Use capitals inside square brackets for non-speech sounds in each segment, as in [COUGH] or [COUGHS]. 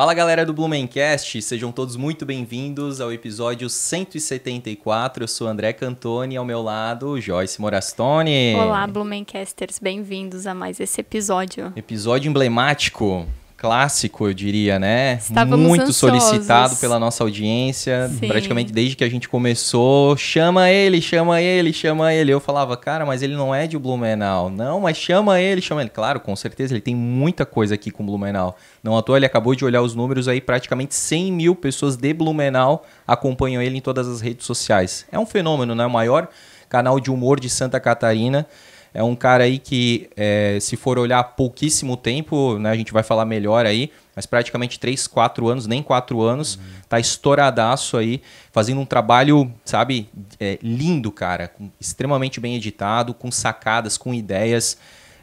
Fala galera do Blumencast, sejam todos muito bem-vindos ao episódio 174. Eu sou André Cantoni, ao meu lado, Joyce Morastone. Olá, Blumencasters, bem-vindos a mais esse episódio. Episódio emblemático clássico, eu diria, né? Estávamos Muito ansiosos. solicitado pela nossa audiência, Sim. praticamente desde que a gente começou. Chama ele, chama ele, chama ele. Eu falava, cara, mas ele não é de Blumenau. Não, mas chama ele, chama ele. Claro, com certeza, ele tem muita coisa aqui com Blumenau. Não à toa, ele acabou de olhar os números aí, praticamente 100 mil pessoas de Blumenau acompanham ele em todas as redes sociais. É um fenômeno, né? O maior canal de humor de Santa Catarina. É um cara aí que, é, se for olhar pouquíssimo tempo, né, a gente vai falar melhor aí, mas praticamente 3, 4 anos, nem 4 anos, uhum. tá estouradaço aí, fazendo um trabalho, sabe, é, lindo, cara, com, extremamente bem editado, com sacadas, com ideias.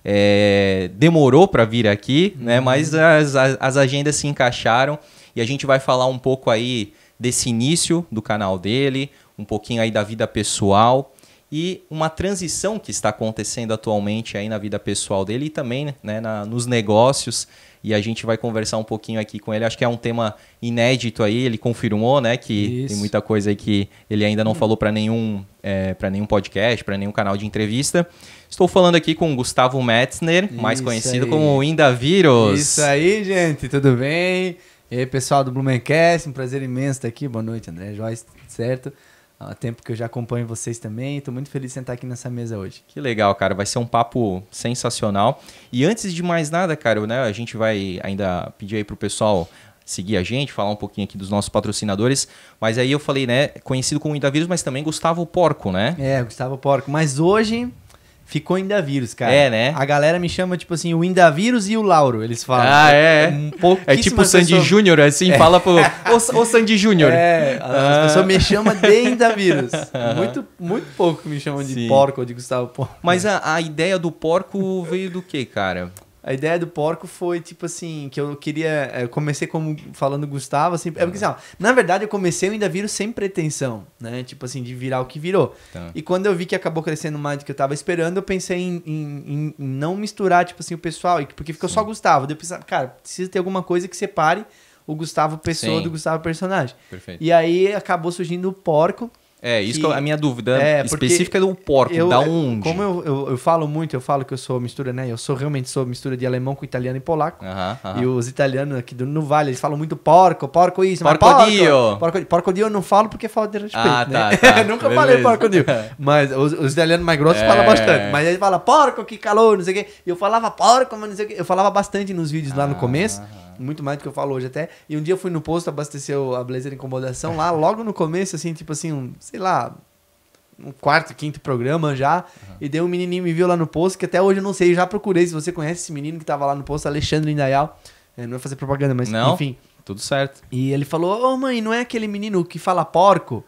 É, demorou para vir aqui, né, uhum. né? Mas as, as, as agendas se encaixaram e a gente vai falar um pouco aí desse início do canal dele, um pouquinho aí da vida pessoal e uma transição que está acontecendo atualmente aí na vida pessoal dele e também né, na, nos negócios. E a gente vai conversar um pouquinho aqui com ele. Acho que é um tema inédito aí. Ele confirmou, né, que Isso. tem muita coisa aí que ele ainda não hum. falou para nenhum, é, para nenhum podcast, para nenhum canal de entrevista. Estou falando aqui com Gustavo Metzner, Isso mais conhecido aí. como Indavírus. Isso aí, gente. Tudo bem? E aí, pessoal do Blumencast, um prazer imenso estar aqui. Boa noite, André Joyce, certo? Há tempo que eu já acompanho vocês também. Estou muito feliz de sentar aqui nessa mesa hoje. Que legal, cara. Vai ser um papo sensacional. E antes de mais nada, cara, né, a gente vai ainda pedir aí para o pessoal seguir a gente, falar um pouquinho aqui dos nossos patrocinadores. Mas aí eu falei, né, conhecido como Indavírus, mas também Gustavo Porco, né? É, Gustavo Porco. Mas hoje Ficou Indavírus, cara. É, né? A galera me chama, tipo assim, o Indavírus e o Lauro, eles falam. Ah, é. é um é tipo o Sandy Júnior, é assim, é. fala pro. [LAUGHS] Ô, Sandy Júnior. É, ah. as pessoas me chamam de [LAUGHS] Indavírus. muito, muito pouco me chamam Sim. de porco ou de Gustavo Porco. Mas a, a ideia do porco veio do quê, cara? A ideia do porco foi, tipo assim, que eu queria. Eh, eu comecei como falando Gustavo, assim. É porque, assim, ó, na verdade, eu comecei e Ainda Viro sem pretensão, né? Tipo assim, de virar o que virou. Tá. E quando eu vi que acabou crescendo mais do que eu tava esperando, eu pensei em, em, em não misturar, tipo assim, o pessoal, porque ficou Sim. só Gustavo. Daí eu pensava, cara, precisa ter alguma coisa que separe o Gustavo pessoa Sim. do Gustavo personagem. Perfeito. E aí acabou surgindo o porco. É, isso que, é que a minha dúvida é, específica é do porco, eu, da é, onde? Como eu, eu, eu, falo muito, eu falo que eu sou mistura, né? Eu sou realmente sou mistura de alemão com italiano e polaco. Uh -huh, uh -huh. E os italianos aqui do, no Vale, eles falam muito porco, porco isso, porco mas porco. Dio. Porco, porco dio eu não falo porque é falo de respeito, ah, né? Tá, [LAUGHS] tá, Nunca beleza. falei porco dio. [LAUGHS] Mas os, os italianos mais grossos é. falam bastante. Mas eles falam porco, que calor, não sei o quê. E eu falava porco, mas não sei o quê. Eu falava bastante nos vídeos lá no ah, começo. Uh -huh. Muito mais do que eu falo hoje até. E um dia eu fui no posto abastecer a Blazer Incomodação lá, logo no começo, assim, tipo assim, um, sei lá, um quarto, quinto programa já. Uhum. E deu um menininho me viu lá no posto, que até hoje eu não sei, já procurei. Se você conhece esse menino que tava lá no posto, Alexandre Indaial. É, não vai fazer propaganda, mas não, enfim. Tudo certo. E ele falou: Ô oh, mãe, não é aquele menino que fala porco?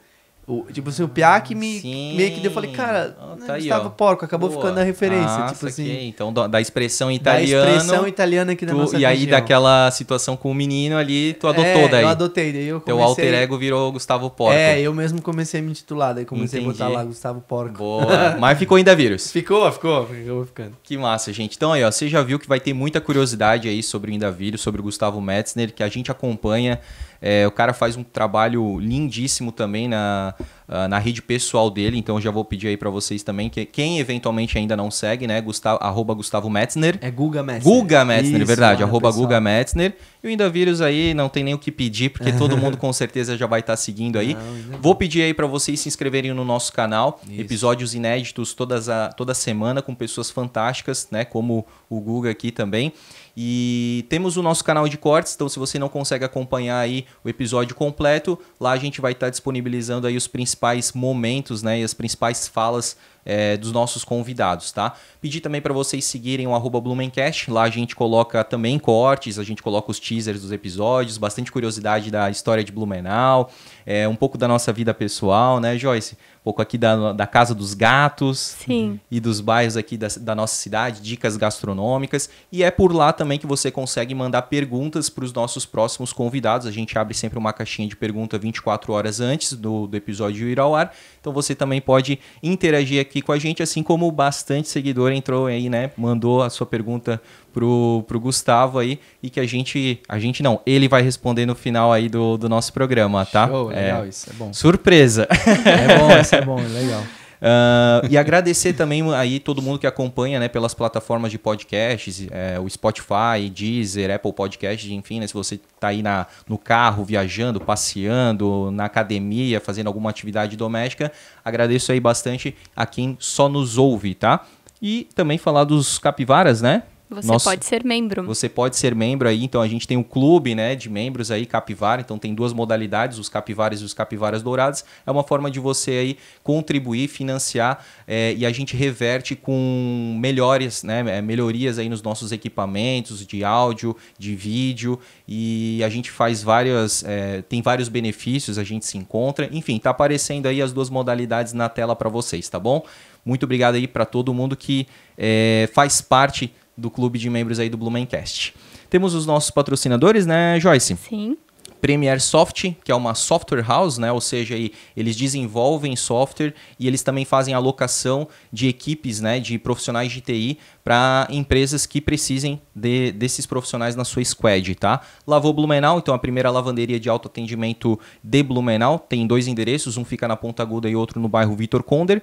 O, tipo assim, o Piá que me Sim. meio que deu, eu falei, cara, Gustavo tá Porco, acabou Boa. ficando a referência. Nossa, tipo assim. Então, da expressão italiana. Da expressão italiana aqui na nossa E aí, daquela situação com o menino ali, tu é, adotou é, daí. Eu adotei, daí eu comecei. Teu alter ego virou Gustavo Porco. É, eu mesmo comecei a me intitular, daí comecei Entendi. a botar lá Gustavo Porco. Boa. Mas ficou ainda vírus. [LAUGHS] Ficou, ficou, ficou ficando. Que massa, gente. Então aí, ó, você já viu que vai ter muita curiosidade aí sobre o Indavírus, sobre o Gustavo Metzner, que a gente acompanha é, o cara faz um trabalho lindíssimo também na, ah, na rede pessoal dele, então já vou pedir aí para vocês também, que quem eventualmente ainda não segue, né? Gustavo, arroba Gustavo Metzner. É Guga Metzner. Guga Metzner, Isso, verdade. Arroba pessoal. Guga Metzner. E o Indavírus aí não tem nem o que pedir, porque todo [LAUGHS] mundo com certeza já vai estar tá seguindo aí. não. Vou pedir aí para vocês se inscreverem no nosso canal. Isso. Episódios inéditos todas a, toda semana com pessoas fantásticas, né? Como o Guga aqui também. E temos o nosso canal de cortes, então se você não consegue acompanhar aí o episódio completo, lá a gente vai estar disponibilizando aí os principais momentos, né, e as principais falas é, dos nossos convidados, tá? Pedi também para vocês seguirem o arroba Blumencast, lá a gente coloca também cortes, a gente coloca os teasers dos episódios, bastante curiosidade da história de Blumenau, é, um pouco da nossa vida pessoal, né, Joyce? Um pouco aqui da, da Casa dos Gatos Sim. e dos bairros aqui da, da nossa cidade, dicas gastronômicas. E é por lá também que você consegue mandar perguntas para os nossos próximos convidados. A gente abre sempre uma caixinha de pergunta 24 horas antes do, do episódio ir ao ar. Então você também pode interagir aqui com a gente, assim como bastante seguidor entrou aí, né? Mandou a sua pergunta pro, pro Gustavo aí e que a gente. A gente não, ele vai responder no final aí do, do nosso programa, tá? Show, legal, é, isso é bom. Surpresa! É bom, isso é bom, [LAUGHS] legal. Uh, e agradecer também aí todo mundo que acompanha, né, pelas plataformas de podcasts, é, o Spotify, Deezer, Apple Podcasts, enfim, né, se você está aí na, no carro, viajando, passeando, na academia, fazendo alguma atividade doméstica, agradeço aí bastante a quem só nos ouve, tá? E também falar dos capivaras, né? Você pode ser membro. Você pode ser membro aí, então a gente tem um clube, né, de membros aí, Capivara, então tem duas modalidades, os capivaras e os capivaras dourados. É uma forma de você aí contribuir, financiar é, e a gente reverte com melhores, né, eh, melhorias aí nos nossos equipamentos de áudio, de vídeo e a gente faz várias, é, tem vários benefícios, a gente se encontra. Enfim, tá aparecendo aí as duas modalidades na tela para vocês, tá bom? Muito obrigado aí para todo mundo que é, faz parte do clube de membros aí do Blumencast. Temos os nossos patrocinadores, né, Joyce? Sim. Premier Soft, que é uma software house, né? ou seja, eles desenvolvem software e eles também fazem alocação de equipes, né? de profissionais de TI para empresas que precisem de, desses profissionais na sua squad. Tá? Lavou Blumenau, então a primeira lavanderia de autoatendimento de Blumenau, tem dois endereços, um fica na Ponta Aguda e outro no bairro Vitor Conder.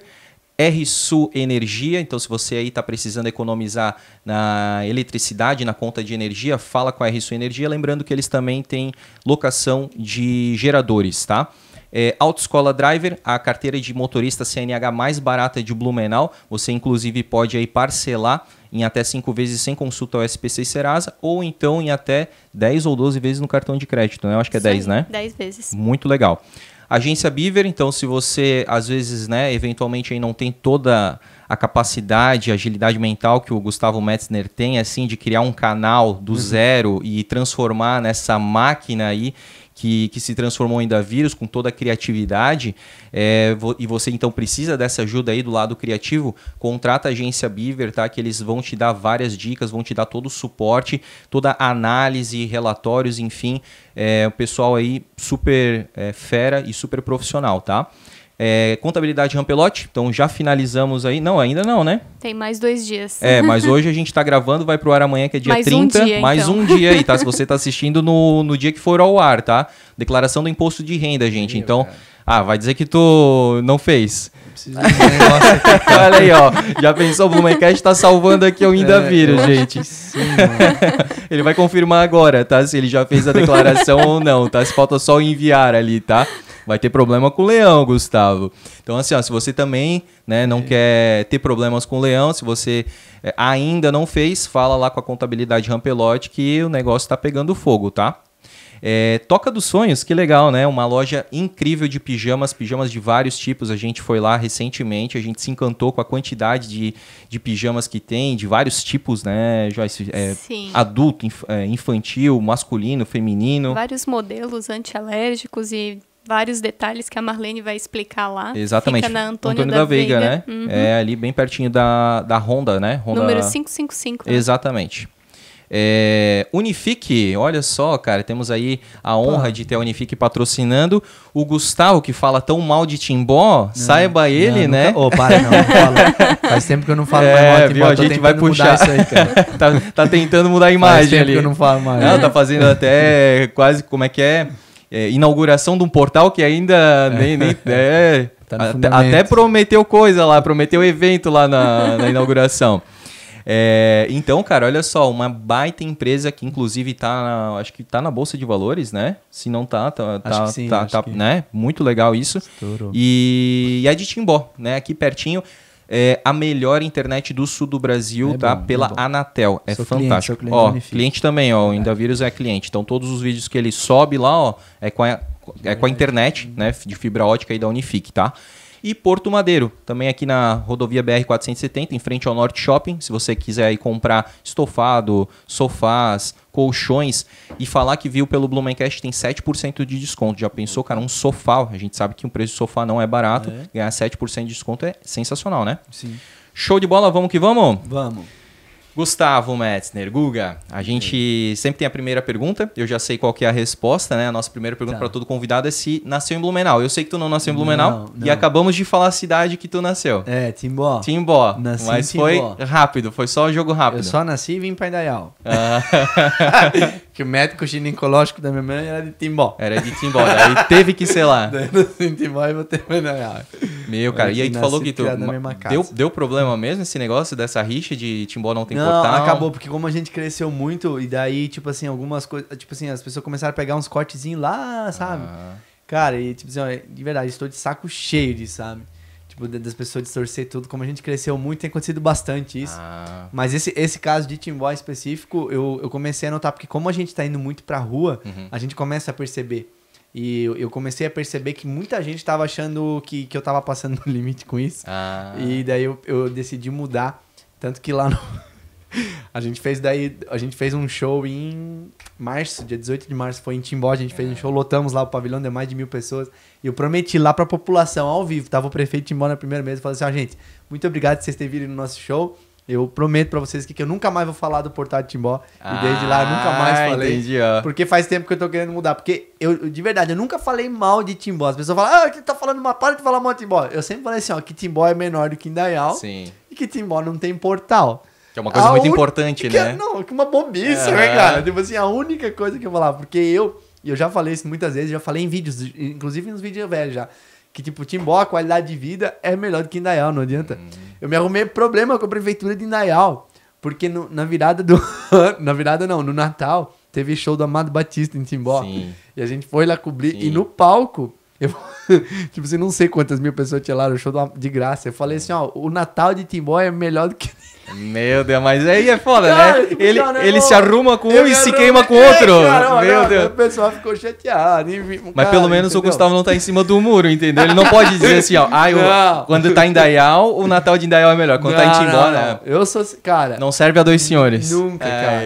RSU Energia, então se você aí está precisando economizar na eletricidade, na conta de energia, fala com a RSU Energia, lembrando que eles também têm locação de geradores, tá? É, Autoescola Driver, a carteira de motorista CNH mais barata de Blumenau, você inclusive pode aí parcelar em até 5 vezes sem consulta ao SPC e Serasa, ou então em até 10 ou 12 vezes no cartão de crédito, né? Eu acho que é Sim, 10, né? 10 vezes. Muito legal. Agência Beaver, então, se você, às vezes, né, eventualmente aí não tem toda a capacidade, a agilidade mental que o Gustavo Metzner tem, assim, de criar um canal do uhum. zero e transformar nessa máquina aí que, que se transformou em vírus com toda a criatividade, é, vo, e você então precisa dessa ajuda aí do lado criativo, contrata a agência Beaver, tá? Que eles vão te dar várias dicas, vão te dar todo o suporte, toda análise, relatórios, enfim. É, o pessoal aí super é, fera e super profissional, tá? É, contabilidade Rampelote, então já finalizamos aí. Não, ainda não, né? Tem mais dois dias. É, mas [LAUGHS] hoje a gente tá gravando, vai pro ar amanhã, que é dia mais 30. Um dia, então. mais então. um dia aí, tá? Se você tá assistindo no, no dia que for ao ar, tá? Declaração do imposto de renda, gente. Meu então, cara. ah, vai dizer que tu não fez. um aqui, [LAUGHS] tá? Olha aí, ó. Já pensou? O Blumencast tá salvando aqui o ainda é, vírus, é, gente. Sim, mano. [LAUGHS] ele vai confirmar agora, tá? Se ele já fez a declaração ou não, tá? Se falta só enviar ali, tá? vai ter problema com o leão, Gustavo. Então, assim, ó, se você também né, não é. quer ter problemas com o leão, se você eh, ainda não fez, fala lá com a contabilidade Rampelote que o negócio está pegando fogo, tá? É, Toca dos Sonhos, que legal, né? Uma loja incrível de pijamas, pijamas de vários tipos. A gente foi lá recentemente, a gente se encantou com a quantidade de, de pijamas que tem, de vários tipos, né, Joyce? É, adulto, inf, é, infantil, masculino, feminino. Vários modelos antialérgicos e vários detalhes que a Marlene vai explicar lá. Exatamente. Fica na Antônio, Antônio da, da Veiga, Veiga, né? Uhum. É ali bem pertinho da, da Honda, né? Honda... Número 555. Né? Exatamente. É, Unifique, olha só, cara, temos aí a honra Pô. de ter a Unifique patrocinando. O Gustavo, que fala tão mal de Timbó, não, saiba ele, não, né? Ô, nunca... oh, para, não, fala. Faz tempo que eu não falo é, mais mal de Timbó, viu, a gente vai puxar. isso aí, cara. [LAUGHS] tá, tá, tentando mudar a imagem Faz tempo ali. que eu não falo mais. Não, tá fazendo até quase, como é que é? é, inauguração de um portal que ainda é. nem, nem [LAUGHS] é, tá até, até, prometeu coisa lá, prometeu evento lá na, na inauguração. É, então, cara, olha só, uma baita empresa que inclusive tá, na, acho que tá na bolsa de valores, né? Se não tá, tá, tá, sim, tá, tá que... né? Muito legal isso. Estourou. E, e é de Timbó, né? Aqui pertinho é a melhor internet do sul do Brasil, é tá? Bom, pela é Anatel. É sou fantástico. Cliente, cliente, ó, cliente também, ó. O é. Indavírus é cliente. Então todos os vídeos que ele sobe lá, ó, é com a, é com a é. internet, né? De fibra ótica aí da Unifique, tá? e Porto Madeiro, também aqui na rodovia BR-470, em frente ao Norte Shopping. Se você quiser ir comprar estofado, sofás, colchões e falar que viu pelo Blumencast, tem 7% de desconto. Já pensou, cara, um sofá? A gente sabe que o preço do sofá não é barato. É. Ganhar 7% de desconto é sensacional, né? Sim. Show de bola, vamos que vamos? Vamos. Gustavo Metzner, Guga, a gente Sim. sempre tem a primeira pergunta, eu já sei qual que é a resposta, né? A nossa primeira pergunta tá. para todo convidado é se nasceu em Blumenau. Eu sei que tu não nasceu em Blumenau não, e acabamos de falar a cidade que tu nasceu. É, Timbó. Timbó. Nasci mas foi rápido, foi só jogo rápido. Eu só nasci e vim para Indaial. Ah. [LAUGHS] que o médico ginecológico da minha mãe era de Timbó. Era de Timbó, daí né? teve que ser lá. [LAUGHS] Daí eu Timbó e botei meu Meu, cara, e aí tu falou que tu deu, deu problema mesmo esse negócio dessa rixa de Timbó não tem não, portal? Não, acabou, porque como a gente cresceu muito e daí, tipo assim, algumas coisas, tipo assim, as pessoas começaram a pegar uns cortezinhos lá, sabe? Ah. Cara, e tipo assim, de verdade, estou de saco cheio disso, sabe? tipo, das pessoas distorcer tudo. Como a gente cresceu muito, tem acontecido bastante isso. Ah. Mas esse, esse caso de Timbó específico, eu, eu comecei a notar, porque como a gente tá indo muito pra rua, uhum. a gente começa a perceber. E eu, eu comecei a perceber que muita gente tava achando que, que eu tava passando no [LAUGHS] limite com isso. Ah. E daí eu, eu decidi mudar. Tanto que lá no, a gente fez daí, a gente fez um show em março, dia 18 de março, foi em Timbó, a gente fez um é. show, lotamos lá o pavilhão de mais de mil pessoas. E eu prometi lá pra população, ao vivo, tava o prefeito de Timbó na primeira mesa, falou assim, ó, ah, gente, muito obrigado por vocês terem vindo no nosso show. Eu prometo para vocês que, que eu nunca mais vou falar do portal de Timbó. Ah, e desde lá eu nunca mais ah, falei. Entendi, ó. Porque faz tempo que eu tô querendo mudar. Porque eu, de verdade, eu nunca falei mal de Timbó. As pessoas falam, ah, que tá falando uma para de falar mal de Timbó. Eu sempre falei assim, ó, que Timbó é menor do que Indaial. Sim. E que Timbó não tem portal. Que é uma coisa a muito un... importante, que é- né? É, não, que uma bobice, é. né, cara? Tipo assim, a única coisa que eu falava, porque eu, e eu já falei isso muitas vezes, já falei em vídeos, inclusive nos vídeos velhos já, que tipo, Timbó, a qualidade de vida é melhor do que Indaial, não adianta. Hum. Eu me arrumei problema com a prefeitura de Indaial, porque no, na virada do [LAUGHS] na virada não, no Natal, teve show do Amado Batista em Timbó. Sim. E a gente foi lá cobrir. Sim. E no palco, eu, [LAUGHS] tipo assim, não sei quantas mil pessoas tinham lá no show de graça. Eu falei assim: ó, o Natal de Timbó é melhor do que meu Deus, mas aí é foda, né? cara, né? Ele, né, ele se arruma com eu um e se queima com outro. Cara, Meu Deus. O pessoal ficou chateado. Mas cara, pelo menos entendeu? o Gustavo não tá em cima do muro, entendeu? Ele não pode dizer assim, ó. Ah, eu, quando tá em Dayal, o Natal de Indaial é melhor. Quando não, tá em Timbó, né? Eu sou. Cara. Não serve a dois senhores. Nunca, é, cara.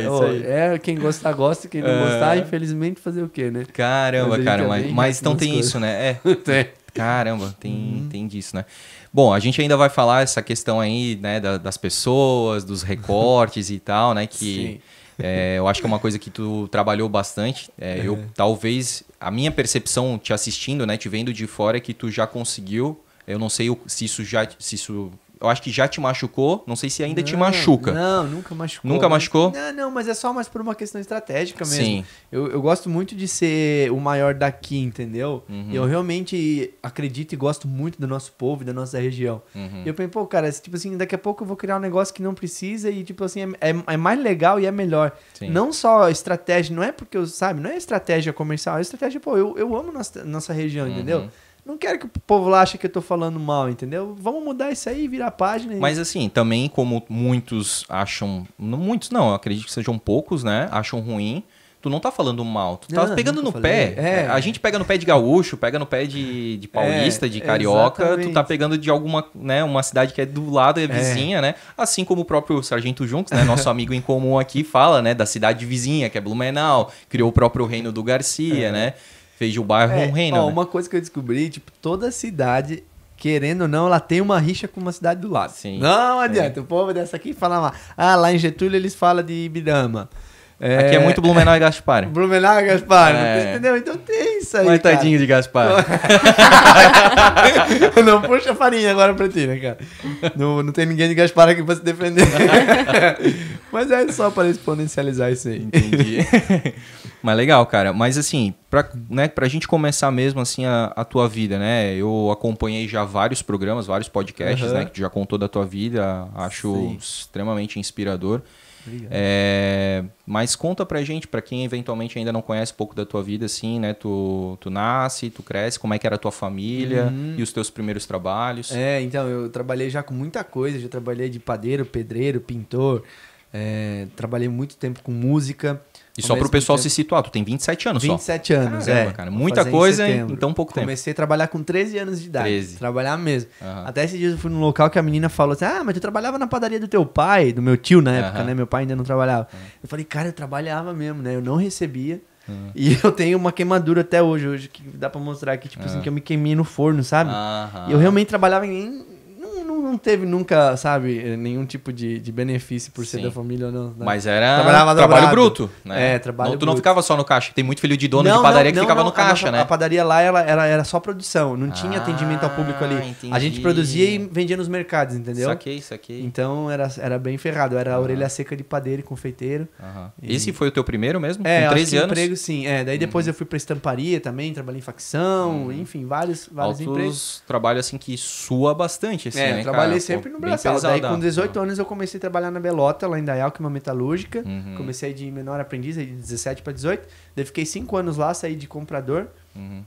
É, é quem gostar, gosta. Quem não é. gostar, infelizmente, fazer o quê, né? Caramba, mas cara. Mas, mas então tem coisas. isso, né? É. [LAUGHS] tem. Caramba, tem, hum. tem disso, né? Bom, a gente ainda vai falar essa questão aí, né, da, das pessoas, dos recortes e tal, né? Que é, eu acho que é uma coisa que tu trabalhou bastante. É, Eu talvez a minha percepção te assistindo, né, te vendo de fora, é que tu já conseguiu. Eu não sei se isso já se isso eu acho que já te machucou, não sei se ainda não, te machuca. Não, nunca machucou. Nunca machucou? Não, não, mas é só mais por uma questão estratégica mesmo. Sim. Eu, eu gosto muito de ser o maior daqui, entendeu? Uhum. Eu realmente acredito e gosto muito do nosso povo e da nossa região. Uhum. eu penso, pô, cara, tipo assim, daqui a pouco eu vou criar um negócio que não precisa e, tipo assim, é, é, é mais legal e é melhor. Sim. Não só estratégia, não é porque eu, sabe, não é estratégia comercial, é estratégia, pô, eu, eu amo nossa, nossa região, uhum. entendeu? Não quero que o povo lá ache que eu tô falando mal, entendeu? Vamos mudar isso aí, virar a página. Mas assim, também como muitos acham, não, muitos não, eu acredito que sejam poucos, né? Acham ruim. Tu não tá falando mal, tu tá não, tá pegando no falei. pé. É. A gente pega no pé de gaúcho, pega no pé de, de é, paulista, é, de carioca, exatamente. tu tá pegando de alguma, né, uma cidade que é do lado, é, é. vizinha, é. né? Assim como o próprio Sargento Junks, né, nosso [LAUGHS] amigo em comum aqui, fala, né, da cidade vizinha, que é Blumenau, criou o próprio reino do Garcia, é. né? fez o bairro é, um reino. Ó, né? Uma coisa que eu descobri, tipo, toda cidade, querendo ou não, ela tem uma rixa com uma cidade do lado. Sim, não adianta, é. o povo dessa aqui fala lá. Ah, lá em Getúlio eles falam de Ibirama. É... Aqui é muito é. Blumenau e Gaspar. Blumenau e Gaspar, é... entendeu? Então tem isso aí. Coitadinho de Gaspar. [LAUGHS] não puxa farinha agora pra ti, né, cara? Não, não tem ninguém de Gaspar aqui pra se defender. [LAUGHS] Mas é só para exponencializar isso aí. Entendi. [LAUGHS] Mas legal, cara. Mas assim, pra, né, pra gente começar mesmo assim a, a tua vida, né? Eu acompanhei já vários programas, vários podcasts, uhum. né? Que tu já contou da tua vida. Acho Sim. extremamente inspirador. É, mas conta pra gente, pra quem eventualmente ainda não conhece um pouco da tua vida, assim, né? Tu, tu nasce, tu cresce, como é que era a tua família uhum. e os teus primeiros trabalhos. É, então, eu trabalhei já com muita coisa, já trabalhei de padeiro, pedreiro, pintor, é, trabalhei muito tempo com música. E só para o pessoal se situar, tu tem 27 anos 27 só. 27 anos, Caramba, é. Cara, muita coisa em, em tão pouco Comecei tempo. Comecei a trabalhar com 13 anos de idade. 13. Trabalhar mesmo. Uhum. Até esse dia eu fui num local que a menina falou assim, ah, mas tu trabalhava na padaria do teu pai, do meu tio na época, uhum. né? Meu pai ainda não trabalhava. Uhum. Eu falei, cara, eu trabalhava mesmo, né? Eu não recebia. E eu tenho uma queimadura até hoje, hoje que dá para mostrar aqui, tipo assim, que eu me queimei no forno, sabe? E eu realmente trabalhava em não teve nunca, sabe, nenhum tipo de, de benefício por ser da família ou não. Né? Mas era Trabalhava trabalho bruto, né? É, trabalho não, Tu não ficava só no caixa. Tem muito filho de dono não, de padaria não, que ficava no caixa, a, né? A padaria lá ela, era só produção, não ah, tinha atendimento ao público ali. Entendi. A gente produzia e vendia nos mercados, entendeu? Saquei, saquei. Então era, era bem ferrado. Era a uhum. orelha seca de padeiro e confeiteiro. Uhum. E... Esse foi o teu primeiro mesmo? É, Com 13 anos? emprego sim. É, daí depois uhum. eu fui pra estamparia também, trabalhei em facção, uhum. enfim, vários, vários empregos. trabalho assim que sua bastante, assim, é, né, trabalhei sempre no braçal. Daí com 18 anos eu comecei a trabalhar na Belota, lá em Dayal, que é uma metalúrgica. Uhum. Comecei de menor aprendiz, de 17 para 18. Daí fiquei 5 anos lá, saí de comprador. Uhum.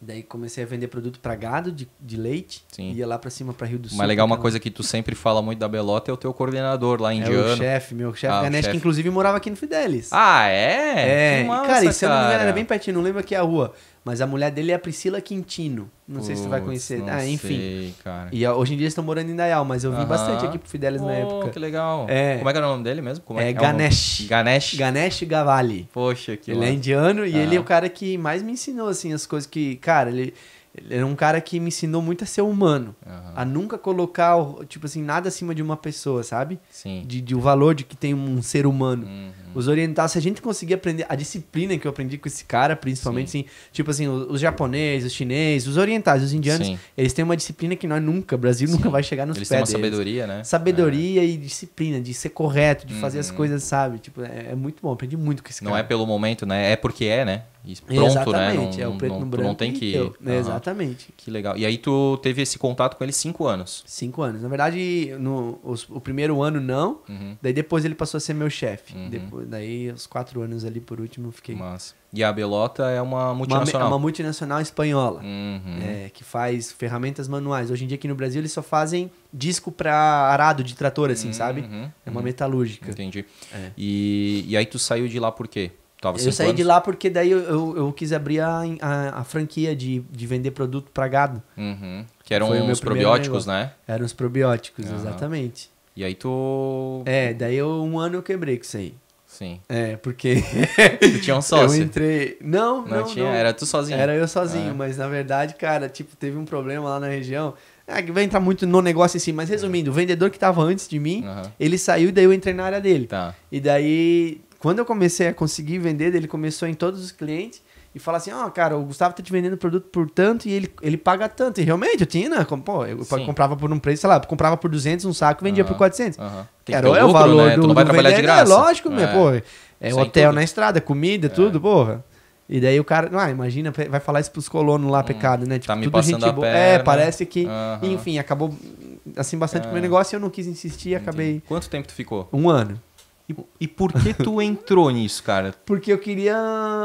Daí comecei a vender produto para gado, de, de leite. Sim. Ia lá para cima, para Rio do Sul. Mas legal, uma coisa que tu sempre fala muito da Belota é o teu coordenador lá indiano. É o chefe, meu chefe. Ah, Ganesh, que inclusive morava aqui no Fidelis. Ah, é? É. Que massa, cara, e se eu não me engano, era bem pertinho. Não lembro aqui a rua. Mas a mulher dele é a Priscila Quintino. Não Puts, sei se você vai conhecer. Ah, enfim. Sei, cara. E hoje em dia eles estão morando em Dayal, mas eu vi uh -huh. bastante aqui pro Fidelis oh, na época. que legal. É. Como é que era o nome dele mesmo? Como é, é Ganesh. É Ganesh. Ganesh Gavali. Poxa, que Ele massa. é indiano e ah. ele é o cara que mais me ensinou, assim, as coisas que... Cara, ele... Ele era um cara que me ensinou muito a ser humano. Uhum. A nunca colocar, tipo assim, nada acima de uma pessoa, sabe? Sim. De, de o valor de que tem um ser humano. Uhum os orientais, se a gente conseguir aprender a disciplina que eu aprendi com esse cara, principalmente, Sim. assim, tipo assim, os, os, japoneses, os chineses, os orientais, os indianos, Sim. eles têm uma disciplina que nós nunca, o Brasil Sim. nunca vai chegar nos eles pés Eles têm uma deles. sabedoria, né? Sabedoria é. e disciplina, de ser correto, de fazer as uhum. coisas, sabe? Tipo, é, é, muito bom, aprendi muito com esse Não cara. Não é pelo momento, né? É porque é, né? pronto, né? Exatamente, né? Não, é o preto não, no branco. Não tem que. Eu, uhum. Exatamente. Que legal. E aí tu teve esse contato com ele cinco anos? Cinco anos. Na verdade, no, os, o primeiro ano não. Uhum. Daí depois ele passou a ser meu chefe. Uhum. Depois, daí, os quatro anos ali por último, eu fiquei. Massa. E a Belota é uma multinacional. Uma, é uma multinacional espanhola, uhum. é, que faz ferramentas manuais. Hoje em dia aqui no Brasil eles só fazem disco para arado de trator, assim, uhum. sabe? É uma uhum. metalúrgica. Entendi. É. E, e aí tu saiu de lá por quê? Tava eu saí anos. de lá porque daí eu, eu, eu quis abrir a, a, a, franquia de, de vender produto para gado. Uhum. Que eram os probióticos, né? Eram os probióticos, uhum. exatamente. E aí tu. É, daí eu, um ano eu quebrei com isso aí. Sim. É, porque. [LAUGHS] tu tinha um [LAUGHS] sócio? Eu entrei. Não, não. Não tinha, não. era tu sozinho. Era eu sozinho, é. mas na verdade, cara, tipo, teve um problema lá na região. é que vai entrar muito no negócio assim mas é. resumindo, é. o vendedor que tava antes de mim, ele saiu e daí eu entrei na área dele. Tá. E daí quando eu comecei a conseguir vender, ele começou em todos os clientes e falar assim, ó, oh, cara, o Gustavo tá te vendendo produto por tanto e ele, ele paga tanto. E realmente, eu tinha, né? Pô, eu Sim. comprava por um preço, sei lá, comprava por 200 um saco, vendia uhum. por 400. Uhum. Era lucro, o valor né? do, tu não vai do trabalhar de é graça. É lógico, é. Meu, pô. É hotel tudo. na estrada, comida, é. tudo, porra. E daí o cara, ah, imagina, vai falar isso pros colonos lá, hum, pecado, né? Tipo, tá me tudo passando gente boa. É, parece que, uhum. enfim, acabou assim bastante é. com o meu é. negócio e eu não quis insistir e acabei. Quanto tempo tu ficou? Um ano. E, e por que tu [LAUGHS] entrou nisso, cara? Porque eu queria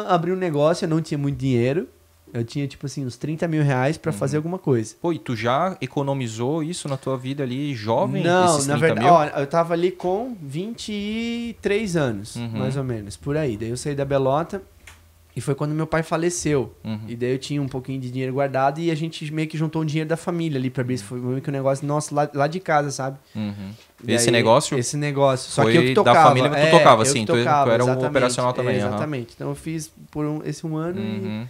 abrir um negócio, eu não tinha muito dinheiro. Eu tinha, tipo assim, uns 30 mil reais para fazer uhum. alguma coisa. Pô, e tu já economizou isso na tua vida ali, jovem? Não, na verdade, ó, eu tava ali com 23 anos, uhum. mais ou menos, por aí. Daí eu saí da Belota, e foi quando meu pai faleceu. Uhum. E daí eu tinha um pouquinho de dinheiro guardado e a gente meio que juntou o dinheiro da família ali pra abrir. Uhum. Foi meio que um negócio nosso lá, lá de casa, sabe? Uhum. Esse negócio? Esse negócio. Só que eu que tocava. Da família que tu é, tocava, é, sim. Tu, tu era um operacional também. É, exatamente. Então eu fiz por um, esse um ano e... Uhum.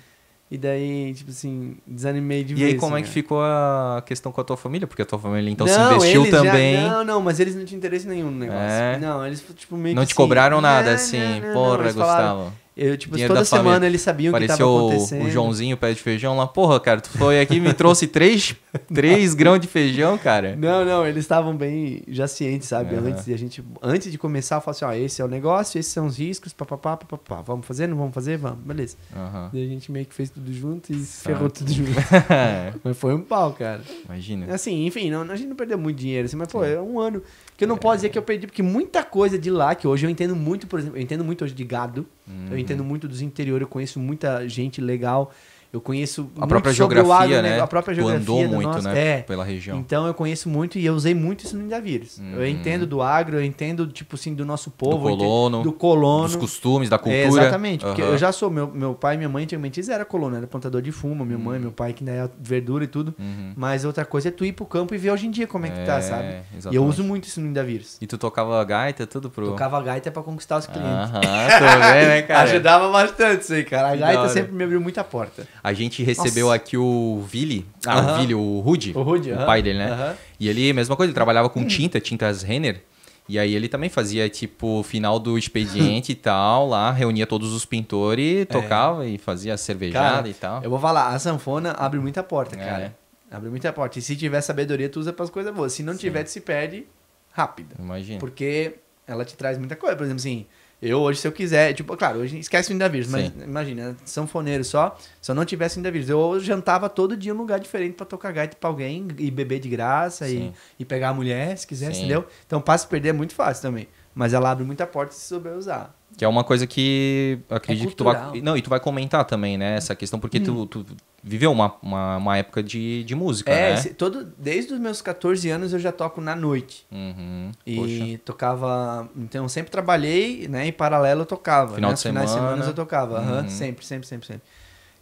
E daí, tipo assim, desanimei de e vez. E aí, como né? é que né? ficou a questão com a tua família? Porque a tua família então não, se investiu também. Já, não, não, mas eles não tinham interesse nenhum no negócio. É. Não, eles, tipo, meio Não te assim, cobraram nada, é, assim. Não, não, Porra, Gustavo. Falaram, eu, tipo, Dinheiro toda semana família. eles sabiam Pareceu que tava acontecendo. O Joãozinho, pé de feijão lá. Porra, cara, tu foi aqui e me trouxe [LAUGHS] três, três grãos de feijão, cara. Não, não, eles estavam bem já cientes, sabe? Uhum. Antes de a gente. Antes de começar, eu falo assim, ó, esse é o negócio, esses são os riscos, papapá, papapá. Vamos fazer? Não vamos fazer? Vamos, beleza. Uhum. a gente meio que fez tudo junto e Santo. ferrou tudo junto. [LAUGHS] mas foi um pau, cara. Imagina. Assim, enfim, não, a gente não perdeu muito dinheiro, assim, mas, pô, é um ano. Que eu não é. posso dizer que eu perdi, porque muita coisa de lá, que hoje eu entendo muito, por exemplo, eu entendo muito hoje de gado, uhum. eu entendo muito dos interiores, eu conheço muita gente legal eu conheço a própria geografia, agro, né? né? A própria tipo, geografia tu andou muito, nosso... né? É. Pela região. Então eu conheço muito e eu usei muito isso no Indavírus. Uhum. Eu entendo do agro, eu entendo tipo assim do nosso povo, do colono, do colono, dos costumes, da é, cultura. É, exatamente, uhum. porque eu já sou meu, meu pai, minha mãe antigamente era colono, era plantador de fumo, minha uhum. mãe, meu pai que né, é verdura e tudo. Uhum. Mas outra coisa é tu ir pro campo e ver hoje em dia como é que tá, é, tá, sabe? Exatamente. E eu uso muito isso no Indavírus. E tu tocava gaita tudo pro Tocava gaita para conquistar os clientes. Aham, tô vendo, né, [LAUGHS] cara? Ajudava bastante isso aí, cara. A gaita sempre me abriu muita porta. A gente recebeu Nossa. aqui o Vili, ah, uh -huh. o Vili, o Rudy, o, Rudy, o pai dele, né? E ele, mesma coisa, ele trabalhava com hum. tinta, tintas Renner. E aí ele também fazia, tipo, final do expediente [LAUGHS] e tal, lá, reunia todos os pintores, é. tocava é. e fazia cervejada cara, e tal. Eu vou falar, a sanfona abre muita porta, é. cara. Abre muita porta. E se tiver sabedoria, tu usa para as coisas boas. Se não Sim. tiver, tu se perde rápido. Imagina. Porque ela te traz muita coisa. Por exemplo, assim, eu hoje, se eu quiser, tipo, claro, hoje esquece o Indavírus, mas imagina, sanfoneiro só. Se eu não tivesse Indavírus, eu jantava todo dia em um lugar diferente para tocar gaita pra alguém e beber de graça e, e, pegar a mulher, se quiser, Sim. entendeu? Então, passo perder é muito fácil também mas ela abre muita porta se souber usar. Que é uma coisa que acredito é que tu vai. Não, e tu vai comentar também, né? Essa questão, porque hum. tu, tu, viveu uma, uma, uma, época de, de música. É, né? todo, desde os meus 14 anos eu já toco na noite. Uhum, e poxa. tocava. Então sempre trabalhei, né? Em paralelo eu tocava. Final né? de semana. Final de semana eu tocava. Uhum. Uhum, sempre, sempre, sempre, sempre.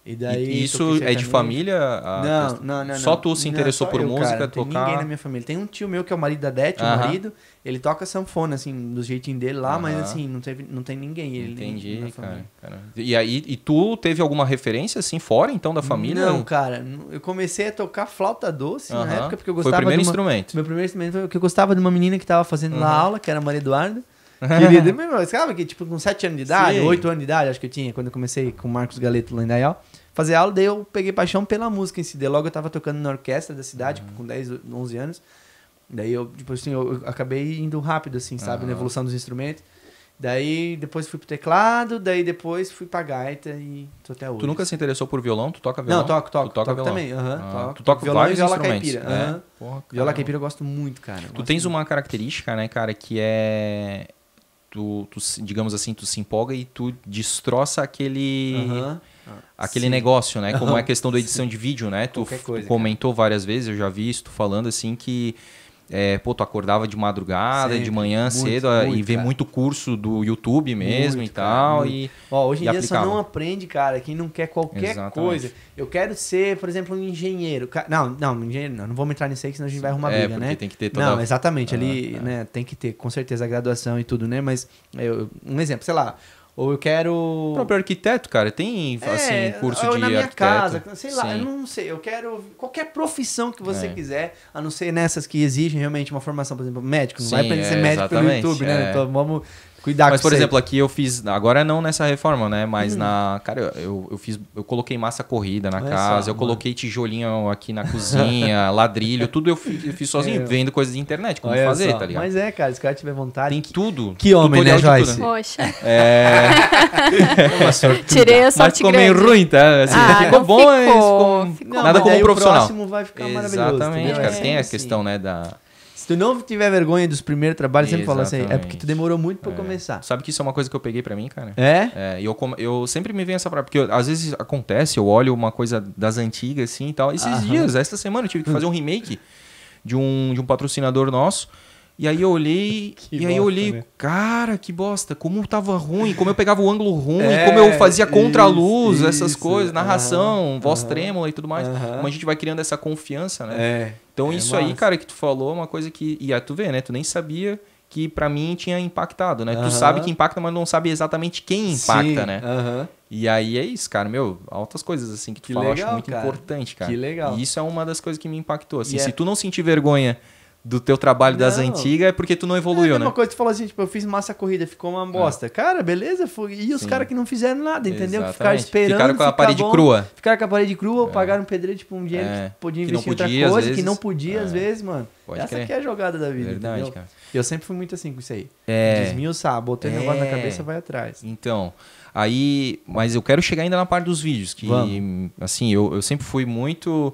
E daí. E isso é de família? Não, não, não, não, Só tu se interessou por eu, música, cara, tocar? Tem ninguém na minha família. Tem um tio meu que é o marido da Dete, o marido. Ele toca sanfona, assim, do jeitinho dele lá, uhum. mas assim, não, teve, não tem ninguém. Ele Entendi, cara, cara, E aí, e tu teve alguma referência, assim, fora então da família? Não, cara. Eu comecei a tocar flauta doce uhum. na época, porque eu gostava. Foi o primeiro uma, instrumento. Meu primeiro instrumento foi que eu gostava de uma menina que tava fazendo uhum. lá aula, que era a Maria Eduarda. Querida, [LAUGHS] mesmo, sabe que tipo com 7 anos de idade, Sim. 8 anos de idade, acho que eu tinha, quando eu comecei com o Marcos Galeto lá em Dayal, fazer aula, daí eu peguei paixão pela música em si. Daí logo eu tava tocando na orquestra da cidade, uhum. com 10, 11 anos. Daí eu, tipo assim, eu acabei indo rápido, assim, sabe? Uhum. Na evolução dos instrumentos. Daí depois fui pro teclado, daí depois fui pra gaita e tô até hoje. Tu nunca se interessou por violão? Tu toca violão? Não, toco, toco. Tu toca toco violão. também, aham. Uhum, tu toca violão vários e viola instrumentos. caipira. Né? Uhum. Porra, viola caipira eu gosto muito, cara. tu tens muito. uma característica, né, cara, que é... Tu, tu, digamos assim, tu se empolga e tu destroça aquele... Uhum. Aquele Sim. negócio, né? Como é a [LAUGHS] questão da edição de vídeo, né? Tu, coisa, tu comentou cara. várias vezes, eu já vi isso, tu falando assim que é, pô, tu acordava de madrugada, Sempre. de manhã muito, cedo muito, e vê cara. muito curso do YouTube mesmo muito, e tal. Cara, e, Ó, hoje em e dia aplicava. você não aprende, cara, quem não quer qualquer Exatamente. coisa. Eu quero ser, por exemplo, um engenheiro. Não, não, engenheiro não, não vamos entrar nisso aí, senão a gente vai arrumar é, briga, né? Tem que ter toda... Não, exatamente, ah, ali, é. né? Tem que ter, com certeza, a graduação e tudo, né? Mas eu, um exemplo, sei lá, ou eu quero. O próprio arquiteto, cara, tem assim, é, curso de na minha arquiteto. casa, sei lá, Sim. eu não sei, eu quero qualquer profissão que você é. quiser, a não ser nessas que exigem realmente uma formação, por exemplo, médico, não Sim, vai pra é, ser médico pelo YouTube, né? É. Então, vamos Cuidar Mas, por exemplo, aqui eu fiz. Agora não nessa reforma, né? Mas hum. na. Cara, eu, eu fiz. Eu coloquei massa corrida na Olha casa, só, eu mano. coloquei tijolinho aqui na cozinha, [LAUGHS] ladrilho, tudo eu fiz, eu fiz sozinho, vendo coisas de internet, como fazer, só. tá ligado? Mas é, cara, se o cara tiver vontade. Tem tudo. Que homem, né, né, Joyce? Tudo, né? Poxa. É. Tirei a sorte Mas ficou grande. meio ruim, tá? Assim, ah, ficou bom, ficou... ficou... Não, nada como um profissional. O próximo vai ficar maravilhoso. Exatamente, cara. É, tem a questão, né, da se tu não tiver vergonha dos primeiros trabalhos, sempre fala assim, é porque tu demorou muito pra é. começar. Sabe que isso é uma coisa que eu peguei pra mim, cara? É? É, e eu, eu sempre me venho essa parada, porque eu, às vezes acontece, eu olho uma coisa das antigas assim e tal. Esses Aham. dias, essa semana, eu tive que fazer um remake de um, de um patrocinador nosso. E aí eu olhei, [LAUGHS] que e bosta, aí eu olhei, né? cara, que bosta, como tava ruim, como eu pegava o ângulo ruim, é, como eu fazia contra-luz, essas coisas, narração, uh -huh, voz uh -huh, trêmula e tudo mais. Uh -huh. Como a gente vai criando essa confiança, né? É, então é isso massa. aí, cara, que tu falou, é uma coisa que. E aí tu vê, né? Tu nem sabia que para mim tinha impactado, né? Tu sabe que impacta, mas não sabe exatamente quem impacta, Sim, né? E aí é isso, cara, meu, altas coisas assim que tu que fala, legal, acho muito cara. importante, cara. Que legal. E isso é uma das coisas que me impactou, assim, se é tu não sentir vergonha do teu trabalho não. das antigas é porque tu não evoluiu, é a mesma né? coisa, tu falou assim, tipo, eu fiz massa corrida, ficou uma bosta. É. Cara, beleza, foi... e os caras que não fizeram nada, entendeu? Que ficaram esperando. Ficaram com a parede bom, crua. Ficaram com a parede crua, é. pagaram um pedreiro, tipo, um dinheiro é. que podia investir que podia, em outra coisa, vezes. que não podia, às é. vezes, mano. Pode Essa crer. aqui é a jogada da vida, Verdade, entendeu? Cara. Eu sempre fui muito assim com isso aí. É. Desmiuçar, botei o negócio na é. cabeça, vai atrás. Então, aí... Mas eu quero chegar ainda na parte dos vídeos, que, Vamos. assim, eu, eu sempre fui muito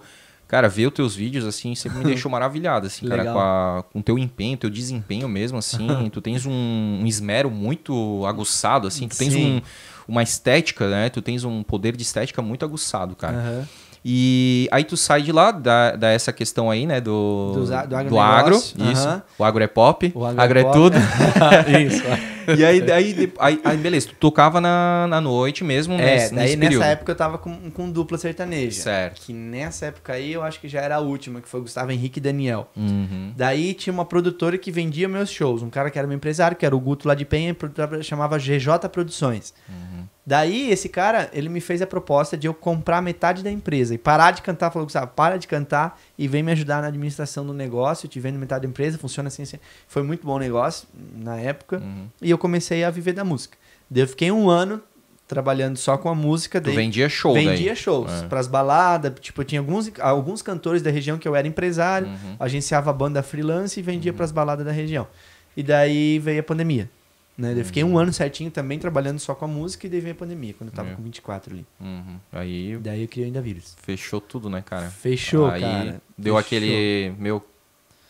Cara, ver os teus vídeos, assim, sempre me deixou [LAUGHS] maravilhado, assim, cara, com, a, com teu empenho, teu desempenho mesmo, assim. [LAUGHS] tu tens um, um, esmero muito aguçado, assim. Tu tens um, uma estética, né? Tu tens um poder de estética muito aguçado, cara. Uhum. E aí tu sai de lá, dá essa questão aí, né? Do, do, do, do agro. Isso. Uhum. O agro é pop. O agro, é agro é, é, tudo. [LAUGHS] isso. [LAUGHS] e aí, daí aí, aí, beleza, tu tocava na, na noite mesmo, é, nesse, daí nesse nessa época eu tava com, com dupla sertaneja. Certo. Que nessa época aí eu acho que já era a última, que foi Gustavo Henrique e Daniel. Uhum. Daí tinha uma produtora que vendia meus shows. Um cara que era meu empresário, que era o Guto lá de Penha, chamava GJ Produções. Uhum. Daí, esse cara, ele me fez a proposta de eu comprar metade da empresa e parar de cantar. Falou, Gustavo, para de cantar e vem me ajudar na administração do negócio. Eu te vendo metade da empresa, funciona assim, assim. Foi muito bom negócio na época. Uhum. E eu comecei a viver da música. Daí eu fiquei um ano trabalhando só com a música dele. Vendia show, Vendia daí. shows é. pras baladas. Tipo, tinha alguns, alguns cantores da região que eu era empresário, uhum. agenciava banda freelance e vendia uhum. pras baladas da região. E daí veio a pandemia. Né? Eu fiquei um uhum. ano certinho também trabalhando só com a música e daí veio a pandemia, quando eu tava Meu. É. com 24 ali. Uhum. Aí. Daí eu criei ainda vírus. Fechou tudo, né, cara? Fechou, Aí cara. Deu fechou. aquele. Meu.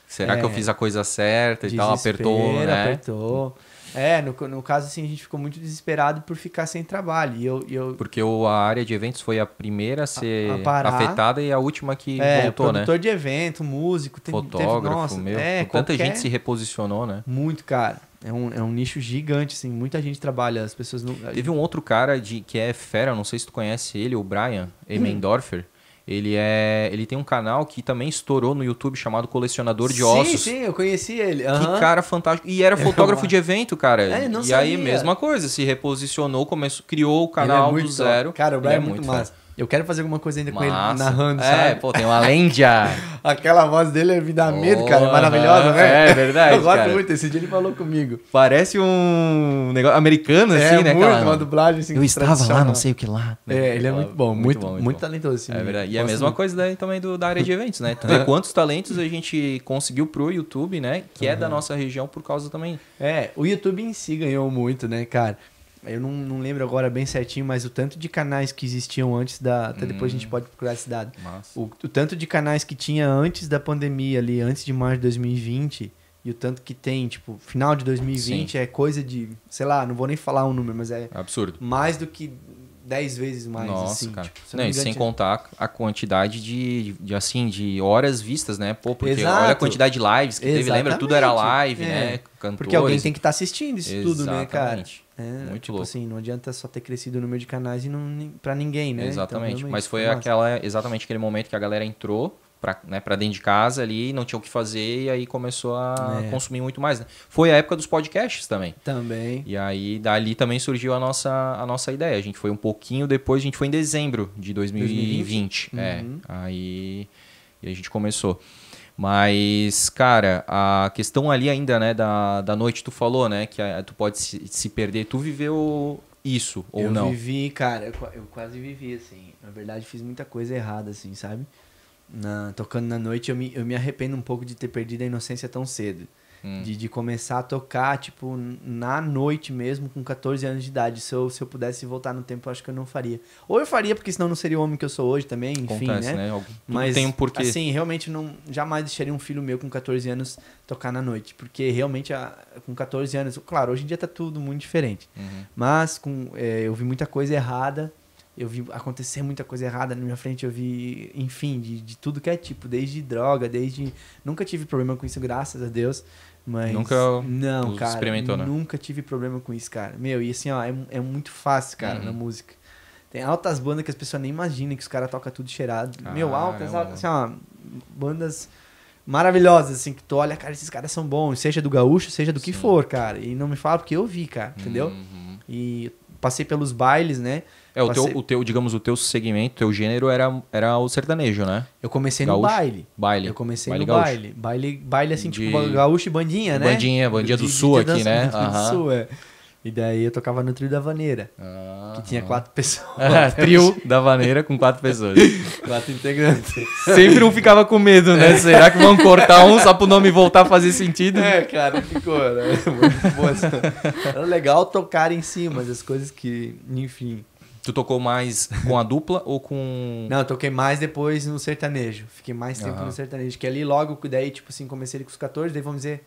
Será é, que eu é. fiz a coisa certa e tal? Apertou, né? Apertou. É, no, no caso, assim, a gente ficou muito desesperado por ficar sem trabalho. E eu, e eu... Porque o, a área de eventos foi a primeira a ser a afetada e a última que é, voltou, né? né? produtor de evento, músico, teve, fotógrafo, teve, nossa, meu. É, tanta qualquer... gente se reposicionou, né? Muito, cara. É um, é um nicho gigante, assim, muita gente trabalha, as pessoas não. Teve um outro cara de, que é fera, não sei se tu conhece ele, o Brian uhum. Emendorfer. Ele é, ele tem um canal que também estourou no YouTube chamado Colecionador de sim, Ossos. Sim, sim, eu conheci ele. Uhum. Que cara fantástico. E era é fotógrafo de evento, cara. É, não e sabia. aí mesma coisa, se reposicionou, começou, criou o é canal é do zero. Cara, o Brian é, é, muito, muito massa. Fera. Eu quero fazer alguma coisa ainda Massa. com ele narrando, é, pô, tem uma Lendia. [LAUGHS] Aquela voz dele é me dá medo, cara. É maravilhosa, né? É verdade. [LAUGHS] Eu gosto muito. Esse dia ele falou comigo. Parece um negócio americano, assim, é, né, muito, cara? uma dublagem assim. Eu estava lá, não sei o que lá. Né? É, ele é muito bom, muito, muito, bom, muito, muito bom. talentoso, assim. É verdade. E é a mesma muito. coisa daí, também do, da área de eventos, né? Ver [LAUGHS] quantos talentos a gente conseguiu pro YouTube, né? Que uhum. é da uhum. nossa região por causa também. É, o YouTube em si ganhou muito, né, cara? Eu não, não lembro agora bem certinho, mas o tanto de canais que existiam antes da. Até hum, depois a gente hum. pode procurar esse dado. O, o, tanto de canais que tinha antes da pandemia, ali, antes de março de 2020, e o tanto que tem, tipo, final de 2020 Sim. é coisa de. Sei lá, não vou nem falar um número, mas é. Absurdo. Mais do que 10 vezes mais. Nossa, assim, cara. Tipo, se não, não sem contar a quantidade de, de, assim, de horas vistas, né? Pô, porque Exato. olha a quantidade de lives que Exatamente. teve, lembra? Tudo era live, né? é. né? Cantores. Porque alguém tem que estar tá assistindo isso Exatamente. tudo, né, cara? É, Muito tipo louco. assim, não adianta só ter crescido o número de canais e não para ninguém, né? Exatamente. Então, Mas foi massa. aquela exatamente aquele momento que a galera entrou para né, pra dentro de casa ali, não tinha o que fazer, e aí começou a é. consumir muito mais. Né? Foi a época dos podcasts também. Também. E aí, dali também surgiu a nossa, a nossa ideia. A gente foi um pouquinho depois, a gente foi em dezembro de 2020. 2020? É. Uhum. Aí, aí a gente começou. Mas, cara, a questão ali ainda, né, da, da noite, tu falou, né, que a, tu pode se, se, perder. Tu viveu isso ou eu não? Eu vivi, cara, eu, eu, quase vivi, assim. Na verdade, fiz muita coisa errada, assim, sabe? Na, tocando na noite, eu me, eu me arrependo um pouco de ter perdido a inocência tão cedo. Hum. De, de começar a tocar, tipo, na noite mesmo, com 14 anos de idade. Se eu, se eu pudesse voltar no tempo, eu acho que eu não faria. Ou eu faria, porque senão não seria o homem que eu sou hoje também, enfim, né? Acontece, né? né? Mas, tem um porquê. assim, realmente não jamais deixaria um filho meu com 14 anos tocar na noite. Porque realmente, a, com 14 anos... Claro, hoje em dia tá tudo muito diferente. Uhum. Mas com, é, eu vi muita coisa errada eu vi acontecer muita coisa errada na minha frente, eu vi, enfim, de, de tudo que é tipo, desde droga, desde. Nunca tive problema com isso, graças a Deus. Mas. Nunca não, cara, experimentou, né? Nunca tive problema com isso, cara. Meu, e assim, ó, é, é muito fácil, cara, uhum. na música. Tem altas bandas que as pessoas nem imaginam que os caras tocam tudo cheirado. Ah, Meu, altas, altas, assim, ó, bandas maravilhosas, assim, que tu olha, cara, esses caras são bons, seja do gaúcho, seja do Sim. que for, cara. E não me fala porque eu vi, cara, entendeu? Uhum. E passei pelos bailes, né? É, o, passei... teu, o teu, digamos, o teu segmento, teu gênero era, era o sertanejo, né? Eu comecei gaúcho. no baile. Baile. Eu comecei baile no gaúcho. baile. Baile, baile assim, de... tipo, gaúcho e bandinha, né? Bandinha, bandinha do de, sul de, aqui, né? Do, do sul, é. E daí eu tocava no trio da vaneira. Ah, que tinha ah. quatro [LAUGHS] pessoas. É, trio da vaneira com quatro pessoas. [LAUGHS] quatro integrantes. Sempre um ficava com medo, né? É. Será que vão cortar um só pro nome voltar a fazer sentido? É, cara, ficou. Era né? muito boa. Era legal tocar em cima mas as coisas que, enfim. Tu tocou mais com a dupla ou com. Não, eu toquei mais depois no sertanejo. Fiquei mais tempo uhum. no sertanejo. Que ali logo, daí, tipo assim, comecei com os 14, daí vamos dizer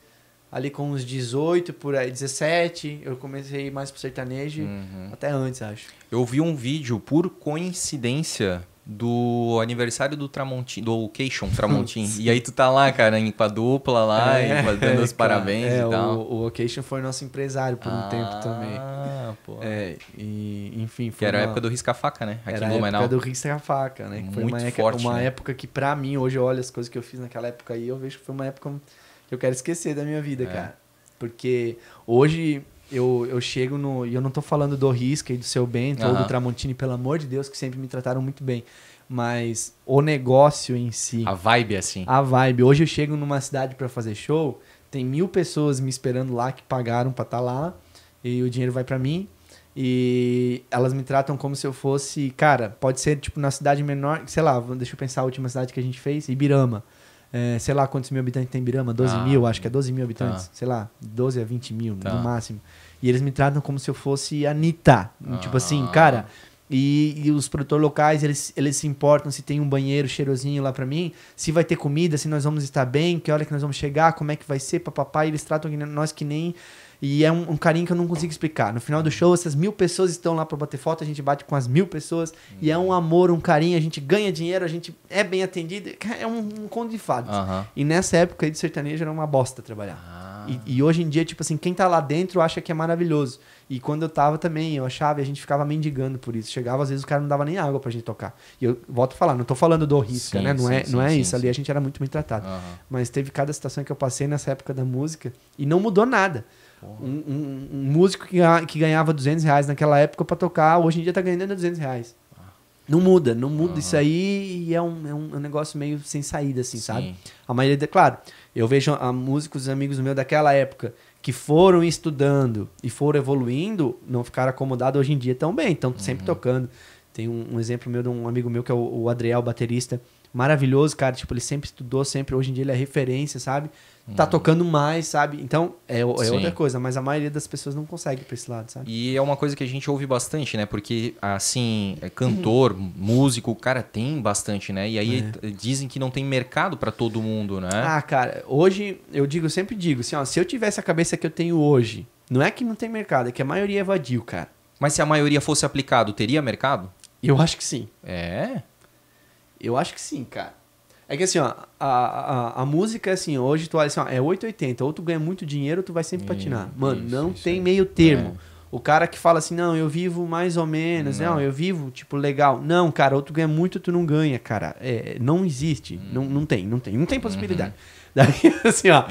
ali com uns 18, por aí, 17, eu comecei mais pro sertanejo, uhum. até antes, acho. Eu vi um vídeo, por coincidência, do aniversário do Tramontim, do Ocation Tramontim. e aí tu tá lá, cara, em com a dupla lá, é, e dando os [LAUGHS] parabéns é, e tal. O, o foi nosso empresário por um ah, tempo também. Ah, pô. É, e, enfim, foi. Que era uma... a época do risca-faca, né? Aqui era em Blumenau. a época do risca-faca, né? Que foi Muito uma, forte, uma né? época que, pra mim, hoje eu olho as coisas que eu fiz naquela época aí, eu vejo que foi uma época eu quero esquecer da minha vida, é. cara. Porque hoje eu, eu chego no. E eu não tô falando do Risca e do seu Bento uhum. ou do Tramontini, pelo amor de Deus, que sempre me trataram muito bem. Mas o negócio em si. A vibe, é assim. A vibe. Hoje eu chego numa cidade para fazer show, tem mil pessoas me esperando lá que pagaram pra estar tá lá. E o dinheiro vai para mim. E elas me tratam como se eu fosse. Cara, pode ser tipo na cidade menor. Sei lá, deixa eu pensar a última cidade que a gente fez, Ibirama. É, sei lá quantos mil habitantes tem Birama, 12 ah, mil, acho que é 12 mil habitantes, tá. sei lá, 12 a 20 mil tá. no máximo. E eles me tratam como se eu fosse Anitta. Ah. Tipo assim, ah. cara. E, e, os produtores locais, eles, eles se importam se tem um banheiro cheirosinho lá para mim, se vai ter comida, se nós vamos estar bem, que hora que nós vamos chegar, como é que vai ser, papapá. E eles tratam nós que nem e é um, um, carinho que eu não consigo explicar. No final do show, essas mil pessoas estão lá para bater foto, a gente bate com as mil pessoas. Uhum. E é um amor, um carinho, a gente ganha dinheiro, a gente é bem atendido. É um, um conto de fadas. Uhum. E nessa época aí de sertanejo era uma bosta trabalhar. Ah. E, e, hoje em dia, tipo assim, quem tá lá dentro acha que é maravilhoso. E quando eu tava também, eu achava e a gente ficava mendigando por isso. Chegava, às vezes o cara não dava nem água pra gente tocar. E eu volto a falar, não tô falando do risca, né? Não sim, é, sim, não é isso. Ali a gente era muito bem tratado. Uhum. Mas teve cada situação que eu passei nessa época da música e não mudou nada. Um, um, um, músico que, que ganhava 200 reais naquela época para tocar, hoje em dia tá ganhando 200 reais. Não muda, não muda. Uhum. Isso aí é, é um, é um, negócio meio sem saída, assim, Sim. sabe? A maioria, de, claro, eu vejo a ah, músicos, amigos meus daquela época que foram estudando e foram evoluindo, não ficaram acomodados hoje em dia tão bem, estão uhum. sempre tocando. Tem um, um, exemplo meu de um amigo meu que é o, o Adriel, baterista maravilhoso, cara. Tipo, ele sempre estudou, sempre. Hoje em dia ele é referência, sabe? Tá hum. tocando mais, sabe? Então, é, é outra coisa, mas a maioria das pessoas não consegue pra esse lado, sabe? E é uma coisa que a gente ouve bastante, né? Porque, assim, é, cantor, uhum. músico músico, cara, tem bastante, né? E aí é. dizem que não tem mercado para todo mundo, né? Ah, cara, hoje, eu digo, eu sempre digo, assim, ó, se eu tivesse a cabeça que eu tenho hoje, não é que não tem mercado, é que a maioria evadiu cara. Mas se a maioria fosse aplicado, teria mercado? Eu acho que sim. É? Eu acho que sim, cara. É que assim, ó, a, a, a música, é assim, hoje tu olha assim, ó, é 880. Ou tu ganha muito dinheiro, tu vai sempre hum, patinar. Mano, não isso, tem isso. meio termo. É. O cara que fala assim, não, eu vivo mais ou menos, não. não, eu vivo, tipo, legal. Não, cara, ou tu ganha muito, tu não ganha, cara. É, não existe. Hum. Não, não tem, não tem. Não tem possibilidade. Uhum. Daí, [LAUGHS] assim, ó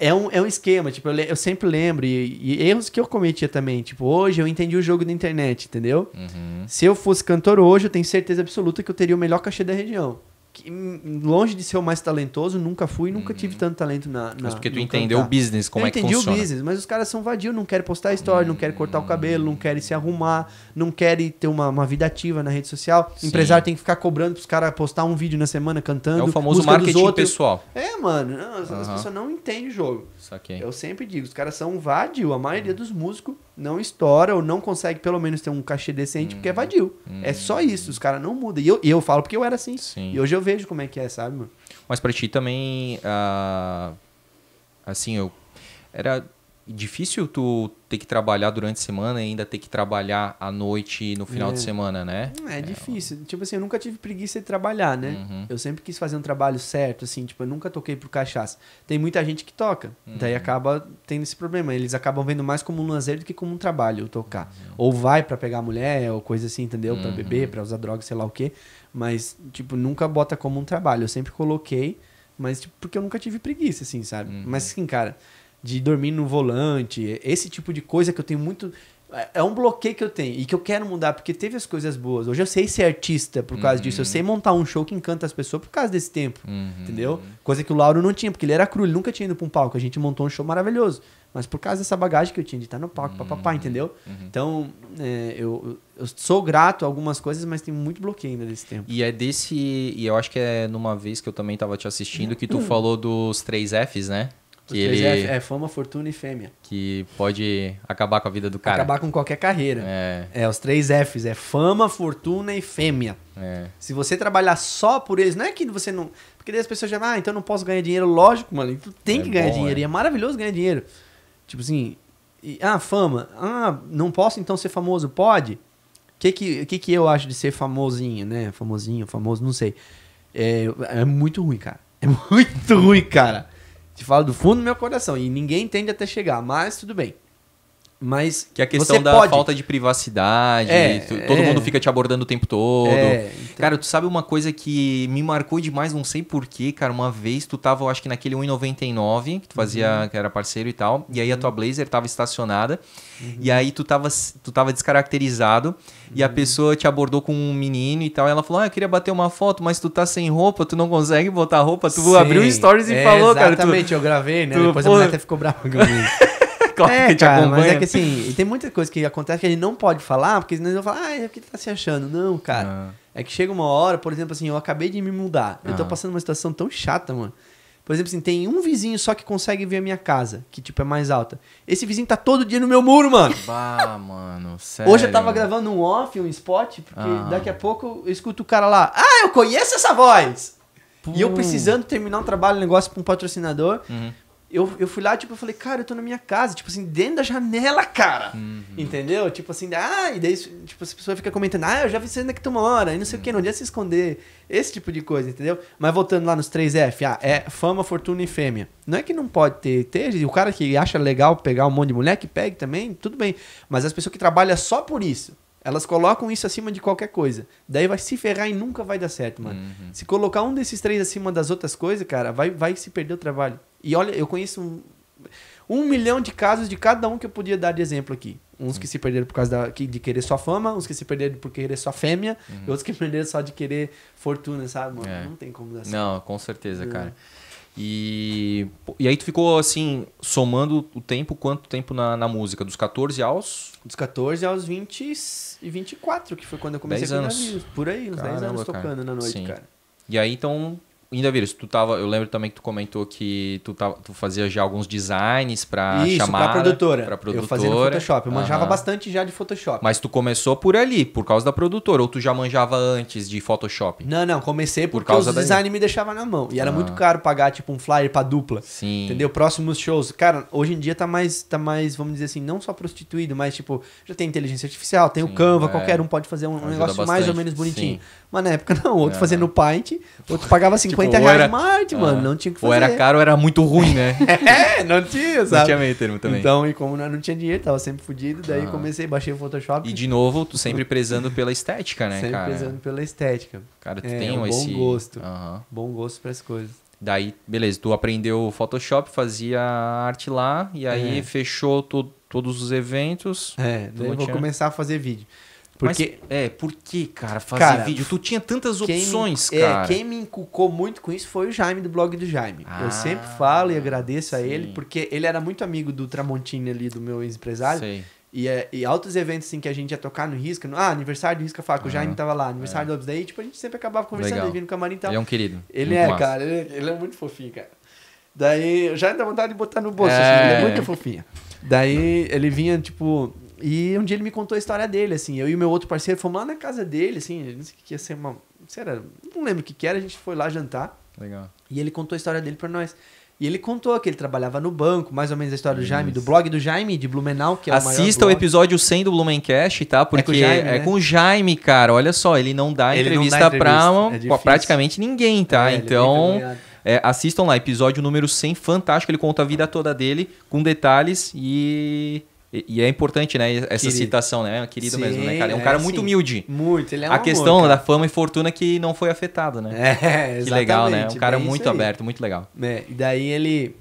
é um, é um esquema, tipo, eu, eu sempre lembro, e, e, erros que eu cometia também. Tipo, hoje eu entendi o jogo da internet, entendeu? Uhum. Se eu fosse cantor hoje, eu tenho certeza absoluta que eu teria o melhor cachê da região que, longe de ser o mais talentoso, nunca fui, nunca uhum. tive tanto talento na. na mas porque tu entendeu cantar. o business, como eu é que funciona. entendi o business, mas os caras são vadios, não querem postar história, não querem cortar o cabelo, não querem se arrumar, não querem ter uma, uma vida ativa na rede social. Empresário tem que ficar cobrando pros caras postar um vídeo na semana cantando. É o famoso marketing pessoal. É, mano, não, as, uhum. as pessoas não entendem o jogo. Eu sempre digo, os caras são vadio, a maioria dos músicos não estoura ou não consegue pelo menos ter um cachê decente hum. porque é vadio. É hum. só isso, os caras não mudam. E eu, eu falo porque eu era assim. Sim. E hoje eu eu vejo como é que é, sabe, mano? Mas pra ti também. Uh, assim, eu. Era difícil tu ter que trabalhar durante a semana e ainda ter que trabalhar à noite no final é. de semana, né? É, é difícil. Eu... Tipo assim, eu nunca tive preguiça de trabalhar, né? Uhum. Eu sempre quis fazer um trabalho certo, assim, tipo, eu nunca toquei pro cachaça. Tem muita gente que toca, uhum. daí acaba tendo esse problema. Eles acabam vendo mais como um lazer do que como um trabalho tocar. Uhum. Ou vai para pegar mulher, ou coisa assim, entendeu? Para uhum. beber, para usar droga, sei lá o quê. Mas, tipo, nunca bota como um trabalho. Eu sempre coloquei, mas, tipo, porque eu nunca tive preguiça, assim, sabe? Uhum. Mas, assim, cara de dormir no volante, esse tipo de coisa que eu tenho muito. É, é um bloqueio que eu tenho e que eu quero mudar, porque teve as coisas boas. Hoje eu sei ser artista por causa uhum. disso, eu sei montar um show que encanta as pessoas por causa desse tempo, uhum. entendeu? Coisa que o Lauro não tinha, porque ele era cru, ele nunca tinha ido pra um palco. A gente montou um show maravilhoso, mas por causa dessa bagagem que eu tinha de estar tá no palco, uhum. papapá, entendeu? Uhum. Então, é, eu, eu sou grato a algumas coisas, mas tem muito bloqueio ainda desse tempo. E é desse. E eu acho que é numa vez que eu também tava te assistindo que tu hum. falou dos três Fs, né? que é, ele é, é, fama, fortuna e fêmea. Que pode acabar com a vida do cara. Acabar com qualquer carreira. É. É, os três Fs. É fama, fortuna e fêmea. É. Se você trabalhar só por eles, não é que você não... Porque daí as pessoas já... Ah, então não posso ganhar dinheiro. Lógico, mano. Tu tem é que ganhar bom, dinheiro. É. E é maravilhoso ganhar dinheiro. Tipo assim... E, ah, fama. Ah, não posso então ser famoso? Pode? O que que, que que eu acho de ser famosinho, né? Famosinho, famoso, não sei. É, é muito ruim, cara. É muito ruim, cara. Te falo do fundo do meu coração. E ninguém entende até chegar, mas tudo bem. Mas. Que é a questão da pode... falta de privacidade. É, tu, todo é. mundo fica te abordando o tempo todo. É, então... Cara, tu sabe uma coisa que me marcou demais, não sei porquê, cara. Uma vez tu tava, eu acho que naquele 1,99, que tu fazia, uhum. que era parceiro e tal. E aí a uhum. tua blazer tava estacionada. Uhum. E aí tu tava, tu tava descaracterizado. Uhum. E a uhum. pessoa te abordou com um menino e tal. E ela falou: Ah, eu queria bater uma foto, mas tu tá sem roupa, tu não consegue botar roupa. Tu Sim. abriu stories e é, falou, exatamente, cara. Exatamente, eu gravei, né? Tu, Depois pô... a mulher até ficou brava comigo. [LAUGHS] claro é, que cara, acompanha. Mas é que assim, tem muita coisa que acontece que a gente não pode falar, porque senão eles vão falar, ah, é o que tá se achando. Não, cara. Ah. É que chega uma hora, por exemplo, assim, eu acabei de me mudar. Ah. Eu tô ah. passando uma situação tão chata, mano. Por exemplo, assim, tem um vizinho só que consegue ver a minha casa, que tipo é mais alta. Esse vizinho tá todo dia no meu muro, mano. Bah, mano, sério. Hoje eu tava gravando um off, um spot, porque ah. daqui a pouco eu escuto o cara lá. Ah, eu conheço essa voz! Pum. E eu precisando terminar um trabalho, um negócio pra um patrocinador. Uhum eu, eu fui lá, tipo, eu falei, cara, eu tô na minha casa, tipo assim, dentro da janela, cara. Uhum. Entendeu? Tipo assim, ah, e daí, tipo, as pessoas ficam comentando, ah, eu já vi você ainda que tu mora, e não sei uhum. o que, não ia se esconder. Esse tipo de coisa, entendeu? Mas voltando lá nos 3F, ah, é fama, fortuna e fêmea. Não é que não pode ter, ter, o cara que acha legal pegar um monte de mulher, que pegue também, tudo bem. Mas as pessoas que trabalham só por isso, elas colocam isso acima de qualquer coisa. Daí vai se ferrar e nunca vai dar certo, mano. Uhum. Se colocar um desses três acima das outras coisas, cara, vai, vai se perder o trabalho. E olha, eu conheço um, um milhão de casos de cada um que eu podia dar de exemplo aqui. Uns uhum. que se perderam por causa da, de querer sua fama, uns que se perderam por querer sua fêmea, uhum. e outros que [LAUGHS] perderam só de querer fortuna, sabe, mano? É. Não tem como dar certo. Não, com certeza, é. cara. E, e aí tu ficou assim, somando o tempo, quanto tempo na, na música? Dos 14 aos? Dos 14 aos 20 e 24, que foi quando eu comecei a cantar anos. Por aí, uns Caramba, 10 anos tocando cara. na noite, Sim. cara. E aí então ainda Indavírus, tu tava, eu lembro também que tu comentou que tu, tava, tu fazia já alguns designs para chamar para produtora. Para produtora. Eu fazia no Photoshop, eu manjava uhum. bastante já de Photoshop. Mas tu começou por ali, por causa da produtora, ou tu já manjava antes de Photoshop? Não, não, comecei por causa os da... design me deixava na mão e era uhum. muito caro pagar tipo um flyer para dupla. Sim. Entendeu? Próximos shows. Cara, hoje em dia tá mais tá mais, vamos dizer assim, não só prostituído, mas tipo, já tem inteligência artificial, tem Sim, o Canva, é. qualquer um pode fazer um, negócio bastante. mais ou menos bonitinho. Sim. Mas na época não, outro é. fazia no Paint, outro pagava 50 tipo, reais de Marte, mano, ah. não tinha que fazer. Ou era caro ou era muito ruim, né? [LAUGHS] é, não tinha, sabe? Não tinha meio termo também. Então, e como não tinha dinheiro, tava sempre fudido, daí ah. comecei, baixei o Photoshop. E de novo, tu sempre prezando pela estética, né, sempre cara? Sempre prezando pela estética. Cara, tu é, tem um esse... bom gosto, uhum. bom gosto para as coisas. Daí, beleza, tu aprendeu Photoshop, fazia arte lá, e aí é. fechou tu, todos os eventos. É, daí eu vou tinha... Né? começar a fazer vídeo. Porque, Mas, é, por que, cara, fazer cara, vídeo? Tu tinha tantas opções, me, cara. É, quem me inculcou é, muito com isso foi o Jaime, do blog do Jaime. Ah, eu sempre falo e agradeço sim. a ele, porque ele era muito amigo do Tramontini ali, do meu empresário. E, é, e altos eventos assim, que a gente ia tocar no Risca. No, ah, aniversário do Risca Faco, uhum. o Jaime tava lá, aniversário é. do Ops. Daí, tipo, a gente sempre acabava conversando, e vindo com no camarim tal. Ele é um querido. Ele é, massa. cara, ele, é, ele, é muito fofinho, cara. Daí, já dá vontade de botar no bolso, é. assim, ele é muito fofinho. Daí, ele vinha, tipo, e um dia ele me contou a história dele, assim. Eu e meu outro parceiro fomos lá na casa dele, assim. Não sei o que ia ser uma. Será? Não lembro o que, que era. A gente foi lá jantar. Legal. E ele contou a história dele para nós. E ele contou que ele trabalhava no banco, mais ou menos a história do Jaime, do blog do Jaime, de Blumenau, que é Assista o, o episódio 100 do Blumencast, tá? Porque é com, Jaime, é né? com o Jaime, cara. Olha só, ele não dá ele entrevista, não dá entrevista. É pra, é praticamente ninguém, tá? É, é então. É, assistam lá, episódio número 100, fantástico. Ele conta a vida toda dele, com detalhes e e, e é importante, né, essa querido. citação, né? Querido Sim, mesmo, né, cara? É um é, cara é, muito sim. humilde. Muito, ele é um A amor, questão cara. da fama e fortuna que não foi afetado, né? É, exatamente. Que legal, né? Um cara muito aberto, muito legal. É, e daí ele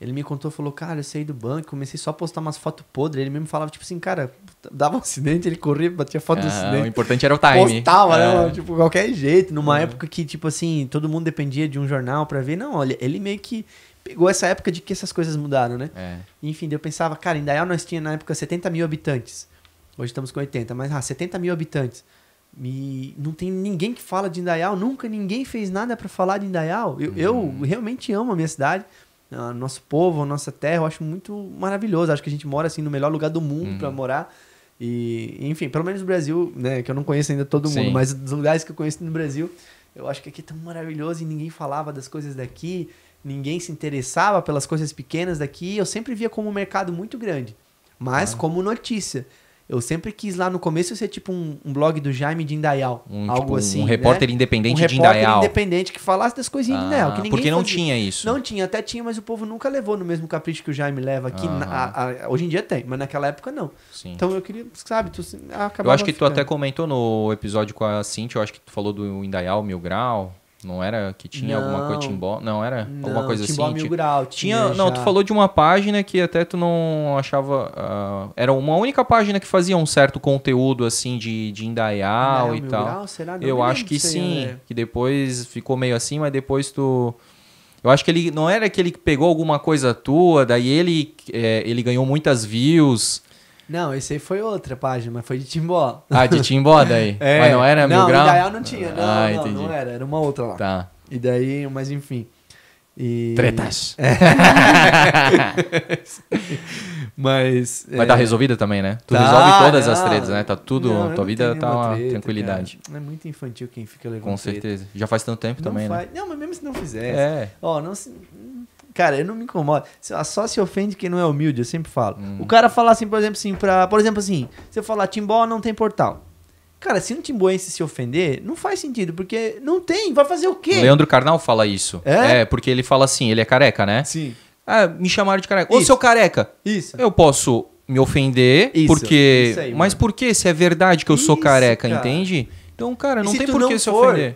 ele me contou, falou, cara, eu saí do banco, comecei só a postar umas fotos podres. Ele mesmo falava, tipo assim, cara, dava um acidente, ele corria, batia foto ah, do acidente. O importante era o time. Postava, né, ah. né? Tipo, qualquer jeito. Numa uhum. época que, tipo assim, todo mundo dependia de um jornal para ver. Não, olha, ele meio que pegou essa época de que essas coisas mudaram, né? É. Enfim, eu pensava, cara, em nós tinha na época 70 mil habitantes. Hoje estamos com 80, mas ah, 70 mil habitantes. E não tem ninguém que fala de Indaial, nunca ninguém fez nada para falar de Indaial. Eu, eu, uhum. realmente amo a minha cidade, nosso povo, a nossa terra, eu acho muito maravilhoso. Acho que a gente mora assim no melhor lugar do mundo uhum. para morar. E, enfim, pelo menos no Brasil, né, que eu não conheço ainda todo Sim. mundo, mas dos lugares que eu conheço no Brasil, eu acho que aqui é tão maravilhoso e ninguém falava das coisas daqui ninguém se interessava pelas coisas pequenas daqui, eu sempre via como um mercado muito grande, mas ah. como notícia. Eu sempre quis lá no começo ser tipo um, um blog do Jaime de Indaial, um, tipo, algo tipo, assim. Um né? repórter independente um de repórter Indaial. independente que falasse das coisinhas ah, de Indaial. Que ninguém porque não fazia. tinha isso. Não tinha, até tinha, mas o povo nunca levou no mesmo capricho que o Jaime leva aqui. Ah. hoje em dia tem, mas naquela época não. Sim. Então eu queria, sabe, tu acabou. Ah, eu acho que ficando. tu até comentou no episódio com a Cintia, eu acho que tu falou do Indaial Mil Grau. Não era que tinha não, alguma coisa Timbó? Não, era não, alguma coisa assim, timbó assim. Mil grau, tinha, tinha não, tu falou de uma página que até tu não achava. Uh, era uma única página que fazia um certo conteúdo assim de, de Indaial e tal. Grau? Será? Não eu acho que sim. Aí, né? Que depois ficou meio assim, mas depois tu. Eu acho que ele não era que ele pegou alguma coisa tua, daí ele, é, ele ganhou muitas views não, esse aí foi outra página, mas foi de Timbó. Ah, de Timbó daí? [LAUGHS] é. Mas não era não, Mil Grau? Não, Gaial não tinha, não, ah, não, não, era, era uma outra lá. Tá. E daí, mas enfim. E... Tretas. [LAUGHS] É. [LAUGHS] mas. Mas tá é... tá resolvida também, né? Tu tá, resolve todas não. as tretas, né? Tá tudo. Não, tua vida tá uma treta, tranquilidade. Cara. É muito infantil quem fica levando. Com certeza. Treta. Já faz tanto tempo também, né? faz... né? Não, mas mesmo se não fizesse. É. Ó, não se Cara, eu não me incomodo. Só se ofende quem não é humilde, eu sempre falo. Hum. O cara falar assim, por exemplo, assim, pra, por exemplo, assim, você falar Timbó não tem portal. Cara, se um timboense se ofender, não faz sentido, porque não tem, vai fazer o quê? Leandro Carnal fala isso. É? é, porque ele fala assim, ele é careca, né? Sim. Ah, me chamaram de careca. Isso. Ô, seu careca. Isso. Eu posso me ofender, isso. porque. Isso aí, mas por que se é verdade que eu isso, sou careca, cara. entende? Então, cara, não tem por que se for, ofender.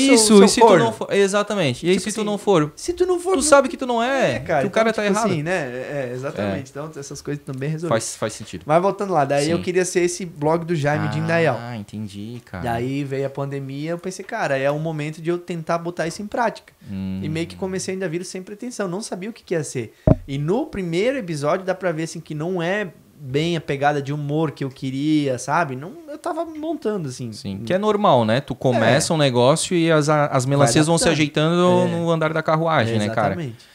isso, seu, seu e se tu não for. Exatamente. E aí, tipo se assim, tu não for. Se tu não for. Tu não... sabe que tu não é. é cara, que o cara então, tá tipo errado. Sim, né? É, é, exatamente. É. Então, essas coisas também resolvem. Faz, faz sentido. Mas voltando lá, daí sim. eu queria ser esse blog do Jaime ah, de Indaial. Ah, entendi, cara. Daí veio a pandemia, eu pensei, cara, é o momento de eu tentar botar isso em prática. Hum. E meio que hum. comecei ainda vir sem pretensão. Não sabia o que, que ia ser. E no primeiro episódio dá pra ver, assim, que não é bem a pegada de humor que eu queria, sabe? Não, eu tava montando, assim. Sim, que é normal, né? Tu começa é. um negócio e as, as melancias vão se ajeitando é. no andar da carruagem, é, né, cara? Exatamente.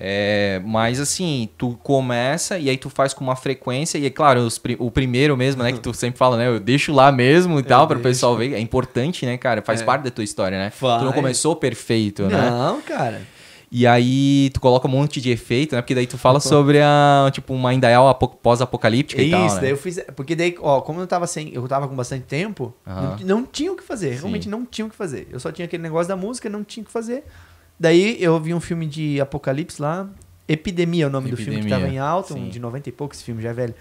É, mas assim, tu começa e aí tu faz com uma frequência, e é claro, os, o primeiro mesmo, né? Que tu sempre fala, né? Eu deixo lá mesmo e tal, para o pessoal ver. É importante, né, cara? Faz é. parte da tua história, né? Faz. Tu não começou perfeito, não, né? Não, cara. E aí tu coloca um monte de efeito, né? Porque daí tu fala sobre a, tipo, uma Indaial pós-apocalíptica e tal, Isso, né? daí eu fiz... Porque daí, ó, como eu tava sem... Eu tava com bastante tempo, não, não, tinha o que fazer. Sim. Realmente não tinha o que fazer. Eu só tinha aquele negócio da música, não tinha o que fazer. Daí eu vi um filme de apocalipse lá. Epidemia é o nome Epidemia, do filme que tava em alta, um de 90 e poucos, esse filme já é velho.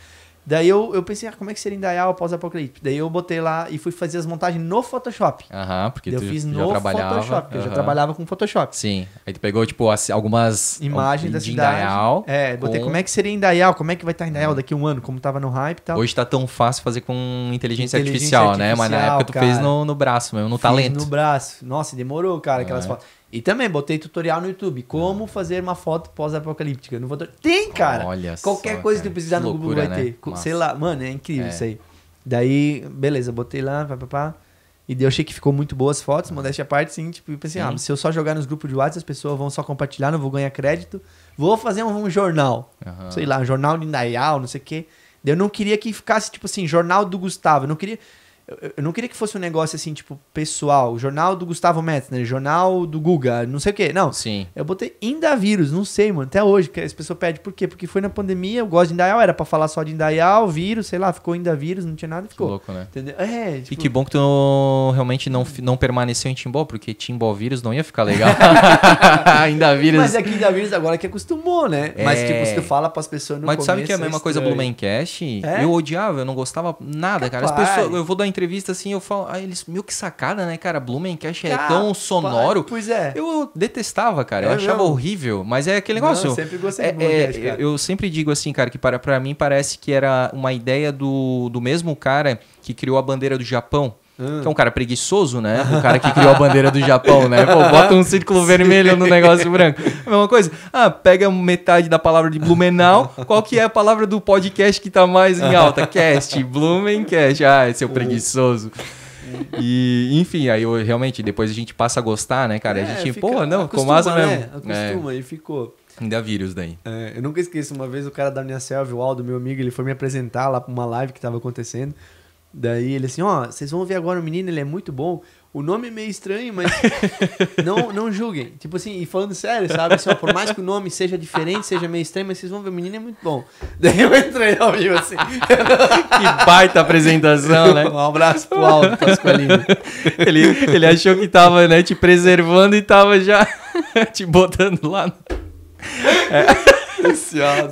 Daí eu, eu pensei, ah, como é que seria Indaial após apocalipse? Daí eu botei lá e fui fazer as montagens no Photoshop. Aham, porque Daí tu eu fiz já no trabalhava, Photoshop, porque eu já trabalhava com Photoshop. Sim. Aí tu pegou, tipo, as, algumas imagens da cidade. Indaial. É, botei com... como é que seria Indaial, como é que vai estar Indaial daqui a um ano, como tava no hype e tal. Hoje tá tão fácil fazer com inteligência, inteligência artificial, artificial, né? Mas na época tu fez no, no braço mesmo, no talento. No braço. Nossa, demorou, cara, aquelas é. fotos. E também botei tutorial no YouTube. Como ah. fazer uma foto pós-apocalíptica. Não vou... Tem, cara. Olha Qualquer só, coisa cara. que tu precisar que no Google vai né? ter. Nossa. Sei lá, mano, é incrível é. isso aí. Daí, beleza, botei lá, papapá. E daí eu achei que ficou muito boas fotos, modéstia à parte, sim. Tipo, assim pensei, ah, sim. ah, se eu só jogar nos grupos de WhatsApp, as pessoas vão só compartilhar, não vou ganhar crédito. Vou fazer um, um jornal. Uhum. Sei lá, um jornal de Nayal, não sei o quê. Daí eu não queria que ficasse, tipo assim, jornal do Gustavo. Eu não queria eu não queria que fosse um negócio assim, tipo, pessoal, jornal do Gustavo Metzner, né? jornal do Guga, não sei o quê. Não. Sim. Eu botei Indavírus, não sei, mano, até hoje, que as pessoas pedem por quê? Porque foi na pandemia, eu gosto de Indaial, era para falar só de Indaial, vírus, sei lá, ficou Indavírus, não tinha nada, ficou. Que louco, né? Entendeu? É, tipo... E que bom que tu realmente não, não permaneceu em Timbó, porque Timbó vírus não ia ficar legal. [LAUGHS] Indavírus. Mas é que Indavírus agora que acostumou, né? É... Mas tipo, se tu é. fala pras pessoas no Mas começo, sabe que é a mesma é coisa Blumencast? É? Eu odiava, eu não gostava nada, Capaz. cara. As pessoas, eu vou dar entrevista assim, eu falo, ah, eles, meu que sacada, né, cara? Blumencast é ah, tão sonoro. Pai, pois é. Eu detestava, cara. Eu, eu achava não. horrível, mas é aquele negócio. Não, eu sempre gostei é, de Blumencast, é, Eu sempre digo assim, cara, que para, para mim parece que era uma ideia do, do mesmo cara que criou a bandeira do Japão. Hum. Que é um cara preguiçoso, né? O cara que criou a bandeira do Japão, né? Pô, bota um círculo vermelho no negócio branco. A mesma coisa. Ah, pega metade da palavra de Blumenau. Qual que é a palavra do podcast que tá mais em alta? Cast, Blumencast. Ah, é seu preguiçoso. E, enfim, aí eu, realmente, depois a gente passa a gostar, né, cara? É, a gente, fica, pô, não, Com massa né? mesmo. Acostuma, é. e ficou. É. Ainda vírus daí. É, eu nunca esqueço, uma vez o cara da minha selva, o Aldo, meu amigo, ele foi me apresentar lá pra uma live que tava acontecendo. Daí ele assim, ó, oh, vocês vão ver agora o menino, ele é muito bom. O nome é meio estranho, mas [LAUGHS] não, não julguem. Tipo assim, e falando sério, sabe? Assim, ó, por mais que o nome seja diferente, seja meio estranho, mas vocês vão ver, o menino é muito bom. Daí eu entrei ao vivo assim. [LAUGHS] que baita apresentação, né? Um abraço pro Alto Pascoalino. ele, ele achou que tava, né, te preservando e tava já [LAUGHS] te botando lá. É.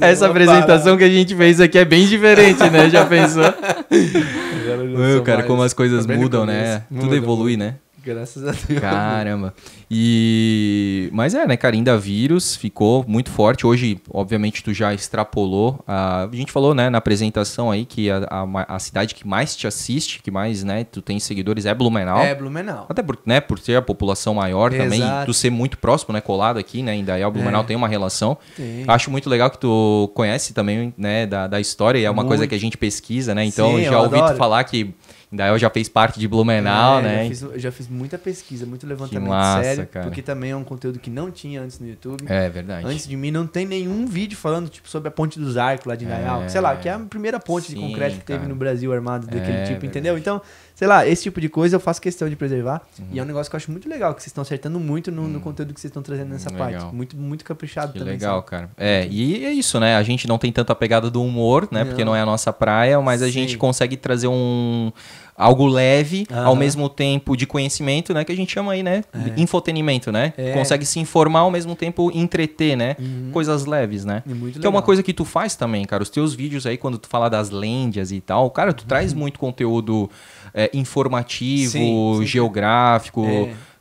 Essa apresentação parar. que a gente fez aqui é bem diferente, né? Já pensou? Meu, [LAUGHS] cara, como as coisas mudam, né? Muda, Tudo evolui, muda. né? Graças a Deus. Caramba. E. Mas é, né, cara? Ainda vírus ficou muito forte. Hoje, obviamente, tu já extrapolou. A, ah, a gente falou, né, na apresentação aí que a, a, a, cidade que mais te assiste, que mais, né, tu tem seguidores é Blumenau. É Blumenau. Até por, né, por ser a população maior Exato. também. tu ser muito próximo, né, colado aqui, né, ainda é. Blumenau tem uma relação. Tem. Acho muito legal que tu conhece também, né, da, da história. E é uma muito. coisa que a gente pesquisa, né? Então, Sim, já ouvi adoro. tu falar que Dael já fez parte de Blumenau, é, né? Já fiz, eu já fiz muita pesquisa, muito levantamento massa, sério, cara. porque também é um conteúdo que não tinha antes no YouTube. É verdade. Antes de mim não tem nenhum vídeo falando tipo sobre a ponte dos arcos lá de Dael, é, sei lá, que é a primeira ponte sim, de concreto que cara. teve no Brasil armada daquele é, tipo, verdade. entendeu? Então, sei lá, esse tipo de coisa eu faço questão de preservar uhum. e é um negócio que eu acho muito legal que vocês estão acertando muito no, no hum. conteúdo que vocês estão trazendo nessa hum, legal. parte, muito muito caprichado que também. Legal, sabe? cara. É, e é isso, né? A gente não tem tanto a pegada do humor, né? Não. Porque não é a nossa praia, mas a gente consegue trazer um algo leve, uhum. ao mesmo tempo de conhecimento, né? Que a gente chama aí, né? É. Infotenimento, né? É. Consegue se informar ao mesmo tempo entreter, né? Uhum. Coisas leves, né? que é uma coisa que tu faz também, cara. Os teus vídeos aí, quando tu fala das lendas e tal, cara, tu uhum. traz muito conteúdo é, informativo, sim, sim. geográfico,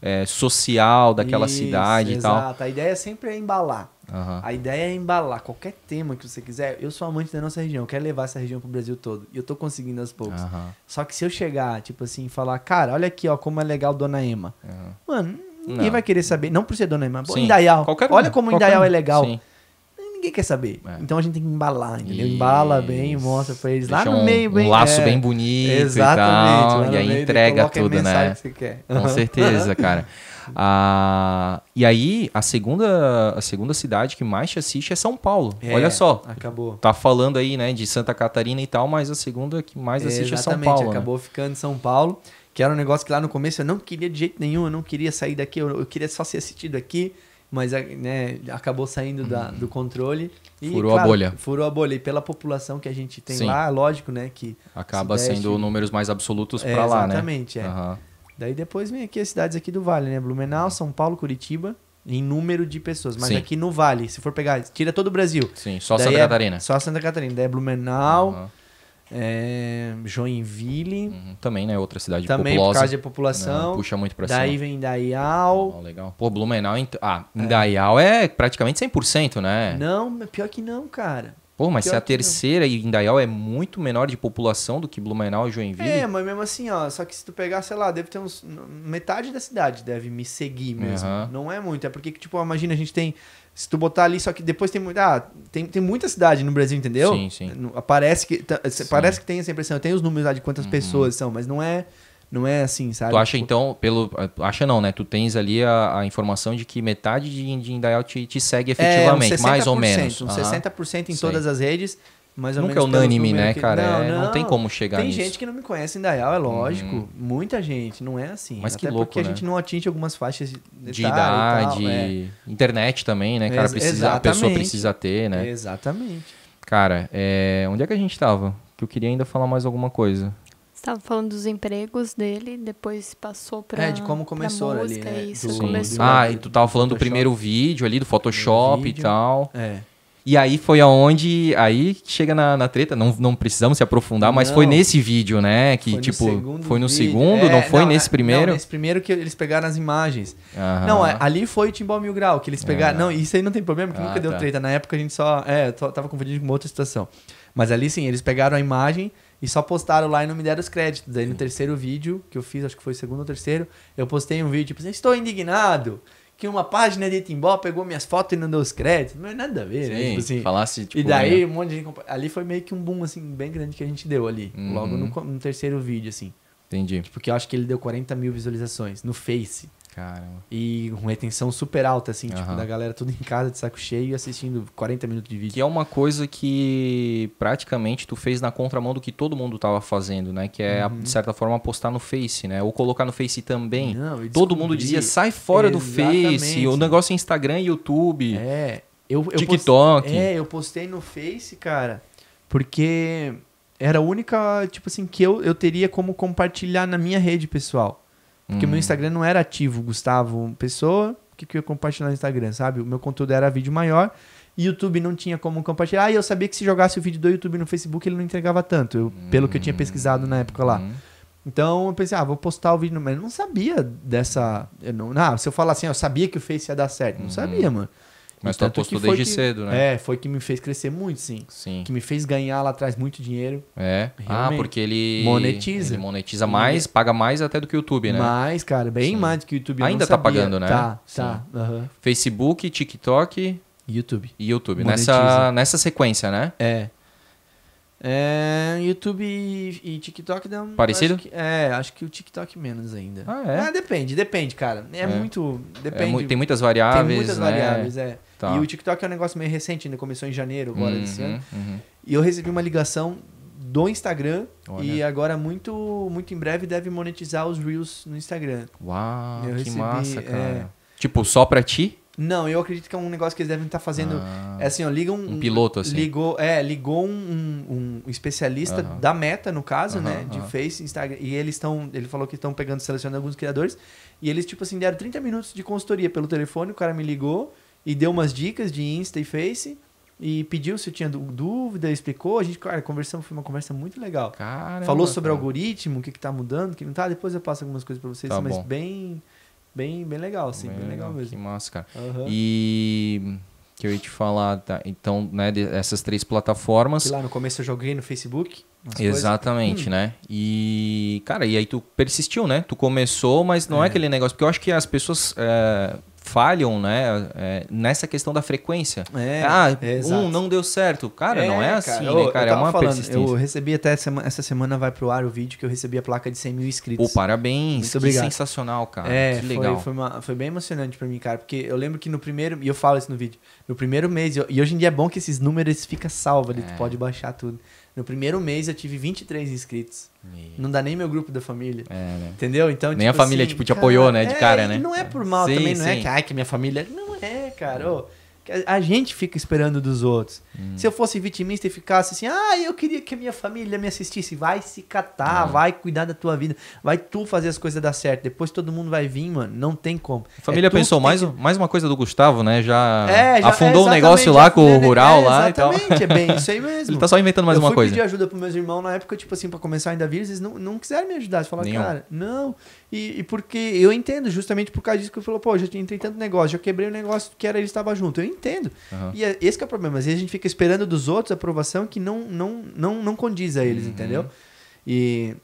é. É, social daquela Isso, cidade exato. e tal. Exato. A ideia sempre é embalar. Uhum. A ideia é embalar qualquer tema que você quiser. Eu sou amante da nossa região, quero levar essa região pro Brasil todo. E eu tô conseguindo aos poucos. Uhum. Só que se eu chegar, tipo assim, falar, cara, olha aqui, ó, como é legal Dona Ema. Uhum. Mano, ninguém não. vai querer saber. Não por ser Dona Ema, Sim. Indaial. Qualquer olha como qualquer Indaial é legal. Sim. Ninguém quer saber. É. Então a gente tem que embalar, entendeu? Isso. Embala bem, mostra pra eles Deixa lá no um, meio. Bem, um laço é. bem bonito Exatamente, e tal. E aí entrega tudo, né? Que você quer. Com certeza, cara. [LAUGHS] Ah, e aí, a segunda, a segunda cidade que mais te assiste é São Paulo. É, Olha só. Acabou. Tá falando aí, né, de Santa Catarina e tal, mas a segunda que mais assiste é, São Paulo. Né? Acabou né? ficando em São Paulo, que era um negócio que lá no começo eu não queria de jeito nenhum, eu não queria sair daqui, eu, eu queria só ser assistido aqui, mas né, acabou saindo da, uhum. do controle. E, furou claro, a bolha. Furou a bolha. E pela população que a gente tem Sim. lá, lógico, né? Que Acaba sendo números mais absolutos é, para lá, né? Exatamente, é. Uhum. Daí depois vem aqui as cidades aqui do Vale, né? Blumenau, São Paulo, Curitiba, em número de pessoas. Mas Sim. aqui no Vale, se for pegar, tira todo o Brasil. Sim, só Daí Santa é, Catarina. Só Santa Catarina. Daí é Blumenau, uhum. é, Joinville. Uhum. Também, né? Outra cidade Também populosa. por causa de população. Né? Puxa muito pra cima. Daí vem Daial. Oh, legal. Pô, Blumenau... Ah, é. é praticamente 100%, né? Não, pior que não, cara. Pô, mas se a terceira e Indaial é muito menor de população do que Blumenau e Joinville. É, mas mesmo assim, ó, só que se tu pegar, sei lá, deve ter uns. Metade da cidade deve me seguir mesmo. Uhum. Não é muito. É porque, tipo, imagina, a gente tem. Se tu botar ali, só que depois tem muita. Ah, tem, tem muita cidade no Brasil, entendeu? Sim, sim. Parece que, sim. parece que tem essa impressão. Eu tenho os números lá de quantas uhum. pessoas são, mas não é. Não é assim, sabe? Tu acha tipo, então, pelo. Acha não, né? Tu tens ali a, a informação de que metade de, de te, te segue efetivamente, é, um mais ou menos. Um uhum. 60% em Sei. todas as redes. Mais Nunca é unânime, né, que... cara? Não, é, não, não, tem como chegar tem nisso. Tem gente que não me conhece em é lógico. Hum. Muita gente, não é assim. Mas Até que louco, porque né? a gente não atinge algumas faixas de, de idade. Tal, é. Internet também, né, cara? Precisa, Exatamente. a pessoa precisa ter, né? Exatamente. Cara, é... onde é que a gente tava? Que eu queria ainda falar mais alguma coisa tava falando dos empregos dele, depois passou para É, de como começou ali, música, né? Isso, do, começou. Do, ah, e tu tava falando do, do primeiro vídeo ali, do Photoshop e tal. É. E aí foi aonde. Aí chega na, na treta, não, não precisamos se aprofundar, mas não. foi nesse vídeo, né? Que foi tipo. No foi no vídeo. segundo, é, não foi não, nesse é, primeiro? Não, nesse primeiro que eles pegaram as imagens. Aham. Não, é, ali foi o Timbal Mil Grau, que eles é. pegaram. É. Não, isso aí não tem problema, que ah, nunca deu tá. treta. Na época a gente só. É, tava confundindo com outra situação. Mas ali sim, eles pegaram a imagem e só postaram lá e não me deram os créditos. Aí no terceiro vídeo que eu fiz, acho que foi o segundo ou terceiro, eu postei um vídeo, tipo assim, estou indignado que uma página de Timbó pegou minhas fotos e não deu os créditos. Não é nada a ver, né? Sim, né? Tipo assim, falasse, tipo, e daí né? um monte de gente... Ali foi meio que um boom, assim, bem grande que a gente deu ali. Uhum. Logo no, uhum. no terceiro vídeo, assim. Entendi. Porque tipo, eu acho que ele deu 40 mil visualizações no Face. Caramba. E com retenção super alta, assim, uhum. tipo, da galera tudo em casa de saco cheio e assistindo 40 minutos de vídeo. Que é uma coisa que praticamente tu fez na contramão do que todo mundo tava fazendo, né? Que é, uhum. de certa forma, postar no Face, né? Ou colocar no Face também. Não, todo mundo dizia, sai fora Exatamente. do Face. O negócio é Instagram e YouTube. É. Eu, eu TikTok. é, eu postei no Face, cara, porque era a única, tipo assim, que eu, eu teria como compartilhar na minha rede pessoal. Porque hum. meu Instagram não era ativo, Gustavo Pessoa. O que, que eu ia compartilhar no Instagram, sabe? O meu conteúdo era vídeo maior. E YouTube não tinha como compartilhar. Ah, e eu sabia que se jogasse o vídeo do YouTube no Facebook, ele não entregava tanto. Eu, hum. Pelo que eu tinha hum. pesquisado na época lá. Hum. Então eu pensei, ah, vou postar o vídeo. Mas eu não sabia dessa. Eu não, ah, se eu falar assim, ah, eu sabia que o Face ia dar certo. Não uhum. sabia, mano. Mas tu é apostou desde que, cedo, né? É, foi que me fez crescer muito, sim. Sim. Que me fez ganhar lá atrás muito dinheiro. É. Ah, Realmente. Ah, porque ele. Monetiza. Ele monetiza mais, paga mais até do que o YouTube, né? Mais, cara. Bem sim. mais do que o YouTube. Ainda tá pagando, né? Tá, sim. tá. Uhum. Facebook, TikTok. YouTube. E YouTube. Nessa, nessa sequência, né? É. É, YouTube e, TikTok dão. Parecido? Acho que, é, acho que o TikTok menos ainda. Ah, é? Ah, depende, depende, cara. É, é. muito. É depende. É, tem muitas variáveis. Tem muitas né? variáveis, é. Tá. E o TikTok é um negócio meio recente, ainda começou em janeiro agora uhum, desse ano. Uhum. E eu recebi uma ligação do Instagram Olha. e agora muito muito em breve deve monetizar os Reels no Instagram. Uau, eu que recebi, massa, é. cara. Tipo, só pra ti? Não, eu acredito que é um negócio que eles devem estar tá fazendo. Ah, é assim, ó, liga um, um. piloto, assim. Ligou, é, ligou um, um especialista uh -huh. da meta, no caso, uh -huh, né? De uh -huh. Face, Instagram. E eles estão. Ele falou que estão pegando, selecionando alguns criadores. E eles, tipo assim, deram 30 minutos de consultoria pelo telefone. O cara me ligou e deu umas dicas de Insta e Face. E pediu se eu tinha dúvida, explicou. A gente, cara, conversamos, foi uma conversa muito legal. Caramba, Falou sobre cara. algoritmo, o que, que tá mudando, o que não tá. Depois eu passo algumas coisas para vocês, tá mas bom. bem bem, bem legal, assim, bem, bem legal, legal, mesmo. Que massa, cara. Uhum. E que eu ia te falar, tá? Então, né, dessas três plataformas. Que lá no começo eu joguei no Facebook. Exatamente, hum. né? E, cara, e aí tu persistiu, né? Tu começou, mas não é, é aquele negócio, porque eu acho que as pessoas. É falham, né? É, nessa questão da frequência. É, ah, um não deu certo. Cara, é, não é, é assim, né, cara. né, cara? Eu, eu é uma falando, persistência. Eu recebi até essa, essa semana, vai pro ar o vídeo que eu recebi a placa de 100 mil inscritos. Pô, parabéns. Muito que obrigado. sensacional, cara. É, que legal. Foi, foi, uma, foi, bem emocionante pra mim, cara. Porque eu lembro que no primeiro... E eu falo isso no vídeo. No primeiro mês... Eu, e hoje em dia é bom que esses números ficam salvos ali. Tu é. pode baixar tudo. No primeiro mês eu tive 23 inscritos. Meu. Não dá nem meu grupo da família. É, né? Entendeu? Então, nem tipo, a família assim, tipo, te cara, apoiou, né? De cara, né? É, não é por mal também, não é sim. é que, ai, que minha família. Não é, cara. A gente fica esperando dos outros. Hum. Se eu fosse vitimista e ficasse assim, ah, eu queria que a minha família me assistisse. Vai se catar, hum. vai cuidar da tua vida, vai tu fazer as coisas dar certo. Depois todo mundo vai vir, mano. Não tem como. A é família é pensou mais, que... mais uma coisa do Gustavo, né? Já, é, já afundou o um negócio lá com o né, né, rural lá e é, tal. Exatamente, é bem isso aí [LAUGHS] mesmo. Ele tá só inventando mais eu uma coisa. Eu pedi ajuda pros meus irmãos na época, tipo assim, pra começar ainda a vir, eles não, não quiseram me ajudar. Eles falaram, Nenhum. cara, não e, e, porque eu entendo, justamente por causa disso que eu falou, pô, já entrei tanto negócio, já quebrei o um negócio que era ele estava junto. Eu entendo. Uhum. E é, esse é o problema. Às vezes a gente fica esperando dos outros a aprovação que não, não, não, não condiz a eles, uhum. entendeu? E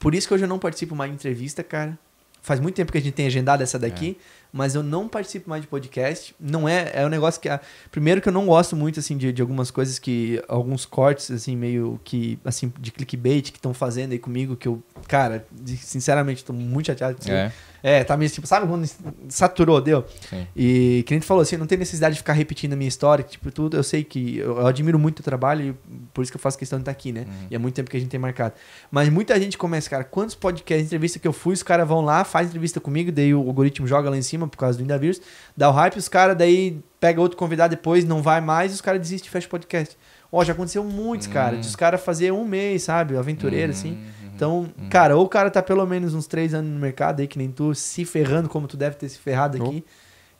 por isso que hoje eu não participo mais de entrevista, cara. Faz muito tempo que a gente tem agendado essa daqui. É mas eu não participo mais de podcast. Não é. É um negócio que. Primeiro que eu não gosto muito, assim, de, de algumas coisas que. Alguns cortes, assim, meio que. Assim, de clickbait que estão fazendo aí comigo, que eu. Cara, sinceramente, estou muito chateado com isso. É. É, tá meio tipo, sabe quando saturou, deu? Sim. E que nem tu falou assim, não tem necessidade de ficar repetindo a minha história, tipo, tudo. Eu sei que eu, eu admiro muito o trabalho e por isso que eu faço questão de estar aqui, né? Uhum. E é muito tempo que a gente tem marcado. Mas muita gente começa, cara, quantos podcasts, entrevista que eu fui, os caras vão lá, faz entrevista comigo, daí o algoritmo joga lá em cima por causa do Indavírus, dá o hype, os caras daí pega outro convidado depois, não vai mais, e os caras desistem e fecha o podcast. Ó, oh, já aconteceu muitos, uhum. cara, de os caras fazer um mês, sabe? Aventureiro, assim. Uhum. Então, uhum, uhum. cara, ou o cara tá pelo menos uns três anos no mercado aí, que nem tu, se ferrando como tu deve ter se ferrado uhum. aqui.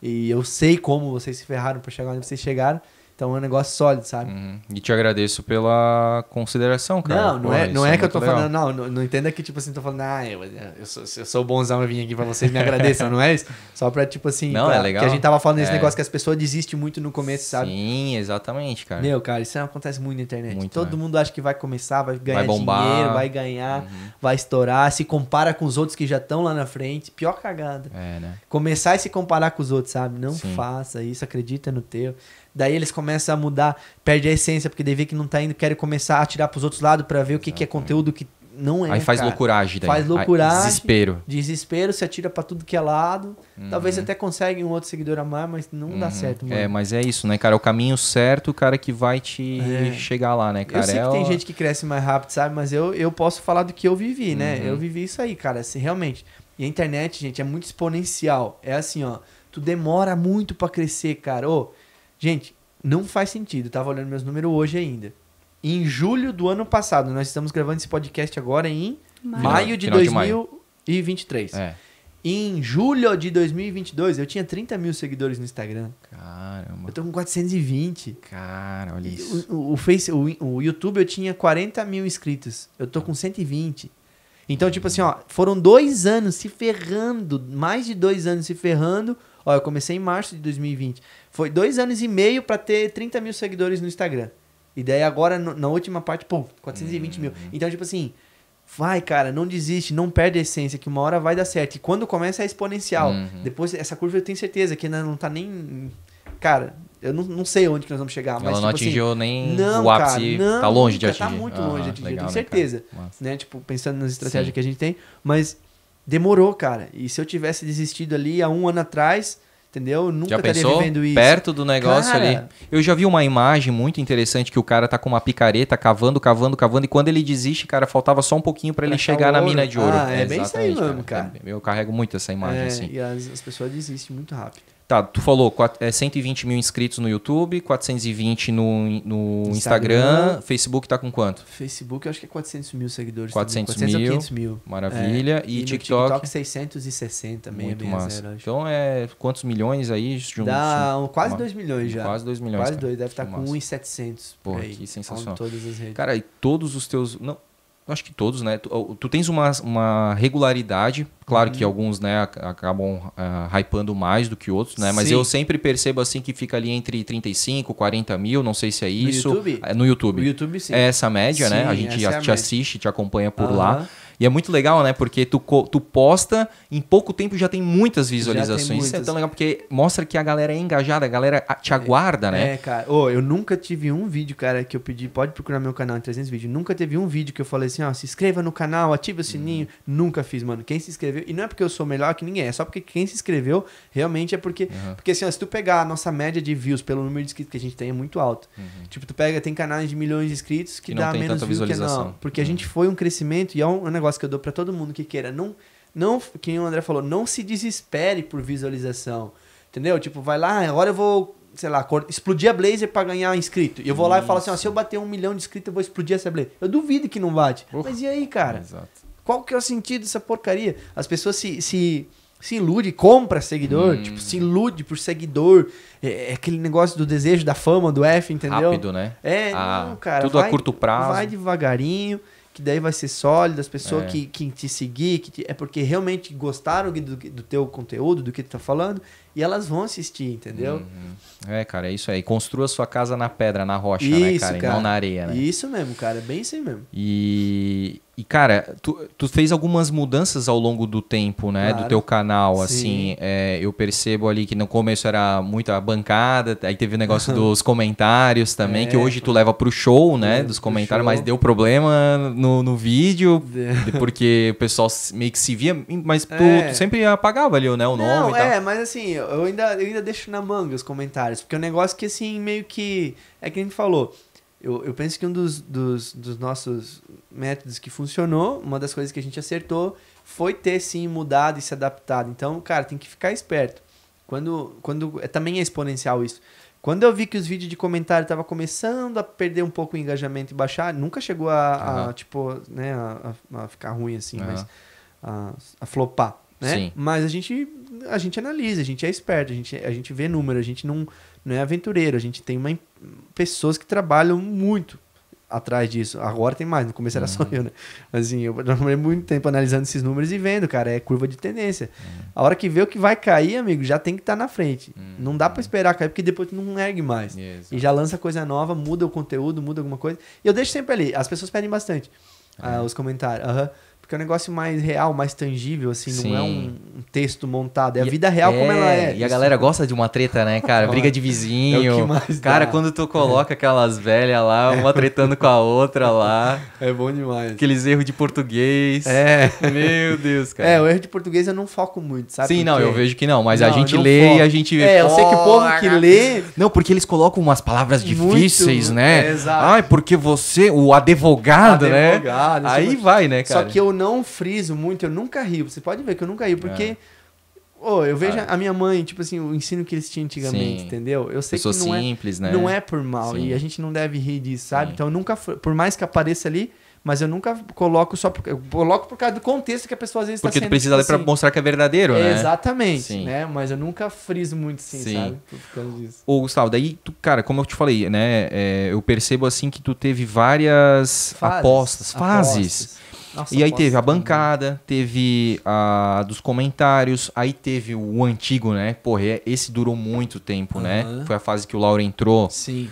E eu sei como vocês se ferraram para chegar onde vocês chegaram. Então é um negócio sólido, sabe? Uhum. E te agradeço pela consideração, cara. Não, não Pô, é, não é, é que eu tô legal. falando, não, não, não, entenda que, tipo assim, tô falando, ah, eu, eu, sou, eu sou bonzão, eu vim aqui pra vocês, me agradeçam, [LAUGHS] não é isso? Só pra, tipo assim, não, é pra, é legal. que a gente tava falando desse é. negócio que as pessoas desistem muito no começo, sabe? Sim, exatamente, cara. Meu, cara, isso é, acontece muito na internet. Muito, Todo né? mundo acha que vai começar, vai ganhar vai dinheiro, vai ganhar, uhum. vai estourar, se compara com os outros que já estão lá na frente, pior cagada. É, né? Começar e se comparar com os outros, sabe? Não Sim. faça isso, acredita no teu. Daí eles começam a mudar, perde a essência, porque daí vê que não tá indo, querem começar a tirar pros outros lados para ver o que, que é conteúdo que não é. Aí faz cara. loucuragem daí. Faz loucuragem. desespero. Desespero, se atira para tudo que é lado. Uhum. Talvez até consegue um outro seguidor a mais, mas não uhum. dá certo, é, mano. É, mas é isso, né, cara? É o caminho certo, o cara que vai te é. chegar lá, né, cara? Eu sei é que tem gente que cresce mais rápido, sabe? Mas eu, eu posso falar do que eu vivi, né? uhum. né? Eu vivi isso aí, cara. Assim, realmente. E a internet, gente, é muito exponencial. É assim, ó. Tu demora muito para crescer, cara. Ô. Oh, Gente, não faz sentido. Eu tava olhando meus números hoje ainda. Em julho do ano passado, nós estamos gravando esse podcast agora em maio, maio de 2023. De maio. É. Em julho de 2022, eu tinha 30 mil seguidores no Instagram. Caramba. Eu tô com 420. Cara, olha isso. O, o, Face, o, o YouTube eu tinha 40 mil inscritos. Eu tô com 120. Então, tipo assim, ó, foram dois anos se ferrando, mais de dois anos se ferrando Ó, eu comecei em março de 2020. Foi dois anos e meio para ter 30 mil seguidores no Instagram. E daí agora, no, na última parte, pô, 420 uhum. mil. Então, tipo assim, vai, cara, não desiste, não perde a essência, que uma hora vai dar certo. E quando começa é exponencial. Uhum. Depois, essa curva eu tenho certeza que ainda não tá nem. Cara, eu não, não sei onde que nós vamos chegar, mas. Ela não tipo assim, atingiu assim, nem não, o ápice. Cara, tá não, tá longe de atingir. Tá muito ah, longe de atingir, legal, eu tenho né, certeza. Né, né? Tipo, pensando nas estratégias Sim. que a gente tem. Mas demorou, cara. E se eu tivesse desistido ali há um ano atrás, entendeu? Eu nunca já estaria vivendo isso. Perto do negócio cara... ali. Eu já vi uma imagem muito interessante que o cara tá com uma picareta cavando, cavando, cavando e quando ele desiste, cara, faltava só um pouquinho para ele chegar na mina de ouro. Ah, é, é bem isso aí mesmo, cara. cara. Eu carrego muito essa imagem é, assim. E as, as pessoas desistem muito rápido. Tá, tu falou 120 é, mil inscritos no YouTube, 420 no, no Instagram. Instagram. Facebook tá com quanto? Facebook eu acho que é 400 mil seguidores. 400, 400 mil. 500 mil. Maravilha. É, e, e TikTok? TikTok 660, mesmo. Muito Zero, então é quantos milhões aí? De Dá um, quase 2 milhões já. Quase 2 milhões. Quase 2, deve estar tá com 1,700. Pô, aí, que sensacional. Todas as redes. Cara, e todos os teus... Não, acho que todos, né? Tu, tu tens uma, uma regularidade, claro uhum. que alguns, né, acabam uh, hypando mais do que outros, né? Mas Sim. eu sempre percebo assim que fica ali entre 35, 40 mil, não sei se é isso. No YouTube? É, no YouTube. No YouTube, sim. É essa média, né? sim, né? A gente já é a te média. assiste, te acompanha por uhum. lá. E é muito legal, né? Porque tu, tu posta, em pouco tempo já tem muitas visualizações. Tem muitas. Isso é tão legal porque mostra que a galera é engajada, a galera te aguarda, é, né? É, é cara. Oh, eu nunca tive um vídeo, cara, que eu pedi, pode procurar meu canal em 300 vídeos. Nunca teve um vídeo que eu falei assim, ó, se inscreva no canal, ative o sininho. Uhum. Nunca fiz, mano. Quem se inscreveu, e não é porque eu sou melhor que ninguém, é só porque quem se inscreveu realmente é porque, uhum. porque assim, ó, se tu pegar a nossa média de views pelo número de inscritos que a gente tem é muito alto. Uhum. Tipo, tu pega, tem canais de milhões de inscritos que, que dá menos views que não, porque a uhum. gente foi um crescimento e é um, é um negócio negócio que eu dou para todo mundo que queira. Não, não, quem o André falou, não se desespere por visualização. Entendeu? Tipo, vai lá, ah, agora eu vou, sei lá, explodir a Blazer para ganhar inscrito. E eu vou lá e falo assim, ó, se eu bater um milhão de inscritos, eu vou explodir essa Blazer. Eu duvido que não bate. Uh, Mas e aí, cara? Exato. Qual que é o sentido dessa porcaria? As pessoas se, se se ilude, compra seguidor, hum. tipo, se ilude por seguidor. É, é, aquele negócio do desejo da fama, do F, entendeu? Rápido, né? É, ah, não, cara. Tudo vai, a curto prazo. Vai devagarinho que daí vai ser sólido, as pessoas é. que, que te seguir, que te, é porque realmente gostaram do, do teu conteúdo, do que tu tá falando, e elas vão assistir, entendeu? Uhum. É, cara, é isso aí. Construa sua casa na pedra, na rocha, né, isso, né, cara? cara? E não na areia, né? Isso mesmo, cara. É bem assim mesmo. E, e cara, tu, tu fez algumas mudanças ao longo do tempo, né? Claro. Do teu canal, Sim. assim. É, eu percebo ali que no começo era muito a bancada, aí teve o negócio dos comentários também, é, que hoje tu leva pro show, né? É, dos comentários, mas deu problema no, no vídeo, [LAUGHS] porque o pessoal meio que se via, mas tu, é. tu sempre apagava ali, né? O nome não, e tal. É, mas assim eu ainda, eu ainda deixo na manga os comentários, porque é um negócio que, assim, meio que. É que a gente falou. Eu, eu penso que um dos, dos, dos nossos métodos que funcionou, uma das coisas que a gente acertou, foi ter sim mudado e se adaptado. Então, cara, tem que ficar esperto. Quando, quando é, também é exponencial isso. Quando eu vi que os vídeos de comentário estavam começando a perder um pouco o engajamento e baixar, nunca chegou a, uhum. a tipo, né, a, a, ficar ruim assim, uhum. mas a, a flopar né? Sim. Mas a gente, a gente analisa, a gente é esperto, a gente, a gente vê número, a gente não, não é aventureiro, a gente tem uma, pessoas que trabalham muito atrás disso. Agora tem mais, no começo era uhum. só eu, né? Mas assim, eu demorei muito tempo analisando esses números e vendo, cara, é curva de tendência. Uhum. A hora que vê o que vai cair, amigo, já tem que estar tá na frente. Uhum. Não dá para esperar cair, porque depois tu não ergue mais. Yes, e já lança coisa nova, muda o conteúdo, muda alguma coisa. E eu deixo sempre ali, as pessoas pedem bastante ah, é. os comentários. Aham. Uhum porque é um negócio mais real, mais tangível, assim, Sim. não é um, texto montado. É a vida real é, como ela é. E isso. a galera gosta de uma treta, né, cara? [LAUGHS] Briga de é vizinho. É cara, dá. quando tu coloca aquelas velhas lá, [LAUGHS] é. uma tretando com a outra lá. É bom demais. Aqueles erros de português. É. Meu Deus, cara. É, o erro de português eu não foco muito, sabe? Sim, não, eu vejo que não, mas não, a gente lê foco. e a gente vê. É, eu sei que o povo que lê. Não, porque eles colocam umas palavras difíceis, muito, né? É, exato. Ai, porque você, o advogado, né? advogado né? Aí vai, né, cara? Só que eu não friso muito, eu nunca rio. Você pode ver que eu nunca rio, porque. Oh, eu vejo ah. a minha mãe, tipo assim, o ensino que eles tinham antigamente, Sim. entendeu? Eu sei que não é- simples, é, né? não é por mal Sim. e a gente não deve rir disso, sabe? Sim. Então eu nunca, por mais que apareça ali, mas eu nunca coloco só por, eu coloco por causa do contexto que a pessoa às vezes está Porque tá sendo, tu precisa tipo, assim, para mostrar que é verdadeiro, né? Exatamente, né? Mas eu nunca friso muito assim, Sim. sabe? Por causa disso. Ô, Gustavo, daí tu, cara, como eu te falei, né, é, eu percebo assim que tu teve várias fases, apostas, fases. Apostas nossa, e aí teve a né? bancada, teve a dos comentários, aí teve o antigo, né? Porra, é, esse durou muito tempo, uhum. né? Foi a fase que o Laura entrou. Sim.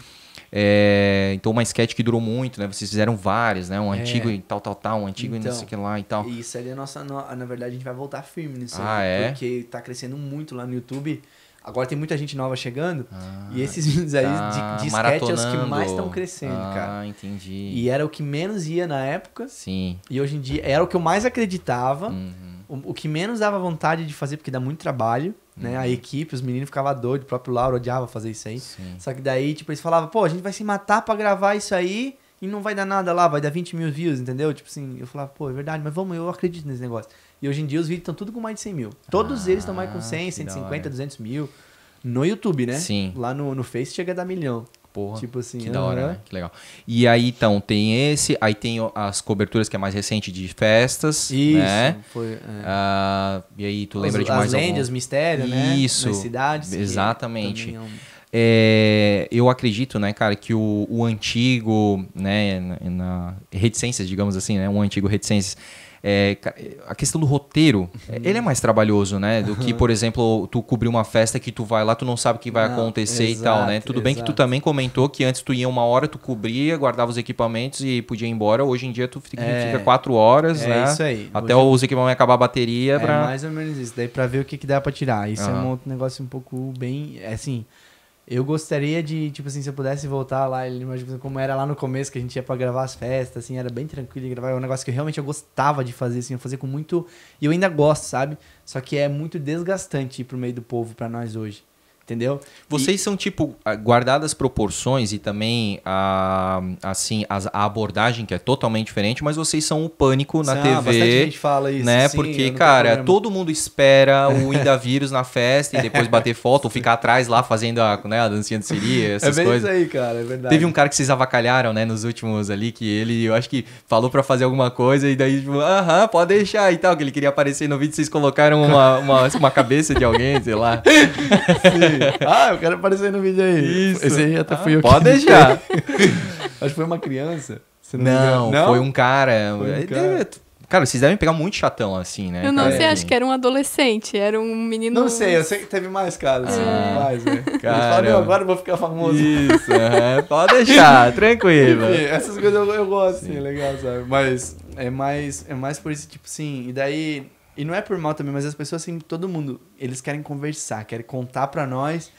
É, então, uma sketch que durou muito, né? Vocês fizeram várias, né? Um é. antigo e tal, tal, tal, um antigo então, e não sei o então, que lá e tal. Isso ali é nossa. Na verdade, a gente vai voltar firme nisso. Ah, aí, é? Porque tá crescendo muito lá no YouTube. Agora tem muita gente nova chegando ah, e esses [LAUGHS] vídeos aí tá de, de sketch é os que mais estão crescendo, ah, cara. Ah, entendi. E era o que menos ia na época. Sim. E hoje em dia era o que eu mais acreditava, uhum. o, o, que menos dava vontade de fazer, porque dá muito trabalho, uhum. né? A uhum. equipe, os meninos ficavam doidos, o próprio Lauro odiava fazer isso aí. Sim. Só que daí, tipo, eles falavam, pô, a gente vai se matar para gravar isso aí e não vai dar nada lá, vai dar 20 mil views, entendeu? Tipo assim, eu falava, pô, é verdade, mas vamos, eu acredito nesse negócio. E hoje em dia os vídeos estão tudo com mais de 100 mil. Todos ah, eles estão mais com 100, 150, 200 mil. No YouTube, né? Sim. Lá no, no Face chega a dar milhão. Porra, tipo assim, que da hora, né? Que legal. E aí, então, tem esse, aí tem as coberturas que é mais recente de festas. Né? Isso, né? foi. É. Ah, e aí, tu lembra as, de mais algum? Lendas, mistério, né? Isso. Nas cidades. Exatamente. É, é, eu acredito, né, cara, que o, o antigo, né, na, na reticências, digamos assim, né, um antigo reticências, é, a questão do roteiro, uhum. ele é mais trabalhoso, né? Do uhum. que, por exemplo, tu cobrir uma festa que tu vai lá, tu não sabe o que vai não, acontecer exato, e tal, né? Tudo exato. bem que tu também comentou que antes tu ia uma hora, tu cobria, guardava os equipamentos e podia ir embora. Hoje em dia tu fica, é, fica quatro horas, é né? isso aí. Até Hoje... os equipamentos acabar a bateria. É pra... mais ou menos isso. Daí pra ver o que, que dá pra tirar. Isso uhum. é um negócio um pouco bem. É assim, eu gostaria de, tipo assim, se eu pudesse voltar lá, imagina como era lá no começo, que a gente ia pra gravar as festas, assim, era bem tranquilo de gravar. É um negócio que eu realmente eu gostava de fazer, assim, eu fazia com muito. E eu ainda gosto, sabe? Só que é muito desgastante ir pro meio do povo para nós hoje. Entendeu? Vocês e... são, tipo, ah, guardadas proporções e também a, ah, assim, a, a, abordagem que é totalmente diferente, mas vocês são o pânico na ah, TV. Bastante gente fala isso. Né? Sim, Porque, cara, todo mundo espera o [LAUGHS] Indavírus na festa e depois bater foto ou ficar atrás lá fazendo a, né, a dancinha de é essas é coisas. É isso aí, cara, é verdade. Teve um cara que vocês avacalharam, né, nos últimos ali, que ele, eu acho que falou para fazer alguma coisa e daí, tipo, aham, pode deixar e tal, que ele queria aparecer no vídeo, vocês colocaram uma, uma, uma cabeça de alguém, sei lá. [LAUGHS] Sim. [LAUGHS] ah, eu quero aparecer no vídeo aí. Isso. Esse aí até ah, fui eu Pode deixar. [LAUGHS] Acho que foi uma criança. Não, não, foi um cara. Foi um ele, cara. vocês devem pegar muito chatão, assim, né? Eu não cara? sei, acho que era um adolescente, era um menino... Não sei, eu sei que teve mais caras, ah. assim, mais, né? Cara... agora eu vou ficar famoso. Isso, é, [LAUGHS] pode deixar, tranquilo. essas coisas eu, eu gosto, assim, Sim. assim, legal, sabe? Mas é mais, é mais por esse tipo, assim, e daí e não é por mal também, mas as pessoas, assim, todo mundo, eles querem conversar, querem contar pra nós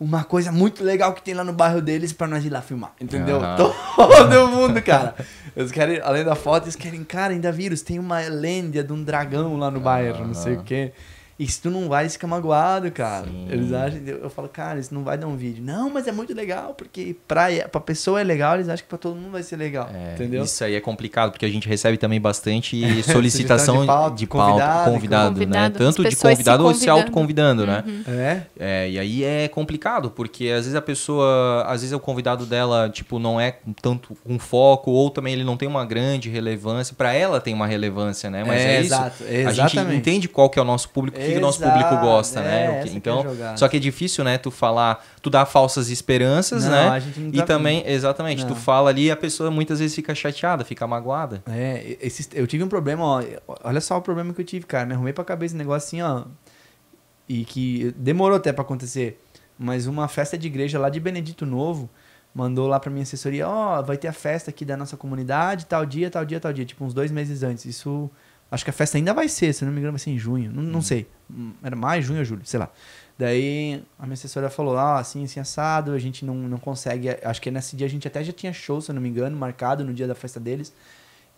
uma coisa muito legal que tem lá no bairro deles pra nós ir lá filmar, entendeu? Uhum. Todo mundo, cara. Eles querem, além da foto, eles querem, cara, ainda vírus, tem uma lenda de um dragão lá no uhum. bairro, não sei o quê. E se tu não vai, eles ficam magoados, cara. Sim. Eles acham. Eu, eu falo, cara, isso não vai dar um vídeo. Não, mas é muito legal, porque pra, pra pessoa é legal, eles acham que pra todo mundo vai ser legal. É, entendeu? Isso aí é complicado, porque a gente recebe também bastante [LAUGHS] solicitação de, pauta, de pauta, convidado, convidado, convidado né? Tanto de convidado se ou se autoconvidando, né? uhum. né? É. é. E aí é complicado, porque às vezes a pessoa, às vezes o convidado dela, tipo, não é tanto um foco, ou também ele não tem uma grande relevância. Pra ela tem uma relevância, né? Mas é, é isso. Exato, exatamente. A gente entende qual que é o nosso público. É que o nosso público gosta, né? é, né? Que, então, que só que é difícil, né? Tu falar, tu dá falsas esperanças, não, né? A gente não tá e também, exatamente, não. tu fala ali e a pessoa muitas vezes fica chateada, fica magoada. É, esse, eu tive um problema, ó, olha só o problema que eu tive, cara, me arrumei pra cabeça um negócio assim, ó, e que demorou até para acontecer, mas uma festa de igreja lá de Benedito Novo, mandou lá pra minha assessoria, ó, oh, vai ter a festa aqui da nossa comunidade, tal dia, tal dia, tal dia, tipo uns dois meses antes. Isso Acho que a festa ainda vai ser, se não me engano, vai ser em junho. Não, não hum. sei. Era mais junho ou julho, sei lá. Daí a minha assessora falou: ah, assim, assim, assado, a gente não, não consegue. Acho que nesse dia a gente até já tinha show, se não me engano, marcado no dia da festa deles.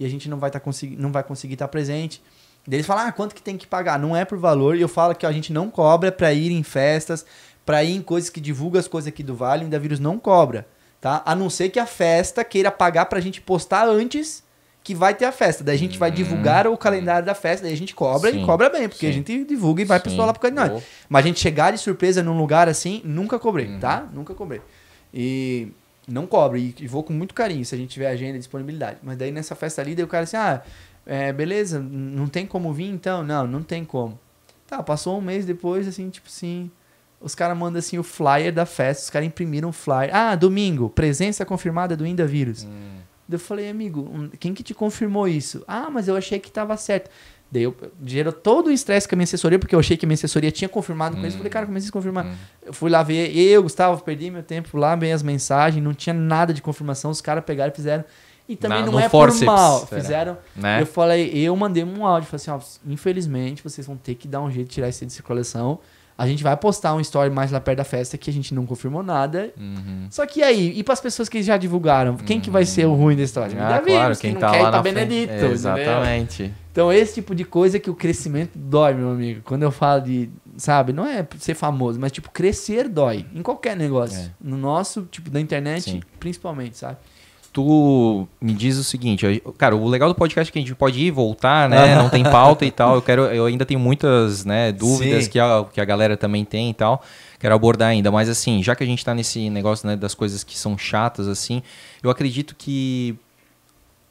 E a gente não vai, tá consegui não vai conseguir estar tá presente. Daí eles falam: ah, quanto que tem que pagar? Não é por valor. E eu falo que ó, a gente não cobra para ir em festas, para ir em coisas que divulga as coisas aqui do Vale. O Vírus não cobra, tá? A não ser que a festa queira pagar pra gente postar antes que vai ter a festa. Daí a gente vai hum, divulgar o calendário da festa, daí a gente cobra sim, e cobra bem, porque sim. a gente divulga e vai sim. pessoal lá pro calendário. Oh. Mas a gente chegar de surpresa num lugar assim, nunca cobrei, uhum. tá? Nunca cobrei. E não cobro, e, e, vou com muito carinho se a gente tiver agenda e disponibilidade. Mas daí nessa festa ali, daí o cara assim, ah, é, beleza, não tem como vir então? Não, não tem como. Tá, passou um mês depois, assim, tipo assim. Os caras mandam assim o flyer da festa, os caras imprimiram o flyer. Ah, domingo, presença confirmada do Indavírus. Hum eu falei, amigo, quem que te confirmou isso? Ah, mas eu achei que estava certo. Daí eu, gerou todo o estresse com a minha assessoria, porque eu achei que a minha assessoria tinha confirmado com hum. isso. Falei, cara, como é que confirmar? Hum. Eu fui lá ver, eu, Gustavo, perdi meu tempo lá, bem as mensagens, não tinha nada de confirmação, os caras pegaram e fizeram. E também não, não é forceps, por mal. Fizeram. Né? Eu falei, eu mandei um áudio, falei assim, ó, infelizmente vocês vão ter que dar um jeito de tirar isso de circulação. coleção a gente vai postar um story mais lá perto da festa que a gente não confirmou nada. Uhum. Só que aí, e para as pessoas que já divulgaram, quem uhum. que vai ser o ruim da história? Ah, Davi, claro, quem, quem tá quer lá tá Benedito. É, exatamente. Entendeu? Então, esse tipo de coisa que o crescimento dói, meu amigo. Quando eu falo de, sabe, não é ser famoso, mas tipo, crescer dói. Em qualquer negócio. É. No nosso, tipo, da internet, Sim. principalmente, sabe? tu me diz o seguinte, cara, o legal do podcast é que a gente pode ir, voltar, né? Não tem pauta e [LAUGHS] tal. Eu quero, eu ainda tenho muitas né, dúvidas que a, que a galera também tem e tal. Quero abordar ainda, mas assim, já que a gente tá nesse negócio né, das coisas que são chatas, assim, eu acredito que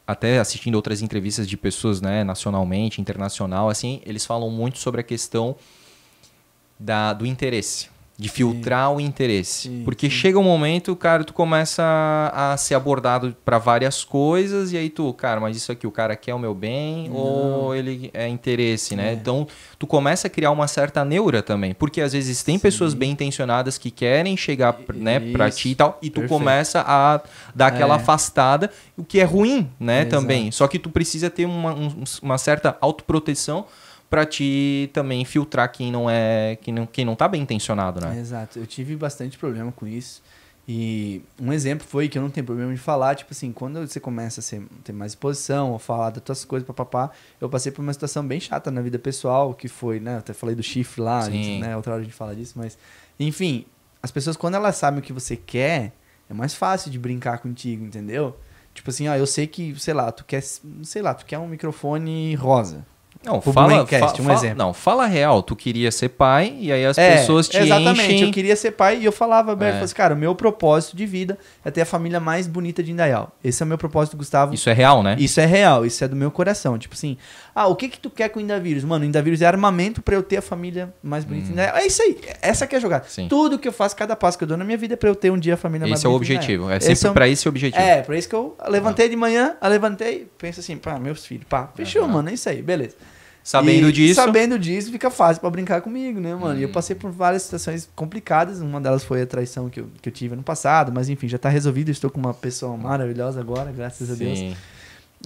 até assistindo outras entrevistas de pessoas, né, nacionalmente, internacional, assim, eles falam muito sobre a questão da, do interesse de filtrar sim. o interesse. Sim, Porque sim. chega um momento, cara, tu começa a, ser abordado para várias coisas e aí tu, cara, mas isso aqui o cara quer o meu bem Não. ou ele é interesse, né? É. Então, tu começa a criar uma certa neura também, porque às vezes tem pessoas bem intencionadas que querem chegar, né, para ti e tal, e tu Perfeito. começa a dar aquela é. afastada, o que é ruim, né, é também. Exato. Só que tu precisa ter uma, um, uma certa autoproteção para te também filtrar quem não é quem não, quem não tá bem intencionado, né? Exato. Eu tive bastante problema com isso. E um exemplo foi que eu não tenho problema de falar, tipo assim, quando você começa a ser, ter mais exposição, ou falar das tuas coisas, papapá, eu passei por uma situação bem chata na vida pessoal, que foi, né, eu até falei do chifre lá, gente, né, outra hora a gente fala disso, mas, enfim, as pessoas quando elas sabem o que você quer, é mais fácil de brincar contigo, entendeu? Tipo assim, ó, eu sei que, sei lá, tu quer, sei lá, tu quer um microfone rosa. Não, o fala, fa um exemplo. Não, fala real, tu queria ser pai e aí as é, pessoas te Exatamente, enchem. eu queria ser pai e eu falava, Berto, é. Falava assim, cara, o meu propósito de vida é ter a família mais bonita de Indaial. Esse é o meu propósito, Gustavo. Isso é real, né? Isso é real, isso é do meu coração. Tipo assim, ah, o que que tu quer com o Indavírus? Mano, o Indavírus é armamento para eu ter a família mais bonita. Hum. É, é isso aí. Essa que é jogada. Sim. Tudo que eu faço, cada passo que eu dou na minha vida é para eu ter um dia a família esse mais é bonita. É esse é o objetivo. É sempre é um... para esse objetivo. É, para isso que eu levantei ah. de manhã, A levantei, penso assim, pá, meus filhos, pá. Fechou, ah, mano, é isso aí. Beleza. Sabendo e, disso. Sabendo disso, fica fácil para brincar comigo, né, mano? Hum. E eu hum. passei por várias situações complicadas. Uma delas foi a traição que eu, que eu tive ano passado, mas enfim, já tá resolvido. Estou com uma pessoa maravilhosa agora, graças Sim. a Deus.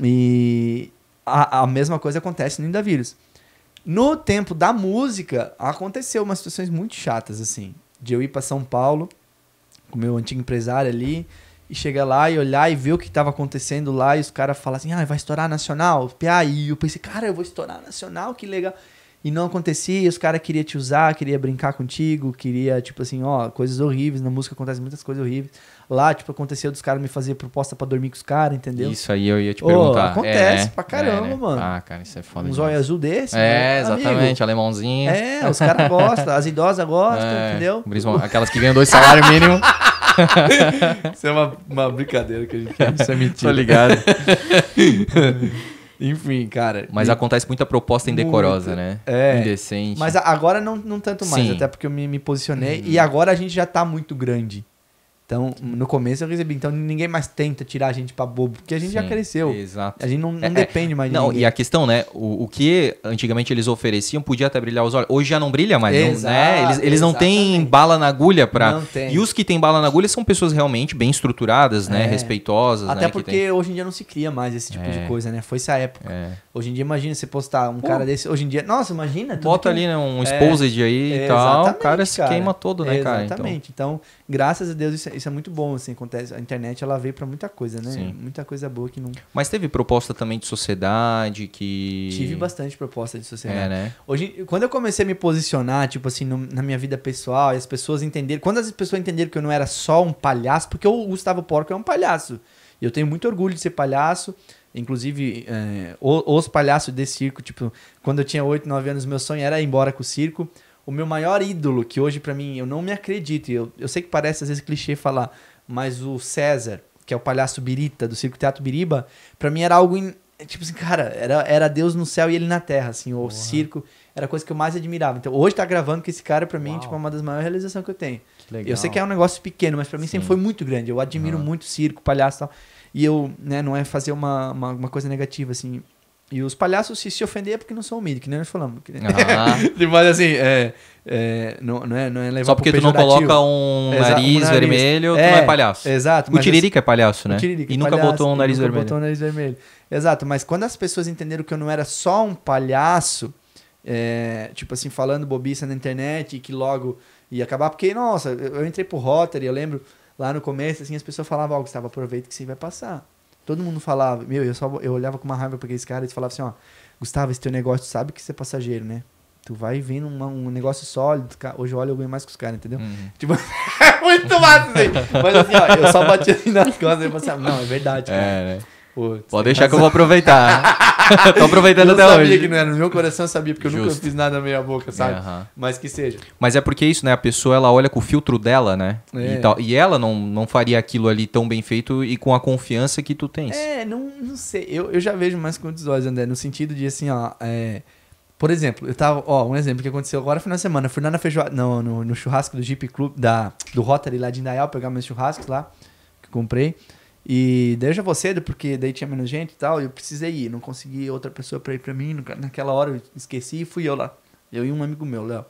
E, a, a mesma coisa acontece no Indavírus. No tempo da música, aconteceu umas situações muito chatas, assim. De eu ir para São Paulo, com meu antigo empresário ali, e chegar lá e olhar e ver o que estava acontecendo lá, e os caras falam assim, ah, vai estourar nacional, E aí eu pensei, cara, eu vou estourar nacional, que legal. E não acontecia, e os caras queriam te usar, queria brincar contigo, queria, tipo assim, ó, coisas horríveis, na música acontecem muitas coisas horríveis lá, tipo, aconteceu dos caras me fazer proposta para dormir com os caras, entendeu? Isso aí eu ia te oh, perguntar. É, acontece é, pra caramba, é, né? mano. Ah, cara, isso é foda. Um zóio azul desse. É, né? exatamente, amigo. alemãozinho. É, os caras [LAUGHS] gostam, as idosas gostam, é, entendeu? Brisbane, aquelas que ganham dois salários mínimos. [LAUGHS] isso é uma, uma brincadeira que a gente faz. Isso é mentira. Tá ligado. [LAUGHS] Enfim, cara. Mas e... acontece muita proposta indecorosa, Muito. né? É. Indecente. Mas agora não, não tanto mais, Sim. até porque eu me, me posicionei. Uhum. E agora a gente já tá muito grande. Então, no começo eu recebi. Então, ninguém mais tenta tirar a gente pra bobo, porque a gente Sim, já cresceu. Exato. A gente não, não é, é. depende mais de Não, e a questão, né? O, o que antigamente eles ofereciam podia até brilhar os olhos. Hoje já não brilha mais, Exato, não, né? Eles, eles não têm bala na agulha pra. Não tem. E os que têm bala na agulha são pessoas realmente bem estruturadas, né? É. Respeitosas. Até né? porque tem... hoje em dia não se cria mais esse tipo é. de coisa, né? Foi essa época. É. Hoje em dia, imagina você postar um Pô. cara desse. Hoje em dia. Nossa, imagina. Bota que... ali, né? Um é. exposed aí e tal. O cara se queima todo, né, exatamente. cara? Então. Exatamente. então, então graças a Deus isso, é, isso, é muito bom, assim, acontece. A internet ela veio para muita coisa, né? Sim. Muita coisa boa que não. Mas teve proposta também de sociedade que Tive bastante proposta de sociedade. É, né? Hoje, quando eu comecei a me posicionar, tipo assim, no, na minha vida pessoal, e as pessoas entenderam, quando as pessoas entenderam que eu não era só um palhaço, porque o Gustavo Porco é um palhaço. Eu tenho muito orgulho de ser palhaço. Inclusive, é, os palhaços desse circo, tipo, quando eu tinha 8, 9 anos, meu sonho era ir embora com o circo o meu maior ídolo, que hoje para mim eu não me acredito, eu, eu sei que parece às vezes clichê falar, mas o César, que é o palhaço Birita do Circo Teatro Biriba, para mim era algo. In... Tipo assim, cara, era, era Deus no céu e ele na terra, assim, o circo era a coisa que eu mais admirava. Então, hoje tá gravando com esse cara, para mim, Uau. tipo, é uma das maiores realizações que eu tenho. Que eu sei que é um negócio pequeno, mas para mim Sim. sempre foi muito grande. Eu admiro uhum. muito circo, palhaço e tal. E eu, né, não é fazer uma, uma, uma coisa negativa, assim, e os palhaços se, se ofender é porque não são humildes, que nem né? nós falamos. Que... Ah. [LAUGHS] Tipo, mas assim, é, é, não, não, é, não é levar Só porque tu não coloca um nariz, nariz. vermelho, é, tu não é palhaço. Exato. O Tiririca é assim, palhaço, né? Tiririca, é e nunca palhaço, botou um nariz nunca vermelho. botou um nariz vermelho. Exato, mas quando as pessoas entenderam que eu não era só um palhaço, é, tipo assim, falando bobiça na internet e que logo ia acabar. Porque, nossa, eu entrei pro Rotary, eu lembro lá no começo, assim, as pessoas falavam, ó, oh, Gustavo, aproveita que você vai passar. Todo mundo falava, meu, eu só eu olhava com uma raiva pra aqueles caras e falava assim, ó, Gustavo, esse teu negócio sabe que você é passageiro, né? Tu vai vendo uma, um negócio sólido. Hoje olha eu ganho mais que os caras, entendeu? Uhum. [LAUGHS] Tipo, [LAUGHS] é muito massa, assim. Mas assim, ó, eu só bati assim [LAUGHS] nas costas e pensava, assim, não, é verdade. Cara. É, né? Putz, Pode deixar que eu vou aproveitar. Né? [LAUGHS] Tô aproveitando eu até hoje. hoje. sabia que não era. No meu coração eu sabia, porque Justo. eu nunca fiz nada meia boca, sabe? uhum. Mas que seja. Mas é porque é isso, né? A pessoa, ela olha com o filtro dela, né? É. E, tal. e ela não, não faria aquilo ali tão bem feito e com a confiança que tu tens. É, não, não sei. Eu, eu já vejo mais com outros olhos, André. No sentido de, assim, ó... É... Por exemplo, eu tava. Ó, um exemplo que aconteceu agora final de semana. fui lá na feijoada. Não, no, no churrasco do Jeep Club, da, do Rotary lá de Indaial, pegar meus churrascos lá, que comprei. E deixa você vou cedo, porque daí tinha menos gente e tal, eu precisei ir, não consegui outra pessoa pra ir pra mim, naquela hora eu esqueci e fui eu lá. Eu e um amigo meu, Léo.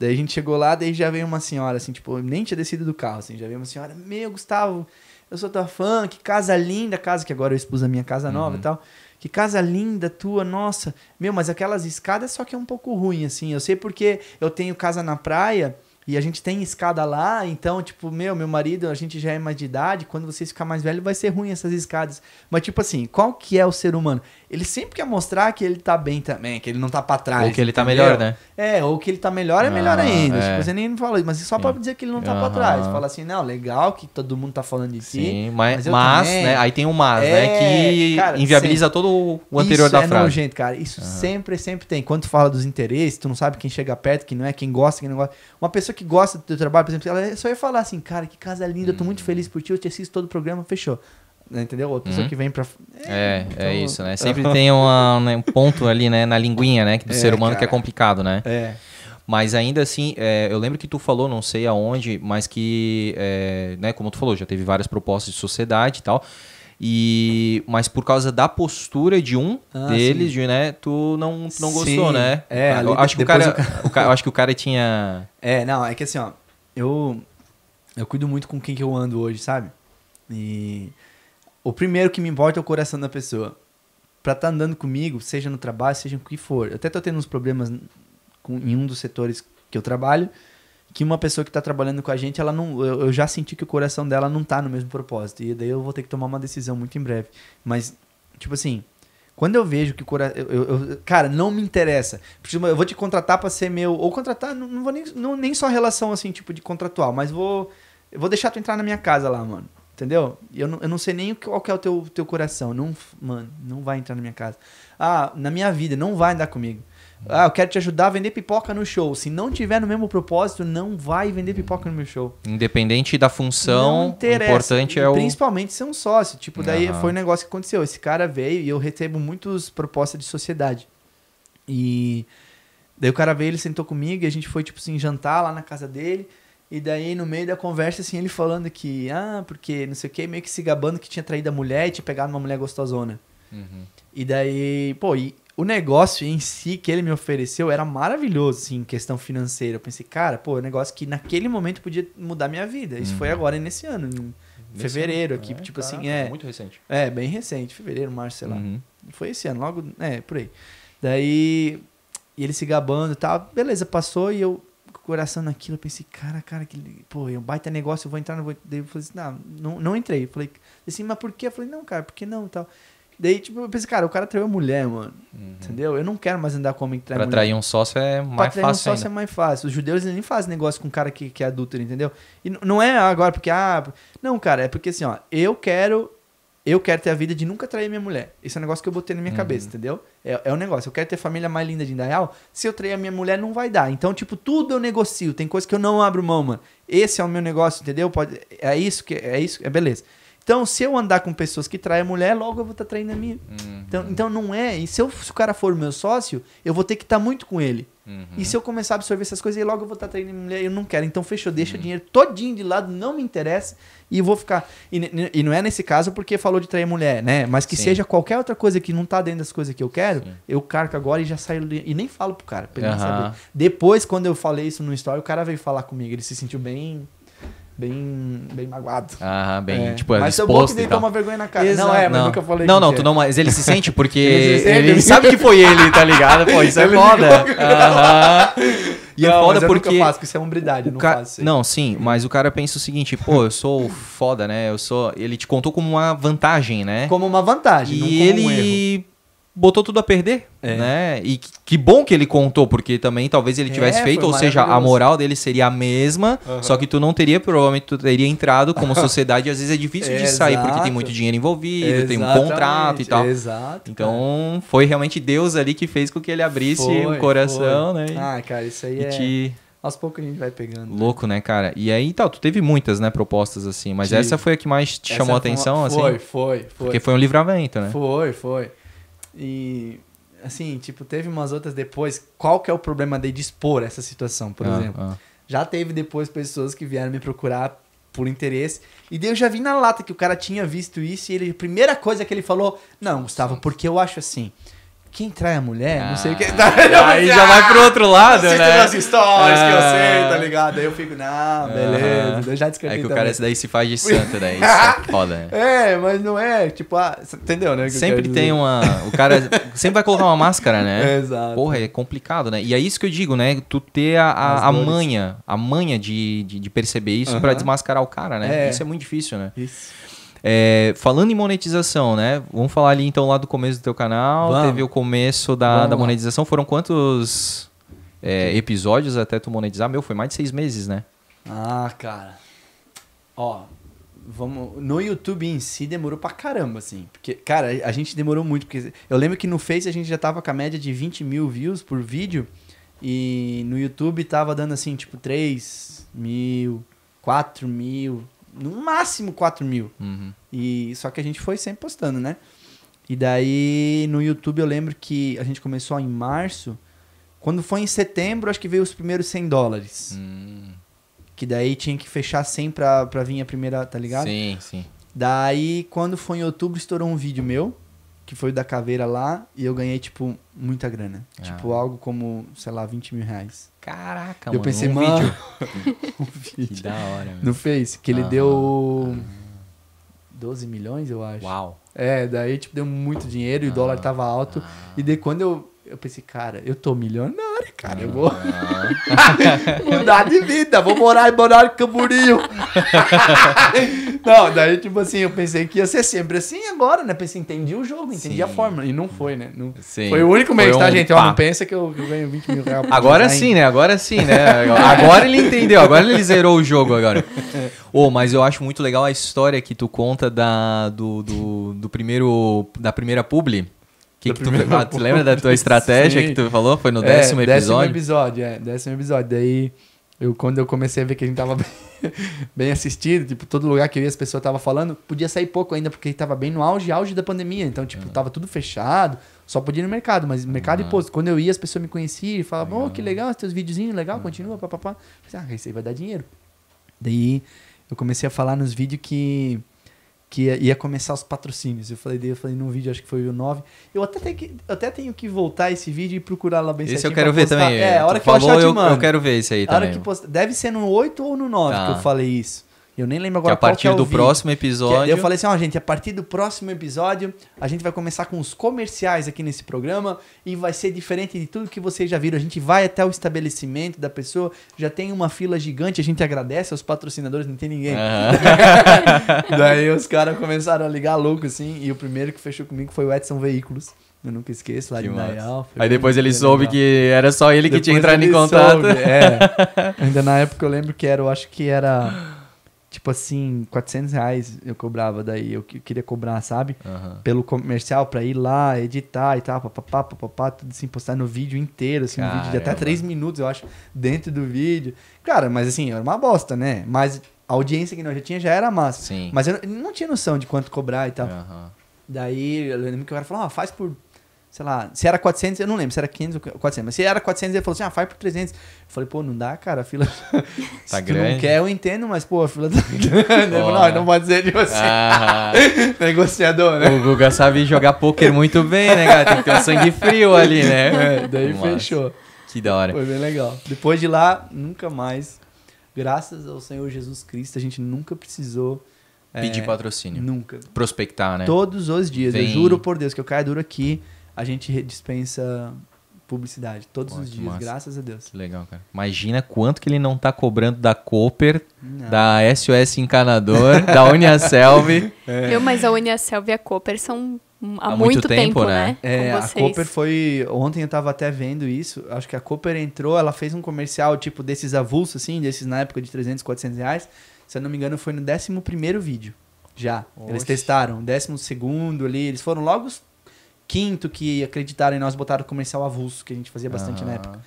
Daí a gente chegou lá, daí já veio uma senhora, assim, tipo, nem tinha descido do carro, assim, já veio uma senhora, meu, Gustavo, eu sou tua fã, que casa linda, casa que agora eu expus a minha casa nova uhum. e tal. Que casa linda tua, nossa. Meu, mas aquelas escadas só que é um pouco ruim, assim. Eu sei porque eu tenho casa na praia, e a gente tem escada lá, então, tipo, meu, meu marido, a gente já é mais de idade, quando vocês ficar mais velho vai ser ruim essas escadas. Mas, tipo assim, qual que é o ser humano? ele sempre quer mostrar que ele tá bem também, que ele não tá pra trás. Ou que ele tá melhor, né? É, ou que ele tá melhor é ah, melhor ainda. É. Tipo, você nem fala isso, mas só Sim. pra dizer que ele não tá uhum. pra trás. Fala assim, não, legal que todo mundo tá falando de si. Sim, mas, mas, mas né? Aí tem o um mas, né, é, né? Que cara, inviabiliza sempre. todo o anterior isso da é frase. Gente, cara. Isso sempre, sempre tem. Quando tu fala dos interesses, tu não sabe quem chega perto, quem não é, quem gosta, quem não gosta. Uma pessoa que gosta do teu trabalho, por exemplo, ela só ia falar assim, cara, que casa linda, eu tô muito hum. feliz por ti, eu te assisto todo o programa, fechou. Né, entendeu? A pessoa uhum. que vem pra. É, é, então... é isso, né? [LAUGHS] Sempre tem uma, né, um ponto ali, né, na linguinha, né, do é, ser humano cara. que é complicado, né? É. Mas ainda assim, é, eu lembro que tu falou, não sei aonde, mas que, é, né, como tu falou, já teve várias propostas de sociedade e tal. E, mas por causa da postura de um ah, deles, de, né, tu não, não gostou, sim. né? É, eu, acho que o cara, eu... o cara, eu acho que o cara tinha [LAUGHS] É, não, é que assim, ó, eu eu cuido muito com quem que eu ando hoje, sabe? E o primeiro que me importa é o coração da pessoa. Pra estar tá andando comigo, seja no trabalho, seja o que for. Eu até tô tendo uns problemas com, em um dos setores que eu trabalho, que uma pessoa que tá trabalhando com a gente, ela não, eu, eu já senti que o coração dela não tá no mesmo propósito. E daí eu vou ter que tomar uma decisão muito em breve. Mas, tipo assim, quando eu vejo que o coração. cara, não me interessa. Eu vou te contratar para ser meu. Ou contratar, não, não vou nem, não, nem só relação assim, tipo de contratual, mas vou. Eu vou deixar tu entrar na minha casa lá, mano. Entendeu? Eu não, eu não sei nem qual que é o teu, teu coração. Não, mano, não vai entrar na minha casa. Ah, na minha vida, não vai andar comigo. Ah, eu quero te ajudar a vender pipoca no show. Se não tiver no mesmo propósito, não vai vender pipoca no meu show. Independente da função, o importante é o. Principalmente ser um sócio. Tipo, daí uhum. foi um negócio que aconteceu. Esse cara veio e eu recebo muitas propostas de sociedade. E daí o cara veio, ele sentou comigo e a gente foi, tipo assim, jantar lá na casa dele. E daí, no meio da conversa, assim, ele falando que, ah, porque não sei o que, meio que se gabando que tinha traído a mulher e tinha pegado uma mulher gostosona. Uhum. E daí, pô, e o negócio em si que ele me ofereceu era maravilhoso, assim, em questão financeira. Eu pensei, cara, pô, é negócio que naquele momento podia mudar minha vida. Isso uhum. foi agora nesse ano, em nesse fevereiro, ano? aqui, é, tipo tá, assim, é. Muito recente. É, bem recente, fevereiro, março, sei lá. Uhum. Foi esse ano, logo, é, por aí. Daí, e ele se gabando e tá, tal, beleza, passou e eu coração naquilo. Eu pensei, cara, cara, que, pô, é um baita negócio, eu vou entrar, não vou. Daí eu falei assim, não, não, não entrei. Eu falei assim, mas por quê? Eu falei, não, cara, por que não tal? Daí, tipo, eu pensei, cara, o cara traiu a mulher, mano. Uhum. Entendeu? Eu não quero mais andar com homem que trai pra mulher. Pra trair um sócio é mais pra trair fácil. um sócio ainda. é mais fácil. Os judeus eles nem fazem negócio com um cara que, que é adúltero, entendeu? E não é agora porque, ah. Não, cara, é porque assim, ó, eu quero eu quero ter a vida de nunca trair minha mulher. Esse é um negócio que eu botei na minha uhum. cabeça, entendeu? É, é um negócio. Eu quero ter a família mais linda de Indaial. Se eu trair a minha mulher, não vai dar. Então, tipo, tudo eu negocio. Tem coisa que eu não abro mão, mano. Esse é o meu negócio, entendeu? Pode, é isso que é isso, é beleza. Então, se eu andar com pessoas que traem a mulher, logo eu vou estar tá traindo a minha. Então, uhum. Então, então não é. E se, eu, se o cara for meu sócio, eu vou ter que estar tá muito com ele. Uhum. E se eu começar a absorver essas coisas, e logo eu vou estar traindo mulher, eu não quero. Então fechou, deixa uhum. o dinheiro todinho de lado, não me interessa, e vou ficar. E, e, não é nesse caso porque falou de trair mulher, né? Mas que Sim. seja qualquer outra coisa que não tá dentro das coisas que eu quero, Sim. eu carco agora e já saio. E nem falo pro cara, pra ele uhum. saber. Depois, quando eu falei isso no story, o cara veio falar comigo, ele se sentiu bem bem, bem magoado. ah bem, é. tipo, é Mas seu ele deitou uma vergonha na cara. Exato. Não, é, mas não. nunca falei Não, não, tu é. não, mas ele se sente porque [LAUGHS] ele, se sente, ele, ele sabe que foi ele, tá ligado? Pô, isso é [LAUGHS] foda. E é não, é foda mas eu é porque. Eu faço, isso é um brindade não ca... faço. Isso. Não, sim, mas o cara pensa o seguinte, pô, eu sou foda, né? Eu sou. Ele te contou como uma vantagem, né? Como uma vantagem, e não como ele... um erro botou tudo a perder, é. né? E que, bom que ele contou, porque também talvez ele é, tivesse é, feito, ou seja, a moral dele seria a mesma, uhum. só que tu não teria, provavelmente tu teria entrado como [LAUGHS] sociedade, às vezes é difícil de sair porque tem muito dinheiro envolvido, Exatamente. tem um contrato e tal. Exato. Então, foi realmente Deus ali que fez com que ele abrisse o coração, foi. né? Ah, cara, isso aí e é te... Aos poucos a gente vai pegando. Né? Louco, né, cara? E aí, tal, tu teve muitas, né, propostas assim, mas essa foi a que mais te essa chamou a atenção, uma... assim? Foi, foi, foi. Porque foi um livramento, né? Foi, foi. E assim, tipo, teve umas outras depois. Qual que é o problema de expor essa situação, por ah, exemplo? Ah. Já teve depois pessoas que vieram me procurar por interesse. E daí eu já vi na lata que o cara tinha visto isso e ele, a primeira coisa que ele falou: Não, Gustavo, porque eu acho assim quem trai a mulher, ah, não sei o que. Tá, [LAUGHS] aí já vai pro outro lado, né? as histórias ah, que eu sei, ah. tá ligado? Aí eu fico, não, beleza, eu já descrevi. É que também. o cara esse daí se faz de [LAUGHS] santo, né? Isso é foda, né? É, mas não é, tipo, ah, entendeu, né? Sempre tem dizer. uma. O cara [LAUGHS] sempre vai colocar uma máscara, né? É, exato. Porra, é complicado, né? E é isso que eu digo, né? Tu ter a, a, a manha, a manha de, de, de perceber isso uh -huh. pra desmascarar o cara, né? É. Isso é muito difícil, né? Isso. É, falando em monetização, né? Vamos falar ali então lá do começo do teu canal. Vamos. Teve o começo da, da monetização. Lá. Foram quantos é, episódios até tu monetizar? Meu, foi mais de seis meses, né? Ah, cara. Ó, vamos. No YouTube em si demorou pra caramba, assim. Porque, cara, a gente demorou muito. Porque eu lembro que no Face a gente já tava com a média de 20 mil views por vídeo. E no YouTube tava dando assim, tipo, 3 mil, 4 mil, no máximo 4 mil. Uhum. E, só que a gente foi sempre postando, né? E daí no YouTube eu lembro que a gente começou em março. Quando foi em setembro, acho que veio os primeiros 100 dólares. Hum. Que daí tinha que fechar 100 pra, pra vir a primeira, tá ligado? Sim, sim. Daí, quando foi em outubro, estourou um vídeo meu que foi o da caveira lá, e eu ganhei, tipo, muita grana. Tipo, ah. Tipo, algo como, sei lá, 20 mil reais. Caraca, eu mano. Eu pensei, um mano. Vídeo. [LAUGHS] um vídeo. Que da hora, No Face, que ele ah. deu. Ah. 12 milhões, eu acho. Uau. É, daí, tipo, deu muito dinheiro e o ah. dólar tava alto. Ah. E daí, quando eu eu pensei, cara, eu tô milionário, cara. Ah. Eu vou ah. [LAUGHS] mudar de vida, vou morar em Balneário Camburinho. [LAUGHS] não, daí, tipo assim, eu pensei que ia ser sempre assim agora, né? Pensei, entendi o jogo, entendi sim. a fórmula. E não foi, né? Não... Sim. Foi o único mês, tá, um tá, gente? Pá. Eu não pensa que eu, eu, ganho 20 mil reais. Agora sim, né? Agora sim, né? Agora ele entendeu, agora ele zerou o jogo agora. Oh, [LAUGHS] mas eu acho muito legal a história que tu conta da, do, do, do primeiro, da primeira publi que, que tu, ah, tu [LAUGHS] lembra da tua estratégia Sim. que tu falou? Foi no é, décimo episódio? Décimo episódio, é, décimo episódio. Daí, eu, quando eu comecei a ver que a gente tava [LAUGHS] bem, bem assistido, tipo, todo lugar que eu ia as pessoas tava falando, podia sair pouco ainda, porque tava bem no auge, auge da pandemia. Então, tipo, uhum. tava tudo fechado, só podia ir no mercado, mas mercado uhum. e ah. posto. Quando eu ia, as pessoas me conheciam e falavam, uhum. oh, que né? legal, os teus videozinhos, legal, uhum. continua, papapá. Ah, isso aí vai dar dinheiro. Daí, eu comecei a falar nos vídeos que que ia, ia, começar os patrocínios. Eu falei, eu falei num vídeo, acho que foi o 9. Eu até, tenho que, até tenho que voltar esse vídeo e procurar lá bem Esse eu quero ver postar. também. É, a hora que falou, eu achar eu, eu, quero ver isso aí a também. Hora que Deve ser no 8 ou no 9 tá. que eu falei isso. Eu nem lembro agora que a é partir que do é- próximo episódio. eu falei assim, ó, gente, a partir do próximo episódio, a gente vai começar com os comerciais aqui nesse programa e vai ser diferente de tudo que vocês já viram. A gente vai até o estabelecimento da pessoa, já tem uma fila gigante, a gente agradece aos patrocinadores, não tem ninguém. Uhum. [LAUGHS] Daí os caras começaram a ligar louco assim, e o primeiro que fechou comigo foi o Edson Veículos. Eu nunca esqueço, lá que de Nayal. Aí depois ele soube legal. que era só ele depois que tinha entrado em contato. Soube, é. [LAUGHS] Ainda na época eu lembro que era, eu acho que era tipo assim, 400 reais eu cobrava daí, eu, queria cobrar, sabe? Uhum. Pelo comercial, pra ir lá, editar e tal, papapá, papapá, tudo assim, postar no vídeo inteiro, assim, Caramba. um vídeo de até 3 minutos, eu acho, dentro do vídeo. Cara, mas assim, era uma bosta, né? Mas a audiência que nós já tinha já era massa. Sim. Mas eu não, eu não tinha noção de quanto cobrar e tal. Uhum. Daí, eu lembro que o cara falou, ah, faz por sei lá, se era 400, eu não lembro se era 500 ou 400, mas se era 400, ele falou assim, ah, faz por 300. Eu falei, pô, não dá, cara, a fila... [LAUGHS] Tá se grande. não quer, eu entendo, mas, pô, a fila tá [LAUGHS] grande. Não, né? não pode ser de você. Ah. [LAUGHS] Negociador, né? O Guga sabe jogar pôquer muito bem, né, cara? Tem que ter um sangue frio ali, né? É, daí Nossa. fechou. Que da hora. Foi bem legal. Depois de lá, nunca mais, graças ao Senhor Jesus Cristo, a gente nunca precisou... Pedir é, patrocínio. Nunca. Prospectar, né? Todos os dias. Vem. Eu juro por Deus que eu caio duro aqui a gente dispensa publicidade todos Pô, os dias, massa. graças a Deus. Que legal, cara. Imagina quanto que ele não tá cobrando da Cooper, não. da SOS Encanador, [LAUGHS] da Uniaselv. É. Eu, mas a Uniaselv e a Cooper são hum, há, há muito, muito tempo, tempo, né? né? É, a Cooper foi, ontem eu tava até vendo isso, acho que a Cooper entrou, ela fez um comercial tipo desses avulsos assim, desses na época de 300, 400 reais. Se eu não me engano, foi no 11 primeiro vídeo. Já. Eles testaram. 12 segundo ali. Eles foram logo quinto que acreditaram em nós, botaram o comercial avulso, que a gente fazia bastante na ah. época.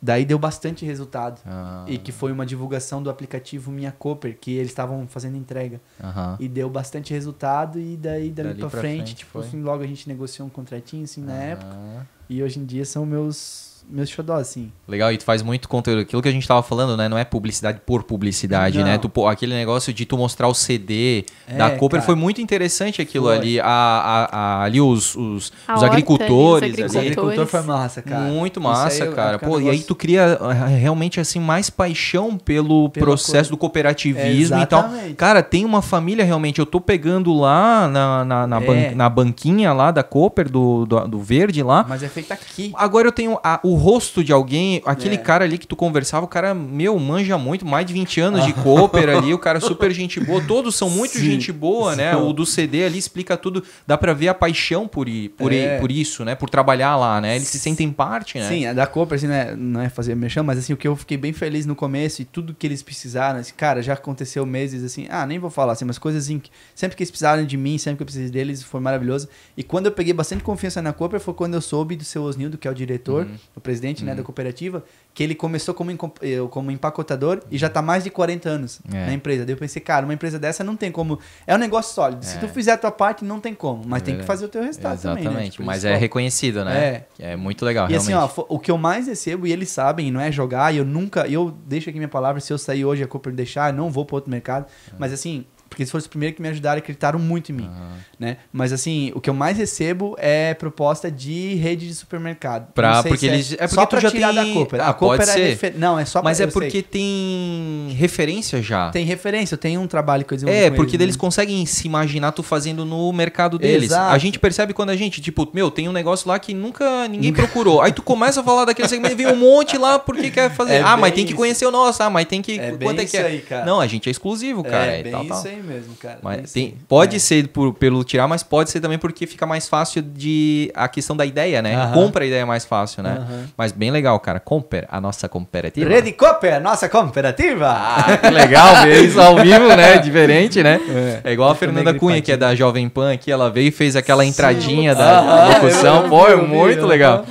Daí deu bastante resultado. Ah. E que foi uma divulgação do aplicativo Minha Cooper, que eles estavam fazendo entrega. Uhum. E deu bastante resultado, e daí dali, dali pra, pra frente, frente, tipo assim, logo a gente negociou um contratinho assim na ah. época. E hoje em dia são meus meus xodó, assim. Legal, e tu faz muito conteúdo. Aquilo que a gente tava falando, né? Não é publicidade por publicidade, né? não. né? Tu, aquele negócio de tu mostrar o CD é, da Cooper cara. foi muito interessante aquilo foi. ali. A, a, a, ali os, os, os agricultores. os agricultores. foi massa, cara. Muito massa, aí, cara. Pô, negócio... e aí tu cria eh, eh, realmente, assim, mais paixão pelo Pela processo coisa. do cooperativismo é, e tal. Cara, tem uma família realmente. Eu tô pegando lá na, na, na, é. ban, na banquinha lá da Cooper, do, do, do, verde lá. Mas é feito aqui. Agora eu tenho a, o rosto de alguém, aquele é. cara ali que tu conversava, o cara, meu, manja muito, mais de 20 anos de cooper ali, o cara super gente boa, todos são muito Sim. gente boa, Sim. né? O do CD ali explica tudo, dá para ver a paixão por, por, é. por isso, né? Por trabalhar lá, né? Eles se sentem parte, né? Sim, a da cooper, assim, né? não é fazer mexer, mas assim, o que eu fiquei bem feliz no começo e tudo que eles precisaram, assim, cara, já aconteceu meses assim, ah, nem vou falar assim, mas coisas assim, sempre que eles precisaram de mim, sempre que eu precisei deles, foi maravilhoso. E quando eu peguei bastante confiança na cooper foi quando eu soube do seu Osnildo, que é o diretor, uhum presidente uhum. né, da uhum. cooperativa, que ele começou como, eh, como empacotador e já está mais de 40 anos é. na empresa. Daí eu pensei, cara, uma empresa dessa não tem como. É um negócio sólido. É. Se tu é. fizer a tua parte, não tem como. Mas é. tem que fazer o teu resultado né? Exatamente. também. Exatamente. Né? Tipo, mas é, é reconhecido, né? É. É muito legal, e realmente. assim, ó, o que eu mais recebo, e eles sabem, não é jogar, eu nunca. Eu deixo aqui minha palavra, se eu sair hoje a Cooper é deixar, eu não vou para outro mercado. Mas assim, porque eles foram os primeiros que me ajudaram e acreditaram muito em mim. Uhum. Né? Mas assim, o que eu mais recebo é proposta de rede de supermercado. Pra, porque é eles, é, é porque só pra tirar tem... da Cooper. Ah, a Cooper é refer... Não, é só pra Mas é porque sei. tem referência já. Tem referência, eu tenho um trabalho que eu desenvolvi. É, porque eles, eles né? conseguem se imaginar tu fazendo no mercado deles. Exato. A gente percebe quando a gente, tipo, meu, tem um negócio lá que nunca ninguém procurou. Aí tu começa a falar daquele segmento e vem um monte lá porque quer fazer. É ah, mas tem que conhecer o nosso. Ah, mas tem que. É Quanto é que é? Aí, Não, a gente é exclusivo, é cara. É, bem tal, isso tal. aí mesmo, cara. Mas tem, pode é. ser por, pelo tirar, mas pode ser também porque fica mais fácil de a questão da ideia, né? Uhum. Compra a ideia é mais fácil, né? Mas bem legal, cara. Comper, a nossa cooperativa. Rede Cooper, nossa cooperativa. Ah, que legal ver isso ao vivo, né? Diferente, né? É, é igual a Fernanda Cunha, que é da Jovem Pan aqui, ela veio e fez aquela entradinha da locução. Foi é muito legal.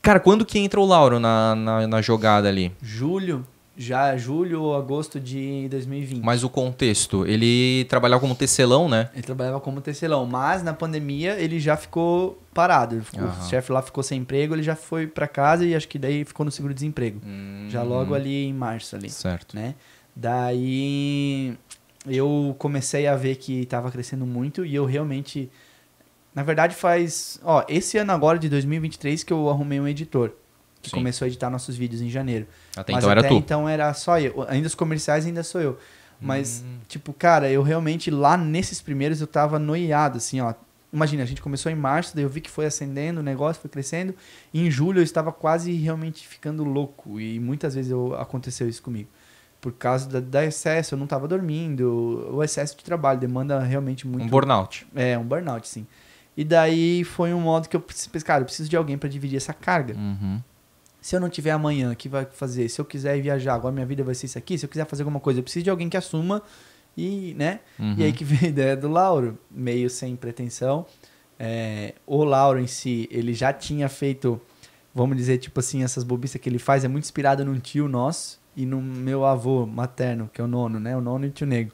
Cara, quando que entra o Lauro na, na, na jogada ali? Julho já julho ou agosto de 2020. Mas o contexto, ele trabalhava como tecelão, né? Ele trabalhava como tecelão, mas na pandemia ele já ficou parado. Ficou, o chefe lá ficou sem emprego, ele já foi para casa e acho que daí ficou no seguro-desemprego. Hum. Já logo ali em março ali. Certo. Né? Daí eu comecei a ver que estava crescendo muito e eu realmente na verdade faz, ó, esse ano agora de 2023 que eu arrumei um editor que Sim. começou a editar nossos vídeos em janeiro. Até então Mas então até era tu. então era só eu. Ainda os comerciais ainda sou eu. Mas, hum. tipo, cara, eu realmente lá nesses primeiros eu tava noiado, assim, ó. Imagina, a gente começou em março, daí eu vi que foi ascendendo, o negócio foi crescendo. E em julho eu estava quase realmente ficando louco. E muitas vezes eu, aconteceu isso comigo. Por causa da, da excesso, eu não estava dormindo, o excesso de trabalho demanda realmente muito. Um burnout. É, um burnout, sim. E daí foi um modo que eu pensei, cara, eu preciso de alguém para dividir essa carga. Uhum se eu não tiver amanhã, que vai fazer? Se eu quiser viajar, agora minha vida vai ser isso aqui. Se eu quiser fazer alguma coisa, eu preciso de alguém que assuma e, né? Uhum. E aí uhum. que vem a ideia do Lauro, meio sem pretensão. É, o Lauro em si, ele já tinha feito, vamos dizer, tipo assim, essas bobices que ele faz, é muito inspirado num tio nosso e no meu avô materno, que é o nono, né? O nono e o tio negro.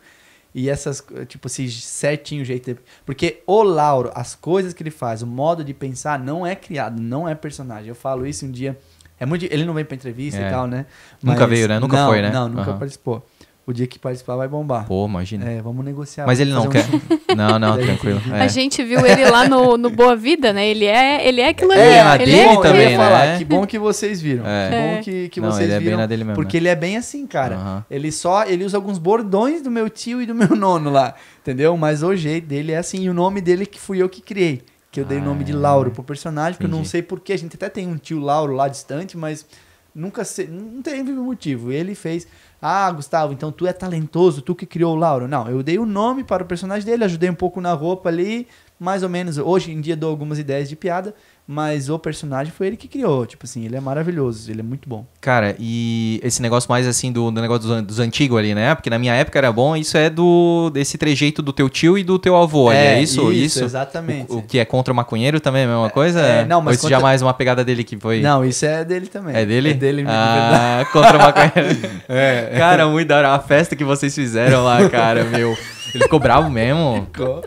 E essas, tipo assim, certinho o jeito. Dele. Porque o Lauro, as coisas que ele faz, o modo de pensar, não é criado, não é personagem. Eu falo isso um dia é muito, ele não vem pra entrevista é. e tal, né? Mas nunca veio, né? Nunca não, foi, né? Não, nunca uhum. participou. O dia que participar vai bombar. Pô, imagina. É, vamos negociar. Mas ele não quer. Um... [LAUGHS] Não, não, é tranquilo. É. A gente viu ele lá no, no Boa Vida, né? Ele é, ele é aquilo ali. É, na é dele é também, né? Que bom que vocês viram. É. Que bom que, que não, vocês ele viram. É bem na dele mesmo, porque né? ele é bem assim, cara. Ele só, ele usa alguns bordões do meu tio e do meu [LAUGHS] nono lá, entendeu? Mas o jeito dele é assim. E o nome dele que fui eu que criei que eu dei ah, o nome de ah, Lauro pro personagem, porque eu não sei porquê. A gente até tem um tio Lauro lá distante, mas nunca sei, não teve motivo. Ele fez. Ah, Gustavo, então tu é talentoso, tu que criou o Lauro. Não, eu dei o nome para o personagem dele, ajudei um pouco na roupa ali, mais ou menos. Hoje em dia dou algumas ideias de piada, mas o personagem foi ele que criou. Tipo assim, ele é maravilhoso, ele é muito bom. Cara, e esse negócio mais assim do, do negócio dos, dos antigos ali, né? Porque na minha época era bom, isso é do desse trejeito do teu tio e do teu avô, é, ali, é isso? Isso, isso? exatamente. O, o, que é contra o maconheiro também é a mesma é, coisa? É, não, mas. Ou isso contra... já mais é uma pegada dele que foi. Não, isso é dele também. É dele? É dele mesmo. Ah, contra o maconheiro. [LAUGHS] é. Cara, muito da hora. A festa que vocês fizeram lá, cara, meu. Ele ficou bravo mesmo? [LAUGHS] Ficou.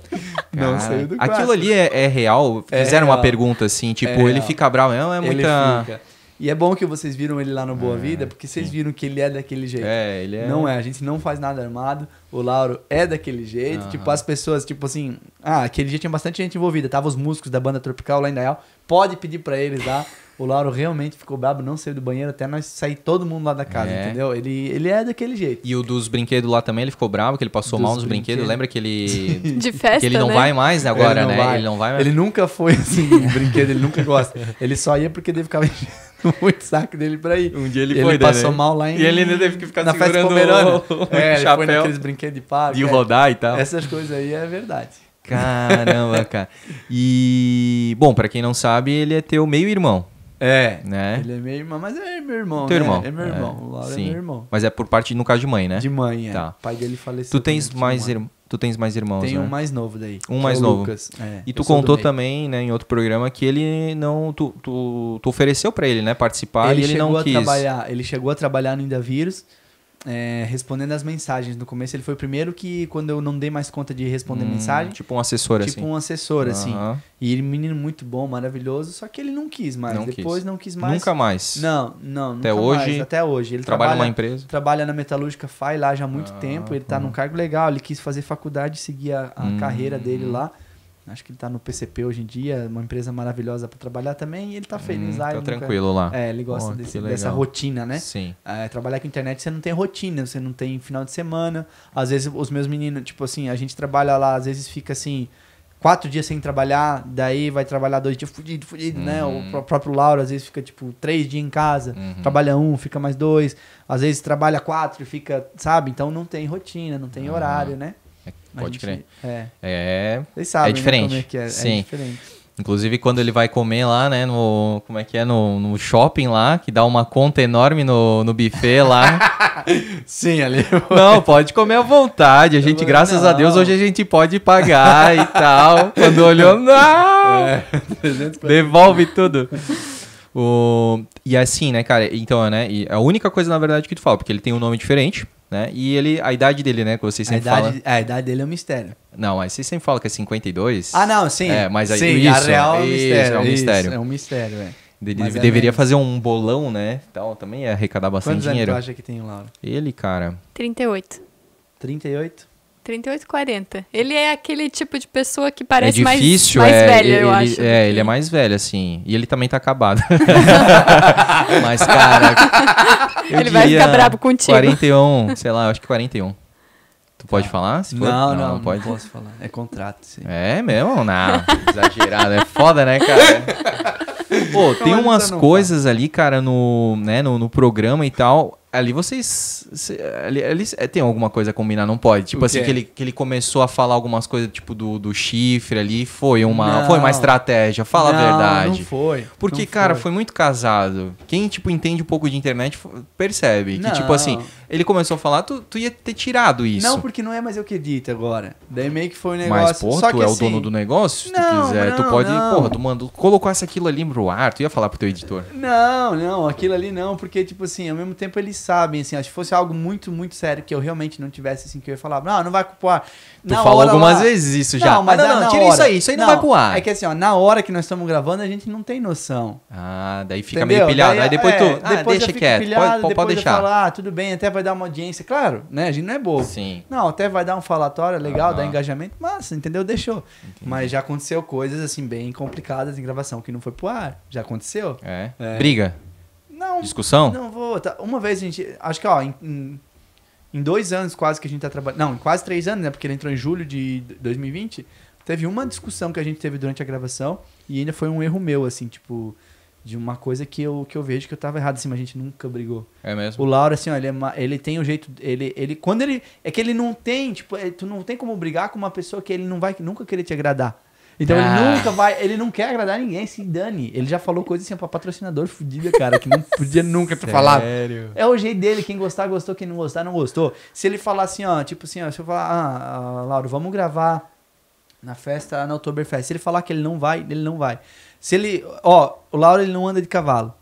Não saiu do Aquilo ali é, é real? É Fizeram uma pergunta assim, é tipo, ele fica bravo mesmo? É muita... E é bom que vocês viram ele lá no Boa é, Vida, porque vocês viram que ele é daquele jeito. É, ele é. Não é, a gente não faz nada armado. O Lauro é daquele jeito. Uhum. Tipo, as pessoas, tipo assim. Ah, aquele dia tinha bastante gente envolvida. Tava os músicos da banda tropical lá em Dayal. Pode pedir para eles lá. [LAUGHS] O Lauro realmente ficou brabo, não saiu do banheiro até nós sair todo mundo lá da casa, é. entendeu? Ele, ele é daquele jeito. E o dos brinquedos lá também, ele ficou bravo, que ele passou dos mal nos brinquedos. brinquedos. Lembra que ele. [LAUGHS] De festa. Que ele não né? vai mais né, agora, ele né? Vai. Ele não vai mais. Ele nunca foi assim, brinquedo, ele nunca gosta. Ele só ia porque ele [LAUGHS] enchendo muito saco dele pra ir. Um dia ele, ele foi, né, passou né? mal lá em... E ele ainda teve que ficar na segurando festa o, o é, chapéu. Ele naqueles brinquedos de parque. E é. rodar e tal. Essas coisas aí é verdade. Caramba, cara. E, bom, para quem não sabe, ele é teu meio-irmão. É. Né? Ele é meu irmão, mas é meu irmão. Teu né? irmão. É meu é, irmão. É, o Lauro sim. é meu irmão. Mas é por parte, no caso de mãe, né? De mãe, é. Tá. O pai dele faleceu. Tu tens mais irmãos? Tu tens mais irmãos, Tem né? um mais novo daí. Um mais é novo. Lucas. É, e tu contou também, né, em outro programa, que ele não. Tu, tu, tu ofereceu para ele, né, participar ele e ele não quis. Trabalhar, ele chegou a trabalhar no Indavírus. Vírus é, respondendo as mensagens. No começo ele foi o primeiro que, quando eu não dei mais conta de responder hum, mensagem. Tipo um assessor, tipo assim. Tipo um assessor, uhum. assim. E ele, menino muito bom, maravilhoso, só que ele não quis mais. Não Depois quis. não quis mais. Nunca mais. Não, não. Até hoje. Mais, até hoje. Ele trabalha, trabalha numa empresa. Trabalha na metalúrgica faz lá já há muito ah, tempo. Ele tá hum. num cargo legal. Ele quis fazer faculdade, seguir a, a hum, carreira dele lá. Acho que ele está no PCP hoje em dia, uma empresa maravilhosa para trabalhar também, e ele está feliz hum, lá. Tá tranquilo nunca... lá. É, ele gosta oh, desse, dessa rotina, né? Sim. É, trabalhar com internet você não tem rotina, você não tem final de semana. Às vezes os meus meninos, tipo assim, a gente trabalha lá, às vezes fica assim, quatro dias sem trabalhar, daí vai trabalhar dois dias fudido, fudido, uhum. né? O uhum. próprio Lauro às vezes fica, tipo, três dias em casa, uhum. trabalha um, fica mais dois, às vezes trabalha quatro, fica, sabe? Então não tem rotina, não tem uhum. horário, né? Pode crer. É. É, Vocês sabem, é né, diferente. Né, é, é, Sim. É diferente. Inclusive, quando ele vai comer lá, né, no. Como é que é? No, no shopping lá, que dá uma conta enorme no, no buffet lá. [LAUGHS] Sim, ali. Não, pode comer à vontade. A gente, graças não. a Deus, hoje a gente pode pagar e tal. [LAUGHS] Quando olhou, é, não! É, Devolve tudo. O... E assim, né, cara? Então, né? a única coisa, na verdade, que tu fala, porque ele tem um nome diferente. Né? E ele, a idade dele, né? Que vocês sempre a idade, falam. É, a idade dele é um mistério. Não, mas vocês sempre falam que é 52. Ah, não, sim. É, mas aí, sim, isso, a real é um é mistério. É um mistério. Isso, é um mistério, é. deveria fazer um bolão, né? então também ia arrecadar bastante Quantos dinheiro. Quantos anos tu acha que tem, Laura? Ele, cara. 38. 38? 40. Ele é aquele tipo de pessoa que parece é difícil, mais, mais é, velha, eu acho. É, que... ele é mais velho, assim. E ele também tá acabado. [LAUGHS] Mas, cara. ele vai ficar brabo contigo. 41, sei lá, eu acho que 41. Tu pode ah. falar? Se for? Não, não, não, não pode. não posso falar. É contrato, sim. É mesmo? Não, exagerado. É foda, né, cara? [LAUGHS] Pô, então tem tá umas coisas ali, cara, no, né, no, no programa e tal ali vocês. Ali, ali é, tem alguma coisa a combinar, não pode. Tipo assim, que ele, que ele começou a falar algumas coisas, tipo, do, do chifre ali. Foi uma, não. foi uma estratégia, fala não, a verdade. Não foi. Porque, não cara, foi. foi. muito casado. Quem, tipo, entende um pouco de internet percebe. Que, tipo assim, ele começou a falar, tu, tu ia ter tirado isso. Não, porque não é mais eu que edito agora. Daí meio que foi um negócio. Mas, porra, Só tu que é assim... o dono do negócio, se não, tu quiser. Não, tu pode, não. porra, tu mandou, colocou essa aquilo ali pro ar, tu ia falar pro teu editor. Não, não, aquilo ali não, porque, tipo assim, ao mesmo tempo eles sabem, assim, se fosse algo muito, muito sério que eu realmente não tivesse, assim, que eu ia falar, não, ah, não vai culpar. Tu na falou algumas lá... vezes isso já. Não, mas ah, não, não, não tira hora. isso aí, isso aí não, não, vai pro ar. É que assim, ó, na hora que nós estamos gravando, a gente não tem noção. Ah, daí fica Entendeu? meio pilhado. Daí, aí depois é, tu. Ah, depois deixa quieto. Pilhado, pode, pode, pode deixar. Falar, ah, tudo bem, até vai dar uma audiência. Claro, né? A gente não é bobo. Sim. Não, até vai dar um falatório legal, uhum. dá engajamento. Massa, entendeu? Deixou. Entendi. Mas já aconteceu coisas assim, bem complicadas em gravação que não foi pro ar. Já aconteceu. É. é. Briga. Não. Discussão? Não vou. Tá, uma vez a gente. Acho que, ó, em, em em dois anos quase que a gente está trabalhando. Não, em quase três anos, né? Porque ele entrou em julho de 2020. Teve uma discussão que a gente teve durante a gravação e ainda foi um erro meu, assim, tipo, de uma coisa que eu, que eu vejo que eu tava errado, assim, mas a gente nunca brigou. É mesmo? O Lauro, assim, ó, ele, é ele tem o um jeito. Ele, ele. Quando ele. É que ele não tem, tipo, é, tu não tem como brigar com uma pessoa que ele não vai nunca querer te agradar. Então ah. ele nunca vai, ele não quer agradar ninguém, se dane. Ele já falou coisa assim pra patrocinador fudida, cara, que não podia nunca ter falado. Sério? É o jeito dele, quem gostar, gostou, quem não gostar, não gostou. Se ele falar assim, ó, tipo assim, ó, se eu falar, ah, ah Lauro, vamos gravar na festa, na Oktoberfest. Se ele falar que ele não vai, ele não vai. Se ele, ó, o Lauro ele não anda de cavalo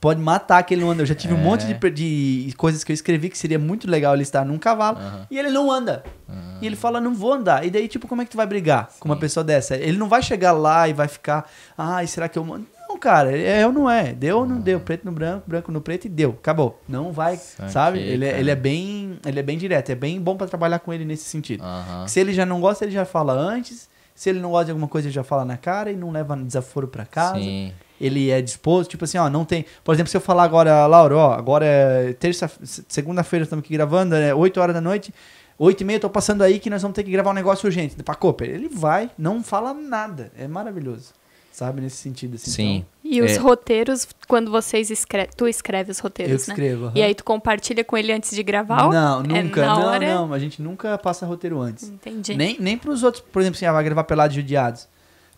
pode matar aquele não anda. Eu já tive é. um monte é. de, de, coisas que eu escrevi que seria muito legal ele estar num cavalo uhum. e ele não anda. Uhum. E ele fala, não vou andar. E daí, tipo, como é que tu vai brigar Sim. com uma pessoa dessa? Ele não vai chegar lá e vai ficar, ai, será que eu. Não, cara, é, é ou não é. Deu ou uhum. não ah. deu. Preto no branco, branco no preto e deu. Acabou. Não vai, sabe? Ele, é, ele, é bem, ele é bem direto. É bem bom para trabalhar com ele nesse sentido. Se ele já não gosta, ele já fala antes se ele não gosta de alguma coisa, ele já fala na cara e não leva desaforo para casa. Sim. Ele é disposto, tipo assim, ó, não tem. Por exemplo, se eu falar agora, Laura ó, agora é terça, segunda-feira estamos aqui gravando, é 8 horas da noite. 8 e meia, tô passando aí que nós vamos ter que gravar um negócio urgente. Pra Cooper, ele vai, não fala nada. É maravilhoso sabe? Nesse sentido, assim. Sim. Então, e os é... roteiros, quando vocês escrevem, tu escreve os roteiros, Eu né? escrevo, né? Uhum. E aí tu compartilha com ele antes de gravar? Não, é nunca. É não, hora... não, a gente nunca passa roteiro antes. Entendi. Nem, nem pros outros, por exemplo, assim, ah, vai gravar pelado de judiados.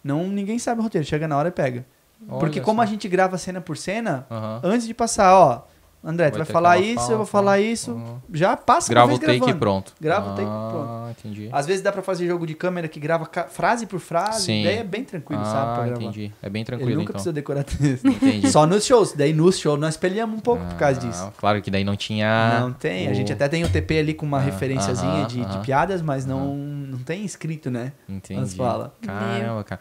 Não, ninguém sabe o roteiro, chega na hora e pega. Olha Porque como a gente grava cena por cena, uhum. antes de passar, ó, André, vai tu vai falar isso, eu vou falar isso. Uhum. Já passa Grava o take gravando. pronto. Grava ah, o take ah, pronto. Ah, entendi. Às vezes dá pra fazer jogo de câmera que grava frase por frase. Sim. Daí é bem tranquilo, ah, sabe? Ah, entendi. É bem tranquilo. Ele nunca então. precisa decorar texto. Entendi. Só nos shows. Daí nos shows nós peleamos um pouco ah, por causa disso. Claro que daí não tinha. Não tem. O... A gente até tem o TP ali com uma ah, referenciazinha de, de, piadas, mas não, não tem escrito, né? Entendi. Mas fala. Caramba, cara.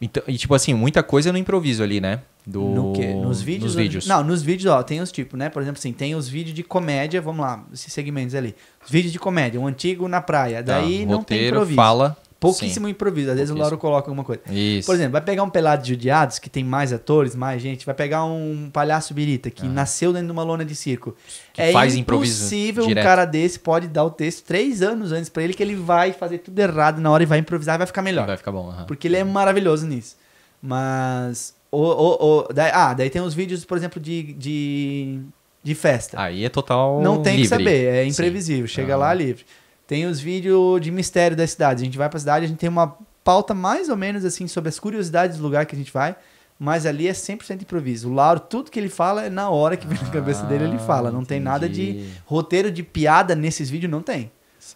Então, e tipo assim, muita coisa no improviso ali, né? Do... No quê? Nos vídeos? Nos vídeos. Não, nos vídeos, ó, tem os tipos, né? Por exemplo, assim, tem os vídeos de comédia, vamos lá, esses segmentos ali. Os vídeos de comédia, um antigo na praia, daí tá, não roteiro, tem improviso. fala pouquíssimo Sim. improviso. Às vezes o Lauro coloca alguma coisa. Isso. Por exemplo, vai pegar um Pelado de Judiados, que tem mais atores, mais gente. Vai pegar um Palhaço Birita, que ah. nasceu dentro de uma lona de circo. Que é faz impossível um cara desse pode dar o texto três anos antes para ele, que ele vai fazer tudo errado na hora e vai improvisar e vai ficar melhor. Vai ficar bom. Uhum. Porque ele é maravilhoso nisso. Mas... O, o, o, daí, ah, daí tem os vídeos, por exemplo, de, de de festa. Aí é total. Não tem livre. que saber, é imprevisível. Sim. Chega ah. lá livre. Tem os vídeos de mistério das cidades. A gente vai pra cidade, a gente tem uma pauta mais ou menos assim sobre as curiosidades do lugar que a gente vai. Mas ali é 100% improviso. O Lauro, tudo que ele fala é na hora que vem na cabeça dele, ele ah, fala. Não entendi. tem nada de roteiro de piada nesses vídeos, não tem.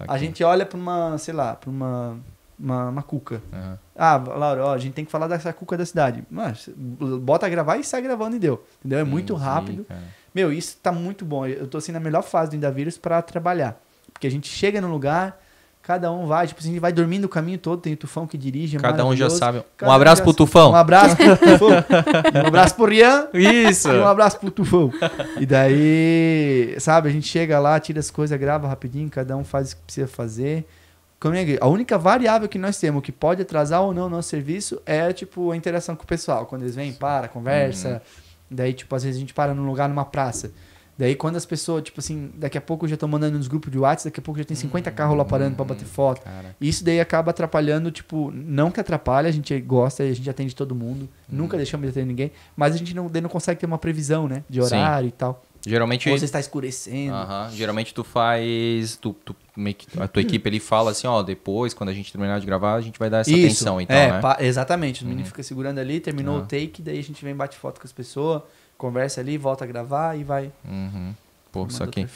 A gente olha pra uma, sei lá, pra uma uma, uma, cuca. Uhum. Ah, Laura, ó, a gente tem que falar dessa cuca da cidade. Mas bota a gravar e sai gravando e deu. Entendeu? É muito rápido. Meu, isso tá muito bom. Eu tô assim na melhor fase do Indavírus para trabalhar. Porque a gente chega no lugar, cada um vai, tipo assim, a gente vai dormindo o caminho todo, tem o Tufão que dirige. É cada um já sabe. Cada um abraço um pro Tufão. Um abraço pro Tufão. um abraço pro Rian. Isso. E um abraço pro Tufão. E daí, sabe, a gente chega lá, tira as coisas, grava rapidinho, cada um faz o que precisa fazer. É a única variável que nós temos que pode atrasar ou não o nosso serviço é, tipo, a interação com o pessoal. Quando eles vêm, para, conversa. Uhum. Daí, tipo, às vezes a gente para num lugar, numa praça. Daí quando as pessoas, tipo assim, daqui a pouco já estão mandando nos grupos de WhatsApp, daqui a pouco já tem 50 hum, carros lá parando hum, para bater foto. Cara. Isso daí acaba atrapalhando, tipo, não que atrapalha, a gente gosta, a gente atende todo mundo, hum. nunca deixamos de atender ninguém, mas a gente não, não consegue ter uma previsão, né? De horário Sim. e tal. Geralmente. Ou você está escurecendo. Uh -huh. Geralmente tu faz. Tu, tu, a tua equipe ele fala assim, ó, depois, quando a gente terminar de gravar, a gente vai dar essa Isso. atenção, então. É, né? exatamente. O menino uhum. fica segurando ali, terminou uhum. o ah. take, daí a gente vem bate foto com as pessoas conversa ali, volta a gravar e vai. Uhum. Pô, só que.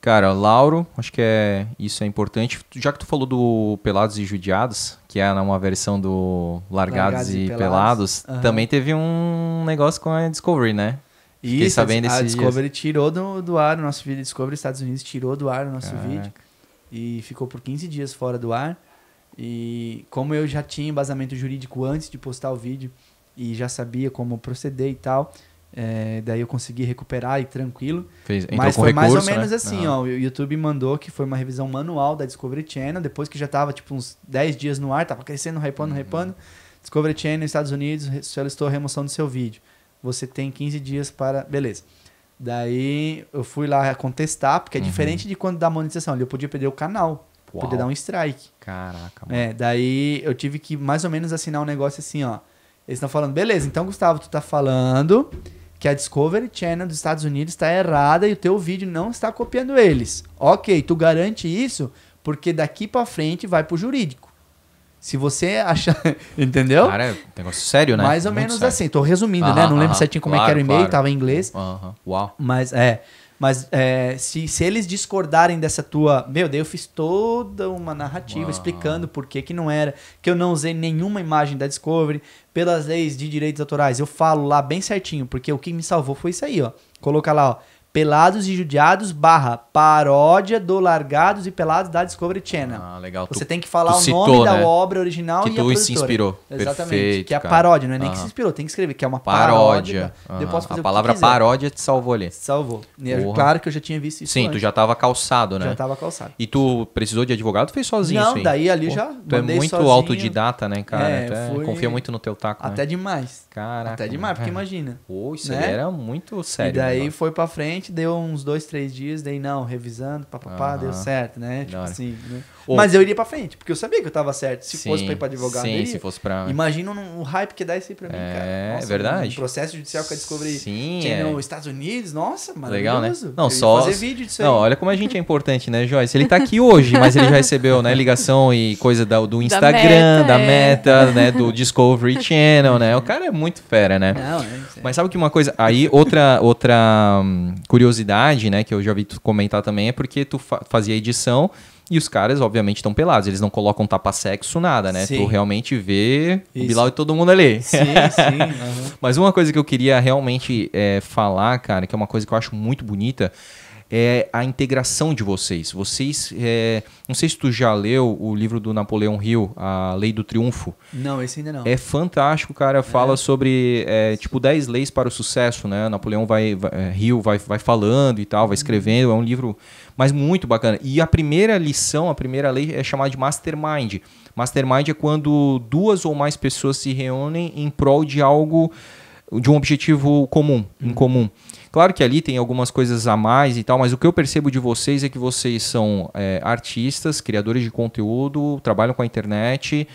Cara, Lauro, acho que é isso é importante. Já que tu falou do Pelados e Judiados, que é uma versão do Largados, Largados e, e, Pelados, Pelados uhum. também teve um negócio com a Discovery, né? Fiquei isso, sabendo a Discovery dias. tirou do, do ar o nosso vídeo. Discovery Estados Unidos tirou do ar o nosso Caraca. vídeo. E ficou por 15 dias fora do ar. E como eu já tinha embasamento jurídico antes de postar o vídeo e já sabia como proceder e tal, é, daí eu consegui recuperar e tranquilo. Fez, mas foi recurso, mais ou menos né? assim, ó. O YouTube mandou que foi uma revisão manual da Discovery Channel, depois que já tava tipo uns 10 dias no ar, tava crescendo, hypando, uhum. hypando. Discovery Channel, Estados Unidos, solicitou a remoção do seu vídeo. Você tem 15 dias para. Beleza. Daí eu fui lá contestar, porque é uhum. diferente de quando dá monetização. Ali eu podia perder o canal. Uau. Podia dar um strike. Caraca, é, mano. É, daí eu tive que mais ou menos assinar um negócio assim, ó. Eles estão falando, beleza, então, Gustavo, tu tá falando que a Discovery Channel dos Estados Unidos está errada e o teu vídeo não está copiando eles. Ok, tu garante isso porque daqui para frente vai pro jurídico. Se você achar, [LAUGHS] entendeu? Cara, é um negócio sério, né? Mais ou Muito menos sério. assim, tô resumindo, aham, né? Não aham, lembro certinho como claro, é que era o e-mail, claro. tava em inglês. Aham, uau. Mas é, mas é, se, se eles discordarem dessa tua. Meu, deus eu fiz toda uma narrativa Uau. explicando por que, que não era, que eu não usei nenhuma imagem da Discovery, pelas leis de direitos autorais. Eu falo lá bem certinho, porque o que me salvou foi isso aí, ó. Coloca lá, ó Pelados e Judiados barra paródia do Largados e Pelados da Discovery Channel. Ah, legal. Você tu, tem que falar o citou, nome né? da obra original que e tu a produtora. se inspirou. Exatamente. Perfeito, que é a paródia, não é nem que se inspirou, tem que escrever, que é uma paródia. paródia. Uhum. a palavra paródia te salvou ali. Salvou. É Porra. claro que eu já tinha visto isso Sim, antes. tu já estava calçado, né? Já estava calçado. E tu precisou de advogado fez sozinho Não, daí ali Pô, já Tu é muito sozinho. autodidata, né, cara? É, é- Confia muito no teu taco, Até né? demais. Caraca. Até demais, porque imagina. Pô, isso né? era muito sério. E daí né, foi pra frente, deu uns dois, três dias, daí não, revisando, papapá, deu certo, né? Tipo assim, né? Mas eu iria pra frente, porque eu sabia que eu tava certo. Se sim, fosse pra ir pra advogado, sim, se fosse pra... Imagina o hype que dá isso aí pra mim, é, cara. É nossa, é verdade. Um processo judicial que eu descobri sim, tinha é, é. nos Estados Unidos, nossa, maravilhoso. Legal, né? Não, eu só... fazer vídeo disso Não, aí. olha como a gente é importante, né, Joyce? Ele tá aqui hoje, mas ele já [LAUGHS] recebeu, né, ligação e coisa da, do Instagram, da meta, da é. meta é. né, do Discovery Channel, né? O cara é muito fera, né? Não, é, mas sabe que uma coisa... Aí, outra, outra hum, curiosidade, né, que eu já vi tu comentar também, é porque tu fa fazia edição... E os caras, obviamente, estão pelados. Eles não colocam tapa-sexo, nada, né? Sim. Tu realmente vê Isso. o Bilal e todo mundo ali. Sim, sim. Uhum. [LAUGHS] Mas uma coisa que eu queria realmente é, falar, cara, que é uma coisa que eu acho muito bonita, é a integração de vocês. Vocês, é, não sei se tu já leu o livro do Napoleão Hill, A Lei do Triunfo. Não, esse ainda não. É fantástico, cara. Fala é. sobre é, tipo 10 leis para o sucesso, né? Napoleão vai, vai é, Hill vai, vai falando e tal, vai uhum. escrevendo. É um livro, mas muito bacana. E a primeira lição, a primeira lei é chamada de mastermind. Mastermind é quando duas ou mais pessoas se reúnem em prol de algo, de um objetivo comum, em uhum. comum. Claro que ali tem algumas coisas a mais e tal, mas o que eu percebo de vocês é que vocês são é, artistas, criadores de conteúdo, trabalham com a internet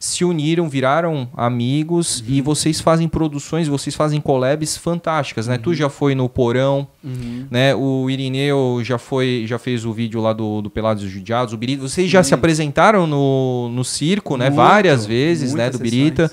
se uniram, viraram amigos uhum. e vocês fazem produções, vocês fazem collabs fantásticas, né? Uhum. Tu já foi no Porão, uhum. né? O Irineu já foi, já fez o vídeo lá do, do Pelados e Judiados, o Birita. Vocês já se apresentaram no, no circo, né? Muito, Várias vezes, né? Do sessões. Birita.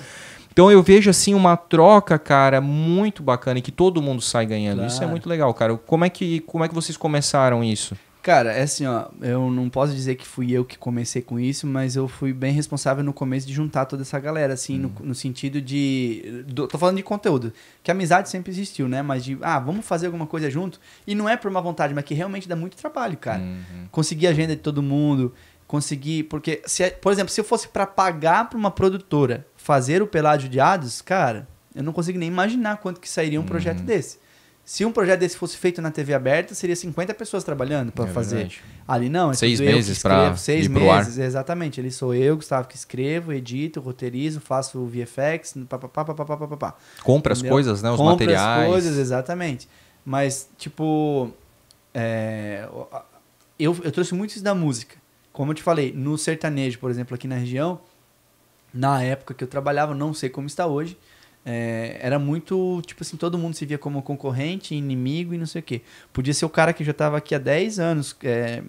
Então eu vejo assim uma troca, cara, muito bacana e que todo mundo sai ganhando. Claro. Isso é muito legal, cara. Como é que como é que vocês começaram isso? Cara, é assim, ó, eu não posso dizer que fui eu que comecei com isso, mas eu fui bem responsável no começo de juntar toda essa galera, assim, hum. no, no, sentido de. Do, tô falando de conteúdo. Que amizade sempre existiu, né? Mas de, ah, vamos fazer alguma coisa junto. E não é por uma vontade, mas que realmente dá muito trabalho, cara. Uhum. Conseguir a agenda de todo mundo, conseguir. Porque, se, é, por exemplo, se eu fosse para pagar pra uma produtora fazer o Pelágio de Hades, cara, eu não consigo nem imaginar quanto que sairia um uhum. projeto desse. Se um projeto desse fosse feito na TV aberta, seria 50 pessoas trabalhando para é fazer. Verdade. Ali não, é seis meses para seis meses, exatamente. Ele sou eu, Gustavo, que escrevo, edito, roteirizo, faço o VFX, papapá, papapá, papapá. Compra as coisas, né? Os Compra materiais. Compra as coisas, exatamente. Mas, tipo, é, eu, eu trouxe muito isso da música. Como eu te falei, no sertanejo, por exemplo, aqui na região, na época que eu trabalhava, não sei como está hoje, é, era muito, tipo assim, todo mundo se via como concorrente, inimigo e não sei o quê. Podia ser o cara que já estava aqui há 10 anos é,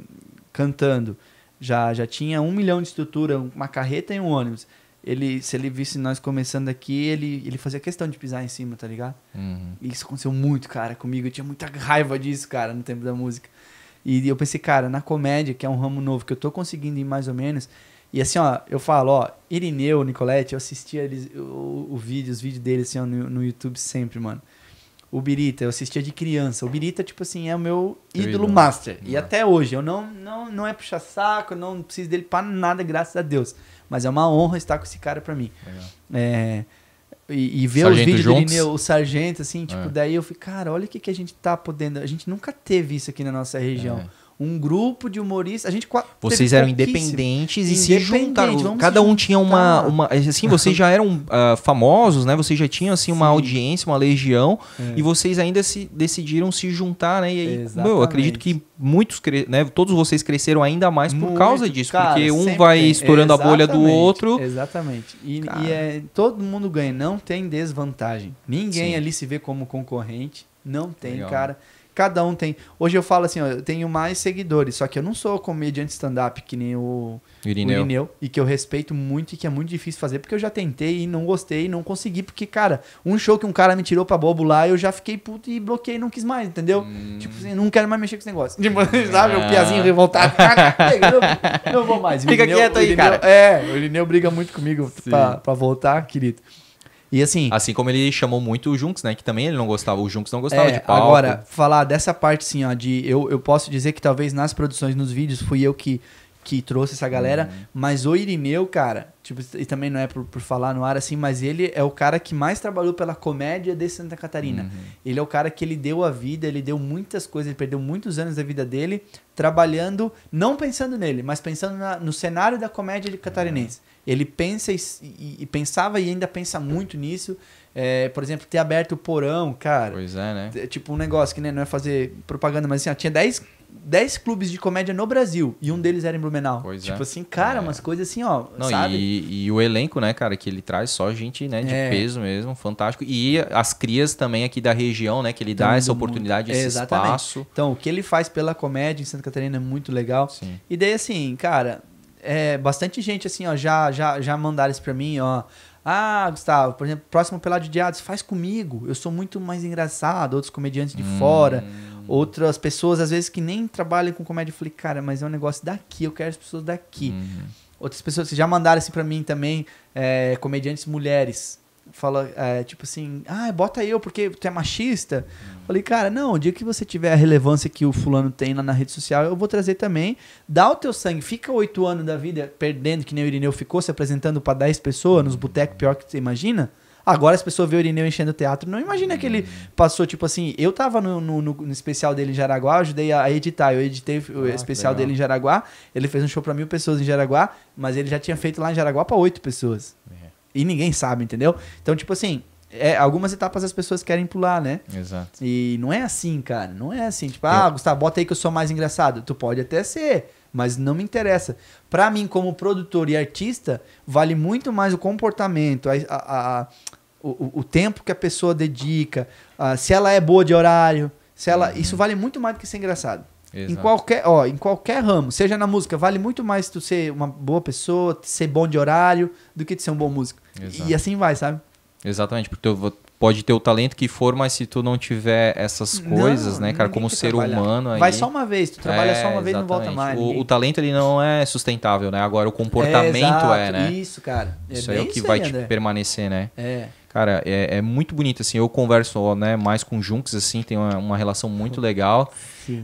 cantando, já, já tinha um milhão de estrutura, uma carreta e um ônibus. Ele, se ele visse nós começando aqui, ele, ele fazia questão de pisar em cima, tá ligado? Uhum. isso aconteceu muito, cara, comigo. Eu tinha muita raiva disso, cara, no tempo da música. E eu pensei, cara, na comédia, que é um ramo novo que eu tô conseguindo ir mais ou menos, e assim, ó, eu falo, ó, Irineu, Nicolete, eu assistia eles, o, o vídeo, os vídeos dele assim, ó, no, no YouTube sempre, mano. O Birita, eu assistia de criança. O Birita, tipo assim, é o meu ídolo, master. E uhum. até hoje, eu não, não, não é puxar saco, não preciso dele pra nada, graças a Deus. Mas é uma honra estar com esse cara pra mim. É, e, e ver Sargento os vídeos Junks. do Irineu, o Sargento, assim, tipo, é. daí eu fico cara, olha o que, que a gente tá podendo. A gente nunca teve isso aqui na nossa região. É um grupo de humoristas. A gente Vocês eram independentes e se juntaram. Cada um tinha uma, uma. Assim, vocês já eram uh, famosos, né? Vocês já tinham assim, uma Sim. audiência, uma legião. É. E vocês ainda se decidiram se juntar, né? E aí, meu, eu acredito que muitos, né? Todos vocês cresceram ainda mais por Muito, causa disso. Cara, porque um vai tem. estourando exatamente, a bolha do outro. Exatamente. E, e é, todo mundo ganha. Não tem desvantagem. Ninguém Sim. ali se vê como concorrente. Não tem, Legal. cara. Cada um tem. Hoje eu falo assim, ó, eu tenho mais seguidores, só que eu não sou comediante stand-up que nem o Irineu. o Irineu. e que eu respeito muito e que é muito difícil fazer, porque eu já tentei e não gostei e não consegui, porque, cara, um show que um cara me tirou pra bobo lá, eu já fiquei puto e bloqueei, não quis mais, entendeu? Hum. Tipo assim, não quero mais mexer com esse negócio. Tipo, [LAUGHS] sabe, ah. o piazinho revoltado. [LAUGHS] não, não vou mais. Fica Irineu, quieto aí, Irineu, cara. É, o Irineu briga muito comigo pra, pra voltar, querido. E assim. Assim como ele chamou muito o Junks, né? Que também ele não gostava. O Junks não gostava é, de palco. Agora, falar dessa parte, assim, ó, de. Eu, eu posso dizer que talvez nas produções, nos vídeos, fui eu que que trouxe essa galera. Uhum. Mas o Irineu, cara, tipo, e também não é por, por falar no ar assim, mas ele é o cara que mais trabalhou pela comédia de Santa Catarina. Uhum. Ele é o cara que ele deu a vida, ele deu muitas coisas, ele perdeu muitos anos da vida dele trabalhando, não pensando nele, mas pensando na, no cenário da comédia catarinense. Uhum. Ele pensa e, e, e, pensava e ainda pensa muito nisso. É, por exemplo, ter aberto o porão, cara. Pois é, né? É, tipo, um negócio que né, não é fazer propaganda, mas assim, ó, tinha 10 10 clubes de comédia no Brasil e um hum. deles era em Blumenau. Pois tipo é. assim, cara, é. umas coisas assim, ó, Não, sabe? E, e, o elenco, né, cara, que ele traz só gente, né, de é. peso mesmo, fantástico. E as crias também aqui da região, né, que ele Todo dá essa mundo. oportunidade, esse Exatamente. espaço. Então, o que ele faz pela comédia em Santa Catarina é muito legal. Sim. E daí assim, cara, é, bastante gente assim, ó, já já já mandaram isso para mim, ó. Ah, Gustavo, por exemplo, próximo pelado de diados, faz comigo. Eu sou muito mais engraçado, outros comediantes de hum. fora Outras pessoas, às vezes, que nem trabalham com comédia, eu falei, cara, mas é um negócio daqui, eu quero as pessoas daqui. Uhum. Outras pessoas que já mandaram assim para mim também, é, comediantes mulheres. Fala, é, tipo assim, ah, bota eu porque tu é machista. Uhum. Falei, cara, não, o dia que você tiver a relevância que o fulano tem lá na rede social, eu vou trazer também. Dá o teu sangue, fica oito anos da vida perdendo, que nem o Irineu ficou, se apresentando para 10 pessoas nos botecos, pior que você imagina. Agora as pessoas vê o Irineu enchendo o teatro. Não imagina hum. que ele uhum. passou, tipo assim, eu tava no, no, no, no especial dele em Jaraguá, ajudei a, a editar. Eu editei ah, o especial dele em Jaraguá. Ele fez um show para mil pessoas em Jaraguá, mas ele já tinha feito lá em Jaraguá para oito pessoas. É. E ninguém sabe, entendeu? Então, tipo assim, é, algumas etapas as pessoas querem pular, né? Exato. E não é assim, cara. Não é assim. Tipo, eu... ah, Gustavo, bota aí que eu sou mais engraçado. Tu pode até ser mas não me interessa. Para mim, como produtor e artista, vale muito mais o comportamento, a, a, a o, o, tempo que a pessoa dedica, a, se ela é boa de horário, se ela, uhum. isso vale muito mais do que ser engraçado. Exato. Em qualquer, ó, em qualquer ramo, seja na música, vale muito mais tu ser uma boa pessoa, ser bom de horário, do que tu ser um bom músico. Exato. E assim vai, sabe? Exatamente, porque eu vou pode ter o talento que for, mas se tu não tiver essas coisas, não, né, cara, como ser trabalhar. humano. Aí... Vai só uma vez, tu trabalha é, só uma vez e não volta mais. O, o, talento ele não é sustentável, né? Agora o comportamento é, exato, é né? Isso, cara. É isso é o que vai te permanecer, né? É. Cara, é, é, muito bonito, assim. Eu converso né, mais com Junks, assim, tem uma, uma relação muito legal.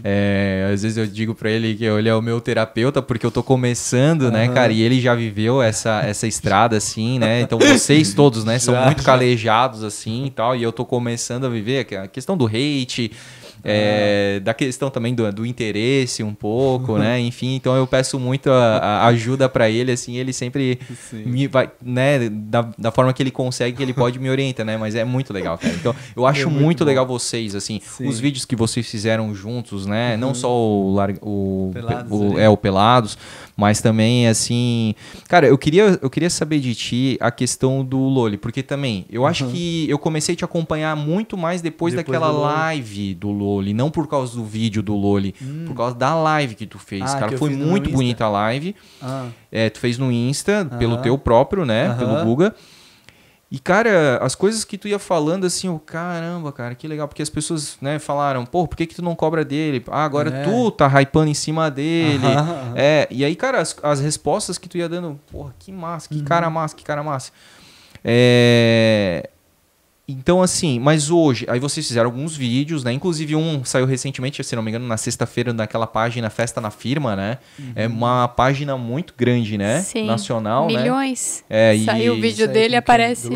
É, às vezes eu digo para ele que ele é o meu terapeuta, porque eu tô começando, uhum. né, cara? E ele já viveu essa, essa estrada, assim, né? Então [LAUGHS] vocês todos, né, são já, muito já. calejados, assim e tal. E eu tô começando a viver a questão do hate, é, ah. Da questão também do, do interesse um pouco, né? [LAUGHS] Enfim, então eu peço muito a, a ajuda para ele, assim, ele sempre Sim. me vai, né? Da, da forma que ele consegue, que ele pode me orienta, né? Mas é muito legal, cara. Então, eu acho é muito, muito legal vocês, assim, Sim. os vídeos que vocês fizeram juntos, né? Uhum. Não só o, o, Pelados, o, é, o Pelados, mas também, assim. Cara, eu queria, eu queria saber de ti a questão do Loli, porque também eu uhum. acho que eu comecei a te acompanhar muito mais depois, depois daquela do live do Loli, não por causa do vídeo do Loli, hum. por causa da live que tu fez. Ah, cara, foi muito bonita a live. Ah. É, tu fez no Insta, pelo teu próprio, né? Pelo Guga. E, cara, as coisas que tu ia falando, assim, o caramba, cara, que legal. Porque as pessoas, né, falaram, pô, por que, que tu não cobra dele? Ah, agora é. tu tá hypando em cima dele. É, e aí, cara, as, as respostas que tu ia dando, porra, que massa, que uhum. cara massa, que cara massa. É, então, assim, mas hoje, aí vocês fizeram alguns vídeos, né? Inclusive um saiu recentemente, se não me engano, na sexta-feira, naquela página Festa na Firma, né? É uhum. É uma página muito grande, né? Sim. Nacional, né? Milhões. né? É, saiu e... o vídeo saiu dele, aparece...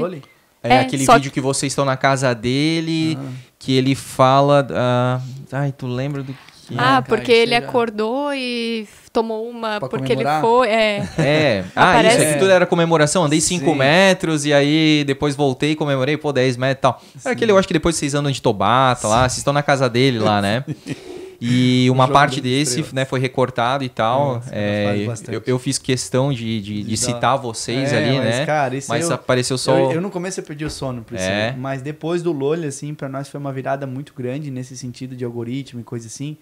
É, é, aquele vídeo que... que... vocês estão na casa dele, ah. que ele fala... Uh... Ai, tu lembra do que... Ah, é, porque ele acordou e tomou uma pra porque comemorar? ele foi. É. é. Ah, é Aparece... isso aqui tudo era comemoração. Andei 5 metros e aí depois voltei e comemorei, pô, 10 metros e tal. Era é aquele, eu acho que depois vocês andam de Tobata Sim. lá, vocês estão na casa dele lá, né? [LAUGHS] E uma parte desse né, foi recortado e tal. Nossa, é, é, eu, eu, fiz questão de, de, de citar vocês é, ali, mas, né? Cara, mas eu, apareceu só. Eu, eu, no começo eu perdi o sono, por é. mas depois do lolha assim, para nós foi uma virada muito grande nesse sentido de algoritmo e coisa assim.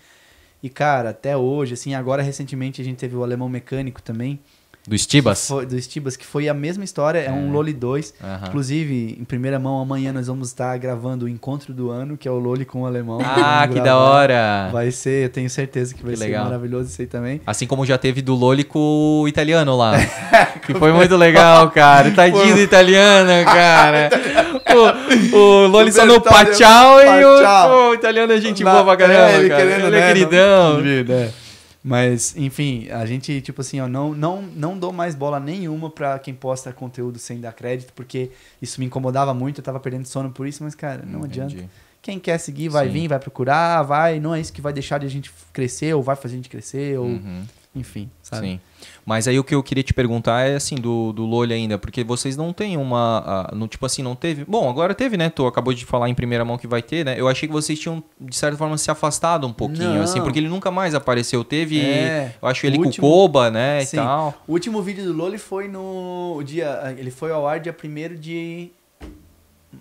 E, cara, até hoje, assim, agora recentemente a gente teve o Alemão Mecânico também. Do Estibas? Foi, do Estibas, que foi a mesma história, é, é um Loli 2. Inclusive, em primeira mão, amanhã nós vamos estar gravando o encontro do ano, que é o Loli com o alemão. Ah, que da hora! Vai ser, eu tenho certeza que vai que ser legal. maravilhoso isso aí também. Assim como já teve do Loli com o italiano lá. [LAUGHS] que foi muito legal, cara. Tadinho do italiano, cara. [LAUGHS] O Loli só no Pachau e o, o, italiano é gente boa pra galera. É, ele cara. querendo, ele é né, queridão. Não, é. Mas, enfim, a gente, tipo assim, ó, não, não, não dou mais bola nenhuma pra quem posta conteúdo sem dar crédito, porque isso me incomodava muito, eu tava perdendo sono por isso, mas, cara, não Entendi. adianta. Quem quer seguir vai Sim. vir, vai procurar, vai. Não é isso que vai deixar de a gente crescer, ou vai fazer a gente crescer, ou. Uhum enfim, sabe? Sim. Mas aí o que eu queria te perguntar é assim, do, do LoL ainda, porque vocês não têm uma. Uh, no, tipo assim, não teve. Bom, agora teve, né? Tu acabou de falar em primeira mão que vai ter, né? Eu achei que vocês tinham, de certa forma, se afastado um pouquinho, assim, não. assim, porque ele nunca mais apareceu. Teve. É, eu acho ele último, com o Koba, né? Sim. E tal. O último vídeo do loli foi no. dia, ele foi ao ar dia 1 de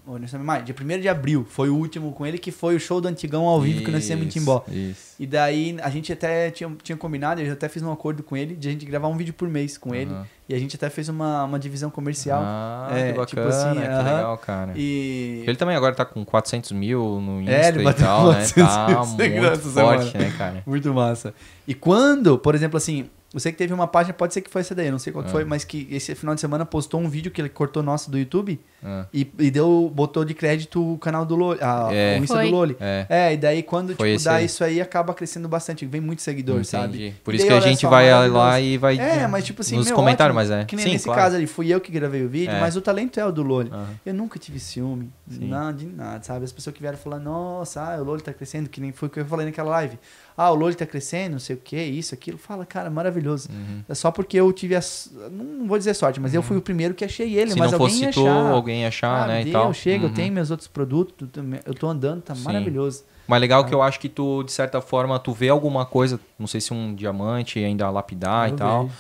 ou mais, dia 1 de abril, foi o último com ele, que foi o show do Antigão ao vivo isso, que nós fizemos em Timbó. Isso. E daí a gente até tinha, tinha combinado, eu até fiz um acordo com ele, de a gente gravar um vídeo por mês com uhum. ele. E a gente até fez uma, uma divisão comercial. Ah, é, que tipo bacana, tipo assim, que legal, cara. E... Ele também agora tá com 400 mil no é, Insta é, ele e tal, 400 né? Tá muito forte, semana. né, cara? Muito massa. E quando, por exemplo, assim, você que teve uma página, pode ser que foi essa daí, não sei qual é. foi, mas que esse final de semana postou um vídeo que ele cortou nosso do YouTube é. e, e, deu, botou de crédito o canal do Loli, a, é. o do Loli. É. é. e daí quando tipo, dá aí. isso aí, acaba crescendo bastante, vem muito seguidor, Entendi. sabe? Por isso daí, que a gente só, vai lá, lá e vai é, mas, tipo, assim, nos comentários, mas é. Que nem Sim, nesse claro. caso ali, fui eu que gravei o vídeo, é. mas o talento é o do Loli. Eu nunca tive ciúme, não, de nada, sabe? As pessoas que vieram falar, nossa, ah, o Loli tá crescendo, que nem foi o que eu falei naquela live ah, o Loli está crescendo, não sei o que, isso, aquilo. Fala, cara, maravilhoso. Uhum. É só porque eu tive as. Não vou dizer sorte, mas uhum. eu fui o primeiro que achei ele. Se mas não alguém fosse achar, tu, alguém achar, ah, né? Deu, e tal. Chega, uhum. eu tenho meus outros produtos, eu tô andando, tá Sim. maravilhoso. Mas legal ah. que eu acho que tu, de certa forma, tu vê alguma coisa, não sei se um diamante ainda lapidar eu e tal.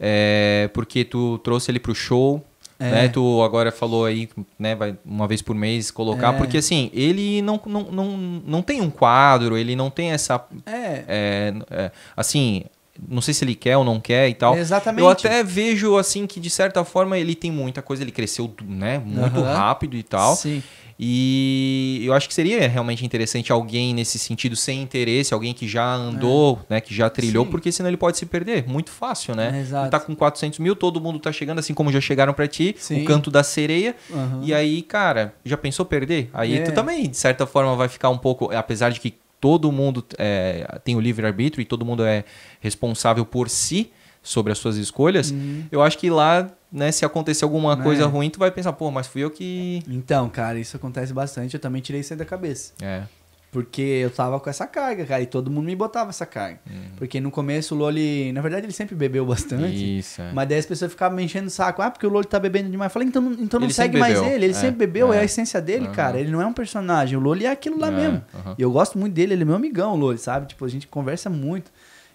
É, porque tu trouxe ele pro show, é. Né? Tu agora falou aí, né, vai uma vez por mês colocar, é. porque assim, ele não, não, não, não tem um quadro, ele não tem essa. É. é, é assim, não sei se ele quer ou não quer e tal. Exatamente. Eu até vejo assim que de certa forma ele tem muita coisa, ele cresceu, né, muito uhum. rápido e tal. Sim. E eu acho que seria realmente interessante alguém nesse sentido sem interesse, alguém que já andou, é. né, que já trilhou, Sim. porque senão ele pode se perder. Muito fácil, né? exato. Tá com 400 mil, todo mundo tá chegando, assim como já chegaram para ti, Sim. o canto da sereia. Uhum. E aí, cara, já pensou perder? Aí é. tu também, de certa forma, vai ficar um pouco, apesar de que todo mundo é, tem o livre-arbítrio e todo mundo é responsável por si sobre as suas escolhas, uhum. eu acho que lá né, se acontecer alguma coisa né? ruim, tu vai pensar, pô, mas fui eu que. Então, cara, isso acontece bastante. Eu também tirei isso aí da cabeça. É. Porque eu tava com essa carga, cara, e todo mundo me botava essa carga. Hum. Porque no começo o Loli, na verdade ele sempre bebeu bastante. Isso. É. Mas daí as pessoas ficavam me enchendo o saco. Ah, porque o Loli tá bebendo demais. Eu falei, então, então não ele segue mais ele. Ele é. sempre bebeu, é. é. a essência dele, uhum. cara. Ele não é um personagem. O Loli é aquilo lá é, mesmo. Uhum. E eu gosto muito dele, ele é meu amigão, o Loli, sabe? Tipo, a gente conversa muito.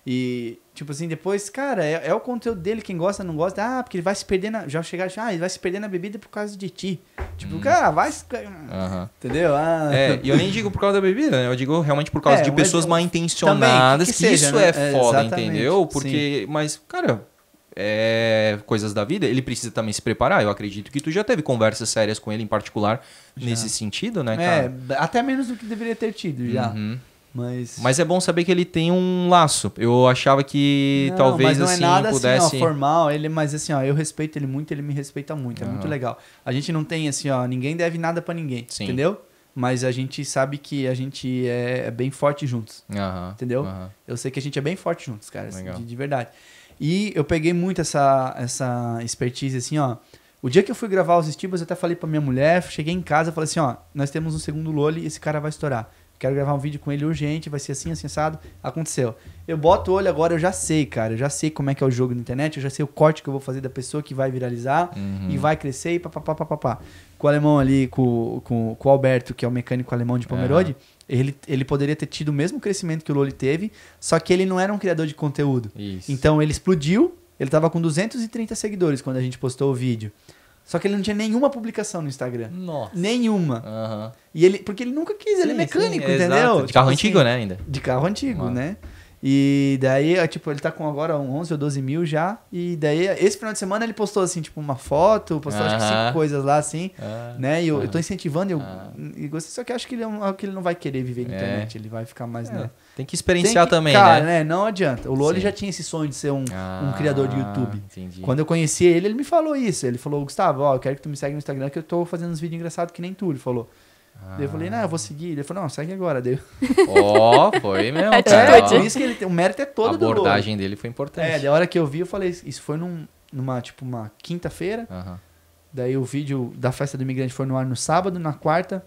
E, tipo assim, depois, cara, é, é, o conteúdo dele, quem gosta, não gosta. Ah, porque ele vai se perder na. Já chegar ah, ele vai se perder na bebida por causa de ti. Tipo, hum. cara, vai se. Uhum. Entendeu? Ah. É, e eu nem digo por causa da bebida, né? Eu digo realmente por causa é, de pessoas mal intencionadas, que, que, que seja, isso é né? é foda, entendeu? Porque. Sim. Mas, cara. É coisas da vida, ele precisa também se preparar. Eu acredito que tu já teve conversas sérias com ele, em particular, já. nesse sentido, né, é, cara? É, até menos do que deveria ter tido já. Uhum. Mas... mas é bom saber que ele tem um laço. Eu achava que não, talvez não é assim é nada pudesse. Assim, ó, formal, ele, mas assim, ó, eu respeito ele muito, ele me respeita muito. É muito legal. A gente não tem assim, ó, ninguém deve nada para ninguém, Sim. entendeu? Mas a gente sabe que a gente é, é bem forte juntos. Uhum. Entendeu? Uhum. Eu sei que a gente é bem forte juntos, cara, assim, de, de verdade. E eu peguei muito essa, essa expertise, assim, ó. O dia que eu fui gravar os Estibas, eu até falei pra minha mulher, cheguei em casa, falei assim, ó, nós temos um segundo Loli, esse cara vai estourar quero gravar um vídeo com ele urgente, vai ser assim, assim, assado. Aconteceu. Eu boto o olho agora, eu já sei, cara. Eu já sei como é que é o jogo na internet, eu já sei o corte que eu vou fazer da pessoa que vai viralizar uhum. e vai crescer e papapá, papapá. Com o alemão ali, com, com, com o Alberto, que é o mecânico alemão de Pomerode, ele, ele poderia ter tido o mesmo crescimento que o Loli teve, só que ele não era um criador de conteúdo. Isso. Então ele explodiu, ele tava com 230 seguidores quando a gente postou o vídeo. Só que ele não tinha nenhuma publicação no Instagram. Nossa. Nenhuma. Uhum. E ele, porque ele nunca quis, ele é mecânico, sim, entendeu? Exato. De tipo carro antigo, assim, né, ainda? De carro antigo, né? E daí, é, tipo, ele tá com agora 11 ou 12 mil já. E daí, esse final de semana ele postou, assim, tipo, uma foto, postou uh -huh. acho que cinco coisas lá, assim, uh ah, -huh. né? E eu, eu tô ah. incentivando, eu, uh -huh. eu só que acho que ele, é é que ele não vai querer viver na internet, ele vai ficar mais, é. né? Tem que experienciar Tem que, também, cara, né? né? Não adianta. O Lolo já tinha esse sonho de ser um, ah, um criador de YouTube. Entendi. Quando eu conheci ele, ele me falou isso. Ele falou, Gustavo, ó, eu quero que tu me segue no Instagram que eu tô fazendo uns vídeos engraçados que nem tu. Ele falou. Ah. Daí eu falei, não, eu vou seguir. Ele falou, não, segue agora. Daí [LAUGHS] Ó, oh, foi mesmo. é, então, por isso que ele, o mérito é todo A abordagem do dele foi importante. É, da hora que eu vi, eu falei, isso foi num, numa, tipo, uma quinta-feira. Daí o vídeo da festa do imigrante foi no ar no sábado, na quarta.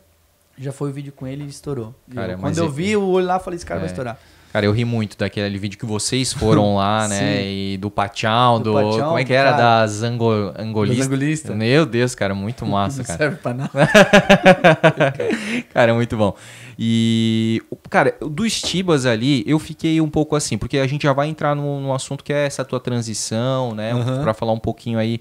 Já foi o vídeo com ele e estourou. Cara, eu, quando eu é vi o olho lá, e falei, esse cara é. vai estourar. Cara, eu ri muito daquele vídeo que vocês foram [LAUGHS] lá, né? E do Pachão, do. do Pachão, como é que era? Cara, das ango, angolistas. Angolista. Meu Deus, cara, muito [LAUGHS] massa, cara. Não serve pra nada. [LAUGHS] cara, é muito bom. E, cara, dos Tibas ali, eu fiquei um pouco assim, porque a gente já vai entrar no, assunto que é essa tua transição, né? Uhum. Pra falar um pouquinho aí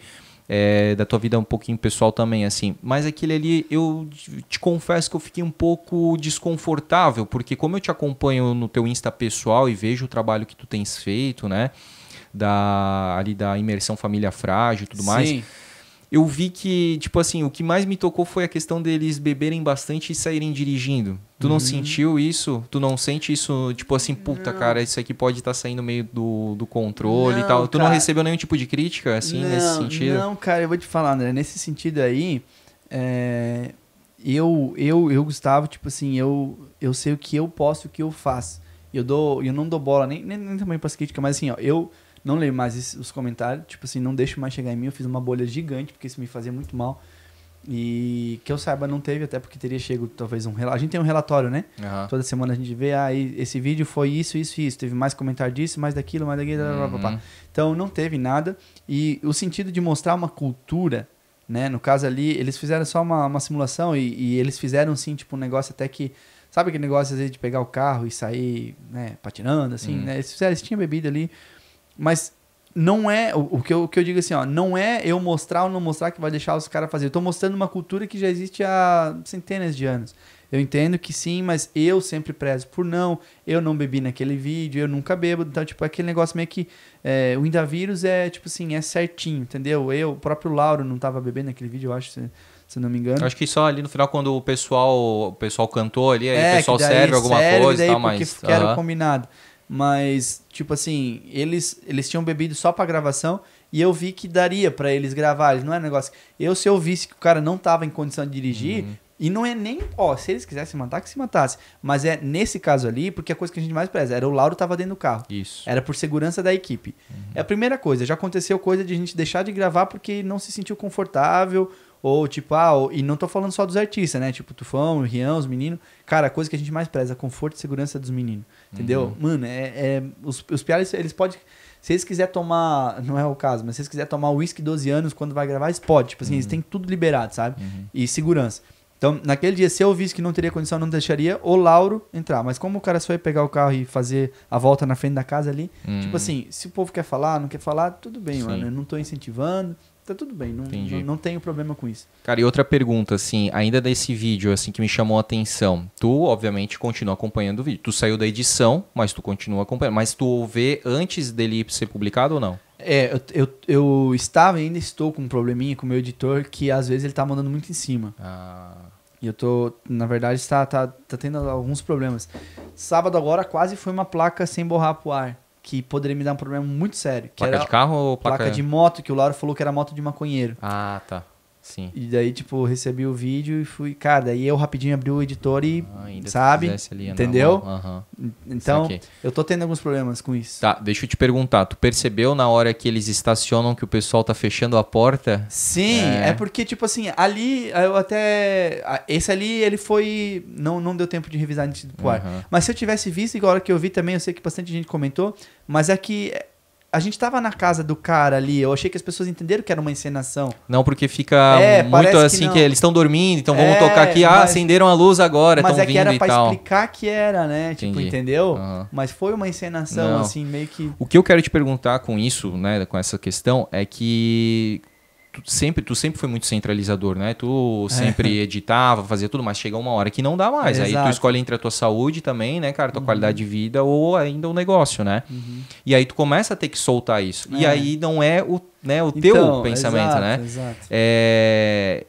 é, da tua vida é um pouquinho pessoal também, assim. Mas aquele ali, eu te confesso que eu fiquei um pouco desconfortável, porque como eu te acompanho no teu Insta pessoal e vejo o trabalho que tu tens feito, né? Da, ali da imersão família frágil e tudo Sim. mais eu vi que, tipo assim, o que mais me tocou foi a questão deles beberem bastante e saírem dirigindo. Tu uhum. não sentiu isso? Tu não sente isso, tipo assim, puta, não. cara, isso aqui pode estar tá saindo meio do, do controle não, e tal. Tu cara... não recebeu nenhum tipo de crítica, assim, não, nesse sentido? Não, cara, eu vou te falar, André, nesse sentido aí, é... eu, eu, eu, Gustavo, tipo assim, eu, eu sei o que eu posso e o que eu faço. Eu, dou, eu não dou bola, nem, nem, nem também pra crítica, mas assim, ó, eu não leio mais os comentários, tipo assim, não deixo mais chegar em mim. Eu fiz uma bolha gigante, porque isso me fazia muito mal. E que eu saiba, não teve, até porque teria chego talvez um relatório. A gente tem um relatório, né? Uhum. Toda semana a gente vê, ah, esse vídeo foi isso, isso, isso. Teve mais comentário disso, mais daquilo, mais daquilo. blá, Blá, blá, blá. Uhum. Então não teve nada. E o sentido de mostrar uma cultura, né? No caso ali, eles fizeram só uma, uma simulação e, e eles fizeram sim, tipo, um negócio até que. Sabe aquele negócio às vezes de pegar o carro e sair, né, patinando, assim, uhum. né? Eles fizeram, eles tinham bebida ali mas não é. O, o, que eu, o que eu digo assim, ó, não é eu mostrar ou não mostrar que vai deixar os caras fazer. Eu tô mostrando uma cultura que já existe há centenas de anos. Eu entendo que sim, mas eu sempre prezo por não. Eu não bebi naquele vídeo, eu nunca bebo. Então, tipo, é aquele negócio meio que. É, o Indavírus é, tipo assim, é certinho, entendeu? Eu, o próprio Lauro, não tava bebendo naquele vídeo, eu acho. Se, se não me engano. acho que só ali no final, quando o pessoal, o pessoal cantou ali, aí é, o pessoal serve alguma serve, coisa e tal, mas. Porque uh -huh. era combinado mas tipo assim, eles eles tinham bebido só para gravação e eu vi que daria para eles gravarem, não é negócio. Eu se eu visse que o cara não tava em condição de dirigir, uhum. e não é nem, ó, se eles quisessem matar que se matasse, mas é nesse caso ali, porque a coisa que a gente mais preza era o Lauro tava dentro do carro. Isso. Era por segurança da equipe. Uhum. É a primeira coisa, já aconteceu coisa de a gente deixar de gravar porque não se sentiu confortável ou, tipo, ah, e não tô falando só dos artistas, né? Tipo, Tufão, Rian, os meninos. Cara, a coisa que a gente mais preza é conforto e segurança dos meninos. Entendeu? Uhum. Mano, é, é, os, os piares, eles podem. Se eles quiserem tomar, não é o caso, mas se eles quiserem tomar uísque 12 anos quando vai gravar, eles podem. Tipo assim, uhum. eles têm tudo liberado, sabe? Uhum. E segurança. Então, naquele dia, se eu visse que não teria condição, não deixaria o Lauro entrar. Mas como o cara só ia pegar o carro e fazer a volta na frente da casa ali, tipo uhum. assim, se o povo quer falar, não quer falar, tudo bem, Sim. mano. Eu não tô incentivando, tá tudo bem, não, não, não, tenho problema com isso. Cara, e outra pergunta, assim, ainda desse vídeo, assim, que me chamou a atenção. Tu, obviamente, continua acompanhando o vídeo. Tu saiu da edição, mas tu continua acompanhando. Mas tu vê antes dele ser publicado ou não? É, eu, eu, eu estava e ainda estou com um probleminha com o meu editor que às vezes ele tá mandando muito em cima. Ah. E eu tô, na verdade, está tá, tá tendo alguns problemas. Sábado agora quase foi uma placa sem borrar pro ar que poderia me dar um problema muito sério. placa de carro ou placa... placa de moto, que o Lauro falou que era moto de maconheiro. Ah, tá. Sim. E daí, tipo, recebi o vídeo e fui, cara, daí eu rapidinho abri o editor e, ah, sabe? Ali, entendeu? Uhum. Então, eu tô tendo alguns problemas com isso. Tá, deixa eu te perguntar, tu percebeu na hora que eles estacionam que o pessoal tá fechando a porta? Sim, é, é porque, tipo assim, ali eu até. Esse ali, ele foi. Não, não deu tempo de revisar antes do uhum. ar. Mas se eu tivesse visto, igual a hora que eu vi também, eu sei que bastante gente comentou, mas é que a gente tava na casa do cara ali, eu achei que as pessoas entenderam que era uma encenação. Não, porque fica é, muito assim que, que eles estão dormindo, então vamos é, tocar aqui, ah, acenderam a luz agora, estão é vindo e tal. Mas é que era pra explicar que era, né? Tipo, Entendi. Tipo, entendeu? Uhum. Mas foi uma encenação, Não. assim, meio que... O que eu quero te perguntar com isso, né, com essa questão, é que tu sempre, tu sempre foi muito centralizador, né? Tu é. sempre é. editava, fazia tudo, mas chega uma hora que não dá mais. É, aí exato. tu escolhe entre a tua saúde também, né, cara, tua uhum. qualidade de vida ou ainda o um negócio, né? Uhum. E aí tu começa a ter que soltar isso. É. E aí não é o, né, o então, teu pensamento, exato, né? Exato. É,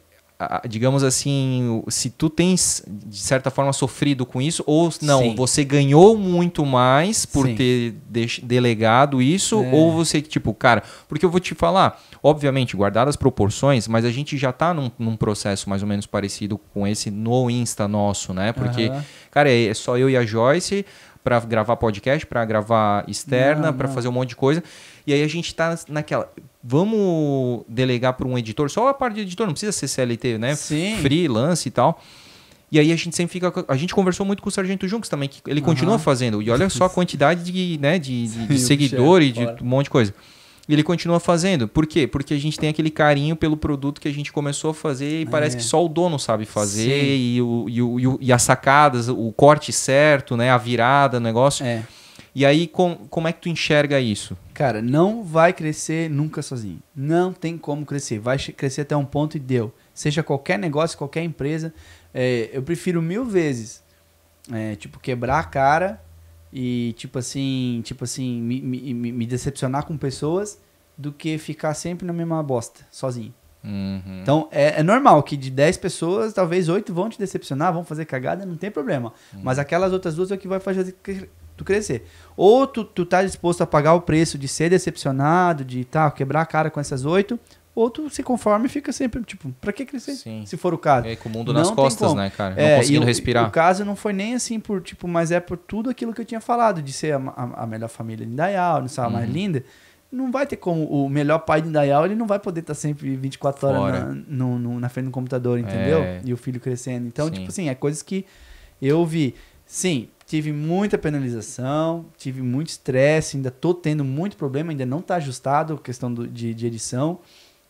digamos assim, se tu tens, de certa forma, sofrido com isso, ou não, Sim. você ganhou muito mais por Sim. ter delegado isso, é. ou você, tipo, cara, porque eu vou te falar, obviamente, guardar as proporções, mas a gente já está num, num, processo mais ou menos parecido com esse no Insta nosso, né? Porque, uhum. cara, é, é só eu e a Joyce para gravar podcast, para gravar externa, para fazer um monte de coisa. E aí a gente está naquela. Vamos delegar para um editor, só a parte de editor, não precisa ser CLT, né? Sim. Freelance e tal. E aí a gente sempre fica. A gente conversou muito com o Sargento Junks também, que ele uhum. continua fazendo. E olha só a quantidade de, né, de, [LAUGHS] de, de seguidores, é de um monte de coisa. E ele continua fazendo. Por quê? Porque a gente tem aquele carinho pelo produto que a gente começou a fazer e é. parece que só o dono sabe fazer. E, o, e, o, e, as sacadas, o corte certo, né? A virada, o negócio. É. E aí, com, como é que tu enxerga isso? Cara, não vai crescer nunca sozinho. Não tem como crescer. Vai crescer até um ponto e deu. Seja qualquer negócio, qualquer empresa. É, eu prefiro mil vezes, é, tipo, quebrar a cara e, tipo assim, tipo assim me, me, me decepcionar com pessoas do que ficar sempre na mesma bosta, sozinho. Uhum. Então, é, é, normal que de 10 pessoas, talvez 8 vão te decepcionar, vão fazer cagada, não tem problema. Uhum. Mas aquelas outras duas é o que vai fazer tu crescer. Ou tu, tu tá disposto a pagar o preço de ser decepcionado, de tá, quebrar a cara com essas oito, ou tu se conforma e fica sempre, tipo, pra que crescer? Sim. Se for o caso. É, com o mundo não nas costas, como. né, cara? Não é, conseguindo e respirar. O, caso não foi nem assim por, tipo, mas é por tudo aquilo que eu tinha falado, de ser a, a, a melhor família de Indaial, não sei a mais uhum. linda. Não vai ter como o melhor pai de Indaial, ele não vai poder estar tá sempre 24 Fora. horas na, no, no, na frente do computador, entendeu? É. E o filho crescendo. Então, Sim. tipo assim, é coisas que eu vi. Sim, tive muita penalização, tive muito estresse, ainda tô tendo muito problema, ainda não tá ajustado a questão do, de, de edição.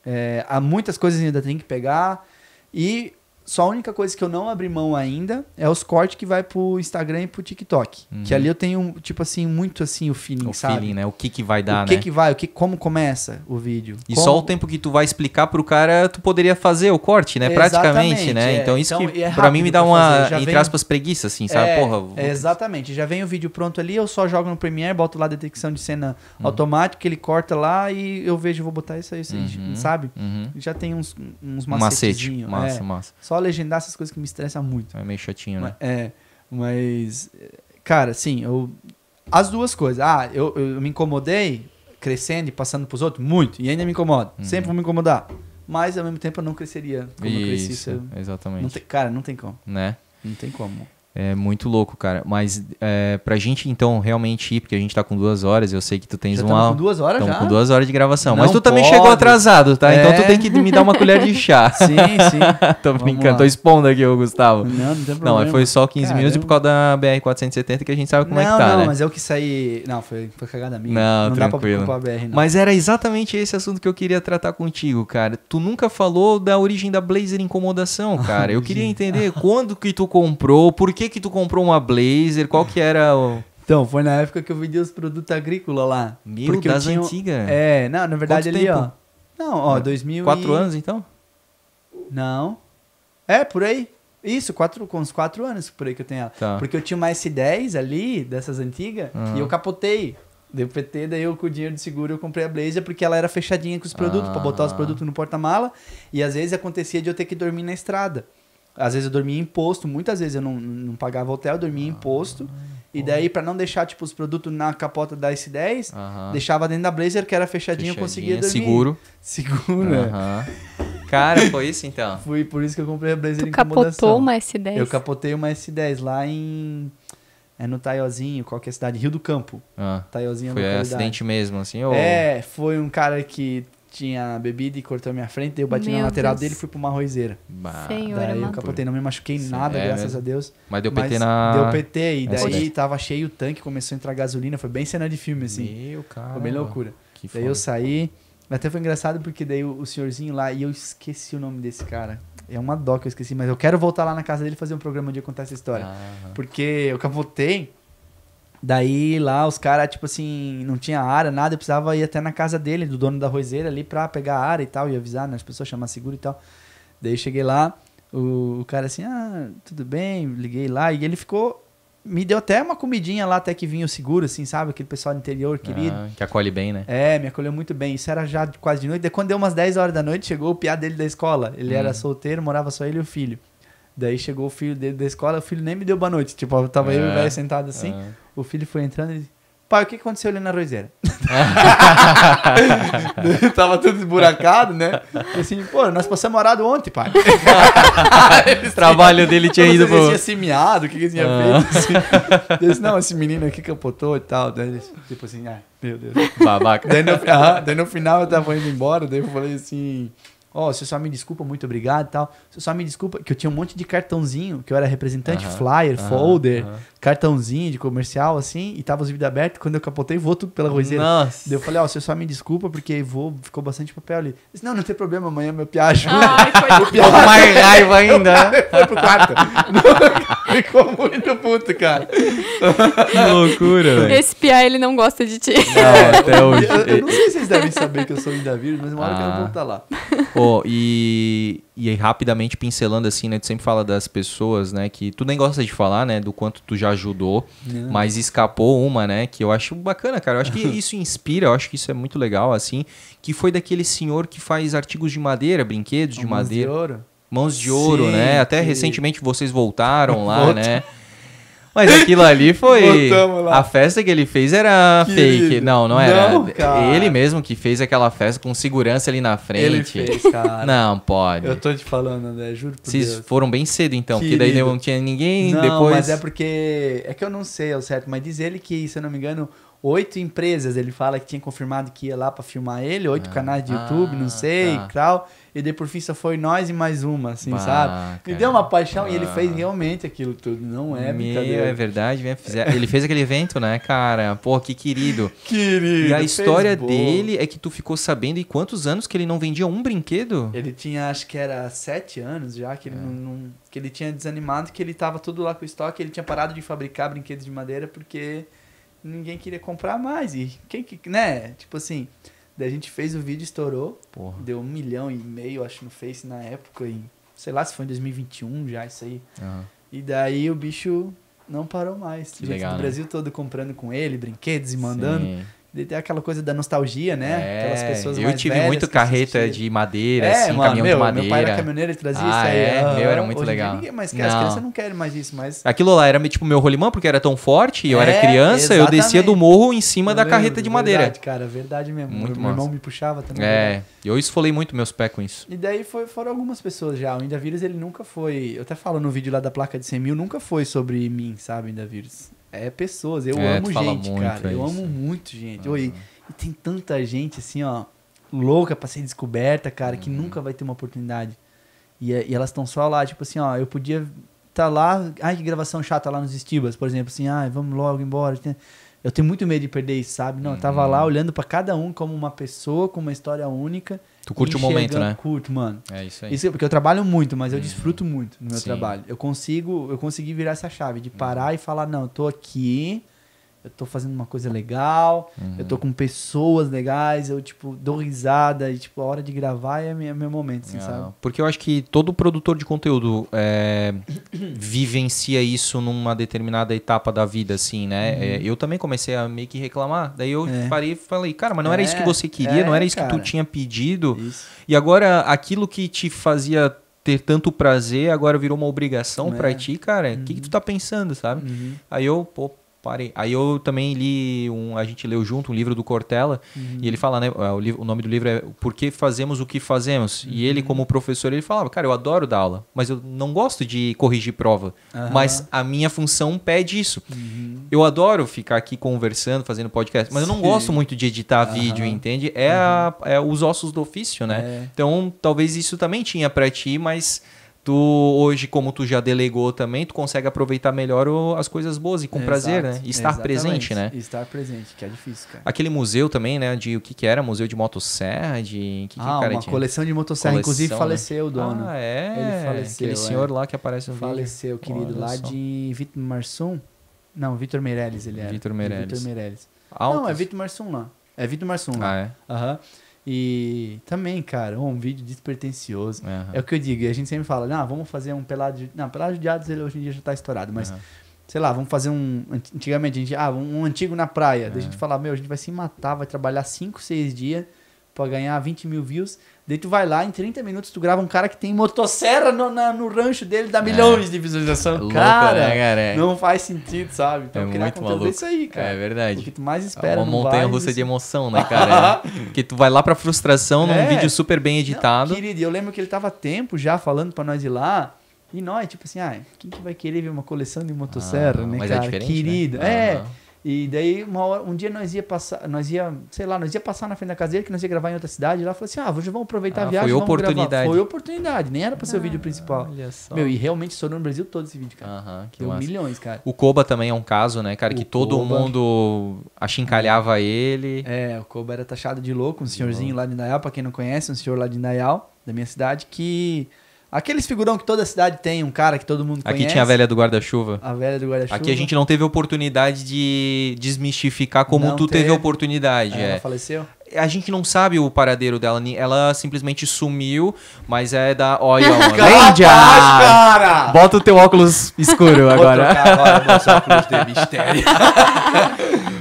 É, há muitas coisas ainda tem que pegar. E só a única coisa que eu não abri mão ainda é os cortes que vai pro Instagram e pro TikTok. Uhum. Que ali eu tenho, tipo assim, muito assim o feeling, o sabe? O feeling, né? O que que vai dar, o que né? O que vai, o que, como começa o vídeo. E como... só o tempo que tu vai explicar pro cara, tu poderia fazer o corte, né? Praticamente, exatamente, né? É. Então isso então, que é pra mim me dá uma, entre aspas, preguiça, assim, sabe? É, Porra. Vou... Exatamente. Já vem o vídeo pronto ali, eu só jogo no Premiere, boto lá a detecção de cena uhum. automática, ele corta lá e eu vejo, vou botar isso aí, isso aí uhum. sabe? Uhum. Já tem uns, uns macetezinhos. Macete, massa, é. massa. Só legendar essas coisas que me estressam muito. É meio chatinho, né? É, mas. Cara, assim, eu. As duas coisas. Ah, eu, eu me incomodei crescendo e passando pros outros? Muito. E ainda me incomodo. Uhum. Sempre vou me incomodar. Mas ao mesmo tempo eu não cresceria como Isso, eu cresci. Eu... Exatamente. Não te... Cara, não tem como. Né? Não tem como. É muito louco, cara. Mas é, pra gente, então, realmente ir, porque a gente tá com duas horas, eu sei que tu tens já uma. com duas horas já? com duas horas de gravação. Não mas tu também chegou atrasado, tá? É. Então tu é. tem que me dar uma colher de chá. [LAUGHS] sim, sim. [LAUGHS] tô Vamos brincando, lá. tô expondo aqui o Gustavo. Não, não tem problema. Não, foi só 15 Caramba. minutos por causa da BR-470 que a gente sabe como não, é que tá, não, né? Não, mas eu que saí... Não, foi, foi cagada minha. Não, não tranquilo. Dá pra BR, não. Mas era exatamente esse assunto que eu queria tratar contigo, cara. Tu nunca falou da origem da Blazer Incomodação, [LAUGHS] cara. Eu queria entender quando que tu comprou, por que que que tu comprou uma Blazer? Qual que era o... Então, foi na época que eu vendia os produtos agrícolas lá. Mil, porque das tinha... antigas? É, não, na verdade Quanto ali, tempo? ó... Não, ó, 2000 Quatro e... anos, então? Não. É, por aí. Isso, quatro, com uns quatro anos por aí que eu tenho ela. Tá. Porque eu tinha uma S10 ali, dessas antigas, uhum. e eu capotei. Deu PT, daí eu com o dinheiro de seguro eu comprei a Blazer porque ela era fechadinha com os produtos, ah. para botar os ah. produtos no porta-mala. E às vezes acontecia de eu ter que dormir na estrada. Às vezes eu dormia em posto, muitas vezes eu não, não pagava hotel, eu dormia em ah, posto. E daí, para não deixar, tipo, os produtos na capota da S10, deixava dentro da Blazer, que era fechadinho, eu conseguia dormir. Seguro. [LAUGHS] Seguro, né? Cara, foi isso então? [LAUGHS] Fui, por isso que eu comprei a Blazer tu em capotou uma S10? Eu capotei uma S10 lá em... É no Taiozinho, qual que é a cidade? Rio do Campo. Ah, Taiozinho é Foi acidente mesmo, assim? Ou... É, foi um cara que tinha bebido e cortou a minha frente, daí eu bati Meu na lateral Deus. dele e fui pra uma arrozeira. Senhor, daí é eu capotei, não me machuquei Sim, nada, é, graças né? a Deus. Mas deu PT mas na. Deu PT, e daí tava cheio o tanque, começou a entrar gasolina, foi bem cena de filme, assim. Meu, cara. Foi bem loucura. Que daí foda. eu saí. Até foi engraçado porque daí o, senhorzinho lá, e eu esqueci o nome desse cara. É uma dó que eu esqueci, mas eu quero voltar lá na casa dele fazer um programa onde eu contar essa história. Ah. Porque eu capotei. Daí lá os caras, tipo assim, não tinha área, nada, eu precisava ir até na casa dele, do dono da roseira ali, pra pegar a área e tal, e avisar, né? As pessoas chamar seguro e tal. Daí cheguei lá, o, o cara assim, ah, tudo bem, liguei lá, e ele ficou. Me deu até uma comidinha lá até que vinha o seguro, assim, sabe? Aquele pessoal do interior querido. Ah, que acolhe bem, né? É, me acolheu muito bem. Isso era já quase de noite. Daí quando deu umas 10 horas da noite, chegou o piá dele da escola. Ele hum. era solteiro, morava só ele e o filho. Daí chegou o filho dele da escola, o filho nem me deu boa noite. Tipo, tava é, eu e o é. velho sentado assim. É. O filho foi entrando e disse, pai, o que aconteceu ali na roseira? [LAUGHS] Tava tudo esburacado, né? E assim, pô, nós passamos morado ontem, pai. o [LAUGHS] trabalho dele tinha ido pro... tinha semeado, o que, que ele tinha ah. Assim. disse, [LAUGHS] não, esse menino aqui capotou e tal. Daí, tipo assim, ai, ah, meu Deus. Babaca. Daí no, ah, daí no final eu tava indo embora, daí eu falei assim... Ó, oh, você só me desculpa, muito obrigado e tal. Você só me desculpa, que eu tinha um monte de cartãozinho, que eu era representante, uh -huh, flyer, uh -huh, folder, uh -huh cartãozinho de comercial, assim, e tava os vidros abertos. Quando eu capotei, voou tudo pela roseira. Nossa. Daí eu falei, ó, oh, você só me desculpa, porque vou, ficou bastante papel ali. disse, não, não tem problema, amanhã é meu piacho. Ai, foi [LAUGHS] piacho. mais raiva ainda. Né? [LAUGHS] foi pro quarto. [LAUGHS] ficou muito puto, cara. Que loucura, velho. Esse piá, ele não gosta de ti. Não, até hoje. Eu, eu, não sei se vocês devem saber que eu sou indavírus, mas uma hora que eu quero ah. voltar lá. Pô, e, e aí, rapidamente pincelando assim, né, tu sempre fala das pessoas, né, que tu nem gosta de falar, né, do quanto tu já ajudou, Não. mas escapou uma, né? Que eu acho bacana, cara. Eu acho que [LAUGHS] isso inspira, eu acho que isso é muito legal, assim. Que foi daquele senhor que faz artigos de madeira, brinquedos de Mãos madeira. De ouro. Mãos de ouro, Sim, né? Até que... recentemente vocês voltaram [LAUGHS] lá, Volta. né? Mas aquilo ali foi. A festa que ele fez era que fake. Não, não era. Não, ele mesmo que fez aquela festa com segurança ali na frente. Ele fez, cara. Não, pode. Eu tô te falando, André, juro por Vocês Deus. foram bem cedo então, que porque daí não tinha ninguém não, depois. Mas é porque. É que eu não sei ao certo, mas diz ele que, se eu não me engano, oito empresas ele fala que tinha confirmado que ia lá para filmar ele, oito ah, canais de ah, YouTube, ah, não sei, tá. e tal e por fim só foi nós e mais uma, assim, bah, sabe? Cara, Me deu uma paixão bah. e ele fez realmente aquilo tudo, não é, é brincadeira. É verdade, né? ele fez aquele evento, né, cara? Pô, que querido. [LAUGHS] Querido. E a história dele é que tu ficou sabendo e quantos anos que ele não vendia um brinquedo? Ele tinha, acho que era sete anos já, que ele é. não, não, que ele tinha desanimado, que ele tava tudo lá com o estoque, ele tinha parado de fabricar brinquedos de madeira porque ninguém queria comprar mais e quem que, né? Tipo assim, Daí a gente fez o vídeo, estourou. Porra. Deu um milhão e meio, acho, no Face na época. Em, sei lá se foi em 2021 já, isso aí. Uhum. E daí o bicho não parou mais. Que gente legal, né? Brasil todo comprando com ele, brinquedos e mandando. Sim. Tem aquela coisa da nostalgia, né? É, Aquelas pessoas eu tive muito carreta de madeira, é, assim, mano, caminhão meu, de madeira. Meu pai era caminhoneiro, ele trazia ah, isso aí. É, meu, era muito legal. Ninguém mais quer, as crianças não querem mais isso, mas. Aquilo lá era tipo meu rolimã, porque era tão forte, eu é, era criança, exatamente. eu descia do morro em cima eu da lembro, carreta de madeira. Verdade, cara, verdade mesmo. Muito meu, meu irmão me puxava também. É, né? eu esfolei muito meus pés com isso. E daí foi, foram algumas pessoas já. O Indavírus, ele nunca foi. Eu até falo no vídeo lá da placa de 100 mil, nunca foi sobre mim, sabe, Indavírus? É pessoas. Eu é, amo gente, cara. eu é amo muito gente. Uhum. Oi, e tem tanta gente, assim, ó, louca pra ser descoberta, cara, uhum. que nunca vai ter uma oportunidade. E, é, e elas estão só lá, tipo assim, ó, eu podia estar tá lá. Ai, que gravação chata lá nos Estibas, por exemplo, assim, ai, vamos logo embora. Eu tenho muito medo de perder isso, sabe? Não, eu tava uhum. lá olhando para cada um como uma pessoa, com uma história única Tu curte enxerga, o momento, né? Curto, mano. É isso aí. Isso, porque eu trabalho muito, mas eu uhum. desfruto muito no meu Sim. trabalho. Eu consigo, eu consegui virar essa chave de parar uhum. e falar, não, eu tô aqui, eu tô fazendo uma coisa legal, uhum. eu tô uhum. com pessoas legais, eu, tipo, dou risada e, tipo, a hora de gravar é meu, é meu momento, assim, sabe? Porque eu acho que todo produtor de conteúdo é, [COUGHS] vivencia isso numa determinada etapa da vida, assim, né? Uhum. É, eu também comecei a meio que reclamar, daí eu é. parei e falei, cara, mas não era isso que é, você queria, não é, era isso cara. que tu tinha pedido, isso. e agora aquilo que te fazia ter tanto prazer agora virou uma obrigação é. para ti, cara. O uhum. que, que, tu tá uhum. pensando, sabe? Uhum. Aí eu, pô, parei. Aí eu também li um, a gente leu junto um livro do Cortella uhum. e ele fala, né, é, o, livro, o, nome do livro é Por que fazemos o que fazemos? Uhum. E ele uhum. como professor, ele falava, cara, eu adoro dar aula, mas eu não gosto de corrigir prova, uhum. mas a minha função pede isso. Uhum. Eu adoro ficar aqui conversando, fazendo podcast, mas Sim. eu não gosto muito de editar vídeo, entende? É, a, uhum. é, os ossos do ofício, né? É. Então, talvez isso também tinha para ti, mas tu hoje, como tu já delegou também, tu consegue aproveitar melhor o, as coisas boas e com é, prazer, né? exato, né? E estar presente, né? Estar presente, que é difícil, cara. Aquele museu também, né? De o que que era? Museu de motosserra, de... Que que ah, cara, uma coleção de motosserra. Coleção, Inclusive né? faleceu o dono. Ah, é? Ele faleceu, Aquele é. senhor lá que aparece no Faleceu, vídeo. querido, Olha lá só. de Vitor Marçom. Não, Vitor Meirelles ele era. Vitor Meirelles. Vitor Meirelles. Não, é Vitor Marçom lá. É Vitor Marçom lá. Ah, é? Aham. Uhum. E também, cara, um vídeo despertencioso. Uhum. É o que eu digo. E a gente sempre fala, ah, vamos fazer um pelado de... Não, pelado de Hades, ele hoje em dia já tá estourado, mas... Uhum. Sei lá, vamos fazer um. Antigamente a gente. Ah, um antigo na praia. Uhum. Da gente falar, meu, a gente vai se matar, vai trabalhar 5, 6 dias pra ganhar 20 mil views. Daí tu vai lá, em 30 minutos tu grava um cara que tem motosserra no, na, no rancho dele, dá é. milhões é. de visualização. É louco, cara, né, cara é. não faz sentido, sabe? Então é criar muito conteúdo é maluco. isso aí, cara. É verdade. O que tu mais espera. É uma montanha russa isso. de emoção, né, cara? [LAUGHS] que tu vai lá pra frustração num vídeo super bem editado. Não, querido, eu lembro que ele tava há tempo já falando para nós ir lá. E nós, tipo assim, ah, quem que vai querer ver uma coleção de motosserra, ah, né, mas cara? Né? Ah, é diferente, Querido. Né? É. Ah, e daí, hora, um dia nós ia passar, nós ia, sei lá, nós ia passar na frente da casa dele, que nós ia gravar em outra cidade. E lá falou assim: ah, hoje vamos aproveitar ah, a viagem. Foi oportunidade. Gravar. Foi oportunidade, nem era pra ser ah, o vídeo ah, principal. Olha só. Meu, e realmente estourou no Brasil todo esse vídeo, cara. Uh -huh, Deu massa. milhões, cara. O Koba também é um caso, né, cara, o que todo Koba... mundo achincalhava ele. É, o Koba era taxado de louco, um senhorzinho lá de Indaial, pra quem não conhece, um senhor lá de Indaial, da minha cidade, que Aqueles figurão que toda cidade tem, um cara que todo mundo conhece. Aqui tinha a velha do guarda-chuva. A velha do guarda-chuva. Aqui a gente não teve oportunidade de desmistificar como não tu teve, teve oportunidade. é. Ela faleceu? A gente não sabe o paradeiro dela, ela simplesmente sumiu, mas é da Olha [LAUGHS] Ranger! cara! Bota o teu óculos escuro agora. trocar agora, óculos de [LAUGHS] mistério.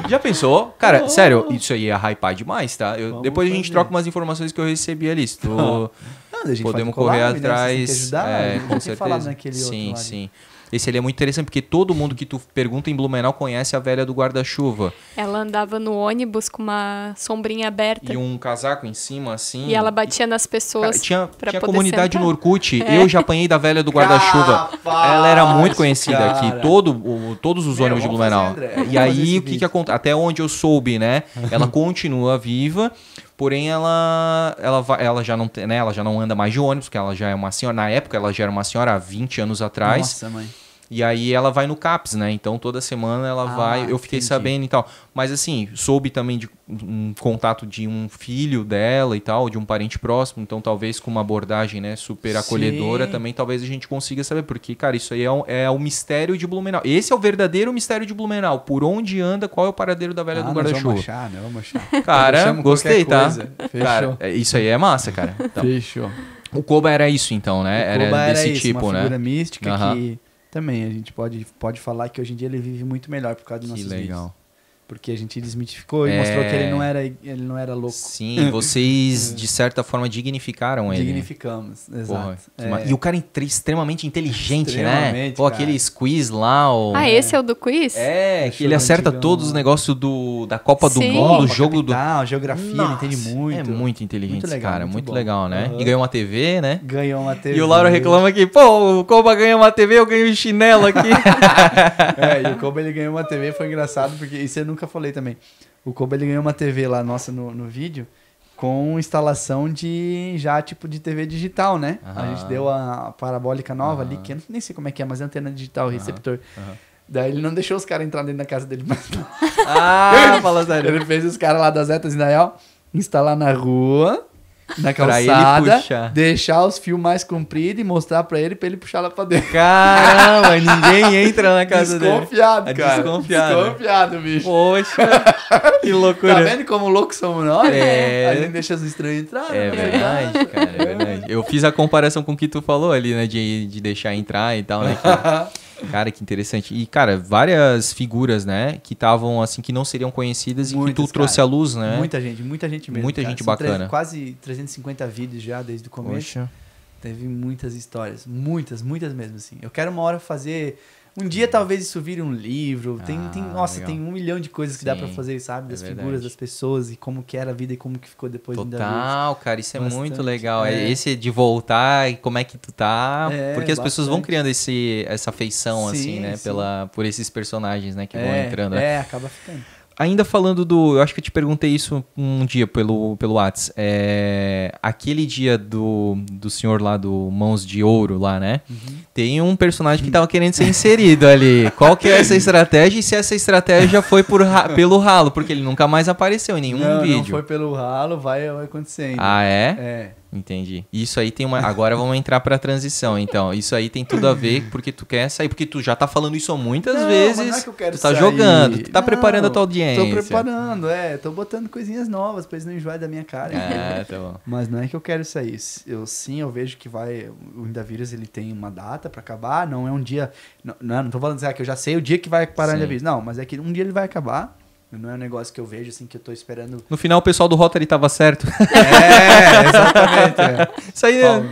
Já pensou? Cara, oh. sério, isso aí ia hypar demais, tá? Eu, depois a gente troca umas informações que eu recebi ali. Se tu, [LAUGHS] ajudando, a gente podemos correr lá, né? atrás. Ajudar, é, com certeza. sim, sim. Esse ali é muito interessante, porque todo mundo que tu pergunta em Blumenau conhece a velha do guarda-chuva. Ela andava no ônibus com uma sombrinha aberta. E um casaco em cima, assim. E ela batia nas pessoas. Cara, tinha tinha comunidade sentar. no Orkut. É. Eu já apanhei da velha do guarda-chuva. ela era muito conhecida cara. aqui. Todo, o, todos os ônibus de Blumenau. Fazer, e aí, o que, que acontece? Até onde eu soube, né? Ela [LAUGHS] continua viva. Porém, ela, ela, ela, já não, né, ela já não anda mais de ônibus, porque ela já é uma senhora. Na época, ela já era uma senhora há 20 anos atrás. Nossa, mãe. E aí ela vai no CAPS, né? Então toda semana ela ah, vai. Eu fiquei entendi. sabendo e tal. Mas assim, soube também de um contato de um filho dela e tal, de um parente próximo. Então talvez com uma abordagem, né, super acolhedora Sim. também, talvez a gente consiga saber. Porque, cara, isso aí é, um, é o mistério de Blumenau. Esse é o verdadeiro mistério de Blumenau. Por onde anda, qual é o paradeiro da velha ah, do guarda-chuva? Vamos achar, né? Vamos achar. Cara, gostei, tá? Fechou. Cara, é, isso aí é massa, cara. [LAUGHS] Então. Fechou. O Koba era isso, então, né? O era desse era isso, tipo, uma né? Figura mística que também a gente pode, pode falar que hoje em dia ele vive muito melhor por causa dos que nossos legal. Porque a gente desmitificou e é... mostrou que ele é. não era, ele não era louco. Sim, vocês, de certa forma, dignificaram ele. Dignificamos, exato. Porra, é. E o cara é extremamente inteligente, né? extremamente, né? Pô, cara. aquele quiz lá. O... Ah, esse é o do quiz? É, que ele acerta antigão, todos os negócios do, da Copa Sim. do Mundo, o jogo capital, do. geografia, Nossa, ele entende muito. É muito inteligente muito legal, cara, muito, muito legal, né? Uhum. E ganhou uma TV, né? Ganhou uma TV. E o Lauro reclama que, pô, o Koba ganha uma TV, eu ganho um chinelo aqui. [LAUGHS] é, e o Koba ele ganhou uma TV, foi engraçado, porque isso é nunca nunca falei também. O Kobe ele ganhou uma TV lá nossa no, no vídeo com instalação de já tipo de TV digital, né? Uhum. A gente deu a parabólica nova uhum. ali, que eu nem sei como é que é, mas é antena digital, receptor. Uhum. Daí ele não deixou os caras entrar dentro da casa dele não. ah, [LAUGHS] fala sério. Ele fez os caras lá das Zetas Indaial instalar na rua na calçada, deixar os fios mais compridos e mostrar pra ele pra ele puxar lá pra dentro. Caramba, [LAUGHS] ninguém entra na casa desconfiado, dele. Desconfiado, é cara. Desconfiado. bicho. Poxa, [LAUGHS] que loucura. Tá vendo como loucos somos nós? É. A gente deixa os estranhos entrar. É né? verdade, [LAUGHS] cara, é verdade. Eu fiz a comparação com o que tu falou ali, né, de, de deixar entrar e tal, né? Que... Cara, que interessante. E, cara, várias figuras, né, que estavam assim, que não seriam conhecidas Muitas, e que tu cara. trouxe à luz, né? Muita gente, muita gente mesmo. Muita cara. gente São bacana. Três, quase 350 vídeos já desde o começo. Poxa. Teve muitas histórias, muitas, muitas mesmo, assim. Eu quero uma hora fazer um dia talvez isso vire um livro. Tem, ah, tem, nossa, legal. tem um milhão de coisas que Sim, dá para fazer, sabe? É das é figuras das pessoas e como que era a vida e como que ficou depois Total, cara, isso é Bastante. muito legal. É. é. Esse de voltar e como é que tu tá. É, porque as bastante. pessoas vão criando esse, essa afeição, assim, sim, assim, né? Pela, por esses personagens, né? Que vão é, entrando. Né. É, acaba ficando ainda falando do. Eu acho que eu te perguntei isso um dia pelo, pelo Whats. É, aquele dia do, do senhor lá do Mãos de Ouro, lá, né? Uhum. Tem um personagem que tava querendo ser inserido ali. Qual que é essa [LAUGHS] estratégia e se essa estratégia foi por ra pelo ralo? Porque ele nunca mais apareceu em nenhum não, vídeo. Não, foi pelo ralo, vai, vai acontecendo. Ah, é? É. Entendi. Isso aí tem uma. Agora vamos entrar pra transição, então. Isso aí tem tudo a ver porque tu quer sair, porque tu já tá falando isso muitas não, vezes. Não é que eu quero tu tá sair. jogando, tu tá não, preparando a tua audiência. Tô preparando, é. Tô botando coisinhas novas pra eles não enjoarem da minha cara. É, tá bom. Mas não é que eu quero sair. Eu sim, eu vejo que vai. O Indavírus ele tem uma data pra acabar, não é um dia. Não, não é, tô falando assim, ah, que eu já sei o dia que vai parar o Indavírus. Não, mas é que um dia ele vai acabar não é um negócio que eu vejo, assim, que eu tô esperando. No final, o pessoal do Rotary tava certo. [LAUGHS] É, exatamente. É. Isso aí. Né? Bom.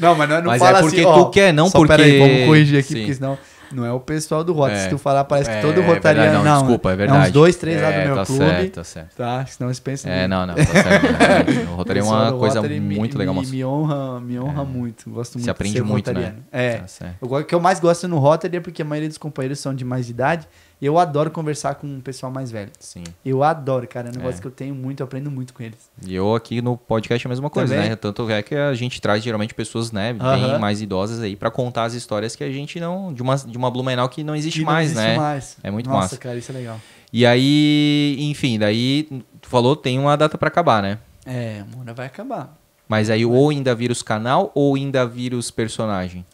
[LAUGHS] Não, mas não, é, não mas é fala é porque assim, tu ó, quer, não porque. Peraí, vamos corrigir aqui, Sim. porque senão. Não é o pessoal do Rota. É. Se tu falar, parece que é, todo é rotariano. não, não, desculpa, é, é verdade. É uns dois, três lá do meu tá clube. Certo, tá certo. Tá, senão eles pensam. É, não, não, tá certo. o [LAUGHS] Rotary é uma coisa muito me, legal. Me, me honra, me honra muito. Gosto muito Se aprende muito, né? É. Tá o que eu mais gosto no Rotary é porque a maioria dos companheiros são de mais idade. Eu adoro conversar com o um pessoal mais velho. Sim. Eu adoro, cara. É um é. negócio é. que eu tenho muito, eu aprendo muito com eles. E eu aqui no podcast é a mesma coisa, Também? né? Tanto é que a gente traz geralmente pessoas, né, uh -huh. bem mais idosas aí para contar as histórias que a gente não. De uma, de uma Blumenau que não existe que não existe né? Mais. É muito Nossa, massa. Nossa, cara, isso é legal. E aí, enfim, daí tu falou, tem uma data para acabar, né? É, uma vai acabar. Mas aí ou ainda vira canal ou ainda vira os personagem?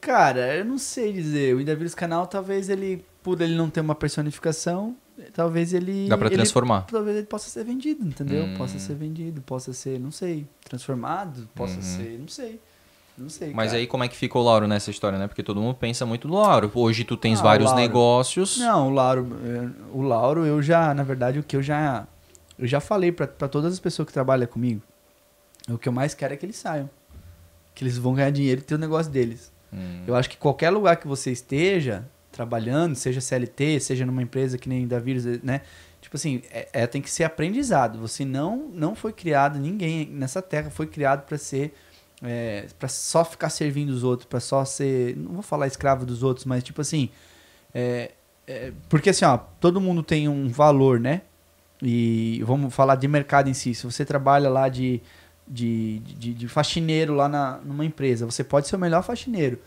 Cara, eu não sei dizer. O ainda vira canal talvez ele por ele não ter uma personificação, talvez ele. Dá pra ele, transformar. talvez ele possa ser vendido, entendeu? Hum. Possa ser vendido, possa ser, não sei, transformado, possa uhum. ser, não sei. Não sei. Mas cara. aí como é que fica o Lauro nessa história, né? Porque todo mundo pensa muito no Lauro. Hoje tu tens ah, vários Lauro, negócios. Não, o Lauro, eh, o Lauro, eu já, na verdade, o que eu já. Eu já falei para todas as pessoas que trabalham comigo. O que eu mais quero é que eles saiam. Que eles vão ganhar dinheiro e ter o negócio deles. Hum. Eu acho que qualquer lugar que você esteja, trabalhando, seja CLT, seja numa empresa que nem da Vírus, né? Tipo assim, é, é, tem que ser aprendizado. Você não, não foi criado, ninguém nessa terra foi criado para ser. É, para só ficar servindo os outros, para só ser. Não vou falar escravo dos outros, mas tipo assim. É, é, porque assim, ó, todo mundo tem um valor, né? E vamos falar de mercado em si. Se você trabalha lá de, de, de, de faxineiro lá na, numa empresa, você pode ser o melhor faxineiro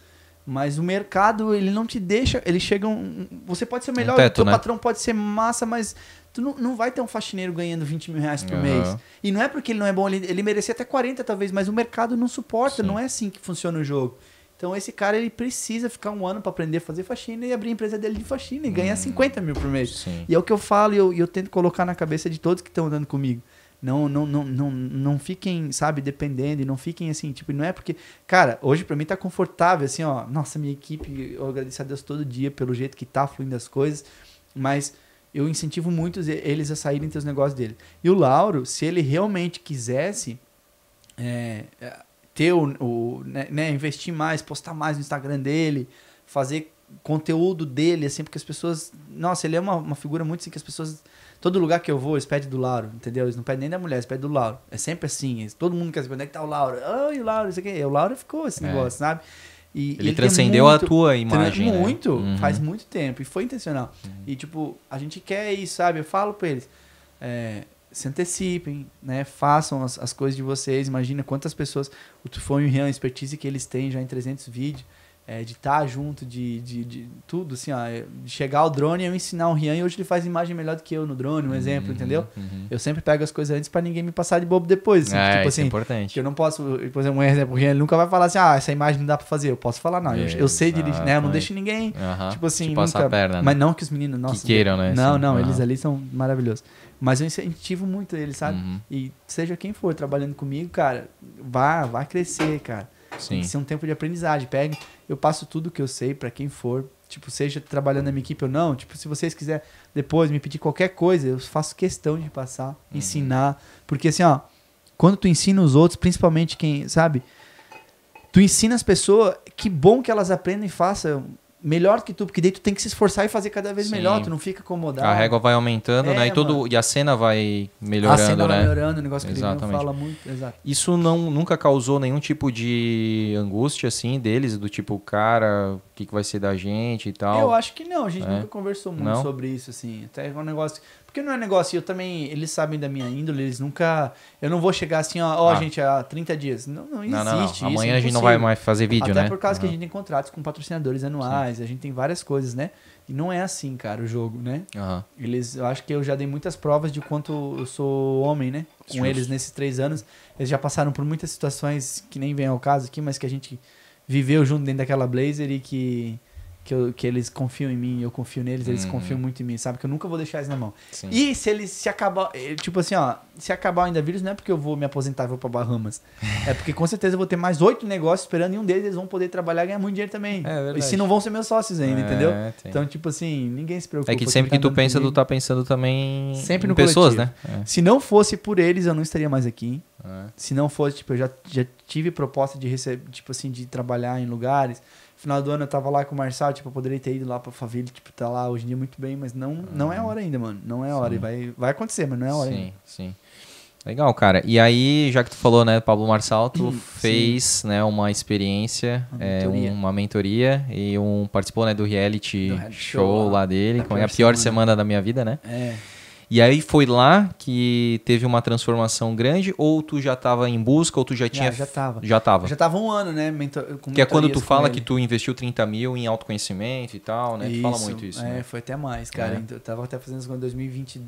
mas o mercado, ele não te deixa. Ele chega um. Você pode ser melhor, um teto, teu né? patrão pode ser massa, mas tu não, não vai ter um faxineiro ganhando 20 mil reais por uhum. mês. E não é porque ele não é bom, ele, ele merecia até 40 talvez, mas o mercado não suporta, Sim. não é assim que funciona o jogo. Então esse cara ele precisa ficar um ano para aprender a fazer faxina e abrir a empresa dele de faxina e hum. ganhar 50 mil por mês. Sim. E é o que eu falo e eu, eu tento colocar na cabeça de todos que estão andando comigo. Não, não, não, não, não fiquem, sabe, dependendo e não fiquem assim, tipo, não é porque, cara, hoje para mim tá confortável, assim, ó, nossa, minha equipe, eu agradeço a Deus todo dia pelo jeito que tá fluindo as coisas, mas eu incentivo muito eles a saírem dos negócios dele. E o Lauro, se ele realmente quisesse é, é ter o, o né, né, investir mais, postar mais no Instagram dele, fazer conteúdo dele, assim, porque as pessoas, nossa, ele é uma, uma figura muito assim que as pessoas Todo lugar que eu vou, eles pedem do Lauro, entendeu? Eles não pedem nem da mulher, eles pedem do Lauro. É sempre assim. Eles, todo mundo quer saber onde é que tá o Lauro. Ai, o Lauro, isso aqui. E é, o Lauro ficou esse é. negócio, sabe? E, ele, ele é transcendeu muito, a tua imagem. Né? Muito, uhum. faz muito tempo. E foi intencional. Uhum. E, tipo, a gente quer isso, sabe? Eu falo pra eles. É, se antecipem, né? Façam as, as coisas de vocês. Imagina quantas pessoas o Tufão e o Rian, a expertise que eles têm já em 300 vídeos é, de estar tá junto, de, de, de, tudo, assim, ó, é, de chegar o drone e eu ensinar o Rian e hoje ele faz imagem melhor do que eu no drone, um uhum, exemplo, entendeu? Uhum. Eu sempre pego as coisas antes para ninguém me passar de bobo depois, assim, é, tipo é assim, é importante. eu não posso, por exemplo, um exemplo, o Rian nunca vai falar assim, ah, essa imagem não dá para fazer, eu posso falar, não, eu, eu, sei dirigir, né, eu não deixo ninguém, uhum. tipo assim, tipo nunca, a perna, né? mas não que os meninos, nossa, que queiram, né? Não, assim, não, eles ali são maravilhosos. Mas eu incentivo muito eles, sabe? Uhum. E seja quem for trabalhando comigo, cara, vá, vá crescer, cara. Sim. Tem que ser um tempo de aprendizagem. Pegue, eu passo tudo que eu sei para quem for, tipo, seja trabalhando na minha equipe ou não, tipo, se vocês quiserem depois me pedir qualquer coisa, eu faço questão de passar, uhum. ensinar, porque assim, ó, quando tu ensina os outros, principalmente quem, sabe, tu ensina as pessoas, que bom que elas aprendam e façam melhor que tu, porque daí tu tem que se esforçar e fazer cada vez Sim. melhor, tu não fica acomodado. A régua vai aumentando, é, né? E, todo, e a cena vai melhorando, A cena né? vai melhorando, o negócio Exatamente. que ele fala muito. Exato. Isso não, nunca causou nenhum tipo de angústia, assim, deles, do tipo, cara, o que, que vai ser da gente e tal? Eu acho que não, a gente é? nunca conversou muito não? sobre isso, assim. Até é um negócio... Porque não é negócio, eu também, eles sabem da minha índole, eles nunca. Eu não vou chegar assim, ó, ó ah. gente, há 30 dias. Não, não existe não, não, isso. Amanhã é a gente não vai mais fazer vídeo, Até né? Até por causa uhum. que a gente tem contratos com patrocinadores anuais, Sim. a gente tem várias coisas, né? E não é assim, cara, o jogo, né? Uhum. Eles, eu acho que eu já dei muitas provas de quanto eu sou homem, né? Com eles nesses três anos. Eles já passaram por muitas situações que nem vem ao caso aqui, mas que a gente viveu junto dentro daquela Blazer e que que, eu, que eles confiam em mim, eu confio neles, eles uhum. confiam muito em mim, sabe? Que eu nunca vou deixar eles na mão. Sim. E se eles se acabar, eh, tipo assim, ó, se acabar o ainda vírus, não é porque eu vou me aposentar e vou pra Bahamas. [LAUGHS] É porque com certeza eu vou ter mais oito negócios esperando e um deles eles vão poder trabalhar e ganhar muito dinheiro também. É e se não vão ser meus sócios ainda, é, entendeu? Tem. Então, tipo assim, ninguém se preocupa. É que sempre que tu pensa, comigo. tu tá pensando também sempre em no pessoas, coletivo. né? É. Se não fosse por eles, eu não estaria mais aqui. É. Se não fosse, tipo, eu já, já tive proposta de receber, tipo assim, de trabalhar em lugares final do ano eu tava lá com o Marçal, tipo, eu poderia ter ido lá pra Favela tipo, tá lá hoje em dia muito bem, mas não, não é uhum. hora ainda, mano. Não é sim. hora. Vai, vai acontecer, mas não é hora sim, ainda. Sim, Legal, cara. E aí, já que tu falou, né, Pablo Marçal, tu fez, né, uma experiência, uma é, mentoria. uma mentoria e um participou, né, do reality, do reality show, show lá, dele, foi é a pior semana. semana da minha vida, né? É. E aí foi lá que teve uma transformação grande, ou tu já estava em busca, ou tu já tinha. Ah, já estava. Já estava. Já estava um ano, né? que é quando tu fala que tu investiu 30 mil em autoconhecimento e tal, né? Isso, tu fala muito isso. É, né? foi até mais, cara. É. Então, eu tava até fazendo isso em 2020.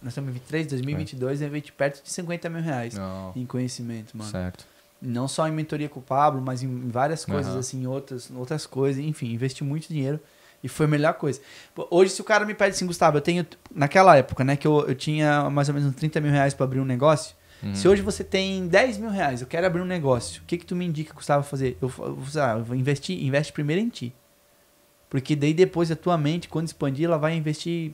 Nós estamos em 23, 2022, é. eu investi perto de 50 mil reais em conhecimento, mano. Certo. Não só em mentoria com o Pablo, mas em várias coisas, uhum. assim, outras, outras coisas. Enfim, investi muito dinheiro. E foi a melhor coisa. Hoje, se o cara me pede assim, Gustavo, eu tenho. Naquela época, né, que eu, eu tinha mais ou menos 30 mil reais para abrir um negócio. Uhum. Se hoje você tem 10 mil reais, eu quero abrir um negócio, o que, que tu me indica, Gustavo, fazer? Eu, eu, ah, eu vou investir, investe primeiro em ti. Porque daí depois a tua mente, quando expandir, ela vai investir.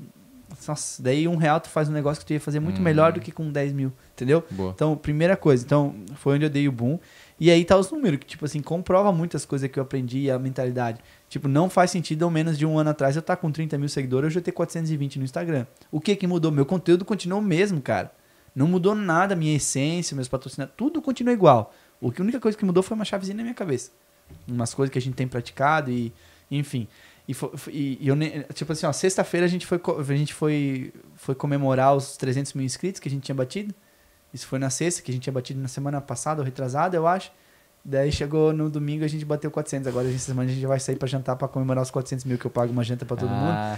Nossa, daí um real tu faz um negócio que tu ia fazer muito uhum. melhor do que com 10 mil, entendeu? Boa. Então, primeira coisa. Então, foi onde eu dei o boom. E aí tá os números, que, tipo assim, comprova muitas coisas que eu aprendi e a mentalidade. Tipo, não faz sentido, ao menos de um ano atrás, eu estar tá com 30 mil seguidores, hoje eu ter 420 no Instagram. O que que mudou? Meu conteúdo continuou o mesmo, cara. Não mudou nada, minha essência, meus patrocinadores, tudo continua igual. O que a única coisa que mudou foi uma chavezinha na minha cabeça. Umas coisas que a gente tem praticado e, enfim. E, e, e eu, tipo assim, ó, sexta-feira a gente, foi, a gente foi, foi comemorar os 300 mil inscritos que a gente tinha batido. Isso foi na sexta, que a gente tinha batido na semana passada, ou retrasada, eu acho. Daí chegou no domingo, a gente bateu 400. Agora, essa semana, a gente vai sair pra jantar pra comemorar os 400 mil que eu pago uma janta pra todo ah,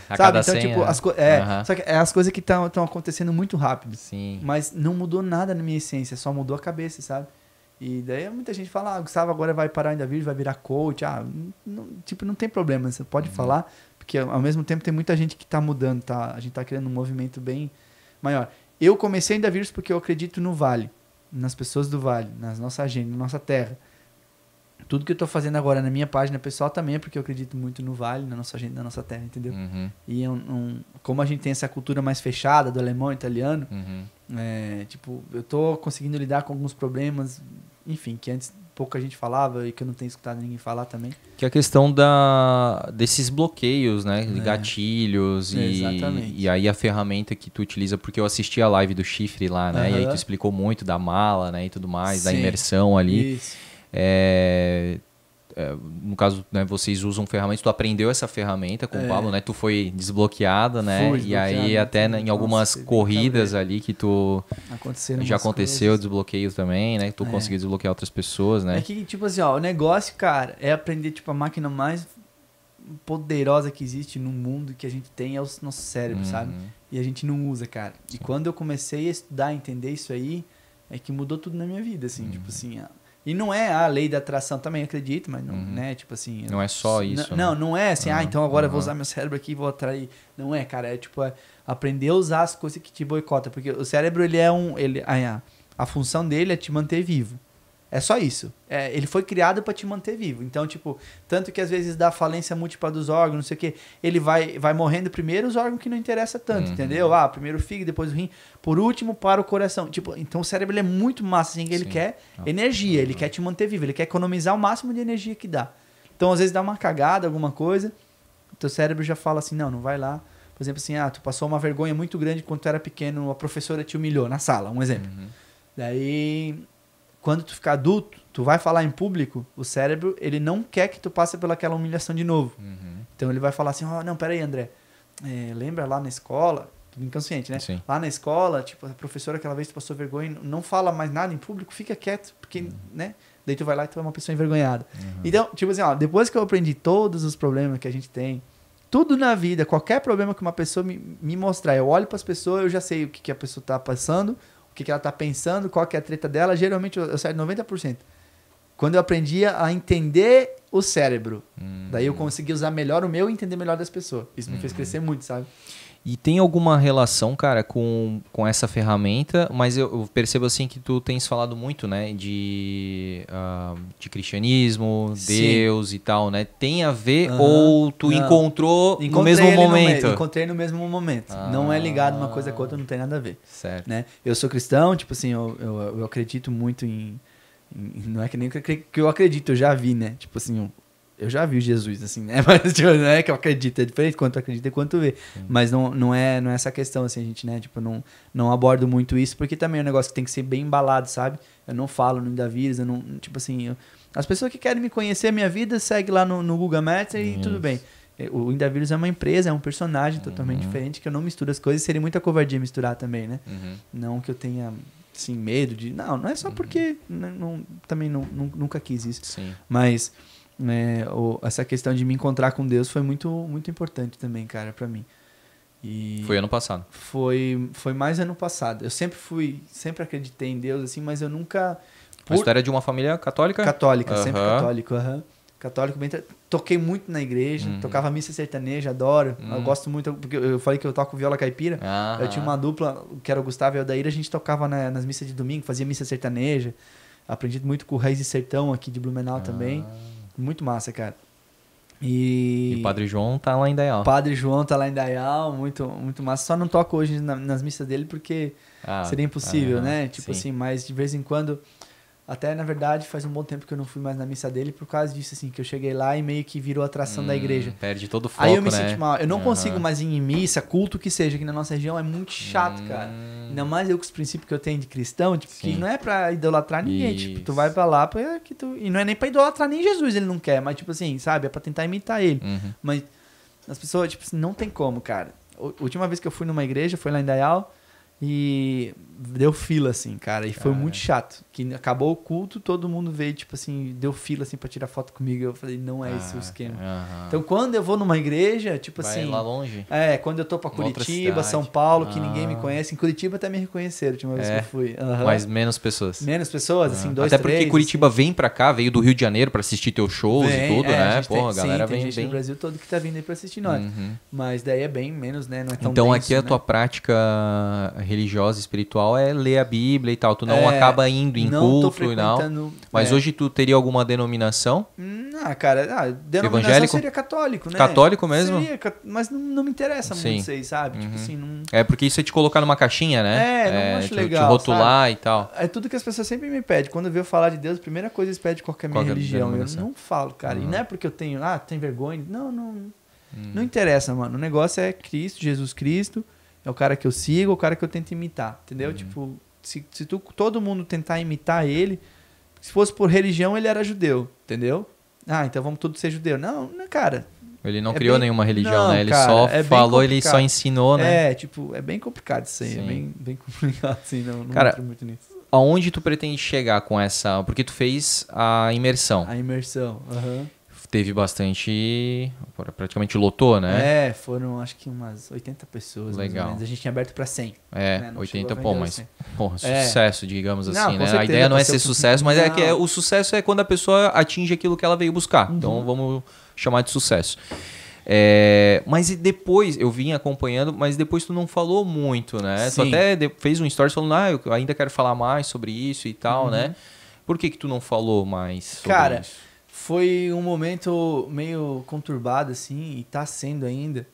mundo. Sabe? Então, 100, tipo, né? as, é, uhum. só que é as coisas que estão acontecendo muito rápido. Sim. Mas não mudou nada na minha essência, só mudou a cabeça, sabe? E daí muita gente fala, ah, Gustavo agora vai parar ainda vídeo, vai virar coach. Ah, não, tipo, não tem problema, você pode uhum. falar, porque ao mesmo tempo tem muita gente que tá mudando, tá? A gente tá criando um movimento bem maior. Eu comecei ainda vírus porque eu acredito no Vale, nas pessoas do Vale, nas nossa gente, na nossa terra. Tudo que eu estou fazendo agora na minha página pessoal também é porque eu acredito muito no Vale, na nossa gente, na nossa terra, entendeu? Uhum. E é um, um, como a gente tem essa cultura mais fechada do alemão, italiano, uhum. é, tipo, eu estou conseguindo lidar com alguns problemas, enfim, que antes pouca gente falava e que eu não tenho escutado ninguém falar também. Que é a questão da, desses bloqueios, né? De é. gatilhos é, e, e aí a ferramenta que tu utiliza, porque eu assisti a live do Chifre lá, né? Uhum. E aí tu explicou muito da mala, né? E tudo mais, Sim. da imersão ali. Isso. É, é, no caso, né, vocês usam ferramentas, tu aprendeu essa ferramenta com é. o Pablo, né? Tu foi desbloqueada, né? Fui e aí até né, em algumas Nossa, corridas ali que tu já aconteceu coisas. desbloqueio também, né? tu é. conseguiu desbloquear outras pessoas, né? É que tipo assim, ó, o negócio, cara, é aprender tipo a máquina mais poderosa que existe no mundo que a gente tem é o nosso cérebro, uhum. sabe? E a gente não usa, cara. Sim. E quando eu comecei a estudar, entender isso aí, é que mudou tudo na minha vida, assim, uhum. tipo assim, e não é a lei da atração, também acredito, mas não, uhum. né? Tipo assim. Não é só isso. Não, né? não, não é assim, ah, uhum. ah, então agora uhum. eu vou uhum. usar meu cérebro aqui e vou atrair. Não é, cara. É tipo, é aprender a usar as coisas que te boicotam. Porque o cérebro, ele é um. Ele, a, a função dele é te manter vivo. É só isso. É, ele foi criado para te manter vivo. Então, tipo, tanto que às vezes dá falência múltipla dos órgãos, não sei o quê. Ele vai, vai morrendo primeiro os órgãos que não interessa tanto, uhum. entendeu? Ah, primeiro o fígado, depois o rim. Por último, para o coração. Tipo, então o cérebro é muito massa, assim, ele Sim. quer ah, energia, ele quer te manter vivo, ele quer economizar o máximo de energia que dá. Então, às vezes dá uma cagada, alguma coisa, teu cérebro já fala assim, não, não vai lá. Por exemplo, assim, ah, tu passou uma vergonha muito grande quando tu era pequeno, a professora te humilhou na sala, um exemplo. Uhum. Daí quando tu ficar adulto, tu vai falar em público, o cérebro, ele não quer que tu passe pelaquela humilhação de novo. Uhum. Então ele vai falar assim, ó, oh, ah, não, peraí, André, é, lembra lá na escola, tudo inconsciente, né? Sim. Lá na escola, tipo, a professora aquela vez passou vergonha, não fala mais nada em público, fica quieto, porque, uhum. né? Daí tu vai lá e tu é uma pessoa envergonhada. Uhum. Então, tipo assim, ó, depois que eu aprendi todos os problemas que a gente tem, tudo na vida, qualquer problema que uma pessoa me, me mostrar, eu olho para as pessoas, eu já sei o que, que a pessoa tá passando, o que, que ela tá pensando, qual que é a treta dela, geralmente eu, saio 90%. Quando eu aprendia a entender o cérebro, hum. daí eu consegui usar melhor o meu e entender melhor das pessoas. Isso me fez uhum. crescer muito, sabe? E tem alguma relação, cara, com, com essa ferramenta? Mas eu, eu percebo assim que tu tens falado muito, né, de, uh, de cristianismo, Sim. Deus e tal, né? Tem a ver uhum. ou tu não. encontrou encontrei no mesmo momento? No, encontrei no mesmo momento. Ah. Não é ligado uma coisa com outra, não tem nada a ver. Certo. Né? Eu sou cristão, tipo assim, eu, eu, eu acredito muito em, em, não é que nem que eu acredito, eu já vi, né? Tipo assim, eu já vi Jesus, assim, né? [LAUGHS] Mas, tipo, não é que eu acredito, é diferente quanto acredita e quanto vê. Sim. Mas não, não, é, não é essa questão, assim, a gente, né? Tipo, não, não abordo muito isso, porque também é um negócio que tem que ser bem embalado, sabe? Eu não falo no nome da eu não, tipo assim... Eu, as pessoas que querem me conhecer a minha vida, segue lá no, no Google Maps e tudo bem. É, o Indavírus é uma empresa, é um personagem totalmente uhum. diferente, que eu não misturo as coisas. Seria muita covardia misturar também, né? Uhum. Não que eu tenha, assim, medo de... Não, não é só uhum. porque né, não, também não, nunca quis isso. Sim. Mas né, essa questão de me encontrar com Deus foi muito, muito importante também, cara, para mim. E foi ano passado. Foi, foi mais ano passado. Eu sempre fui, sempre acreditei em Deus, assim, mas eu nunca. Por... A história é de uma família católica? Católica, uhum. sempre católico, uhum. Católico, bem. Toquei muito na igreja, uhum. tocava missa sertaneja, adoro. Uhum. Eu gosto muito, porque eu falei que eu toco viola caipira. Eu tinha uma ah. dupla, que era o Gustavo e o Daíra, a gente tocava na, nas missas de domingo, fazia missa sertaneja. Aprendi muito com o Reis e Sertão aqui de Blumenau também. Ah. Muito massa, cara. E... e o Padre João tá lá em Dayal. O Padre João tá lá em Dayal, muito, muito massa. Só não toco hoje na, nas missas dele porque ah, seria impossível, ah, né? Tipo sim. assim, mas de vez em quando até, na verdade, faz um bom tempo que eu não fui mais na missa dele por causa disso, assim, que eu cheguei lá e meio que virou atração hum, da igreja. Perde todo o foco, Aí eu me né? senti mal. Eu não uhum. consigo mais ir em missa, culto que seja, que na nossa região é muito chato, hum. cara. Ainda mais eu com os princípios que eu tenho de cristão, tipo, Sim. que não é pra idolatrar ninguém. Isso. Tipo, tu vai pra lá pra que tu... E não é nem pra idolatrar nem Jesus, ele não quer. Mas, tipo assim, sabe? É pra tentar imitar ele. Uhum. Mas as pessoas, tipo assim, não tem como, cara. A última vez que eu fui numa igreja foi lá em Dayal e deu fila, assim, cara. E foi muito chato. Que acabou o culto, todo mundo veio, tipo assim, deu fila, assim, pra tirar foto comigo. Eu falei, não é ah, esse o ah, esquema. Uh -huh. Então, quando eu vou numa igreja, tipo Vai assim... lá longe? É, quando eu tô pra Curitiba, São Paulo, que ah. ninguém me ah. conhece. Em Curitiba até me reconheceram, tinha uma vez é, que eu é? fui. Uh -huh. Mas menos pessoas. Menos pessoas, uh -huh. assim, ah. dois, Até porque Curitiba assim. vem pra cá, veio do Rio de Janeiro pra assistir teus shows vem, e tudo, é, né? pô a galera sim, vem tem gente bem... do Brasil todo que tá vindo aí pra assistir nós. Uhum. Mas daí é bem menos, né? Não é tão Então, denso, aqui é né? a tua prática religiosa, espiritual normal é ler a Bíblia e tal. Tu não é, acaba indo em não culto e não. Mas é. hoje tu teria alguma denominação? Hum, ah, cara, ah, denominação Evangélico? seria católico, né? Católico mesmo? Seria, mas não, não me interessa Sim. muito vocês, sabe? Tipo uhum. Tipo assim, não... É porque isso é te colocar numa caixinha, né? É, não é, acho te, legal. Te rotular sabe? e tal. É tudo que as pessoas sempre me pedem. Quando eu vejo falar de Deus, a primeira coisa eles pedem qual é minha religião. Eu não falo, cara. Uhum. E não é porque eu tenho, ah, tem vergonha. Não, não. Hum. Não interessa, mano. O negócio é Cristo, Jesus Cristo é o cara que eu sigo, é o cara que eu tento imitar, entendeu? Uhum. Tipo, se, se tu, todo mundo tentar imitar ele, se fosse por religião, ele era judeu, entendeu? Ah, então vamos todos ser judeu. Não, não né, cara. Ele não é criou bem... nenhuma religião, não, né? Ele cara, só é falou, ele só ensinou, né? É, tipo, é bem complicado isso aí. É Sim. É bem, bem [LAUGHS] complicado, assim, não, não cara, muito nisso. Aonde tu pretende chegar com essa. Porque tu fez a imersão. A imersão, aham. Uhum teve bastante. Praticamente lotou, né? É, foram acho que umas 80 pessoas. Legal. A gente tinha aberto para 100. É, né? 80, pô, mas. Porra, é. sucesso, é. digamos não, assim, né? Certeza, a ideia não é ser sucesso, mas não. é que é, o sucesso é quando a pessoa atinge aquilo que ela veio buscar. Uhum. Então vamos chamar de sucesso. É, mas e depois, eu vim acompanhando, mas depois tu não falou muito, né? Sim. Tu até fez um story falando, ah, eu ainda quero falar mais sobre isso e tal, né? uhum. né? Por que, que tu não falou mais sobre Cara, isso? foi um momento meio conturbado, assim, e tá sendo ainda.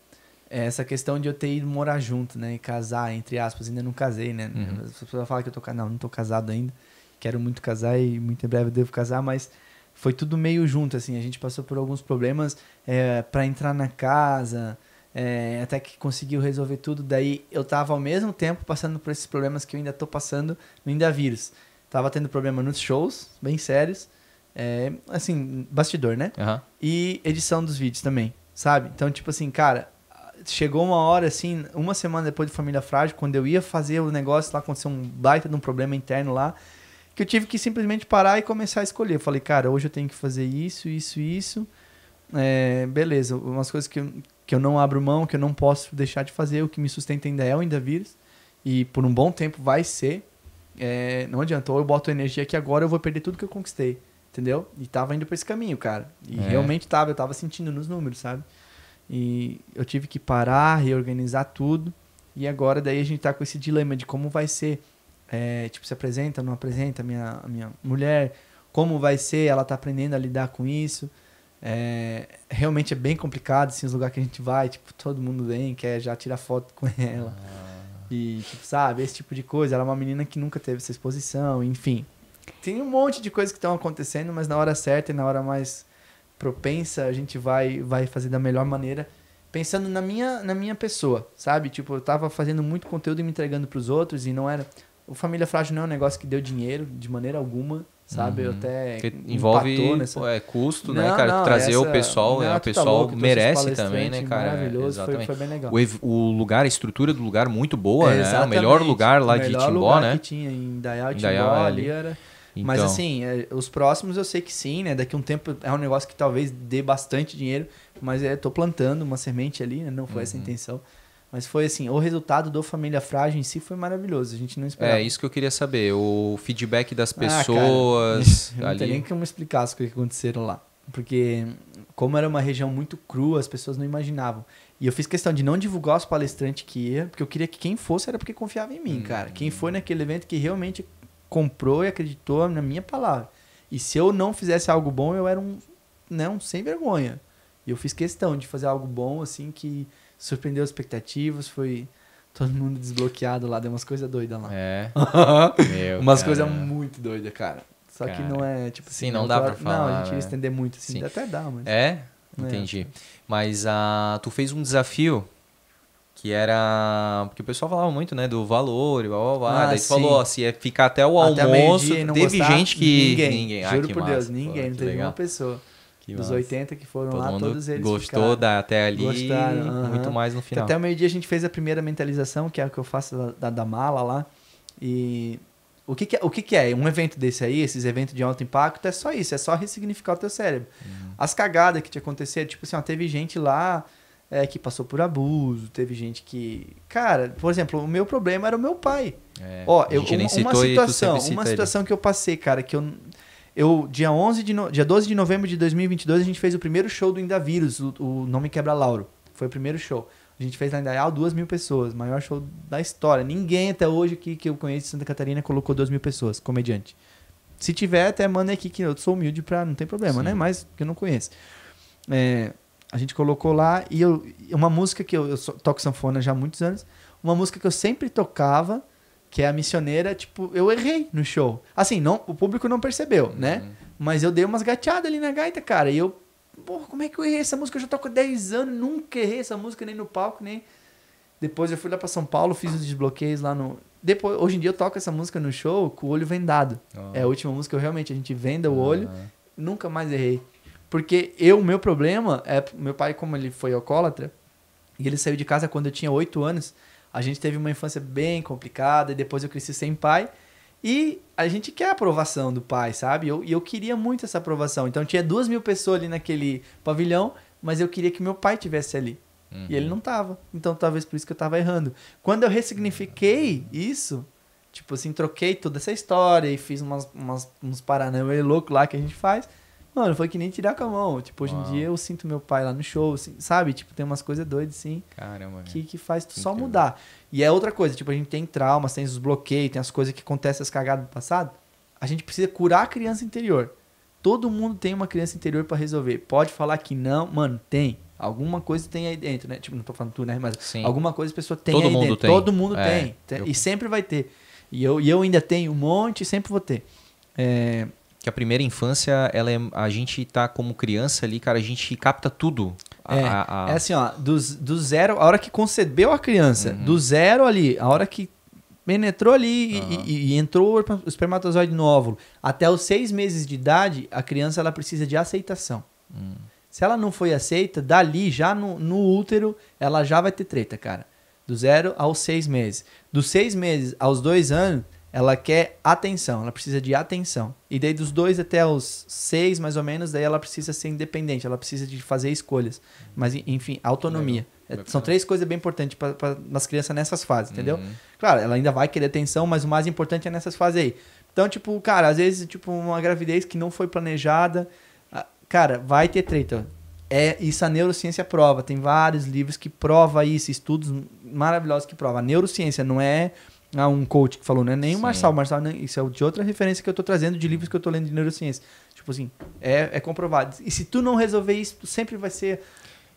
É, essa questão de eu ter ido morar junto, né? E casar, entre aspas, ainda não casei, né? Uhum. As pessoas falam que eu tô casado. Não, não tô casado ainda. Quero muito casar e muito em breve eu devo casar, mas foi tudo meio junto, assim. A gente passou por alguns problemas é, para entrar na casa, é, até que conseguiu resolver tudo. Daí eu tava ao mesmo tempo passando por esses problemas que eu ainda tô passando no Indavírus. Tava tendo problema nos shows, bem sérios. É, assim, bastidor, né? Uhum. E edição dos vídeos também, sabe? Então, tipo assim, cara, chegou uma hora, assim, uma semana depois de Família Frágil, quando eu ia fazer o negócio lá, aconteceu um baita de um problema interno lá, que eu tive que simplesmente parar e começar a escolher. Eu falei, cara, hoje eu tenho que fazer isso, isso, isso. É, beleza, umas coisas que, eu, que eu não abro mão, que eu não posso deixar de fazer, o que me sustenta ainda é o ainda vírus, e por um bom tempo vai ser. É, não adiantou eu boto energia aqui agora, eu vou perder tudo que eu conquistei. Entendeu? E tava indo pra esse caminho, cara. E é. realmente tava, eu tava sentindo nos números, sabe? E eu tive que parar, reorganizar tudo. E agora daí a gente tá com esse dilema de como vai ser. É, tipo, se apresenta, não apresenta a minha, a minha mulher, como vai ser, ela tá aprendendo a lidar com isso. É, realmente é bem complicado, assim, os lugares que a gente vai, tipo, todo mundo vem, quer já tirar foto com [LAUGHS] ela. Ah. E, tipo, sabe, esse tipo de coisa. Ela é uma menina que nunca teve essa exposição, enfim tem um monte de coisas que estão acontecendo, mas na hora certa e na hora mais propensa, a gente vai vai fazer da melhor maneira, pensando na minha na minha pessoa, sabe? Tipo, eu tava fazendo muito conteúdo e me entregando para os outros e não era o família frágil não é um negócio que deu dinheiro de maneira alguma, sabe? Uhum. Eu até que envolve nessa... é, custo, né, não, né, cara? Não, Trazer essa... o pessoal, não, né, o tá pessoal tá merece também, né, cara? Maravilhoso, Foi, foi bem legal. O, o, lugar, a estrutura do lugar muito boa, é, né? O melhor lugar lá melhor de Timbó, né? Que tinha em Dayal, Timbó, ali era então... Mas assim, é, os próximos eu sei que sim, né? Daqui um tempo é um negócio que talvez dê bastante dinheiro, mas eu é, tô plantando uma semente ali, né? Não foi uhum. essa a intenção. Mas foi assim, o resultado do Família Frágil em si foi maravilhoso. A gente não é, esperava. É, isso que eu queria saber. O feedback das pessoas. Ah, cara, [LAUGHS] eu não tem nem como explicar as coisas que aconteceram lá. Porque, como era uma região muito crua, as pessoas não imaginavam. E eu fiz questão de não divulgar os palestrantes que ia, porque eu queria que quem fosse era porque confiava em mim, hum. cara. Quem foi uhum. naquele evento que realmente comprou e acreditou na minha palavra. E se eu não fizesse algo bom, eu era um, né, um sem vergonha. E eu fiz questão de fazer algo bom, assim, que surpreendeu as expectativas, foi todo mundo desbloqueado lá, deu umas coisas doidas lá. É. [LAUGHS] Meu, umas coisas muito doidas, cara. Só cara. que não é, tipo assim. Sim, não, dá pra falar. Não, a gente né? ia estender muito, assim, Sim. até dá, mas. É? é Entendi. É. Mas uh, tu fez um desafio que era. Porque o pessoal falava muito, né? Do valor e blá blá blá. Ah, Daí falou, assim é ficar até o até almoço. teve gente que. Ninguém. ninguém. Ah, Juro ah, por massa. Deus, ninguém. Pô, não teve legal. uma pessoa. Que Dos massa. 80 que foram Todo lá, todos eles. Gostou ficaram. da até ali. Gostaram. Uh -huh. Muito mais no final. Então, até o meio-dia a gente fez a primeira mentalização, que é o que eu faço da, da, da mala lá. E. O que, que é, o que, que, é? Um evento desse aí, esses eventos de alto impacto, é só isso, é só ressignificar o teu cérebro. Uhum. As cagadas que te aconteceram, tipo assim, ó, teve gente lá é, que passou por abuso, teve gente que. Cara, por exemplo, o meu problema era o meu pai. É, Ó, eu, um, uma situação, uma situação que eu passei, cara, que eu. Eu, dia, 11 de no... dia 12 de novembro de 2022, a gente fez o primeiro show do Indavírus, o, o Nome Quebra Lauro. Foi o primeiro show. A gente fez lá em Dayal duas mil pessoas, maior show da história. Ninguém até hoje aqui que eu conheço de Santa Catarina colocou duas mil pessoas, comediante. Se tiver, até manda aqui que eu sou humilde pra. Não tem problema, Sim. né? Mas que eu não conheço. É, a gente colocou lá e eu, uma música que eu, eu toco sanfona já há muitos anos, uma música que eu sempre tocava, que é a missioneira, tipo, eu errei no show. Assim, não, o público não percebeu, né? Uhum. Mas eu dei umas gateadas ali na gaita, cara, e eu, porra, como é que eu errei essa música? Eu já toco 10 anos, nunca errei essa música nem no palco, nem depois eu fui lá para São Paulo, fiz os desbloqueios lá no depois, hoje em dia eu toco essa música no show com o olho vendado. Oh. É a última música que eu realmente a gente venda o olho. Uhum. Nunca mais errei. Porque eu, meu problema é. Meu pai, como ele foi alcoólatra, e ele saiu de casa quando eu tinha 8 anos, a gente teve uma infância bem complicada, e depois eu cresci sem pai. E a gente quer a aprovação do pai, sabe? E eu, eu queria muito essa aprovação. Então tinha duas mil pessoas ali naquele pavilhão, mas eu queria que meu pai tivesse ali. Uhum. E ele uhum. não tava. Então talvez por isso que eu tava errando. Quando eu ressignifiquei isso, tipo assim, troquei toda essa história e fiz umas, umas, uns paranauê louco lá que a gente faz, Mano, foi que nem tirar com a mão. Tipo, hoje Uau. em dia eu sinto meu pai lá no show, assim, sabe? Tipo, tem umas coisas doidas, assim. Caramba. Que, que faz tu só mudar. E é outra coisa, tipo, a gente tem traumas, tem os bloqueios, tem as coisas que acontecem, as cagadas do passado. A gente precisa curar a criança interior. Todo mundo tem uma criança interior para resolver. Pode falar que não, mano, tem. Alguma coisa tem aí dentro, né? Tipo, não tô falando tu, né? Mas Sim. alguma coisa a pessoa tem Todo aí mundo dentro. Tem. Todo mundo é, tem. tem. Eu... E sempre vai ter. E eu, e eu ainda tenho um monte e sempre vou ter. É, que a primeira infância, ela é, a gente tá como criança ali, cara, a gente capta tudo. A, é, a, a... é assim, ó, do, do zero, a hora que concebeu a criança, uhum. do zero ali, a hora que penetrou ali uhum. e, e, e, entrou o espermatozoide no óvulo, até os seis meses de idade, a criança ela precisa de aceitação. Uhum. Se ela não foi aceita, dali, já no, no útero, ela já vai ter treta, cara. Do zero aos seis meses. Dos seis meses aos dois anos, ela quer atenção, ela precisa de atenção. E daí dos dois até os seis, mais ou menos, daí ela precisa ser independente, ela precisa de fazer escolhas. Mas, enfim, autonomia. Legal. É, são três coisas bem importantes para as crianças nessas fases, entendeu? Uhum. Claro, ela ainda vai querer atenção, mas o mais importante é nessas fases aí. Então, tipo, cara, às vezes, tipo, uma gravidez que não foi planejada, cara, vai ter treta. É, isso a neurociência prova. Tem vários livros que prova isso, estudos maravilhosos que prova. A neurociência não é ah, um coach que falou, não é Nem Sim. o Marçal, Marçal, isso é de outra referência que eu tô trazendo de livros que eu tô lendo de neurociência. Tipo assim, é, é comprovado. E se tu não resolver isso, tu sempre vai ser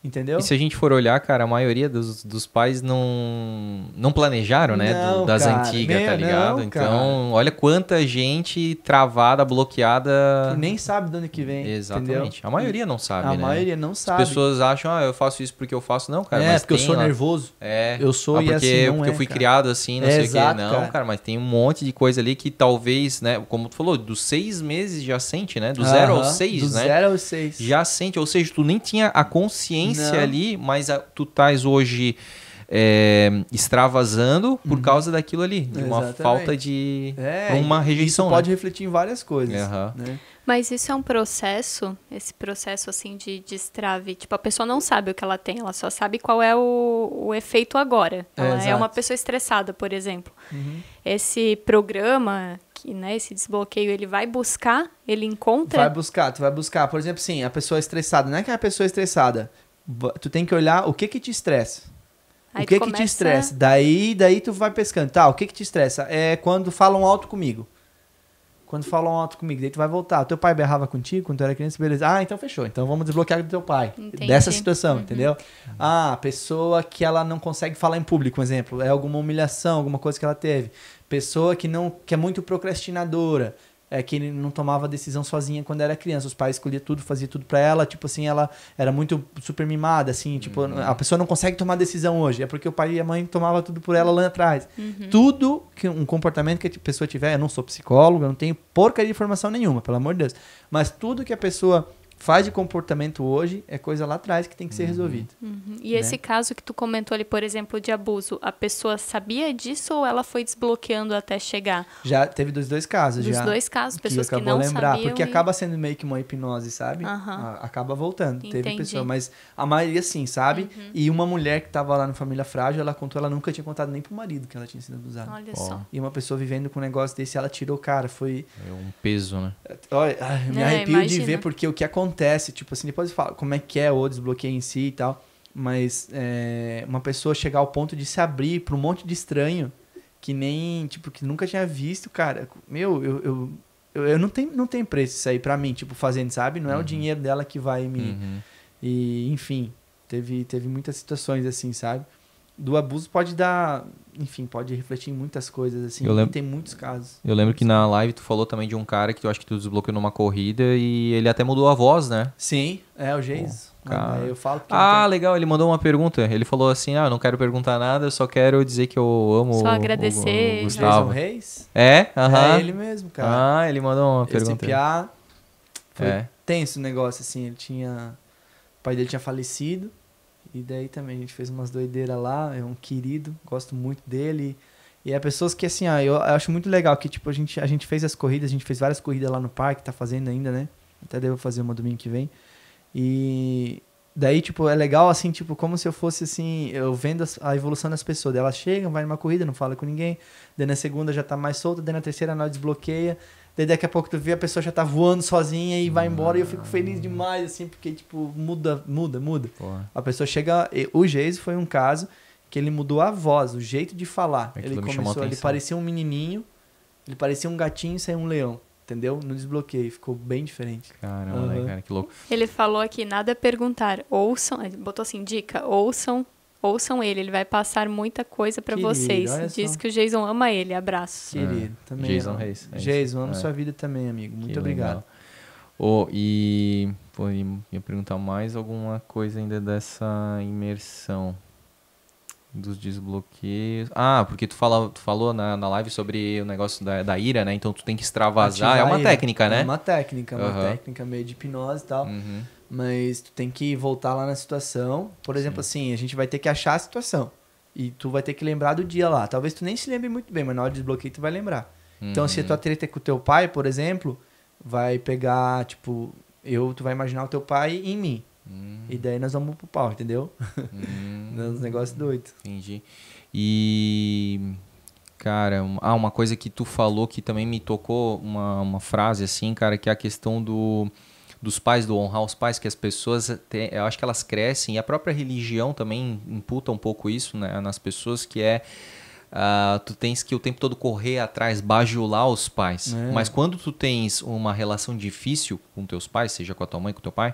Entendeu? E se a gente for olhar, cara, a maioria dos, dos pais não, não planejaram, né? Não, do, das cara, antigas, tá ligado? Não, então, cara. olha quanta gente travada, bloqueada. Que nem sabe de onde que vem. Exatamente. Entendeu? A maioria não sabe, a né? A maioria não sabe. As pessoas acham, ah, eu faço isso porque eu faço. Não, cara. É, porque tem, eu sou nervoso. É. Eu sou ah, porque, assim, porque é, eu fui cara. criado assim, não é, sei o quê. Não, cara. mas tem um monte de coisa ali que talvez, né? Como tu falou, dos seis meses já sente, né? Do uh -huh, zero aos seis, do né? Do zero aos seis. Já sente, ou seja, tu nem tinha a consciência não. ali, mas a, tu estás hoje é, extravasando por uhum. causa daquilo ali, de uma Exatamente. falta de é, uma rejeição. Isso né? pode refletir em várias coisas. Uhum. Né? Mas isso é um processo, esse processo assim de destrave. Tipo, a pessoa não sabe o que ela tem, ela só sabe qual é o, o efeito agora. Ela é, é uma pessoa estressada, por exemplo. Uhum. Esse programa que, né, esse desbloqueio, ele vai buscar, ele encontra. Vai buscar, tu vai buscar. Por exemplo, sim, a pessoa estressada. Não é que é a pessoa estressada tu tem que olhar o que que te estressa. Aí o que começa... que te estressa? Daí, daí tu vai pescando. Tá, o que que te estressa? É quando falam alto comigo. Quando falam alto comigo, daí tu vai voltar. teu pai berrava contigo quando tu era criança, beleza. Ah, então fechou. Então vamos desbloquear do teu pai. Entendi. Dessa situação, uhum. entendeu? Ah, pessoa que ela não consegue falar em público, um exemplo. É alguma humilhação, alguma coisa que ela teve. Pessoa que não que é muito procrastinadora é, que não tomava decisão sozinha quando era criança. Os pais escolhiam tudo, faziam tudo para ela. Tipo assim, ela era muito super mimada, assim. Tipo, uhum. a pessoa não consegue tomar decisão hoje. É porque o pai e a mãe tomava tudo por ela lá atrás. Uhum. Tudo que um comportamento que a pessoa tiver... Eu não sou psicólogo, eu não tenho porcaria de formação nenhuma, pelo amor de Deus. Mas tudo que a pessoa faz de comportamento hoje é coisa lá atrás que tem que ser uhum. resolvida. Uhum. E né? esse caso que tu comentou ali, por exemplo, de abuso, a pessoa sabia disso ou ela foi desbloqueando até chegar? Já teve dos dois casos, dos já. dois casos, pessoas que, que não lembrar, sabiam. Porque e... acaba sendo meio que uma hipnose, sabe? Uhum. Acaba voltando. Entendi. Teve pessoa, mas a maioria sim, sabe? Uhum. E uma mulher que estava lá no Família Frágil, ela contou, ela nunca tinha contado nem pro marido que ela tinha sido abusada. Olha oh. só. E uma pessoa vivendo com um negócio desse, ela tirou, o cara, foi... É um peso, né? Olha, me é, arrepio imagina. de ver, porque o que aconteceu acontece, tipo assim, depois fala como é que é o desbloqueio em si e tal, mas é, uma pessoa chegar ao ponto de se abrir para um monte de estranho que nem, tipo, que nunca tinha visto, cara, meu, eu, eu, eu, eu não, tenho, não tem preço isso aí para mim, tipo, fazendo, sabe? Não é uhum. o dinheiro dela que vai me... Uhum. E, enfim, teve, teve muitas situações assim, sabe? do abuso pode dar, enfim, pode refletir em muitas coisas, assim. Eu tem muitos casos. Eu lembro que na live tu falou também de um cara que eu acho que tu desbloqueou numa corrida e ele até mudou a voz, né? Sim, é o Geis. Eu falo Ah, legal, ele mandou uma pergunta. Ele falou assim: "Ah, eu não quero perguntar nada, eu só quero dizer que eu amo Só o, agradecer. O, o né? Gustavo Jason Reis". É? Aham. É ele mesmo, cara. Ah, ele mandou uma Esse pergunta. foi é. tenso o negócio assim, ele tinha o pai dele tinha falecido. E daí também a gente fez umas doideiras lá, é um querido, gosto muito dele. E é pessoas que, assim, ah, eu acho muito legal que, tipo, a gente, a gente fez as corridas, a gente fez várias corridas lá no parque, tá fazendo ainda, né? Até devo fazer uma domingo que vem. E daí, tipo, é legal, assim, tipo, como se eu fosse, assim, eu vendo a evolução das pessoas. Elas chegam, vai numa corrida, não fala com ninguém. Daí na segunda já tá mais solta, daí na terceira nós desbloqueia. Daí daqui a pouco tu vê a pessoa já tá voando sozinha e vai embora e eu fico feliz hum. demais, assim, porque, tipo, muda, muda, muda. Porra. A pessoa chega. O Geise foi um caso que ele mudou a voz, o jeito de falar. Aquilo é ele começou, ele parecia um menininho, ele parecia um gatinho e saiu um leão. Entendeu? No desbloqueio, ficou bem diferente. Caramba, uhum. né, cara, que louco. Ele falou aqui: nada é perguntar, ouçam, botou assim, dica, ouçam Ouçam ele, ele vai passar muita coisa para vocês. Diz que o Jason ama ele. Abraço. É. Querido, também. Jason amo. Reis. É Jason, amo é. sua vida também, amigo. Muito que obrigado. Legal. Oh, e pô, ia perguntar mais alguma coisa ainda dessa imersão dos desbloqueios. Ah, porque tu, fala, tu falou na, na live sobre o negócio da, da ira, né? Então tu tem que extravasar. É Ativar é uma técnica, né? É uma técnica, uma uhum. técnica meio de hipnose e tal. Uhum. Mas tu tem que voltar lá na situação. Por exemplo, Sim. assim, a gente vai ter que achar a situação. E tu vai ter que lembrar do dia lá. Talvez tu nem se lembre muito bem, mas na hora de desbloqueio tu vai lembrar. Uhum. Então, se a tua uhum. treta é com o teu pai, por exemplo, vai pegar, tipo, eu, tu vai imaginar o teu pai em mim. Uhum. E hum. daí nós vamos pro pau, entendeu? Uhum. [LAUGHS] negócios doidos. Entendi. E. Cara, ah, uma coisa que tu falou que também me tocou, uma, uma frase assim, cara, que é a questão do dos pais, do honrar os pais, que as pessoas, têm, eu acho que elas crescem, e a própria religião também imputa um pouco isso né, nas pessoas, que é. Uh, tu tens que o tempo todo correr atrás, bajular os pais. É. Mas quando tu tens uma relação difícil com teus pais, seja com a tua mãe, com teu pai,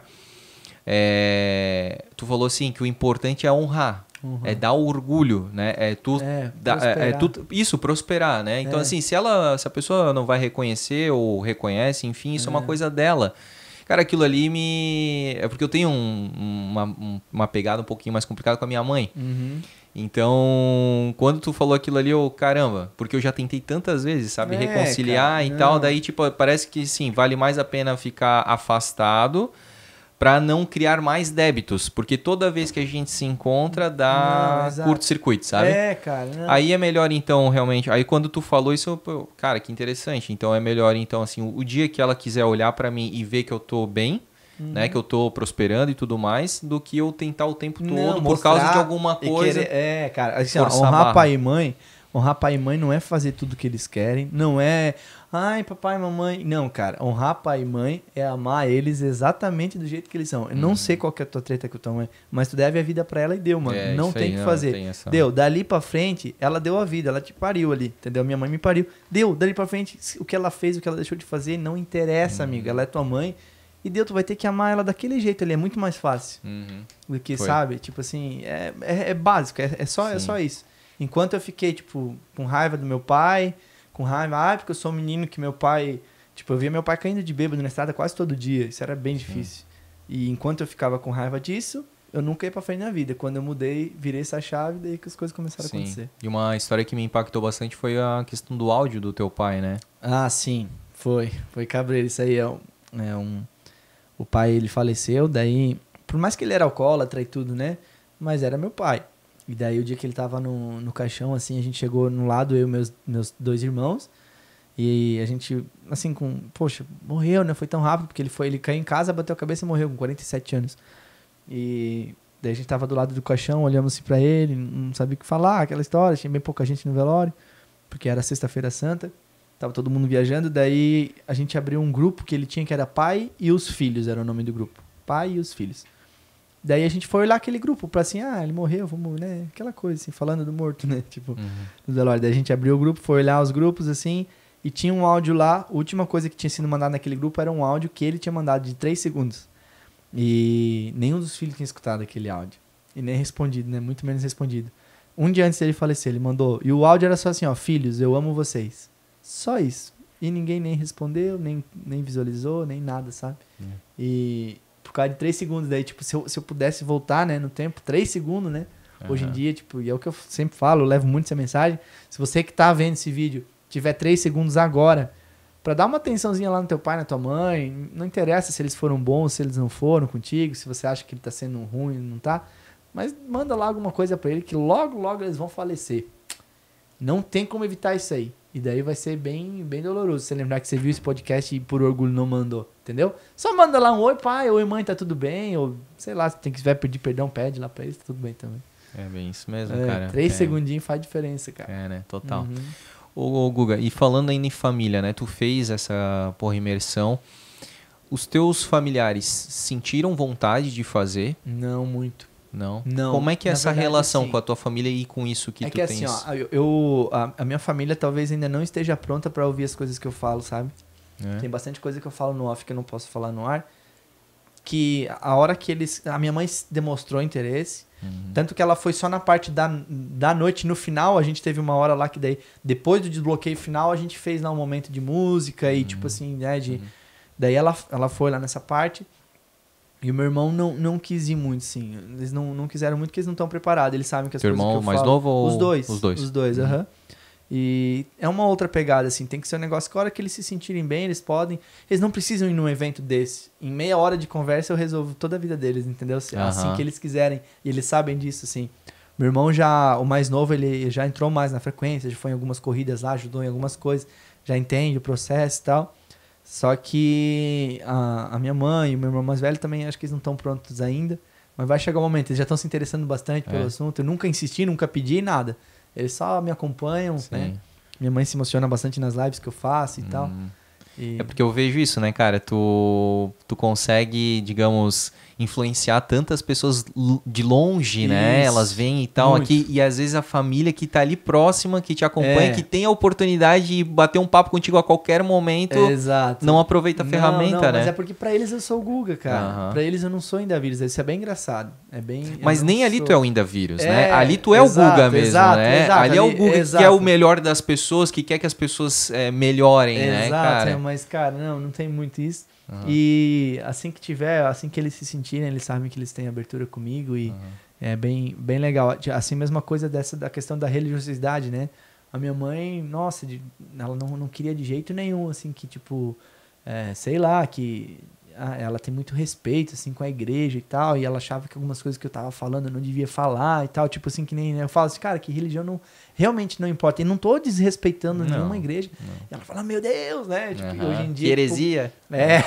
é, tu falou assim que o importante é honrar. Uhum. É dar orgulho, né? É tu, é, é, é tu isso prosperar, né? Então é. assim, se ela, se a pessoa não vai reconhecer ou reconhece, enfim, isso é, uma é. coisa dela. Cara, aquilo ali me. É porque eu tenho um, uma, uma pegada um pouquinho mais complicada com a minha mãe. Uhum. Então, quando tu falou aquilo ali, eu, caramba, porque eu já tentei tantas vezes, sabe? É, Reconciliar cara, e não. tal. Daí, tipo, parece que sim, vale mais a pena ficar afastado para não criar mais débitos, porque toda vez que a gente se encontra dá curto-circuito, sabe? É, cara. Não. Aí é melhor então realmente. Aí quando tu falou isso, eu, cara, que interessante. Então é melhor então assim, o dia que ela quiser olhar para mim e ver que eu tô bem, Uhum. Né, que eu tô prosperando e tudo mais, do que eu tentar o tempo todo não, por causa de alguma coisa. Querer, é, cara, assim, honrar pai e mãe, honrar pai e mãe não é fazer tudo que eles querem, não é ai, papai, mamãe. Não, cara, honrar pai e mãe é amar eles exatamente do jeito que eles são. Eu uhum. não sei qual que é a tua treta com tua mãe, mas tu deve a vida para ela e deu, mano. É, não tem o que fazer. essa... Deu, dali para frente, ela deu a vida, ela te pariu ali, entendeu? Minha mãe me pariu. Deu, dali para frente, o que ela fez, o que ela deixou de fazer, não interessa, uhum. amigo. Ela é tua mãe. E deu tu vai ter que amar ela daquele jeito ali. É muito mais fácil uhum. do que, Foi. sabe? Tipo assim, é, é, é básico, é, é só, é só isso. Enquanto eu fiquei, tipo, com raiva do meu pai, com raiva. Ah, porque eu sou um menino que meu pai. Tipo, eu via meu pai caindo de bêbado na estrada quase todo dia. Isso era bem Sim. difícil. E enquanto eu ficava com raiva disso, eu nunca ia pra frente na vida. Quando eu mudei, virei essa chave, daí que as coisas começaram sim. a acontecer. E uma história que me impactou bastante foi a questão do áudio do teu pai, né? Ah, sim. Foi. Foi cabreiro. Isso aí é um, é um... O pai, ele faleceu, daí... Por mais que ele era alcoólatra e tudo, né? Mas era meu pai. E daí o dia que ele tava no, no caixão, assim, a gente chegou no lado, eu e meus, meus dois irmãos. E a gente, assim, com. Poxa, morreu, né? Foi tão rápido, porque ele foi, ele caiu em casa, bateu a cabeça e morreu, com 47 anos. E daí a gente tava do lado do caixão, olhamos assim pra ele, não sabia o que falar, aquela história, tinha bem pouca gente no velório, porque era sexta-feira santa, tava todo mundo viajando, daí a gente abriu um grupo que ele tinha que era pai e os filhos, era o nome do grupo. Pai e os filhos. Daí a gente foi olhar aquele grupo para assim, ah, ele morreu, vamos, né? Aquela coisa, assim, falando do morto, né? [LAUGHS] Tipo, uhum. do Delore. Daí a gente abriu o grupo, foi olhar os grupos, assim, e tinha um áudio lá. A última coisa que tinha sido mandada naquele grupo era um áudio que ele tinha mandado de 3 segundos. E nenhum dos filhos tinha escutado aquele áudio. E nem respondido, né? Muito menos respondido. Um dia antes dele falecer, ele mandou. E o áudio era só assim, ó, filhos, eu amo vocês. Só isso. E ninguém nem respondeu, nem, nem visualizou, nem nada, sabe? Uhum. E por causa de três segundos. Daí, tipo, se eu, se eu pudesse voltar, né, no tempo, três segundos, né? Uhum. Hoje em dia, tipo, e é o que eu sempre falo, eu levo muito essa mensagem. Se você que tá vendo esse vídeo tiver três segundos agora, para dar uma atençãozinha lá no teu pai, na tua mãe, não interessa se eles foram bons, se eles não foram contigo, se você acha que ele tá sendo ruim, não tá. Mas manda lá alguma coisa para ele que logo, logo eles vão falecer. Não tem como evitar isso aí. E daí vai ser bem, bem doloroso você lembrar que você viu esse podcast e por orgulho não mandou, entendeu? Só manda lá um oi, pai, oi, mãe, tá tudo bem? Ou sei lá, se tem que vai pedir perdão, pede lá pra eles, tá tudo bem também. É bem isso mesmo, é, cara. Três é. segundinhos faz diferença, cara. É, né? Total. Uhum. Ô, ô, Guga, e falando ainda em família, né? Tu fez essa porra imersão. Os teus familiares sentiram vontade de fazer? Não muito. Não. não. Como é que é essa verdade, relação assim, com a tua família e com isso que é tu que, assim, tens? Assim, ó, eu, eu a, a, minha família talvez ainda não esteja pronta para ouvir as coisas que eu falo, sabe? É. Tem bastante coisa que eu falo no off que eu não posso falar no ar. Que a hora que eles. A minha mãe demonstrou interesse. Uhum. Tanto que ela foi só na parte da, da noite, no final, a gente teve uma hora lá que daí, depois do desbloqueio final, a gente fez lá um momento de música e uhum. tipo assim, né? De, uhum. Daí ela, ela foi lá nessa parte. E o meu irmão não, não quis ir muito, sim. Eles não, não quiseram muito porque eles não estão preparados. Eles sabem que as Teu coisas irmão que eu mais falo... novo ou... Os dois. Os dois. Os dois, aham. Uhum. Uhum. E é uma outra pegada, assim. Tem que ser um negócio que a hora que eles se sentirem bem, eles podem... Eles não precisam ir num evento desse. Em meia hora de conversa eu resolvo toda a vida deles, entendeu? É assim, uhum. assim que eles quiserem. E eles sabem disso, assim. Meu irmão já... O mais novo, ele já entrou mais na frequência. Já foi em algumas corridas lá, ajudou em algumas coisas. Já entende o processo e tal. Só que a, a minha mãe e o meu irmão mais velho também acho que eles não estão prontos ainda. Mas vai chegar o um momento, eles já estão se interessando bastante é. pelo assunto. Eu nunca insisti, nunca pedi nada. Eles só me acompanham, Sim. né? Minha mãe se emociona bastante nas lives que eu faço e hum. tal. E... É porque eu vejo isso, né, cara? Tu, tu consegue, digamos, influenciar tantas pessoas de longe, né? Isso. né? Elas vêm e tal Muito. aqui. E às vezes a família que tá ali próxima, que te acompanha, é. que tem a oportunidade de bater um papo contigo a qualquer momento, Exato. não aproveita a não, ferramenta, não, né? Mas é porque para eles eu sou o Guga, cara. Uhum. Para eles eu não sou o Indavírus. Isso é bem engraçado. É bem, mas nem é né? é, ali tu é o Indavírus, é, né? Ali tu é exato, o Guga mesmo, exato, né? Exato, ali é o Guga que é o melhor das pessoas, que quer que as pessoas é, melhorem, né, cara? mas, cara, não, não tem muito isso. Uhum. E assim que tiver, assim que eles se sentirem, eles sabem que eles têm abertura comigo e uhum. é bem, bem legal. Assim, mesma coisa dessa da questão da religiosidade, né? A minha mãe, nossa, ela não, não queria de jeito nenhum, assim, que tipo, é, sei lá, que ela tem muito respeito, assim, com a igreja e tal, e ela achava que algumas coisas que eu tava falando eu não devia falar e tal, tipo assim, que nem né, eu falo assim, cara, que religião não, realmente não importa, e não tô desrespeitando não, nenhuma igreja. Não. E ela fala, meu Deus, né, tipo, uhum. hoje em dia... Que heresia? Tipo, é,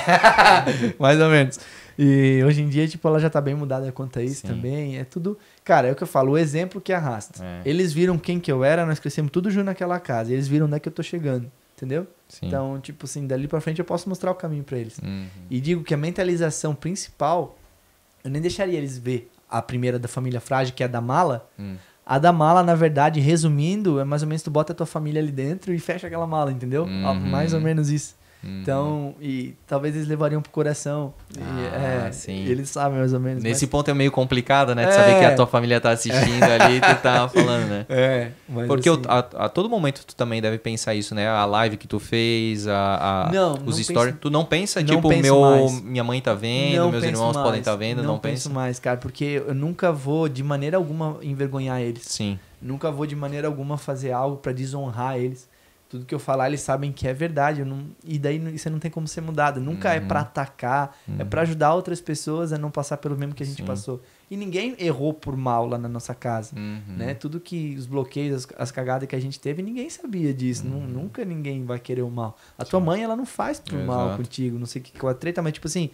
[LAUGHS] mais ou menos. E hoje em dia, tipo, ela já tá bem mudada quanto a isso Sim. também, é tudo... Cara, é o que eu falo, o exemplo que arrasta. É. Eles viram quem que eu era, nós crescemos tudo junto naquela casa, eles viram onde é que eu tô chegando. Entendeu? Sim. Então, tipo assim, dali para frente eu posso mostrar o caminho para eles. Uhum. E digo que a mentalização principal, eu nem deixaria eles ver a primeira da família frágil, que é a da mala. Uhum. A da mala, na verdade, resumindo, é mais ou menos tu bota a tua família ali dentro e fecha aquela mala, entendeu? Uhum. Ó, mais ou menos isso. Uhum. Então, e talvez eles levariam pro coração. Ah, é, sim. Eles sabem mais ou menos. Nesse mas... ponto é meio complicado, né? De é. saber que a tua família tá assistindo é. ali e tu tá falando, né? [LAUGHS] É, mas Porque assim... a, a, todo momento tu também deve pensar isso, né? A live que tu fez, a, a não, os stories. Tu não pensa, não tipo, meu, minha mãe tá vendo, não meus irmãos mais. podem estar tá vendo, não, não penso mais, cara, porque eu nunca vou de maneira alguma envergonhar eles. Sim. Nunca vou de maneira alguma fazer algo para desonrar eles. Tudo que eu falar, eles sabem que é verdade. Não... E daí isso não tem como ser mudado. Nunca é uhum. é para atacar, uhum. é para ajudar outras pessoas a não passar pelo mesmo que a gente Sim. passou. E ninguém errou por mal lá na nossa casa, uhum. né? Tudo que os bloqueios, as, as, cagadas que a gente teve, ninguém sabia disso. Uhum. Nunca ninguém vai querer o mal. A Sim. tua mãe, ela não faz por mal contigo, não sei o que, que é treta, mas tipo assim,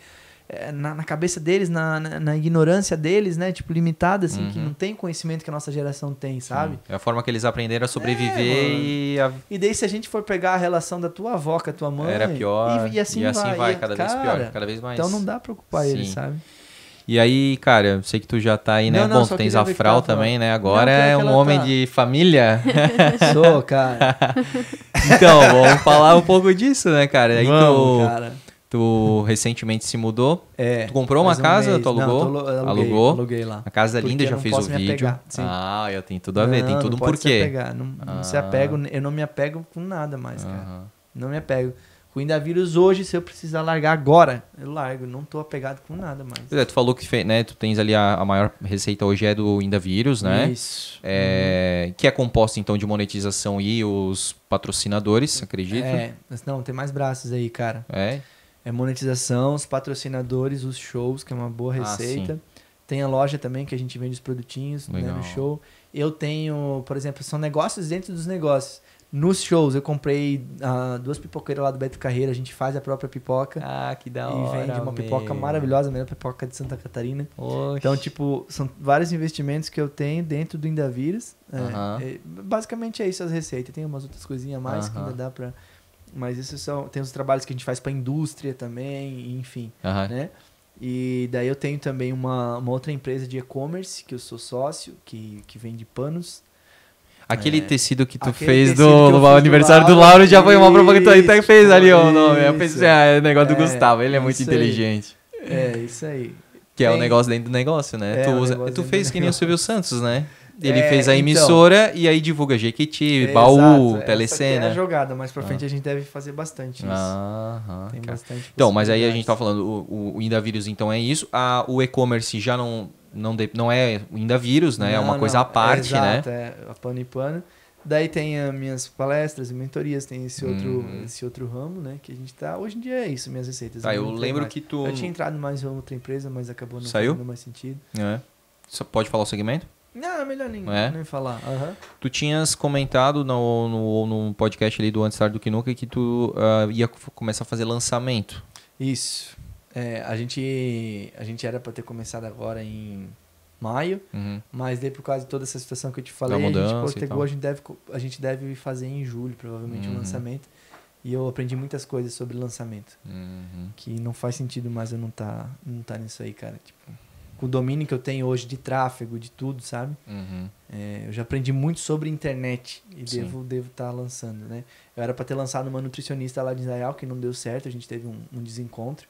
é, na, na, cabeça deles, na, na, na, ignorância deles, né? Tipo, limitada, assim, uhum. que não tem conhecimento que a nossa geração tem, sabe? Sim. É a forma que eles aprenderam a sobreviver é, e... A... E daí se a gente for pegar a relação da tua avó com a tua mãe... Era pior. E, e assim, e assim vai, vai cada cara, vez pior, cada vez mais. Então não dá pra ocupar Sim. eles, sabe? E aí, cara, eu sei que tu já tá aí, né? Não, não, Bom, tu tens a Fral também, né? Agora não, é um homem tá. de família. [LAUGHS] Sou, cara. [LAUGHS] então, vamos falar um pouco disso, né, cara? Aí vamos, tu... cara Tu recentemente se mudou. É, tu comprou uma casa, um tu alugou? Não, aluguei, alugou. Aluguei lá. A casa é linda, já fez o vídeo. Apegar, ah, eu tenho tudo a ver, não, tem tudo um porquê. Não, não ah. se apego, eu não me apego com nada mais, cara. Não me apego. Com o vírus hoje, se eu precisar largar agora, eu largo. Não tô apegado com nada mais. É, tu falou que fez, né, tu tens ali a, a, maior receita hoje é do Indavírus, né? Isso. É, hum. Que é composta então de monetização e os patrocinadores, é, acredito. É, não, tem mais braços aí, cara. É é monetização, os patrocinadores, os shows, que é uma boa ah, receita. Ah, tem a loja também, que a gente vende os produtinhos né, no show. Eu tenho, por exemplo, são negócios dentro dos negócios. Nos shows, eu comprei ah, duas pipoqueiras lá do Beto Carreira, a gente faz a própria pipoca. Ah, que da hora. E vende uma meu. pipoca maravilhosa, a melhor pipoca de Santa Catarina. Oxi. Então, tipo, são vários investimentos que eu tenho dentro do Indavíris. Uh é, -huh. é, basicamente é isso as receitas. Tem umas outras coisinhas a mais uh -huh. que ainda dá pra mas isso são. Tem os trabalhos que a gente faz para indústria também, enfim. Uhum. Né? E daí eu tenho também uma, uma outra empresa de e-commerce, que eu sou sócio, que, que vende panos. Aquele é. tecido que tu fez do, do, aniversário do Lauro, do Lauro já foi uma propaganda que tu fez ali o nome. Eu pensei, ah, é negócio é, do Gustavo, ele é, é muito inteligente. Aí. É, isso aí. Que Tem. é o negócio dentro do negócio, né? É, tu, usa, tu fez que nem o Silvio Santos, né? Ele é, fez a então. emissora então, e aí divulga Jequiti, é, baú, exato, telecena. Essa é a jogada, mas pra ah. frente ah. a gente deve fazer bastante isso. Ah, Tem cara. bastante Então, mas aí a gente tá falando, o, o Indavírus então é isso. A, o e-commerce já não, não, de, não é Indavírus, né? Não, é uma não, coisa à é parte, é exato, né? É, a pano e pano. Daí tem as minhas palestras e mentorias, tem esse outro, hum. esse outro ramo, né? Que a gente tá. Hoje em dia é isso, minhas receitas. Tá, eu, lembro mais. que tu. Eu tinha entrado mais em outra empresa, mas acabou não Saiu? fazendo mais sentido. É. pode falar o segmento? Não, é melhor nem, é? nem falar. Uhum. Tu tinhas comentado no, no, no, podcast ali do Antes Tarde do Que Nunca que tu uh, ia começar a fazer lançamento. Isso. É, a, gente, a gente era para ter começado agora em maio, uhum. mas daí por causa de toda essa situação que eu te falei, a gente postergou, a gente, deve, a gente deve fazer em julho, provavelmente, o uhum. um lançamento. E eu aprendi muitas coisas sobre lançamento. Uhum. Que não faz sentido mais eu não tá, não tá nisso aí, cara. Tipo, com o domínio que eu tenho hoje de tráfego, de tudo, sabe? Uhum. É, eu já aprendi muito sobre internet e devo devo estar tá lançando, né? Eu era para ter lançado uma nutricionista lá de Israel, que não deu certo, a gente teve um, um desencontro.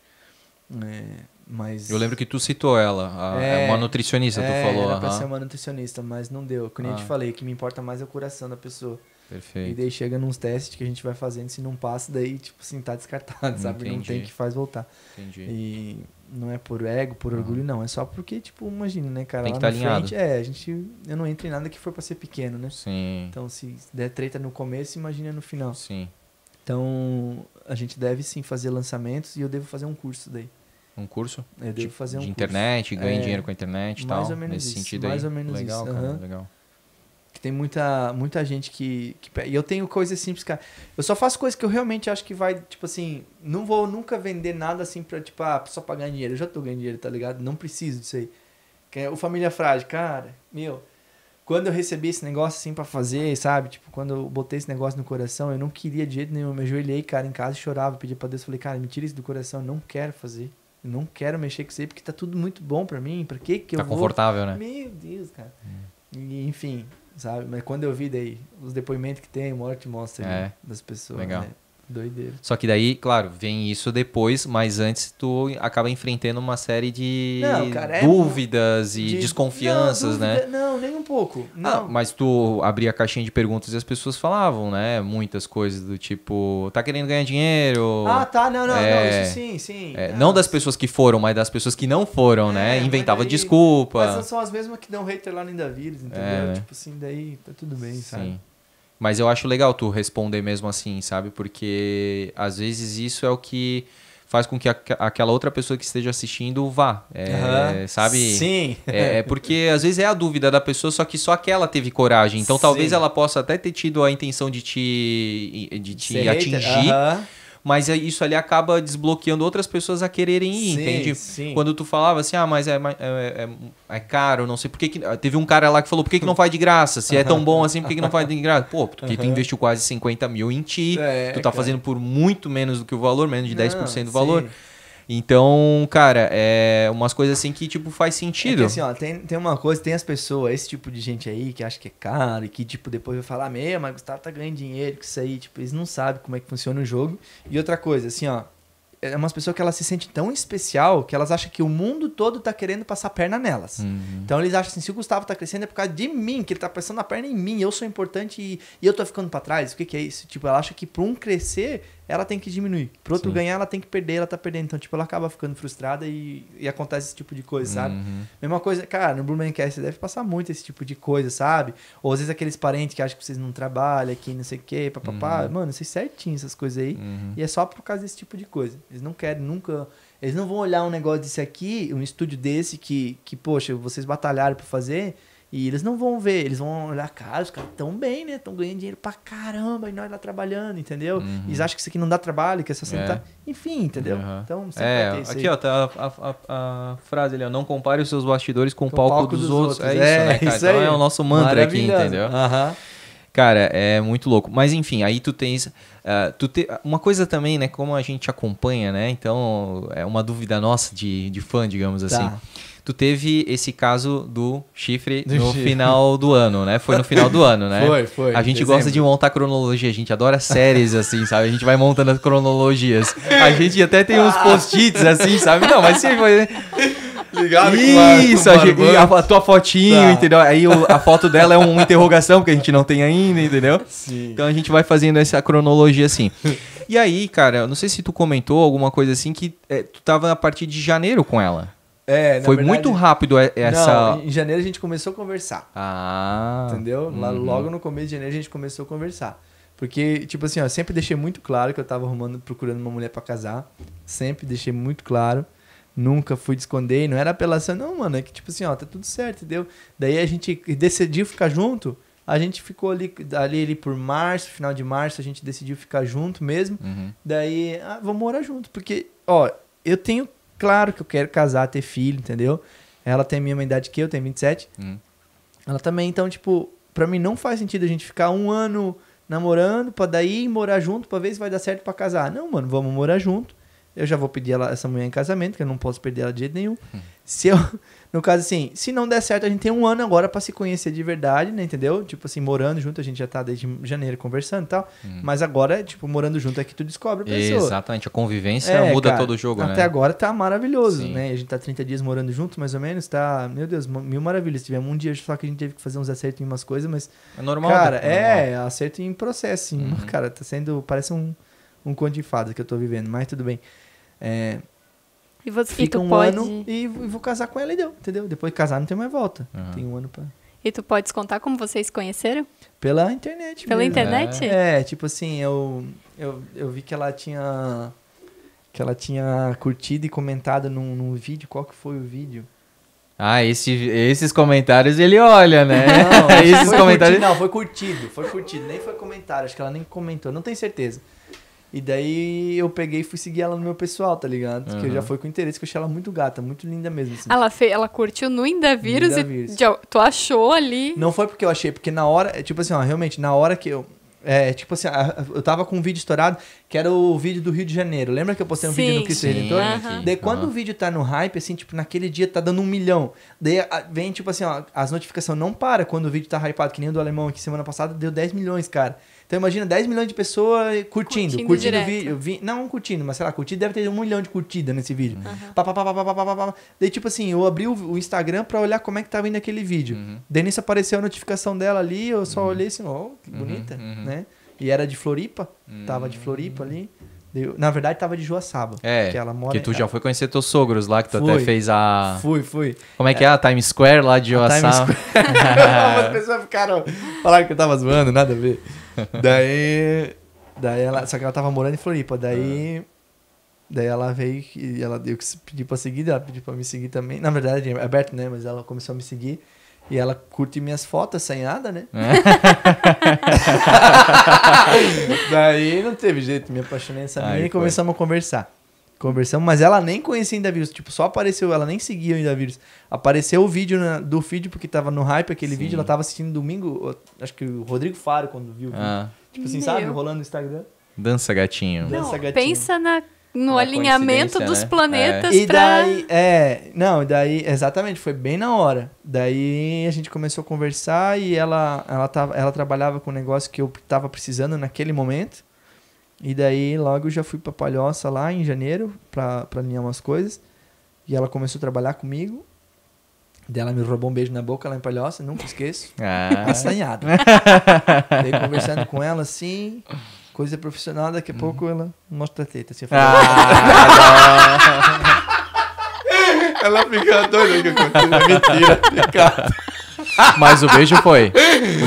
É, mas... Eu lembro que tu citou ela, a, é, é uma nutricionista, é, tu falou. Era pra ser uma nutricionista, mas não deu. Como eu ah. te falei, o que me importa mais é o coração da pessoa. Perfeito. E daí chega nos testes que a gente vai fazendo, se não passa, daí, tipo assim, tá descartado, [LAUGHS] sabe? Entendi. Não tem que faz voltar. Entendi. E não é por ego, por orgulho, não. É só porque, tipo, imagina, né, cara? Tem que lá tá na alinhado. frente, é, a gente. Eu não entro em nada que for pra ser pequeno, né? Sim. Então, se der treta no começo, imagina no final. Sim. Então, a gente deve sim fazer lançamentos e eu devo fazer um curso daí. Um curso? Eu devo fazer um de curso. internet, ganhar é, dinheiro com a internet e tal. Nesse isso, sentido mais aí. Mais ou menos legal, isso. Cara, uhum. Legal. Que tem muita, muita gente que, que. E eu tenho coisas simples, cara. Eu só faço coisas que eu realmente acho que vai, tipo assim. Não vou nunca vender nada assim pra, tipo, ah, só pagar dinheiro. Eu já tô ganhando dinheiro, tá ligado? Não preciso disso aí. É o Família Frágil, cara, meu. Quando eu recebi esse negócio assim para fazer, sabe? Tipo, quando eu botei esse negócio no coração, eu não queria de jeito nenhum. Eu me ajoelhei, cara, em casa chorava, pedi pra Deus, falei, cara, me tira isso do coração, eu não quero fazer. Eu não quero mexer com isso aí, porque tá tudo muito bom para mim. Pra que que tá eu Tá confortável, né? Meu Deus, cara. Hum. E, enfim, sabe? Mas quando eu vi daí, os depoimentos que tem, morte maior te mostra né, é. né, das pessoas. Legal. Né? Doideira. Só que daí, claro, vem isso depois, mas antes tu acaba enfrentando uma série de não, cara, é dúvidas e desconfianças, não, dúvida, né? Não, nem um pouco. Ah, não. Ah, mas tu abria a caixinha de perguntas e as pessoas falavam, né? Muitas coisas do tipo, tá querendo ganhar dinheiro? Ah, tá, não, não, é... não isso sim, sim. É, não, não ah, das pessoas que foram, mas das pessoas que não foram, é, né? Inventava daí... desculpa. Mas são as mesmas que dão hater lá no Indavíris, entendeu? É. Tipo assim, daí tá tudo bem, sim. sabe? Mas eu acho legal tu responder mesmo assim, sabe? Porque às vezes isso é o que faz com que a, aquela outra pessoa que esteja assistindo vá. É, uhum. Sabe? Sim. É, é, porque às vezes é a dúvida da pessoa, só que só aquela teve coragem. Então Sim. talvez ela possa até ter tido a intenção de te, de te atingir. Uhum mas isso ali acaba desbloqueando outras pessoas a quererem ir, sim, entende? Sim. Quando tu falava assim, ah, mas é, é, é, é caro, não sei por que, que. Ah, teve um cara lá que falou, por que, que não faz de graça? Se é tão bom assim, por que, que não faz de graça? Pô, porque tu investiu quase 50 mil em ti, é, tu tá cara. fazendo por muito menos do que o valor, menos de não, 10% do valor. Sim. Então, cara, é umas coisas assim que, tipo, faz é sentido. É assim, ó, tem, tem uma coisa, tem as pessoas, esse tipo de gente aí que acha que é caro e que, tipo, depois vai falar, ah, meu, mas Gustavo tá ganhando dinheiro com isso aí, tipo, eles não sabem como é que funciona o jogo. E outra coisa, assim, ó, é umas pessoas que elas se sentem tão especial que elas acham que o mundo todo tá querendo passar a perna nelas. Uhum. Então eles acham assim, se o Gustavo tá crescendo é por causa de mim, que ele tá passando a perna em mim, eu sou importante e, e eu tô ficando para trás. O que que é isso? Tipo, ela acha que pra um crescer, ela tem que diminuir. Pro outro Sim. ganhar, ela tem que perder, ela tá perdendo. Então, tipo, ela acaba ficando frustrada e, e acontece esse tipo de coisa, sabe? Uhum. Mesma coisa, cara, no Blumencast você deve passar muito esse tipo de coisa, sabe? Ou às vezes aqueles parentes que acham que vocês não trabalham, que não sei o quê, papapá. Uhum. Mano, vocês certinho essas coisas aí. Uhum. E é só por causa desse tipo de coisa. Eles não querem nunca. Eles não vão olhar um negócio desse aqui, um estúdio desse que, que poxa, vocês batalharam pra fazer e eles não vão ver, eles vão olhar, cara, os caras tão bem, né? Tão ganhando dinheiro pra caramba e nós lá trabalhando, entendeu? Uhum. Eles acham que isso aqui não dá trabalho, que é só é. sentar. É. Enfim, entendeu? Uhum. Então, sempre é, vai ter Aqui, aí. ó, tá a, a, a, frase ali, ó. Não compare os seus bastidores com o palco, palco dos, dos, outros. outros. É, é, isso, né, cara? Isso então é o nosso mantra aqui, entendeu? Uhum. Cara, é muito louco. Mas enfim, aí tu tens. Uh, tu te... Uma coisa também, né? Como a gente acompanha, né? Então, é uma dúvida nossa de, de fã, digamos tá. assim. Tu teve esse caso do chifre do no chifre. final do ano, né? Foi no final do ano, né? Foi, foi. A gente dezembro. gosta de montar cronologia, a gente adora séries assim, sabe? A gente vai montando as cronologias. A gente até tem uns post-its assim, sabe? Não, mas sim, foi. Né? Ligado Isso, a, a, tua fotinho, tá. entendeu? Aí o, a foto dela é uma interrogação, porque a gente não tem ainda, entendeu? Sim. Então a gente vai fazendo essa cronologia assim. E aí, cara, não sei se tu comentou alguma coisa assim que é, tu tava a partir de janeiro com ela. É, Foi verdade, muito rápido é, é essa. Não, em janeiro a gente começou a conversar. Ah. Entendeu? Lá, uhum. Logo no começo de janeiro a gente começou a conversar. Porque, tipo assim, ó, sempre deixei muito claro que eu tava arrumando, procurando uma mulher para casar. Sempre deixei muito claro. Nunca fui de esconder. E não era apelação, não, mano. É que, tipo assim, ó, tá tudo certo, entendeu? Daí a gente decidiu ficar junto. A gente ficou ali, ali, ali, por março, final de março, a gente decidiu ficar junto mesmo. Uhum. Daí, ah, vamos morar junto. Porque, ó, eu tenho Claro que eu quero casar, ter filho, entendeu? Ela tem a mesma idade que eu, tem 27. Hum. Ela também, então, tipo, pra mim não faz sentido a gente ficar um ano namorando pra daí morar junto pra ver se vai dar certo pra casar. Não, mano, vamos morar junto. Eu já vou pedir ela, essa mulher em casamento, que eu não posso perder ela de jeito nenhum. Hum. Se eu. [LAUGHS] No caso, assim, se não der certo, a gente tem um ano agora para se conhecer de verdade, né? Entendeu? Tipo assim, morando junto, a gente já tá desde janeiro conversando e tal. Hum. Mas agora, tipo, morando junto é que tu descobre a pessoa. Exatamente, a convivência é, muda cara, todo o jogo, até né? Até agora tá maravilhoso, Sim. né? A gente tá 30 dias morando junto, mais ou menos, tá. Meu Deus, mil maravilhas. Tivemos um dia só que a gente teve que fazer uns acertos em umas coisas, mas. É normal. Cara, né? é, normal. É, acerto em processo, assim. Uhum. Cara, tá sendo. Parece um, um conto de fadas que eu tô vivendo, mas tudo bem. É. E você fica um pode... ano e vou casar com ela e deu, entendeu? Depois de casar não tem mais volta. Uhum. Tem um ano para E tu pode contar como vocês conheceram? Pela internet. Pela mesmo. internet? É. é, tipo assim, eu, eu, eu vi que ela tinha que ela tinha curtido e comentado num, num, vídeo. Qual que foi o vídeo? Ah, esse, esses comentários ele olha, né? Não, [LAUGHS] esses comentários... Curtido, não, foi curtido, foi curtido. Nem foi comentário, acho que ela nem comentou, não tenho certeza. E daí eu peguei e fui seguir ela no meu pessoal, tá ligado? Uhum. Que eu já fui com interesse, que eu achei ela muito gata, muito linda mesmo. Assim. Ela, fez, ela curtiu no Indavírus, e já, tu achou ali. Não foi porque eu achei, porque na hora, é, tipo assim, ó, realmente, na hora que eu. É, é tipo assim, eu tava com um vídeo estourado, que era o vídeo do Rio de Janeiro. Lembra que eu postei um sim, vídeo no Cristo sim, Redentor? Daí quando o vídeo tá no hype, assim, tipo, naquele dia tá dando um milhão. Daí vem, tipo assim, ó, as notificações não param quando o vídeo tá hypado, que nem o do alemão aqui semana passada, deu 10 milhões, cara. Então imagina 10 milhões de pessoas curtindo, curtindo, o vídeo. Vi, não curtindo, mas sei lá, curtindo deve ter um milhão de curtidas nesse vídeo. Uhum. Pá, pá, pá, pá, pá, pá, pá, Daí, tipo assim, eu abri o, o Instagram pra olhar como é que tava tá indo aquele vídeo. Uhum. Daí apareceu a notificação dela ali, eu só uhum. olhei assim, ó, oh, que uhum, bonita, uhum. né? E era de Floripa, tava de Floripa ali. Na verdade, tava de Joaçaba. É. Que ela mora. Que tu já foi conhecer teus sogros lá, que tu fui, até fez a. Fui, fui. Como é que é? é a Times Square lá de Joaçaba. Times Square. Algumas [LAUGHS] pessoas ficaram. Falaram que eu tava zoando, nada a ver. [LAUGHS] daí. Daí ela. Só que ela tava morando em Floripa. Daí. Daí ela veio e ela deu que pediu pra seguir, ela pediu pra me seguir também. Na verdade, é aberto, né? Mas ela começou a me seguir. E ela curte minhas fotos sem nada, né? [LAUGHS] Daí não teve jeito, me apaixonei nessa menina e começamos a conversar. Conversamos, mas ela nem conhecia ainda vírus, tipo, só apareceu, ela nem seguia ainda vírus. Apareceu o vídeo na, do feed, porque tava no hype aquele Sim. vídeo, ela tava assistindo domingo, acho que o Rodrigo Faro quando viu. Ah. Tipo assim, Meu. sabe, rolando no Instagram. Dança gatinho. Não, Dança gatinho. pensa na no alinhamento dos né? planetas é. é. E daí, é, não, daí, exatamente, foi bem na hora. Daí a gente começou a conversar e ela, ela, tava, ela trabalhava com um negócio que eu tava precisando naquele momento. E daí logo eu já fui pra Palhoça lá em janeiro pra, alinhar umas coisas. E ela começou a trabalhar comigo. dela ela me roubou um beijo na boca lá em Palhoça, nunca esqueço. Ah. Assanhado. daí [LAUGHS] conversando com ela assim, coisa profissional, daqui a uhum. pouco ela mostra a teta. Assim, ah, [LAUGHS] ela fica doida que eu é Mentira, picado. Mas o beijo foi.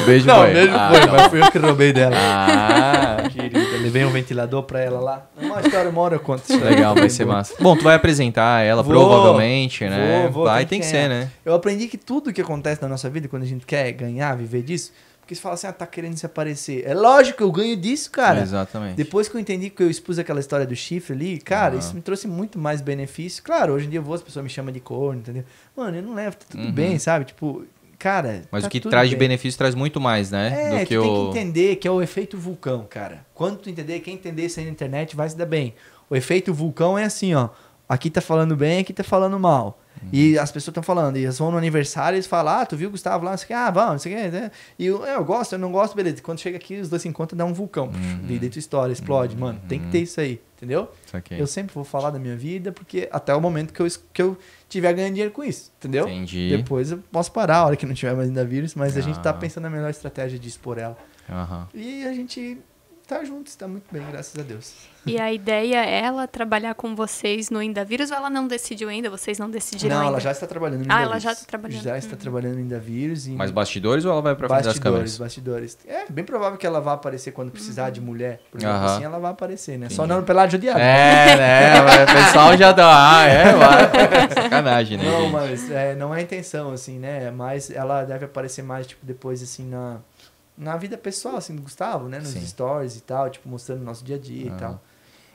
O beijo não, foi. O beijo ah, foi, não. mas fui eu que roubei dela. Ah vem um ventilador pra ela lá. É uma história, uma hora eu conto. Isso Legal, vai ser massa. Bom, tu vai apresentar ela vou, provavelmente, né? Vou, vou, vai, tem que, que ser, é. né? Eu aprendi que tudo que acontece na nossa vida, quando a gente quer ganhar, viver disso, porque você fala assim, ah, tá querendo se aparecer. É lógico, eu ganho disso, cara. Exatamente. Depois que eu entendi que eu expus aquela história do chifre ali, cara, uhum. isso me trouxe muito mais benefício. Claro, hoje em dia eu vou, as pessoas me chamam de corno, entendeu? Mano, eu não levo, tá tudo uhum. bem, sabe? Tipo, cara. Mas tá o que traz bem. de benefício traz muito mais, né? É, do que tu o... tem que entender que é o efeito vulcão, cara. Quando tu entender, quem entender isso aí na internet vai se dar bem. O efeito vulcão é assim, ó. Aqui tá falando bem, aqui tá falando mal. E as pessoas estão falando, e eles vão no aniversário e falam, ah, tu viu o Gustavo lá, não sei o que, ah, vamos, não sei o que, né? E eu, é, eu gosto, eu não gosto, beleza. Quando chega aqui, os dois se encontram, dá um vulcão. Uhum. Daí é tua história, explode. Uhum. Mano, tem que ter uhum. isso aí, entendeu? eu sempre vou falar da minha vida, porque até o momento que eu, que eu tiver ganhando dinheiro com isso, entendeu? Entendi. Depois eu posso parar a hora que não tiver mais ainda vírus, mas ah. a gente tá ah. pensando na melhor estratégia de expor ela. Uhum. E a gente tá junto, está muito bem, graças a Deus. E a ideia é ela trabalhar com vocês no Indavírus ou ela não decidiu ainda? Vocês não decidiram não, ainda? ela já está trabalhando no Indavírus. Ah, ela já está trabalhando. Já está uhum. trabalhando no Indavírus. E... Mas bastidores ou ela vai para frente das câmeras? Bastidores, bastidores. É bem provável que ela vá aparecer quando precisar uhum. de mulher. Por exemplo, uhum. assim ela vai aparecer, né? Sim. Só não pela judiado. É, né? O pessoal já dá. Ah, é, vai. Sacanagem, né? Não, gente? mas é, não é a intenção, assim, né? É mas ela deve aparecer mais, tipo, depois, assim, na na vida pessoal, assim, do Gustavo, né? Nos Sim. stories e tal, tipo, mostrando o nosso dia a dia uhum. e ah. tal.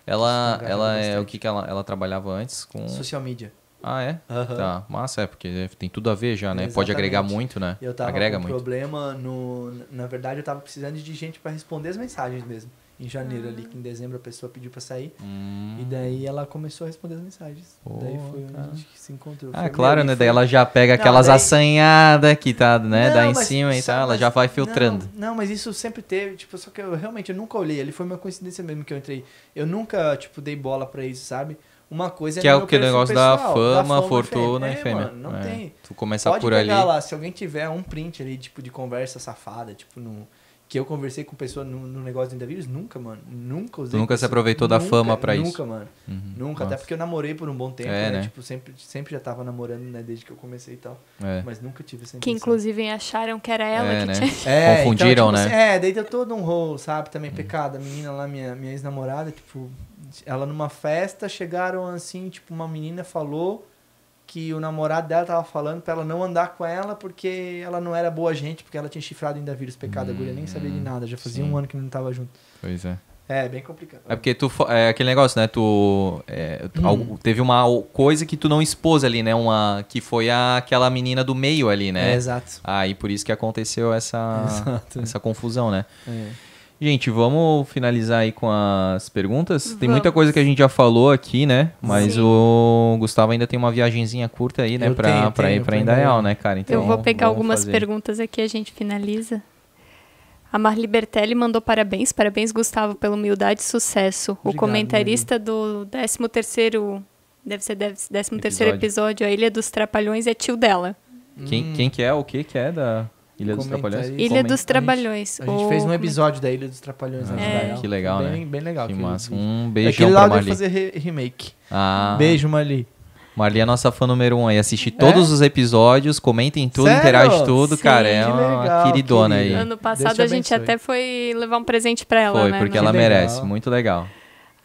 Ela, é ela é o que, que ela, ela trabalhava antes com. Social media. Ah, é? Uhum. Tá, massa, é, porque tem tudo a ver já, né? Exatamente. Pode agregar muito, né? Eu tava Agrega com um muito. problema no... Na verdade, eu tava precisando de gente para responder as mensagens mesmo em janeiro ah. ali, que em dezembro a pessoa pediu para sair. Hum. E daí ela começou a responder as mensagens. daí foi cara. onde a gente se encontrou. Ah, foi claro, né? Foi... Daí ela já pega não, aquelas daí... assanhadas que tá, né? Não, daí mas, em cima e tal, ela já vai filtrando. Não, não, mas isso sempre teve, tipo, só que eu realmente eu nunca olhei. Ele foi uma coincidência mesmo que eu entrei. Eu nunca, tipo, dei bola para isso, sabe? Uma coisa é que é, o que negócio pessoal, da, fama, da fama, fortuna e é, fêmea. É, não é. tem. Tu começar Pode por ali. lá, se alguém tiver um print ali, tipo, de conversa safada, tipo, no que eu conversei com pessoa no, no negócio de Endavírus, nunca, mano. Nunca usei. Nunca se aproveitou nunca, da fama pra nunca, isso. Nunca, mano. Uhum, nunca. Nossa. Até porque eu namorei por um bom tempo, é, né? né? Tipo, sempre, sempre já tava namorando, né? Desde que eu comecei e tal. É. Mas nunca tive essa intenção. Que inclusive acharam que era ela é, que né? tinha. É, então, Confundiram, então, tipo, né? Assim, é, daí deu todo um rol sabe? Também uhum. pecado. A menina lá, minha, minha ex-namorada, tipo, ela numa festa, chegaram assim, tipo, uma menina falou que o namorado dela tava falando para ela não andar com ela porque ela não era boa gente, porque ela tinha chifrado ainda vírus pecado. Hum, a guria nem sabia de hum, nada, já fazia sim. um ano que não tava junto. Pois é. É, bem complicado. É porque tu. É aquele negócio, né? Tu. É, hum. algo, teve uma coisa que tu não expôs ali, né? Uma, que foi a, aquela menina do meio ali, né? É, exato. Aí ah, por isso que aconteceu essa, [LAUGHS] exato. essa confusão, né? É. Gente, vamos finalizar aí com as perguntas. Vamos. Tem muita coisa que a gente já falou aqui, né? Mas Sim. o Gustavo ainda tem uma viagenzinha curta aí, né? pra, tenho, pra tenho, ir pra Indaial, né, cara? Então, eu vou pegar algumas fazer. perguntas aqui a gente finaliza. A Marli Bertelli mandou parabéns. Parabéns, Gustavo, pela humildade e sucesso. Obrigado, o comentarista Marli. do 13 terceiro, Deve ser 13 terceiro episódio. episódio. A Ilha dos Trapalhões é tio dela. Quem, hum. quem que é? O que que é da... Ilha dos Trapalhões? Ilha dos A gente, a gente fez um episódio da Ilha dos Trapalhões. Ah, né, é. Legal. Que legal, bem, né? Bem legal. Que massa. Um beijão Aquele pra Marli. Aquele fazer re remake. Ah. Beijo, Marli. Marli é nossa fã número um aí. Assiste é? todos os episódios, comentem tudo, Sério? interage tudo, Sim, cara. É uma queridona querida. aí. Ano passado a gente até foi levar um presente pra ela, foi, né? porque ela legal. merece. Muito legal.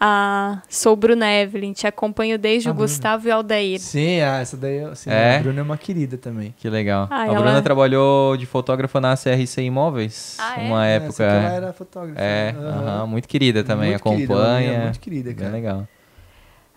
Ah, sou Bruna Evelyn, te acompanho desde ah, o Gustavo e Aldair. Sim, ah, essa daí sim, é. a Bruna é uma querida também. Que legal. Ah, a ela... Bruna trabalhou de fotógrafa na CRC Imóveis, ah, é? uma é, época. Essa ela era fotógrafa. É, né? muito querida também, muito é acompanha. Querida, muito querida, cara. Bem legal.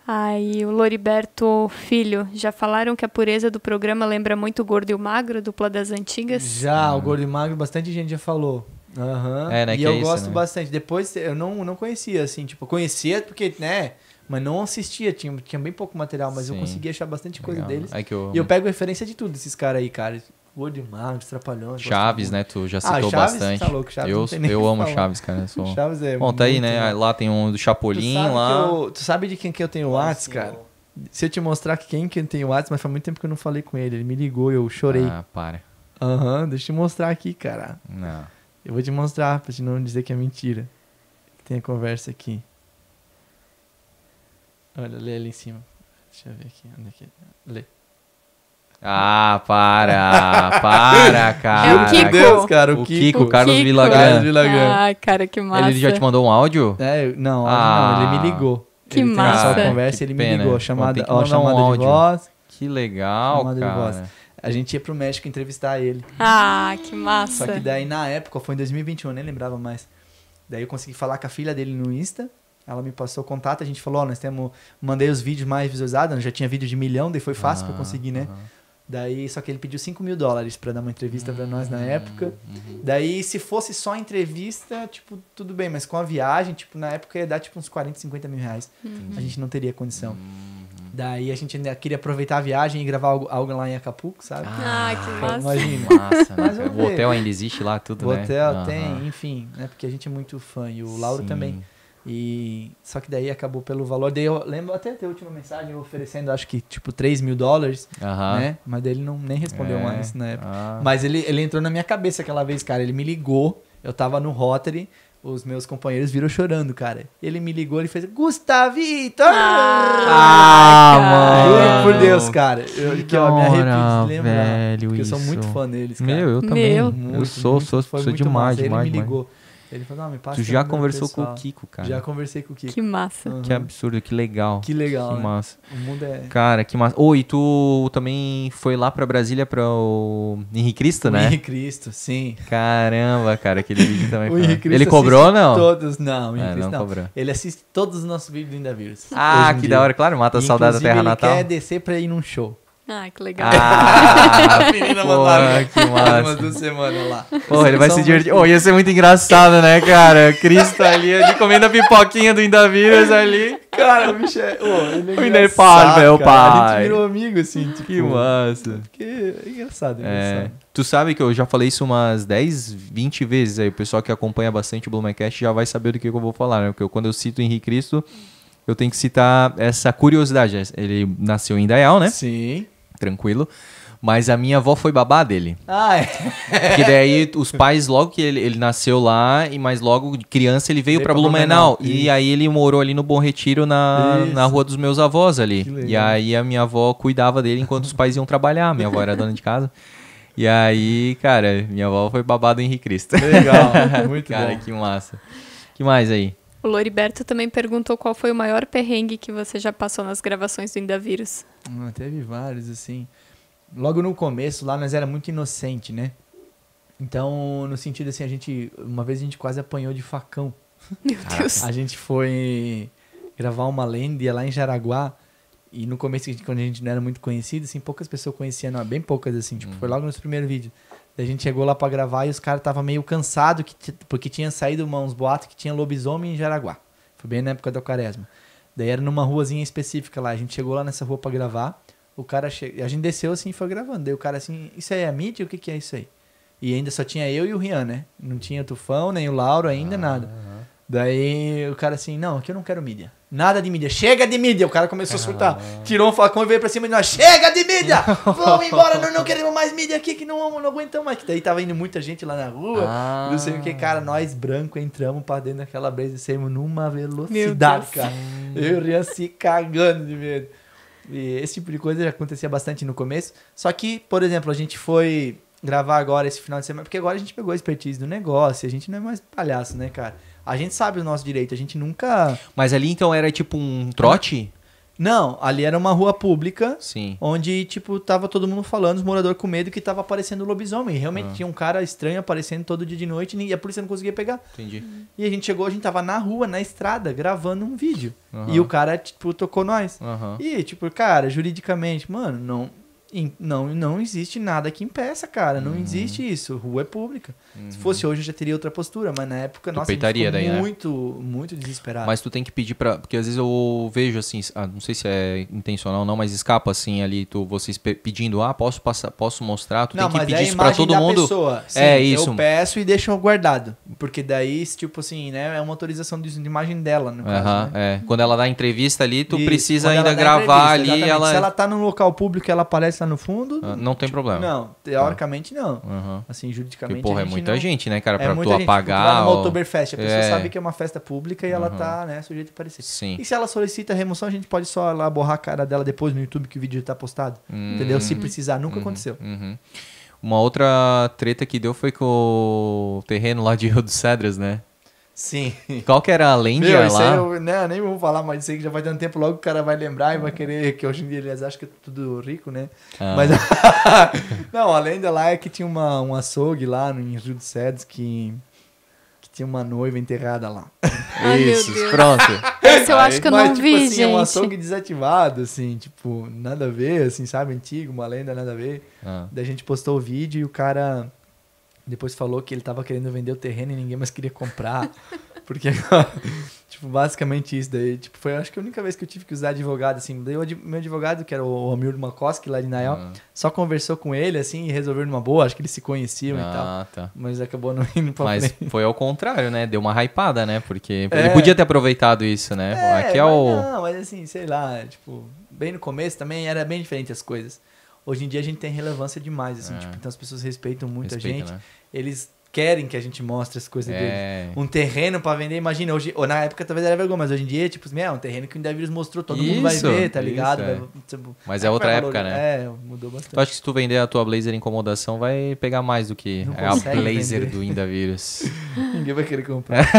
Aí ah, o Loriberto Filho, já falaram que a pureza do programa lembra muito o Gordo e o Magro, dupla das antigas? Já, o Gordo e o Magro, bastante gente já falou. Uhum. É, né, e é eu é isso, gosto né? bastante. Depois eu não, não conhecia, assim, tipo, conhecia porque, né? Mas não assistia, tinha, tinha bem pouco material, mas Sim. eu conseguia achar bastante coisa Legal. deles. É que eu... E eu pego referência de tudo esses caras aí, cara. O Word Magos, Trapalhões. Chaves, né? Tu já ah, citou ah, Chaves, bastante. Tá louco, Chaves, eu eu amo falar. Chaves, cara. Sou... [LAUGHS] Chaves é Bom, tá aí, né? Legal. Lá tem um do Chapolin tu lá. Eu, tu sabe de quem que eu tenho o WhatsApp, cara? Se eu te mostrar quem que eu tenho o WhatsApp, mas faz muito tempo que eu não falei com ele. Ele me ligou, eu chorei. Ah, para. Aham, uhum, deixa eu te mostrar aqui, cara. Não. Eu vou te mostrar pra te não dizer que é mentira. Tem a conversa aqui. Olha, lê ali em cima. Deixa eu ver aqui. Onde é que é? Lê. Ah, para, [LAUGHS] para, cara. É o Kiko. Deus, cara, o, o Kiko, Kiko, Carlos Kiko. Ah, cara, que massa. Ele já te mandou um áudio? É, não, ah, não, ele me ah. ligou. Que ele massa. Ele conversa, que ele pena. me ligou, chamada, ó, chamada um de voz. Que legal, chamada cara. De voz a gente ia pro México entrevistar ele. Ah, que massa. Só que daí na época, foi em 2021, eu nem lembrava mais. Daí eu consegui falar com a filha dele no Insta. Ela me passou o contato, a gente falou, ó, oh, nós temos. Mandei os vídeos mais visualizados, já tinha vídeo de milhão, daí foi fácil ah, pra eu ah, conseguir, né? Daí, só que ele pediu 5 mil dólares pra dar uma entrevista uhum, pra nós na hum, época. Uhum. Daí, se fosse só entrevista, tipo, tudo bem, mas com a viagem, tipo, na época ia dar tipo uns 40, 50 mil reais. Uhum. A gente não teria condição. Uhum. Daí a gente ainda queria aproveitar a viagem e gravar algo, algo lá em Acapulco, sabe? Ah, ah que então, massa. Imagina. Massa, né? [LAUGHS] O hotel ainda existe lá, tudo, o né? O hotel uhum. tem, enfim, né? Porque a gente é muito fã e o Lauro Sim. também. E só que daí acabou pelo valor. Daí eu lembro até a última mensagem oferecendo, acho que tipo 3 mil dólares, uh né? Mas ele não nem respondeu é. mais na época. Ah. Mas ele, ele entrou na minha cabeça aquela vez, cara. Ele me ligou, eu tava no Rotary, os meus companheiros viram chorando, cara. Ele me ligou, ele fez Gustavito! Ah, ah mano! Por Deus, cara. Eu, que, que ó, me arrepio de lembrar. porque isso. eu sou muito fã deles, cara. Meu, eu também. Meu. Muito, eu sou, muito, sou, sou, sou demais, massa. demais. Ele me ligou. Ele falou, ah, me passa. Tu já conversou pessoal. com o Kiko, cara. Já conversei com o Kiko. Que massa. Uhum. Que absurdo, que legal. Que legal. Que né? massa. O mundo é. Cara, que massa. Ô, oh, e tu também foi lá pra Brasília pra o Henrique Cristo, né? Henrique Cristo, sim. Caramba, cara, aquele vídeo também. [LAUGHS] o Henrique Cristo ele cobrou ou não? Todos, não, o Henrique é, ah, Cristo não, não. Cobrou. Ele assiste todos os nossos vídeos do Indavírus. Ah, que dia. da hora, claro, mata a saudade da Terra ele Natal. Ele quer descer pra ir num show. Ah, que legal. Ah, [LAUGHS] a menina mandou que massa. umas duas semanas lá. Porra, ele vai se divertir. Oh, ia ser muito engraçado, né, cara? O Cris ali, ele comendo a pipoquinha do Indavírus ali. Cara, o bicho é... Oh, ele é o Indaviras é o pai. A gente virou amigo, assim. Tipo, que massa. Que engraçado, é engraçado. É. Tu sabe que eu já falei isso umas 10, 20 vezes aí. O pessoal que acompanha bastante o Blumencast já vai saber do que, que eu vou falar, né? Porque eu, quando eu cito Henrique Cristo... Eu tenho que citar essa curiosidade. Ele nasceu em Dayal, né? Sim tranquilo. Mas a minha avó foi babá dele. Ah, é. Porque daí os pais, logo que ele, ele nasceu lá, e mais logo de criança ele veio, veio para Blumenau. E aí ele morou ali no Bom Retiro, na, na rua dos meus avós ali. E aí a minha avó cuidava dele enquanto os pais iam trabalhar. Minha avó era dona de casa. E aí, cara, minha avó foi babá do Henrique Cristo. Legal, [LAUGHS] muito cara, bom. Cara, que massa. que mais aí? O Loriberto também perguntou qual foi o maior perrengue que você já passou nas gravações do Indavírus. Teve vários, assim. Logo no começo, lá nós era muito inocente, né? Então, no sentido assim, a gente. Uma vez a gente quase apanhou de facão. [LAUGHS] Meu Deus. A gente foi gravar uma lenda lá em Jaraguá. E no começo, quando a gente não era muito conhecido, assim, poucas pessoas conheciam, não, bem poucas, assim, tipo, hum. foi uhum. logo nos primeiros vídeos. Daí a gente chegou lá para gravar e os caras estavam meio cansados, porque tinha saído uns boatos que tinha lobisomem em Jaraguá. Foi bem na época do Quaresma. Daí era numa ruazinha específica lá. A gente chegou lá nessa rua para gravar. O cara A gente desceu assim e foi gravando. Daí o cara assim, isso aí é a mídia? O que, que é isso aí? E ainda só tinha eu e o Rian, né? Não tinha o Tufão, nem o Lauro ainda, ah, nada. Daí o cara assim, não, aqui eu não quero mídia. Nada de mídia. Chega de mídia. O cara começou a ah. surtar. Tirou um facão e veio pra cima de nós. Chega de mídia! Vamos [LAUGHS] embora, nós não queremos mais mídia aqui, que não, não aguentamos mais. Que daí tava indo muita gente lá na rua. Ah. Não sei o que, cara. Nós, branco, entramos pra dentro daquela brisa e saímos numa velocidade, cara. Eu ria se cagando de medo. E esse tipo de coisa já acontecia bastante no começo. Só que, por exemplo, a gente foi gravar agora esse final de semana, porque agora a gente pegou a expertise do negócio, a gente não é mais palhaço, né, cara? A gente sabe o nosso direito, a gente nunca. Mas ali então era tipo um trote? Não, ali era uma rua pública, Sim. onde tipo tava todo mundo falando, os moradores com medo que tava aparecendo lobisomem. Realmente ah. tinha um cara estranho aparecendo todo dia de noite e a polícia não conseguia pegar. Entendi. E a gente chegou, a gente tava na rua, na estrada, gravando um vídeo. Uhum. E o cara tipo tocou nós. Uhum. E tipo, cara, juridicamente, mano, não não não existe nada que impeça, cara, não uhum. existe isso. Rua é pública. Uhum. Se fosse hoje, eu já teria outra postura, mas na época, tu nossa, daí, né? muito, né? muito desesperado. Mas tu tem que pedir para Porque às vezes eu vejo assim, ah, não sei se é intencional ou não, mas escapa assim ali, tu, vocês pedindo, ah, posso passar, posso mostrar, tu não, tem que pedir é isso pra todo mundo. Pessoa. É Sim, é isso. Eu peço e deixo guardado. Porque daí, tipo assim, né, é uma autorização de, imagem dela, no caso. né? é. Quando ela dá entrevista ali, tu e precisa ainda gravar ali. Ela... Se ela tá num local público e ela aparece lá no fundo. Ah, não tem tipo, problema. Não, tá. teoricamente não. Assim, juridicamente. Que, porra, é muito muita não... gente, né, cara, é pra tu gente, apagar. Tipo, ou... no Oktoberfest, a pessoa é. sabe que é uma festa pública e uhum. ela tá, né, sujeita a parecer. Sim. E se ela solicita remoção, a gente pode só lá borrar a cara dela depois no YouTube que o vídeo tá postado. Uhum. Entendeu? Se hum. precisar, nunca uhum. aconteceu. Uhum. Uma outra treta que deu foi com o terreno lá de Rio dos Cedras, né? Sim. [LAUGHS] Qual que era a lenda Meu, isso lá? Aí eu né, nem vou falar mais isso aí, que já vai dando tempo, logo o cara vai lembrar e vai querer, que hoje em dia eles acham que é tudo rico, né? Ah. Mas, [LAUGHS] não, a lenda lá é que tinha uma, um açougue lá em Rio dos Sedes que, tinha uma noiva enterrada lá. Ai, isso, pronto. [LAUGHS] Esse eu acho que eu Mas, não tipo vi, assim, gente. é um açougue desativado, assim, tipo, nada a ver, assim, sabe? Antigo, uma lenda, nada a ver. Ah. Daí a gente postou o vídeo e o cara depois falou que ele estava querendo vender o terreno e ninguém mais queria comprar. [LAUGHS] Porque [LAUGHS] tipo, basicamente isso daí. Tipo, foi acho que a única vez que eu tive que usar advogado, assim. Daí o meu advogado, que era o Amir Makoski lá de Nael, ah. só conversou com ele, assim, e resolveu numa boa. Acho que eles se conheciam ah, e tal. Ah, tá. Mas acabou não indo pra Mas frente. foi ao contrário, né? Deu uma hypada, né? Porque é. ele podia ter aproveitado isso, né? É, Aqui é o... Não, mas assim, sei lá, tipo, bem no começo também era bem diferente as coisas hoje em dia a gente tem relevância demais, assim, tipo, é. tipo, então as pessoas respeitam muito Respeita, a gente. Né? Eles querem que a gente mostre as coisas é. deles. Um terreno para vender, imagina, hoje, ou na época talvez era vergonha, mas hoje em dia, tipo, assim, é um terreno que o Indevírus mostrou, todo isso, mundo vai ver, tá ligado? Isso, é. vai, tipo, mas é outra época, valor, né? É, mudou bastante. Tu que se tu vender a tua blazer incomodação, vai pegar mais do que é a blazer vender. do Indavírus. [LAUGHS] Ninguém vai querer comprar.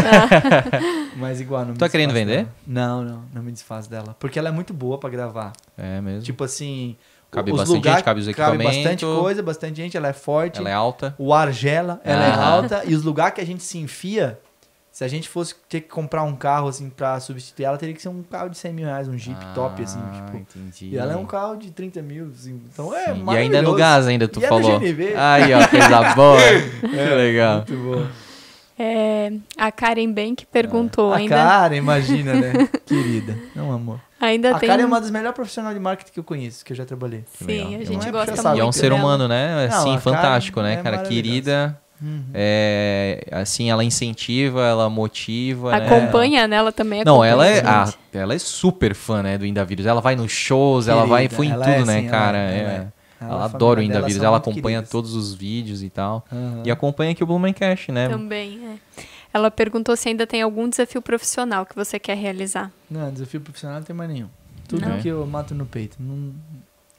[LAUGHS] mas igual, não me Tu tá querendo vender? Dela. Não, não, não me desfaz dela. Porque ela é muito boa para gravar. É mesmo. Tipo assim, Cabe os bastante lugar, gente, cabe os equipamentos. Cabe bastante coisa, bastante gente, ela é forte. Ela é alta. O ar gela, ela ah. é alta. E os lugares que a gente se enfia, se a gente fosse ter que comprar um carro, assim, pra substituir ela, teria que ser um carro de 100 mil reais, um Jeep ah, top, assim, ah, tipo. Entendi. E ela é um carro de 30 mil, assim, então é Sim. é maravilhoso. E ainda é no gás, ainda, tu e é falou. É Aí, ó, coisa boa. [LAUGHS] que é, legal. Muito bom. É, a Karen Bank perguntou ah, a ainda. A Karen, imagina, né? [LAUGHS] Querida. Não, amor. Ainda a tem... Karen é uma das melhores profissionais de marketing que eu conheço, que eu já trabalhei. Sim, a gente é gosta muito. E é um ser humano, né? Assim, Não, fantástico, né, é cara? Querida. Uhum. É, assim, ela incentiva, ela motiva. Né? Acompanha, né? Ela também Não, ela é, a, ela é super fã né, do Indavírus. Ela vai nos shows, Querida, ela vai foi em tudo, é, né, assim, cara? É, ela, é. é. ela, ela adora o Indavírus, ela acompanha queridas. todos os vídeos e tal. Uhum. E acompanha aqui o Blumencast, né? Também, é. Ela perguntou se ainda tem algum desafio profissional que você quer realizar. Não, desafio profissional não tem mais nenhum. Tudo não. que eu mato no peito. Não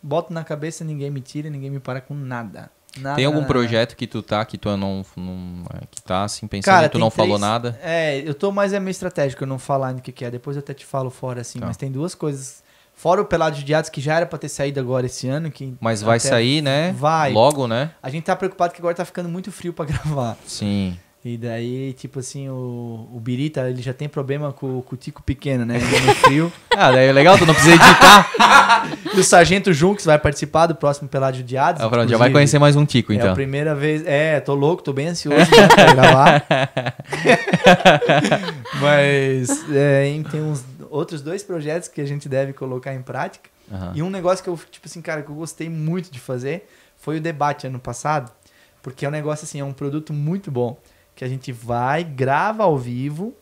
boto na cabeça, ninguém me tira, ninguém me para com nada. nada tem algum projeto que tu tá, que tu não, não é, que tá assim pensando, Cara, que tu não três, falou nada? É, eu tô mais é meio estratégico, eu não falar no que que é, depois eu até te falo fora assim, tá. mas tem duas coisas Fora o Pelado de Atos, que já era para ter saído agora esse ano. que Mas vai sair, né? Vai. Logo, né? A gente tá preocupado que agora tá ficando muito frio para [LAUGHS] gravar. Sim. E daí, tipo assim, o, o Birita, ele já tem problema com, com o Tico pequeno, né? Ele é no frio. [LAUGHS] ah, daí é legal, tu não precisa editar. [LAUGHS] e o Sargento Junks vai participar do próximo Pelado Judiados. Ah, já vai conhecer mais um Tico, então. É a então. primeira vez. É, tô louco, tô bem ansioso pra [LAUGHS] gravar. Mas é, tem uns outros dois projetos que a gente deve colocar em prática. Uhum. E um negócio que eu, tipo assim, cara, que eu gostei muito de fazer foi o debate ano passado. Porque é um negócio assim, é um produto muito bom que a gente vai, grava ao vivo,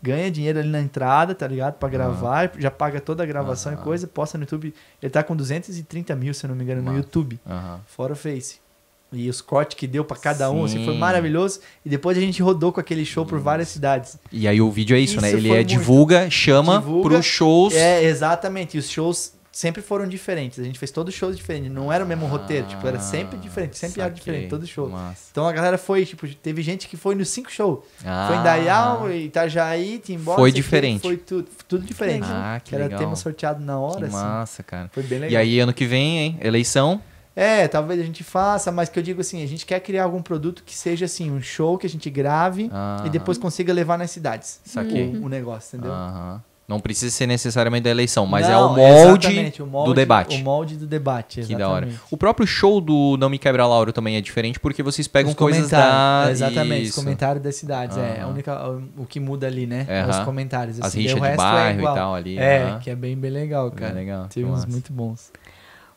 ganha dinheiro ali na entrada, tá ligado? Pra gravar, uhum. já paga toda a gravação uhum. e coisa, posta no YouTube. Ele tá com 230 mil, se não me engano, no YouTube. Uhum. Fora o Face. E os cortes que deu para cada Sim. um, assim, foi maravilhoso. E depois a gente rodou com aquele show por várias cidades. E aí o vídeo é isso, né? isso né? Ele é muito... divulga, chama divulga, pros shows. É, exatamente. E os shows sempre foram diferentes. A gente fez todos os shows diferentes. Não era o mesmo ah, roteiro, tipo, era sempre diferente, sempre saquei. era diferente, todo show. Massa. Então a galera foi, tipo, teve gente que foi nos cinco shows. Ah, foi em ah. Dayal, Itajaí, Timbó. Foi diferente. Foi tudo, tudo diferente. Ah, que era legal. tema sorteado na hora, que assim. Massa, cara. Foi bem legal. E aí, ano que vem, hein? Eleição. É, talvez a gente faça, mas que eu digo assim, a gente quer criar algum produto que seja assim, um show que a gente grave ah, e depois consiga levar nas cidades. Saquei. O, o negócio, entendeu? Aham. Não precisa ser necessariamente da eleição, mas é não, é o molde, o molde, do debate. O molde do debate, exatamente. Que da hora. O próprio show do Não Me Quebra Lauro também é diferente, porque vocês pegam os coisas da... Exatamente, Isso. os comentários das cidades. É a única, o que muda ali, né? É os comentários. Assim, As rixas de é bairro é e tal ali. É, que é bem, bem legal, cara. Bem legal. tem uns muito bons.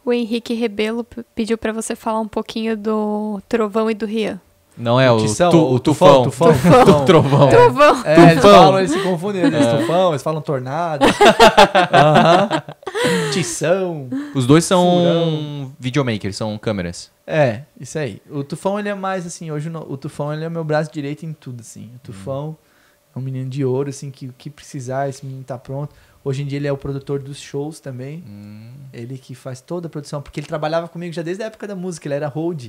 O Henrique Rebelo pediu para você falar um pouquinho do Trovão e do Rian. Não é o, tu, o tufão, tufão, tufão, [LAUGHS] tufão. trovão. Trovão. É, eles falam, eles se confundem, né? eles é. tufão, eles falam tornado. uhum. [LAUGHS] Tição. Os dois são videomakers, são câmeras. É, isso aí. O tufão ele é mais assim, hoje o tufão ele é meu braço direito em tudo assim. O tufão hum. é um menino de ouro assim que o que precisar, esse menino tá pronto. Hoje em dia ele é o produtor dos shows também. Hum. Ele que faz toda a produção, porque ele trabalhava comigo já desde a época da música, ele era hold.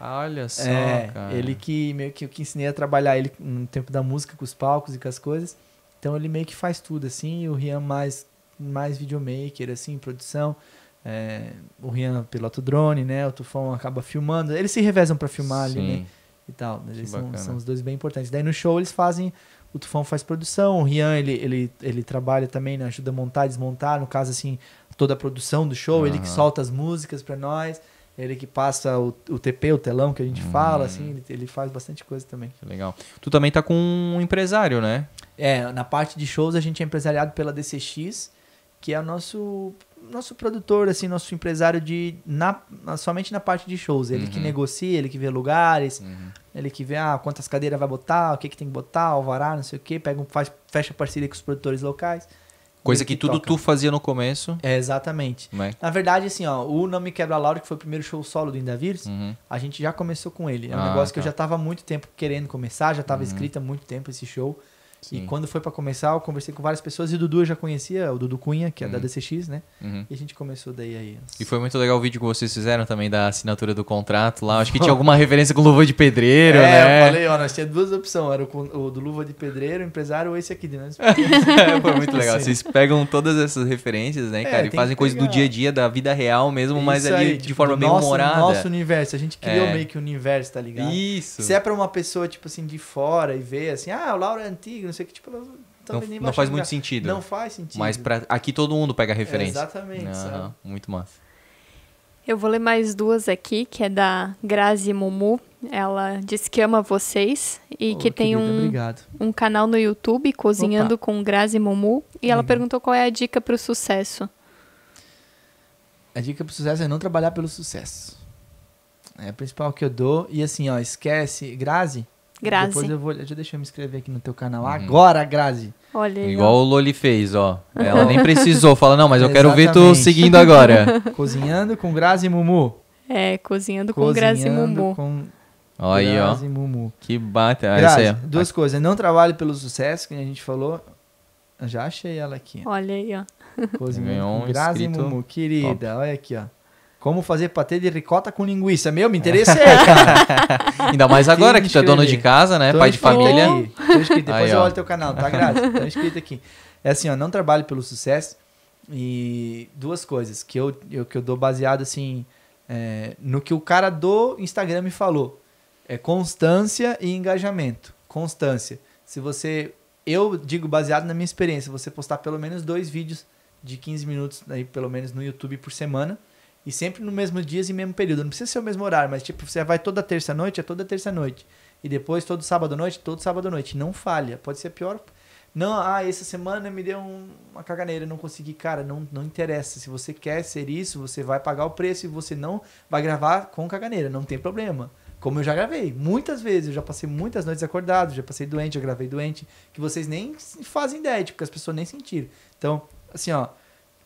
Olha só, é, cara. Ele que meio que eu que ensinei a trabalhar ele no tempo da música, com os palcos e com as coisas. Então ele meio que faz tudo, assim, e o Rian mais, mais videomaker, assim, produção. É, o Rian pilota o drone, né? O Tufão acaba filmando. Eles se revezam para filmar Sim. ali, né? E tal. Eles são, são, os dois bem importantes. Daí no show eles fazem. O Tufão faz produção, o Rian ele, ele, ele trabalha também, né? ajuda a montar, desmontar. No caso, assim, toda a produção do show, uhum. ele que solta as músicas para nós. Ele que passa o, o TP, o telão que a gente hum. fala, assim, ele, ele, faz bastante coisa também. Legal. Tu também tá com um empresário, né? É, na parte de shows a gente é empresariado pela DCX, que é o nosso nosso produtor, assim, nosso empresário de na, somente na parte de shows. Ele uhum. que negocia, ele que vê lugares, uhum. ele que vê ah, quantas cadeiras vai botar, o que, que tem que botar, alvará, não sei o que, pega, faz, fecha parceria com os produtores locais. Coisa que, que, tudo toca. tu fazia no começo. É, exatamente. É? Na verdade, assim, ó, o Não Me Quebra Lauro, que foi o primeiro show solo do Indavírus, uhum. a gente já começou com ele. É um ah, negócio tá. que eu tá. já tava há muito tempo querendo começar, já tava uhum. escrito há muito tempo esse show. Sim. E quando foi para começar, eu conversei com várias pessoas e o Dudu eu já conhecia, o Dudu Cunha, que é uhum. da DCX, né? Uhum. E a gente começou daí aí. E foi muito legal o vídeo que vocês fizeram também da assinatura do contrato lá. Acho que tinha [LAUGHS] alguma referência com luva de pedreiro, é, né? Eu falei, ó, nós tinha duas opções, era o, o do luva de pedreiro, empresário ou esse aqui, de nós [LAUGHS] é, foi muito legal. Vocês pegam todas essas referências, né, é, cara? E fazem coisas do dia a dia, da vida real mesmo, Isso mas ali aí, de tipo, forma bem nosso, Nosso universo, a gente é. criou é. meio que o universo, tá ligado? Isso. Se é pra uma pessoa, tipo assim, de fora e ver assim, ah, o Laura é antigo, não sei o que, tipo, elas não, nem Não faz muito sentido. Não faz sentido. Mas pra, aqui todo mundo pega referência. É exatamente. Uhum, muito massa. Eu vou ler mais duas aqui, que é da Grazi Mumu. Ela diz que ama vocês e oh, que tem querida, um, um canal no YouTube, Cozinhando Opa. com Grazi Mumu. E ela perguntou qual é a dica para o sucesso. A dica para o sucesso é não trabalhar pelo sucesso. É a principal que eu dou. E assim, ó, esquece. Grazi, Grazi. Depois eu vou. Já deixa eu me inscrever aqui no teu canal. Uhum. Agora, Grazi. Olha aí, Igual ó. o Loli fez, ó. Ela nem precisou. Fala, não, mas eu quero ver tu seguindo agora. [LAUGHS] Cozinhando com Grazi e Mumu. É, cozinhando, cozinhando com Grazi e Mumu. Com... Aí, ó. Mumu. Que bate. Ah, Grazi, aí, duas coisas. Não trabalhe pelo sucesso, que a gente falou. já achei ela aqui. Olha aí, ó. Cozinhando com Grazi e Mumu. Querida, Top. olha aqui, ó. Como fazer patê de ricota com linguiça. Meu, me interessa é, [LAUGHS] cara. Ainda mais agora que, que tu é dono de casa, né? Tô Pai de família. Tô inscrito. Depois Aí, eu olho teu canal, tá, Grazi? Tô inscrito aqui. É assim, ó, não trabalho pelo sucesso. E duas coisas que eu, eu que eu dou baseado, assim, é, no que o cara do Instagram me falou. É constância e engajamento. Constância. Se você... Eu digo baseado na minha experiência, você postar pelo menos dois vídeos de 15 minutos, aí, pelo menos no YouTube por semana e sempre no mesmo dia e mesmo período. Não precisa ser o mesmo horário, mas tipo, você vai toda terça-noite, é toda terça-noite. E depois todo sábado-noite, todo sábado-noite. Não falha. Pode ser pior. Não, ah, essa semana me deu uma caganeira, não consegui. Cara, não, não interessa. Se você quer ser isso, você vai pagar o preço e você não vai gravar com caganeira. Não tem problema. Como eu já gravei muitas vezes, eu já passei muitas noites acordado, já passei doente, já gravei doente, que vocês nem fazem ideia, porque tipo, que as pessoas nem sentiram. Então, assim, ó,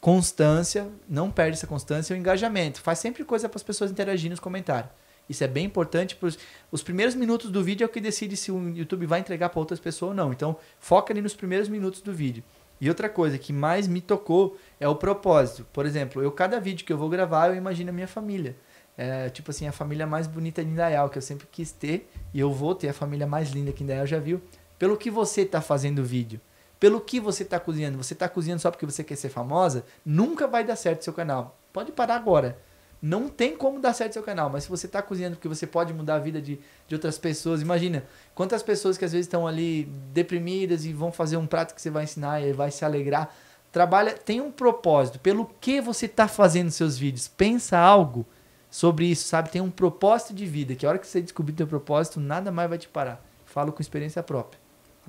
constância, não perde essa constância e é o engajamento. Faz sempre coisa para as pessoas interagirem nos comentários. Isso é bem importante. Pros, os primeiros minutos do vídeo é o que decide se o YouTube vai entregar para outras pessoas ou não. Então, foca ali nos primeiros minutos do vídeo. E outra coisa que mais me tocou é o propósito. Por exemplo, eu cada vídeo que eu vou gravar, eu imagino a minha família. É, tipo assim, a família mais bonita de Indaial, que eu sempre quis ter, e eu vou ter a família mais linda que Indaial já viu. Pelo que você está fazendo o vídeo pelo que você está cozinhando, você está cozinhando só porque você quer ser famosa, nunca vai dar certo seu canal. Pode parar agora. Não tem como dar certo seu canal, mas se você está cozinhando porque você pode mudar a vida de, de outras pessoas, imagina quantas pessoas que às vezes estão ali deprimidas e vão fazer um prato que você vai ensinar e vai se alegrar. Trabalha, tem um propósito. Pelo que você está fazendo seus vídeos? Pensa algo sobre isso, sabe? Tem um propósito de vida, que a hora que você descobrir teu propósito, nada mais vai te parar. Falo com experiência própria.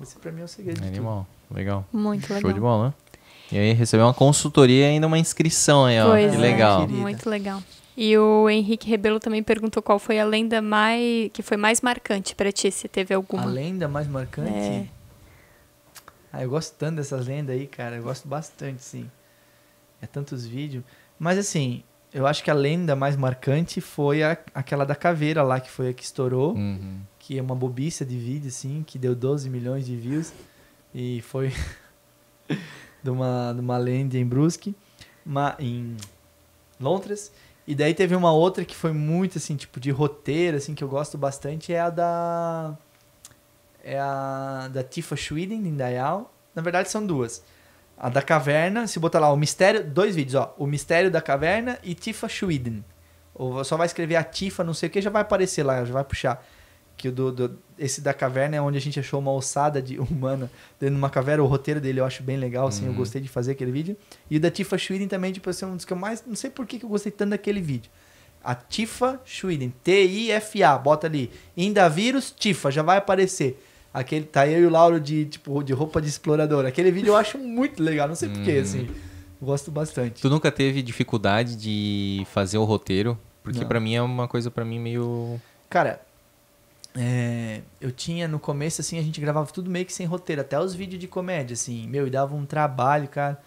Esse para mim é o segredo Animal. de tudo. Legal. Muito legal. Show de bola. né E aí recebeu uma consultoria e ainda uma inscrição aí, ó. Pois que é, legal. Muito legal. E o Henrique Rebelo também perguntou qual foi a lenda mais que foi mais marcante para ti, se teve alguma. A lenda mais marcante? É. Ah, eu gosto tanto dessas lendas aí, cara. Eu gosto bastante, sim. É tantos vídeos. Mas assim, eu acho que a lenda mais marcante foi a, aquela da caveira lá, que foi a que estourou. Uhum. Que é uma bobiça de vídeo, assim, que deu 12 milhões de views. E foi [LAUGHS] de, uma, de uma land em Brusque, uma, em Londres. E daí teve uma outra que foi muito, assim, tipo, de roteiro, assim, que eu gosto bastante, é a da... É a da Tifa Schweden, em Dayal. Na verdade, são duas. A da caverna, se botar lá o mistério... Dois vídeos, ó. O mistério da caverna e Tifa Schweden. Ou só vai escrever a Tifa, não sei o que, já vai aparecer lá, já vai puxar que do, do, esse da caverna é onde a gente achou uma ossada de [LAUGHS] humana dentro de uma caverna. O roteiro dele eu acho bem legal, assim, uhum. eu gostei de fazer aquele vídeo. E o da Tifa Schwiden também, tipo assim, é um dos que eu mais. Não sei por que, que eu gostei tanto daquele vídeo. A Tifa Schwiden, T-I-F-A, bota ali. Indavírus Tifa, já vai aparecer. Aquele, tá eu e o Lauro de, tipo, de roupa de explorador. Aquele vídeo eu acho muito legal, não sei porquê, uhum. assim. Gosto bastante. Tu nunca teve dificuldade de fazer o roteiro? Porque para mim é uma coisa para mim meio. Cara, é, eu tinha no começo, assim, a gente gravava tudo meio que sem roteiro, até os vídeos de comédia, assim, meu, e dava um trabalho, cara.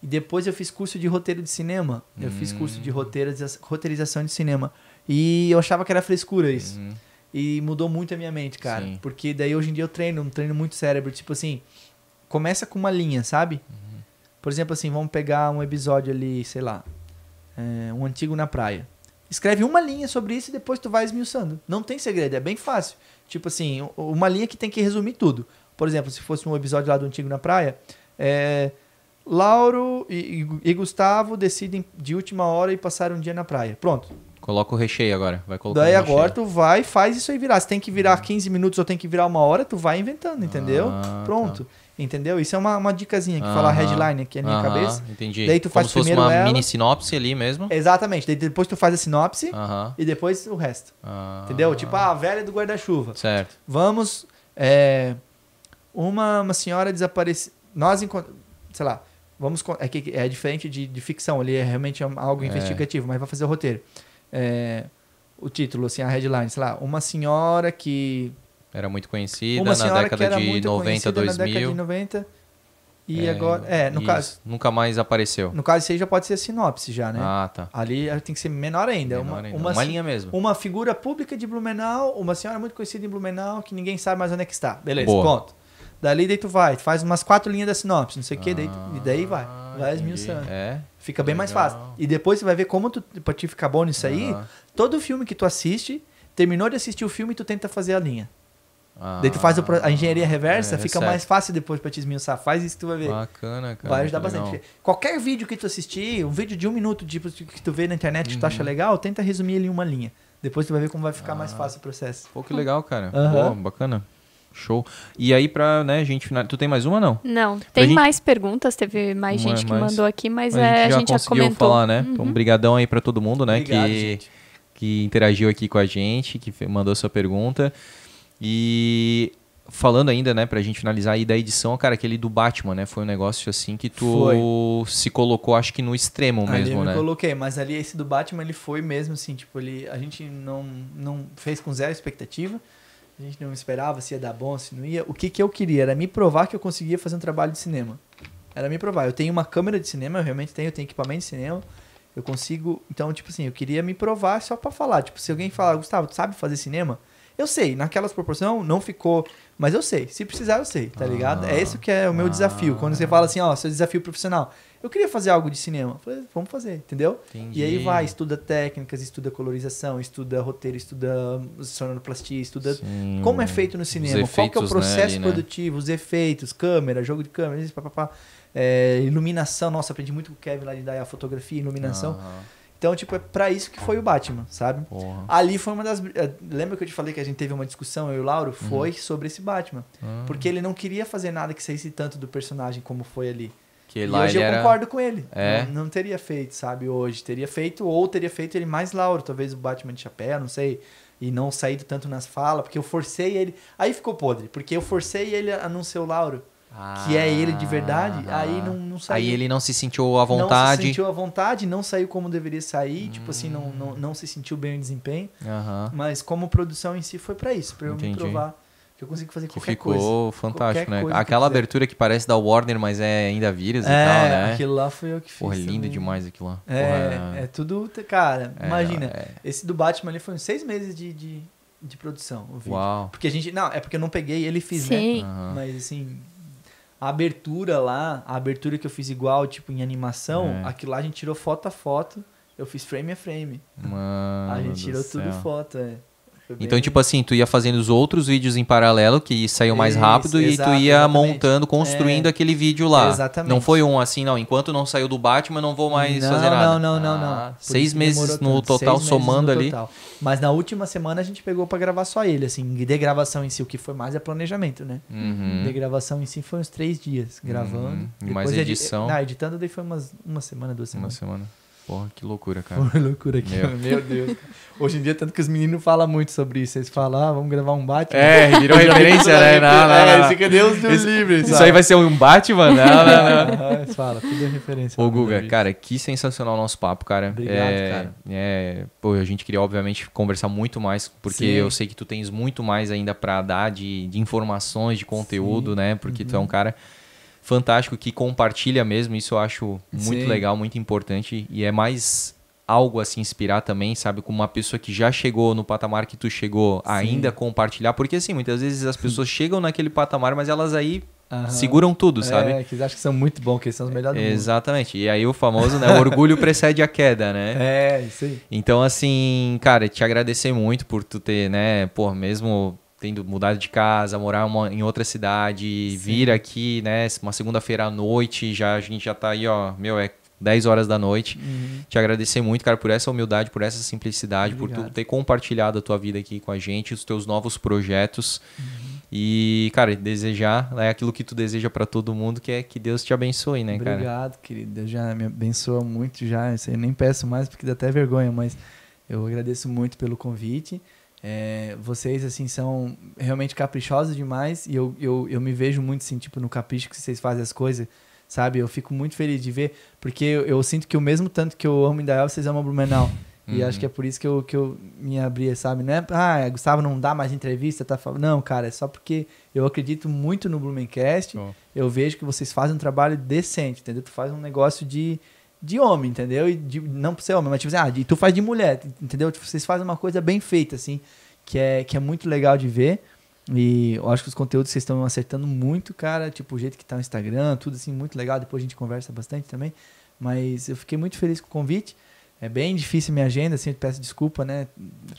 E depois eu fiz curso de roteiro de cinema. Eu hum. fiz curso de roteiriza roteirização de cinema. E eu achava que era frescura isso. Uhum. E mudou muito a minha mente, cara. Sim. Porque daí hoje em dia eu treino, treino muito cérebro. Tipo assim, começa com uma linha, sabe? Uhum. Por exemplo, assim, vamos pegar um episódio ali, sei lá, é, um antigo na praia. Escreve uma linha sobre isso e depois tu vai esmiuçando. Não tem segredo, é bem fácil. Tipo assim, uma linha que tem que resumir tudo. Por exemplo, se fosse um episódio lá do Antigo na Praia, é, Lauro e, e, Gustavo decidem de última hora e passar um dia na praia. Pronto. Coloca o recheio agora. Vai colocar Daí agora tu vai faz isso aí virar. Se tem que virar 15 minutos ou tem que virar uma hora, tu vai inventando, entendeu? Ah, tá. Pronto. Tá. Entendeu? Isso é uma, uma dicasinha que uh -huh. fala headline aqui na minha uh -huh. cabeça. Entendi. Daí tu Como faz se fosse primeiro uma ela. mini sinopse ali mesmo? Exatamente. Daí depois tu faz a sinopse uh -huh. e depois o resto. Ah. Entendeu? Tipo ah, a velha do guarda-chuva. Certo. Vamos. É, uma, uma senhora desapareceu. Nós encontramos. Sei lá. Vamos. É, que é diferente de, de ficção. Ali é realmente é algo é. investigativo, mas vai fazer o roteiro. É, o título, assim, a headline. Sei lá. Uma senhora que era muito conhecida uma na década de 90, 2000. Na década de 90. E é, agora. É, no caso. Nunca mais apareceu. No caso, isso aí já pode ser sinopse, já, né? Ah, tá. Ali eh, tem que ser menor ainda. Menor uma, ainda. Uma, uma, linha mesmo. Uma figura pública de Blumenau, uma senhora muito conhecida em Blumenau, que ninguém sabe mais onde é que está. Beleza, Boa. ponto. Dali, daí tu vai, tu faz umas quatro linhas da sinopse, não sei o ah, quê, daí ah, e daí vai. Vai esmiuçando. É. Fica bem mais fácil. E depois você vai ver como tu, pra te ficar bom nisso aí, todo filme que tu assiste, terminou de assistir o filme, tu tenta fazer a linha. Ah, Daí tu faz ah. a engenharia reversa, é, fica mais fácil depois pra te esmiuçar. Faz isso que tu vai ver. Bacana, cara. Vai ajudar bastante. Qualquer vídeo que tu assistir, um vídeo de um minuto tipo, que tu vê na internet que tu acha uhum. legal, tenta resumir ele em uma linha. Depois tu vai ver como vai ficar ah. mais fácil o processo. Pô, que legal, cara. Uhum. Pô, bacana. Show. E aí, pra né, gente final. Tu tem mais uma, não? Não. Tem gente... mais perguntas, teve mais gente que mais... mandou aqui, mas, mas é, a gente já, a gente já comentou. falar, né? Então, uhum. Então, brigadão aí pra todo mundo, né? Obrigado, que, gente. que interagiu aqui com a gente, que mandou sua pergunta. E falando ainda, né, pra gente finalizar aí da edição, cara, aquele do Batman, né? Foi um negócio assim que tu foi. se colocou, acho que no extremo ali mesmo, eu né? Eu coloquei, mas ali esse do Batman, ele foi mesmo assim, tipo, ele, a gente não, não fez com zero expectativa. A gente não esperava se ia dar bom, se não ia. O que, que eu queria era me provar que eu conseguia fazer um trabalho de cinema. Era me provar. Eu tenho uma câmera de cinema, eu realmente tenho, eu tenho equipamento de cinema. Eu consigo. Então, tipo assim, eu queria me provar só para falar. Tipo, se alguém falar, Gustavo, tu sabe fazer cinema? Eu sei, naquelas proporção não ficou, mas eu sei. Se precisar, eu sei, tá ah, ligado? É isso que é o meu ah, desafio. Quando você fala assim, ó, seu desafio profissional. Eu queria fazer algo de cinema. Falei, vamos fazer, entendeu? Entendi. E aí vai, estuda técnicas, estuda colorização, estuda roteiro, estuda sonoplastia, estuda Sim, como é feito no cinema, efeitos, qual que é o né, processo né, ali, produtivo, né? os efeitos, câmera, jogo de câmera, isso, pá, pá, pá. É, iluminação. Nossa, aprendi muito com o Kevin lá de dar a fotografia, iluminação. Ah. Então, tipo, é pra isso que foi o Batman, sabe? Porra. Ali foi uma das. É, lembra que eu te falei que a gente teve uma discussão, eu e o Lauro? Uhum. Foi uhum. sobre esse Batman. Uhum. Porque ele não queria fazer nada que saísse tanto do personagem como foi ali. Que lá e hoje eu era... concordo com ele. É? Não, não, teria feito, sabe? Hoje. Teria feito, ou teria feito ele mais Lauro, talvez o Batman de chapéu, não sei. E não saído tanto nas falas, porque eu forcei ele. Aí ficou podre, porque eu forcei ele a não ser o Lauro que é ele de verdade, ah, aí não, não saiu. Aí ele não se sentiu à vontade. Não se sentiu à vontade, não saiu como deveria sair, hum. tipo assim, não, hum. não, não se sentiu bem no desempenho. Uhum. Mas como produção em si foi para isso, para eu me provar que eu consigo fazer qualquer ficou coisa. Ficou fantástico, né? Aquela abertura que parece da Warner, mas é ainda vírus é, e tal, né? aquilo lá foi eu que fiz. Porra, lindo também. demais aquilo lá. É, Porra, é... tudo, cara, é, imagina, é. esse do Batman ali foi uns seis meses de, de, de produção, o vídeo. Uau. Porque a gente, não, é porque eu não peguei ele fiz, né? Sim. né? Uhum. Mas assim a abertura lá, a abertura que eu fiz igual, tipo, em animação, é. aquilo lá a gente tirou foto a foto. Eu fiz frame a frame. Mano. A gente tirou tudo foto, é. Então, tipo assim, tu ia fazendo os outros vídeos em paralelo, que saiu mais rápido, e tu ia exatamente. montando, construindo é, aquele vídeo lá. Exatamente. Não foi um assim, não. Enquanto não saiu do Batman, não vou mais não, fazer nada. Não, não, não, ah, não. Seis meses no total, somando no ali. Total. Mas na última semana a gente pegou para gravar só ele, assim. De gravação em si, o que foi mais é planejamento, né? Uhum. De gravação em si foi uns três dias gravando. Uhum. E mais edição. Edi... Não, editando daí foi umas, uma semana, duas semanas. Uma semana. Porra, que loucura, cara. Porra, loucura aqui. Meu, Meu Deus. Hoje em dia, tanto que os meninos falam muito sobre isso. Eles falam, ah, vamos gravar um Batman. Né? É, virou [LAUGHS] referência, né? É, não, não, É, esse que é Deus do livre. Isso aí vai ser um Batman? Não, não, não. fala [LAUGHS] ah, Eles falam, tudo é referência. Ô, né, Guga, cara, que sensacional o nosso papo, cara. Obrigado, é, cara. É, pô, a gente queria, obviamente, conversar muito mais, porque Sim. eu sei que tu tens muito mais ainda pra dar de, de informações, de conteúdo, né? Porque tu é um uhum. cara fantástico que compartilha mesmo. Isso eu acho muito Sim. legal, muito importante. E é mais algo a se inspirar também, sabe? Com uma pessoa que já chegou no patamar que tu chegou, Sim. ainda compartilhar. Porque, assim, muitas vezes as pessoas [LAUGHS] chegam naquele patamar, mas elas aí seguram tudo, é, sabe? É, que eles acham que são muito bons, que eles são os melhores Exatamente. E aí o famoso, né? O orgulho precede a queda, né? [LAUGHS] É, isso aí. Então, assim, cara, te agradecer muito por tu ter, né? Pô, mesmo tendo mudado de casa, morar uma, em outra cidade, Sim. vir aqui, né? Uma segunda-feira à noite, já a gente já tá aí, ó, meu, é 10 horas da noite. Uhum. Te agradecer muito, cara, por essa humildade, por essa simplicidade, Obrigado. por tu ter compartilhado a tua vida aqui com a gente, os teus novos projetos. Uhum. E, cara, desejar né, aquilo que tu deseja para todo mundo, que é que Deus te abençoe, né, Obrigado, cara? Obrigado, querido. Deus já me abençoa muito já. Eu nem peço mais porque dá até vergonha, mas eu agradeço muito pelo convite. É, vocês, assim, são realmente caprichosos demais e eu, eu, eu me vejo muito, assim, tipo, no capricho que vocês fazem as coisas, sabe? Eu fico muito feliz de ver, porque eu, eu sinto que o mesmo tanto que eu amo Indaial, vocês amam Blumenau. E uhum. acho que é por isso que eu, que eu me abria, sabe? Não é, ah, Gustavo não dá mais entrevista, tá falando. Não, cara, é só porque eu acredito muito no Blumencast. Oh. Eu vejo que vocês fazem um trabalho decente, entendeu? Tu faz um negócio de, de homem, entendeu? E de, não pra ser homem, mas tipo assim, ah, tu faz de mulher, entendeu? Tipo, vocês fazem uma coisa bem feita, assim, que é, que é muito legal de ver. E eu acho que os conteúdos vocês estão acertando muito, cara. Tipo, o jeito que tá o Instagram, tudo assim, muito legal. Depois a gente conversa bastante também. Mas eu fiquei muito feliz com o convite. É bem difícil minha agenda, assim, eu peço desculpa, né?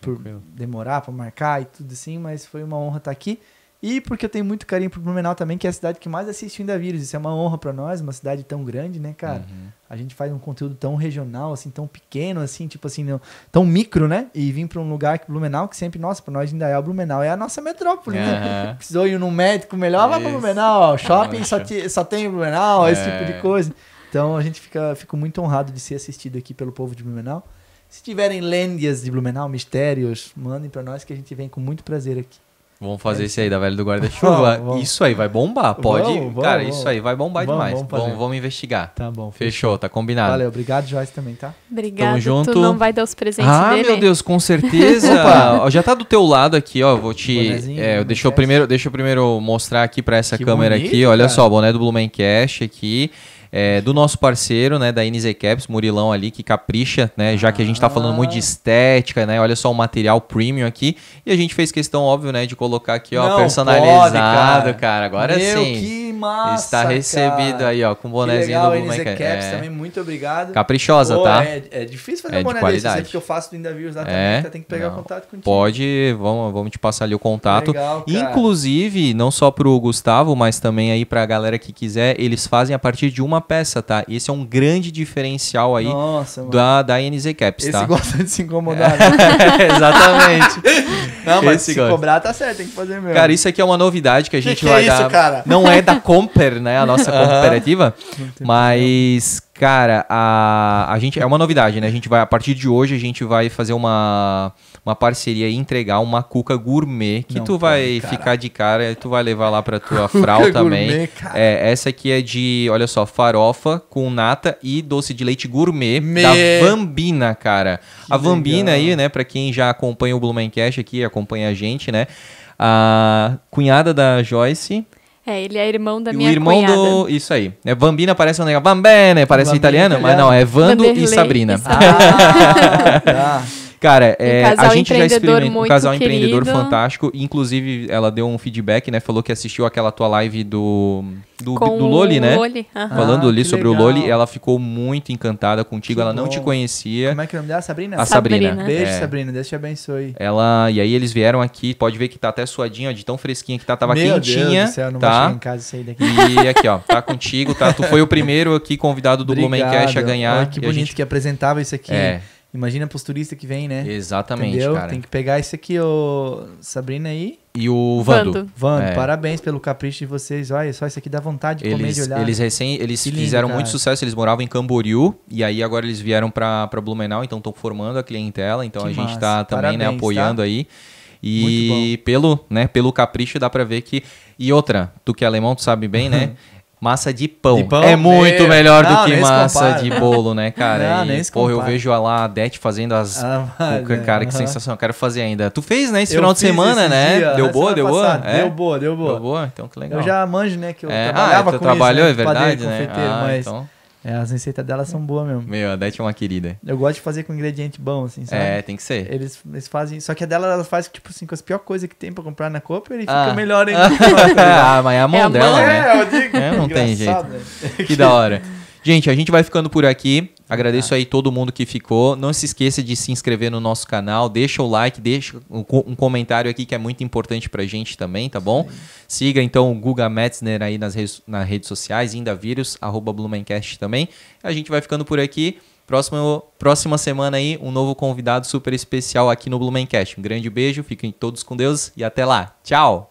Por demorar, para marcar e tudo assim, mas foi uma honra estar aqui. E porque eu tenho muito carinho pro Blumenau também, que é a cidade que mais assiste o Indavírus. Isso é uma honra para nós, uma cidade tão grande, né, cara? Uhum a gente faz um conteúdo tão regional, assim, tão pequeno, assim, tipo assim, tão micro, né? E vim para um lugar que Blumenau, que sempre, nossa, para nós ainda é Blumenau, é a nossa metrópole, né? [LAUGHS] Precisou ir num médico melhor, vai para Blumenau, shopping só, te, só tem Blumenau, é. esse tipo de coisa. Então a gente fica fico muito honrado de ser assistido aqui pelo povo de Blumenau. Se tiverem lendas de Blumenau, mistérios, mandem para nós que a gente vem com muito prazer aqui. Vamos fazer esse aí da velha do guarda-chuva. isso aí vai bombar. Pode. Vamos, vamos, cara, vamos. isso aí vai bombar demais. Vamos, vamos, investigar. Tá bom. Fechou. tá combinado. Valeu, obrigado, Joyce, também, tá? Obrigado. Tamo junto. Tu não vai dar os presentes ah, dele? Ah, meu Deus, com [LAUGHS] certeza. Opa, já tá do teu lado aqui, ó. Vou te. É, deixa, eu primeiro, deixa eu primeiro mostrar aqui pra essa que câmera bonito, aqui. Olha cara. só, boné do Blumencast aqui é, do nosso parceiro, né, da NZ Caps, Murilão ali, que capricha, né, já que a gente está falando muito de ah. estética, né, olha só o material premium aqui, e a gente fez questão, óbvio, né, de colocar aqui, ó, Não, personalizado, pode, cara. cara. agora Meu, sim. que massa, Está recebido cara. aí, ó, com o bonézinho do NZ Caps é. também, muito obrigado. Caprichosa, Pô, tá? É, é, difícil fazer é um boné de né, qualidade. que eu faço do Indavios lá é? também, tá, tem que pegar Não. contato contigo. Pode, vamos, vamos te passar ali o contato. Legal, Inclusive, não só pro Gustavo, mas também aí pra galera que quiser, eles fazem a partir de uma peça, tá? Esse é um grande diferencial aí Nossa, da, da NZ Caps, tá? Esse gosta de se incomodar. É. Né? [LAUGHS] Exatamente. Não, mas Esse se gosta. cobrar tá certo, tem que fazer mesmo. Cara, isso aqui é uma novidade que a gente que é vai é isso, dar. Cara? Não é da Comper, né? A nossa [LAUGHS] cooperativa, mas cara, a, a gente é uma novidade, né? A gente vai a partir de hoje a gente vai fazer uma uma parceria e entregar uma cuca gourmet que não, tu vai cara. ficar de cara e tu vai levar lá para tua [LAUGHS] fral também. Gourmet, cara. É, essa aqui é de, olha só, farofa com nata e doce de leite gourmet Me... da Vambina, cara. Que a Vambina legal. aí, né, para quem já acompanha o Blumencast aqui, acompanha a gente, né? A cunhada da Joyce, é, ele é irmão da minha o irmão cunhada. do... Isso aí. É, Bambina parece um negócio... Bambene, parece Bambina italiano, italiano, mas né? não, é Vando Vanderlei e Sabrina. E Sabrina. Ah, tá. [LAUGHS] Cara, é, um a gente já experimentou um casal querido. empreendedor fantástico. Inclusive, ela deu um feedback, né? Falou que assistiu aquela tua live do do, com do Loli, né? Loli. Uhum. Falando ali ah, sobre legal. o Loli, ela ficou muito encantada contigo. Que ela não te conhecia. Como é que é o nome dela? Sabrina? A Sabrina. Sabrina. Beijo, é. Sabrina. Deus te abençoe. Ela, e aí eles vieram aqui, pode ver que tá até suadinha, de tão fresquinha que tá, tava Meu quentinha. Deus do céu, não tá? em casa sair daqui. E aqui, ó, tá contigo, tá? Tu foi o primeiro aqui convidado do Blumencast a ganhar. Ah, que bonito a gente... que apresentava isso aqui. É. Imagina pros turistas que vem, né? Exatamente, Entendeu? cara. Tem que pegar esse aqui, o Sabrina aí. E o Vando. Vando, Vando é. parabéns pelo capricho de vocês. Olha, só isso aqui dá vontade de eles, comer de olhar. Eles recém, eles lindo, fizeram cara. muito sucesso, eles moravam em Camboriú e aí agora eles vieram para Blumenau, então estão formando a clientela, então que a massa. gente tá também, né, parabéns, né, apoiando tá? aí. E pelo, né, pelo capricho dá para ver que e outra, tu que é alemão, tu sabe bem, uhum. né? [LAUGHS] massa de pão. De pão? É muito melhor não, do que massa de bolo, né, cara? [LAUGHS] Não, e, porra, eu vejo lá a Det fazendo as. Ah, cara, que sensação. Eu quero fazer ainda. Tu fez, né? Esse eu final de semana, né? Dia, deu boa, deu boa? É? Deu boa, deu boa. Deu boa, então que legal. Eu já manjo, né? Que eu é. Ah, trabalhava ah, com trabalhou, isso, né? é verdade, né? Ah, mas... então... É, as receitas dela são boas mesmo. Meu, a Dete é uma querida. Eu gosto de fazer com ingrediente bom, assim, sabe? É, tem que ser. Eles, eles fazem. Só que a dela, ela faz, tipo assim, com as piores coisas que tem pra comprar na Copa e ah. fica melhor ainda. [LAUGHS] ah, mas é a mão é dela, a mão, né? É, eu digo. É, não tem jeito. Né? Que da hora. [LAUGHS] Gente, a gente vai ficando por aqui. Agradeço aí todo mundo que ficou. Não se esqueça de se inscrever no nosso canal, deixa o like, deixa um comentário aqui que é muito importante pra gente também, tá bom? Sim. Siga então o Guga Metzner aí nas, redes, nas redes sociais, Indavírus, arroba Blumencast também. A gente vai ficando por aqui. próxima semana aí, um novo convidado super especial aqui no Blumencast. Um grande beijo, fiquem todos com Deus e até lá. Tchau!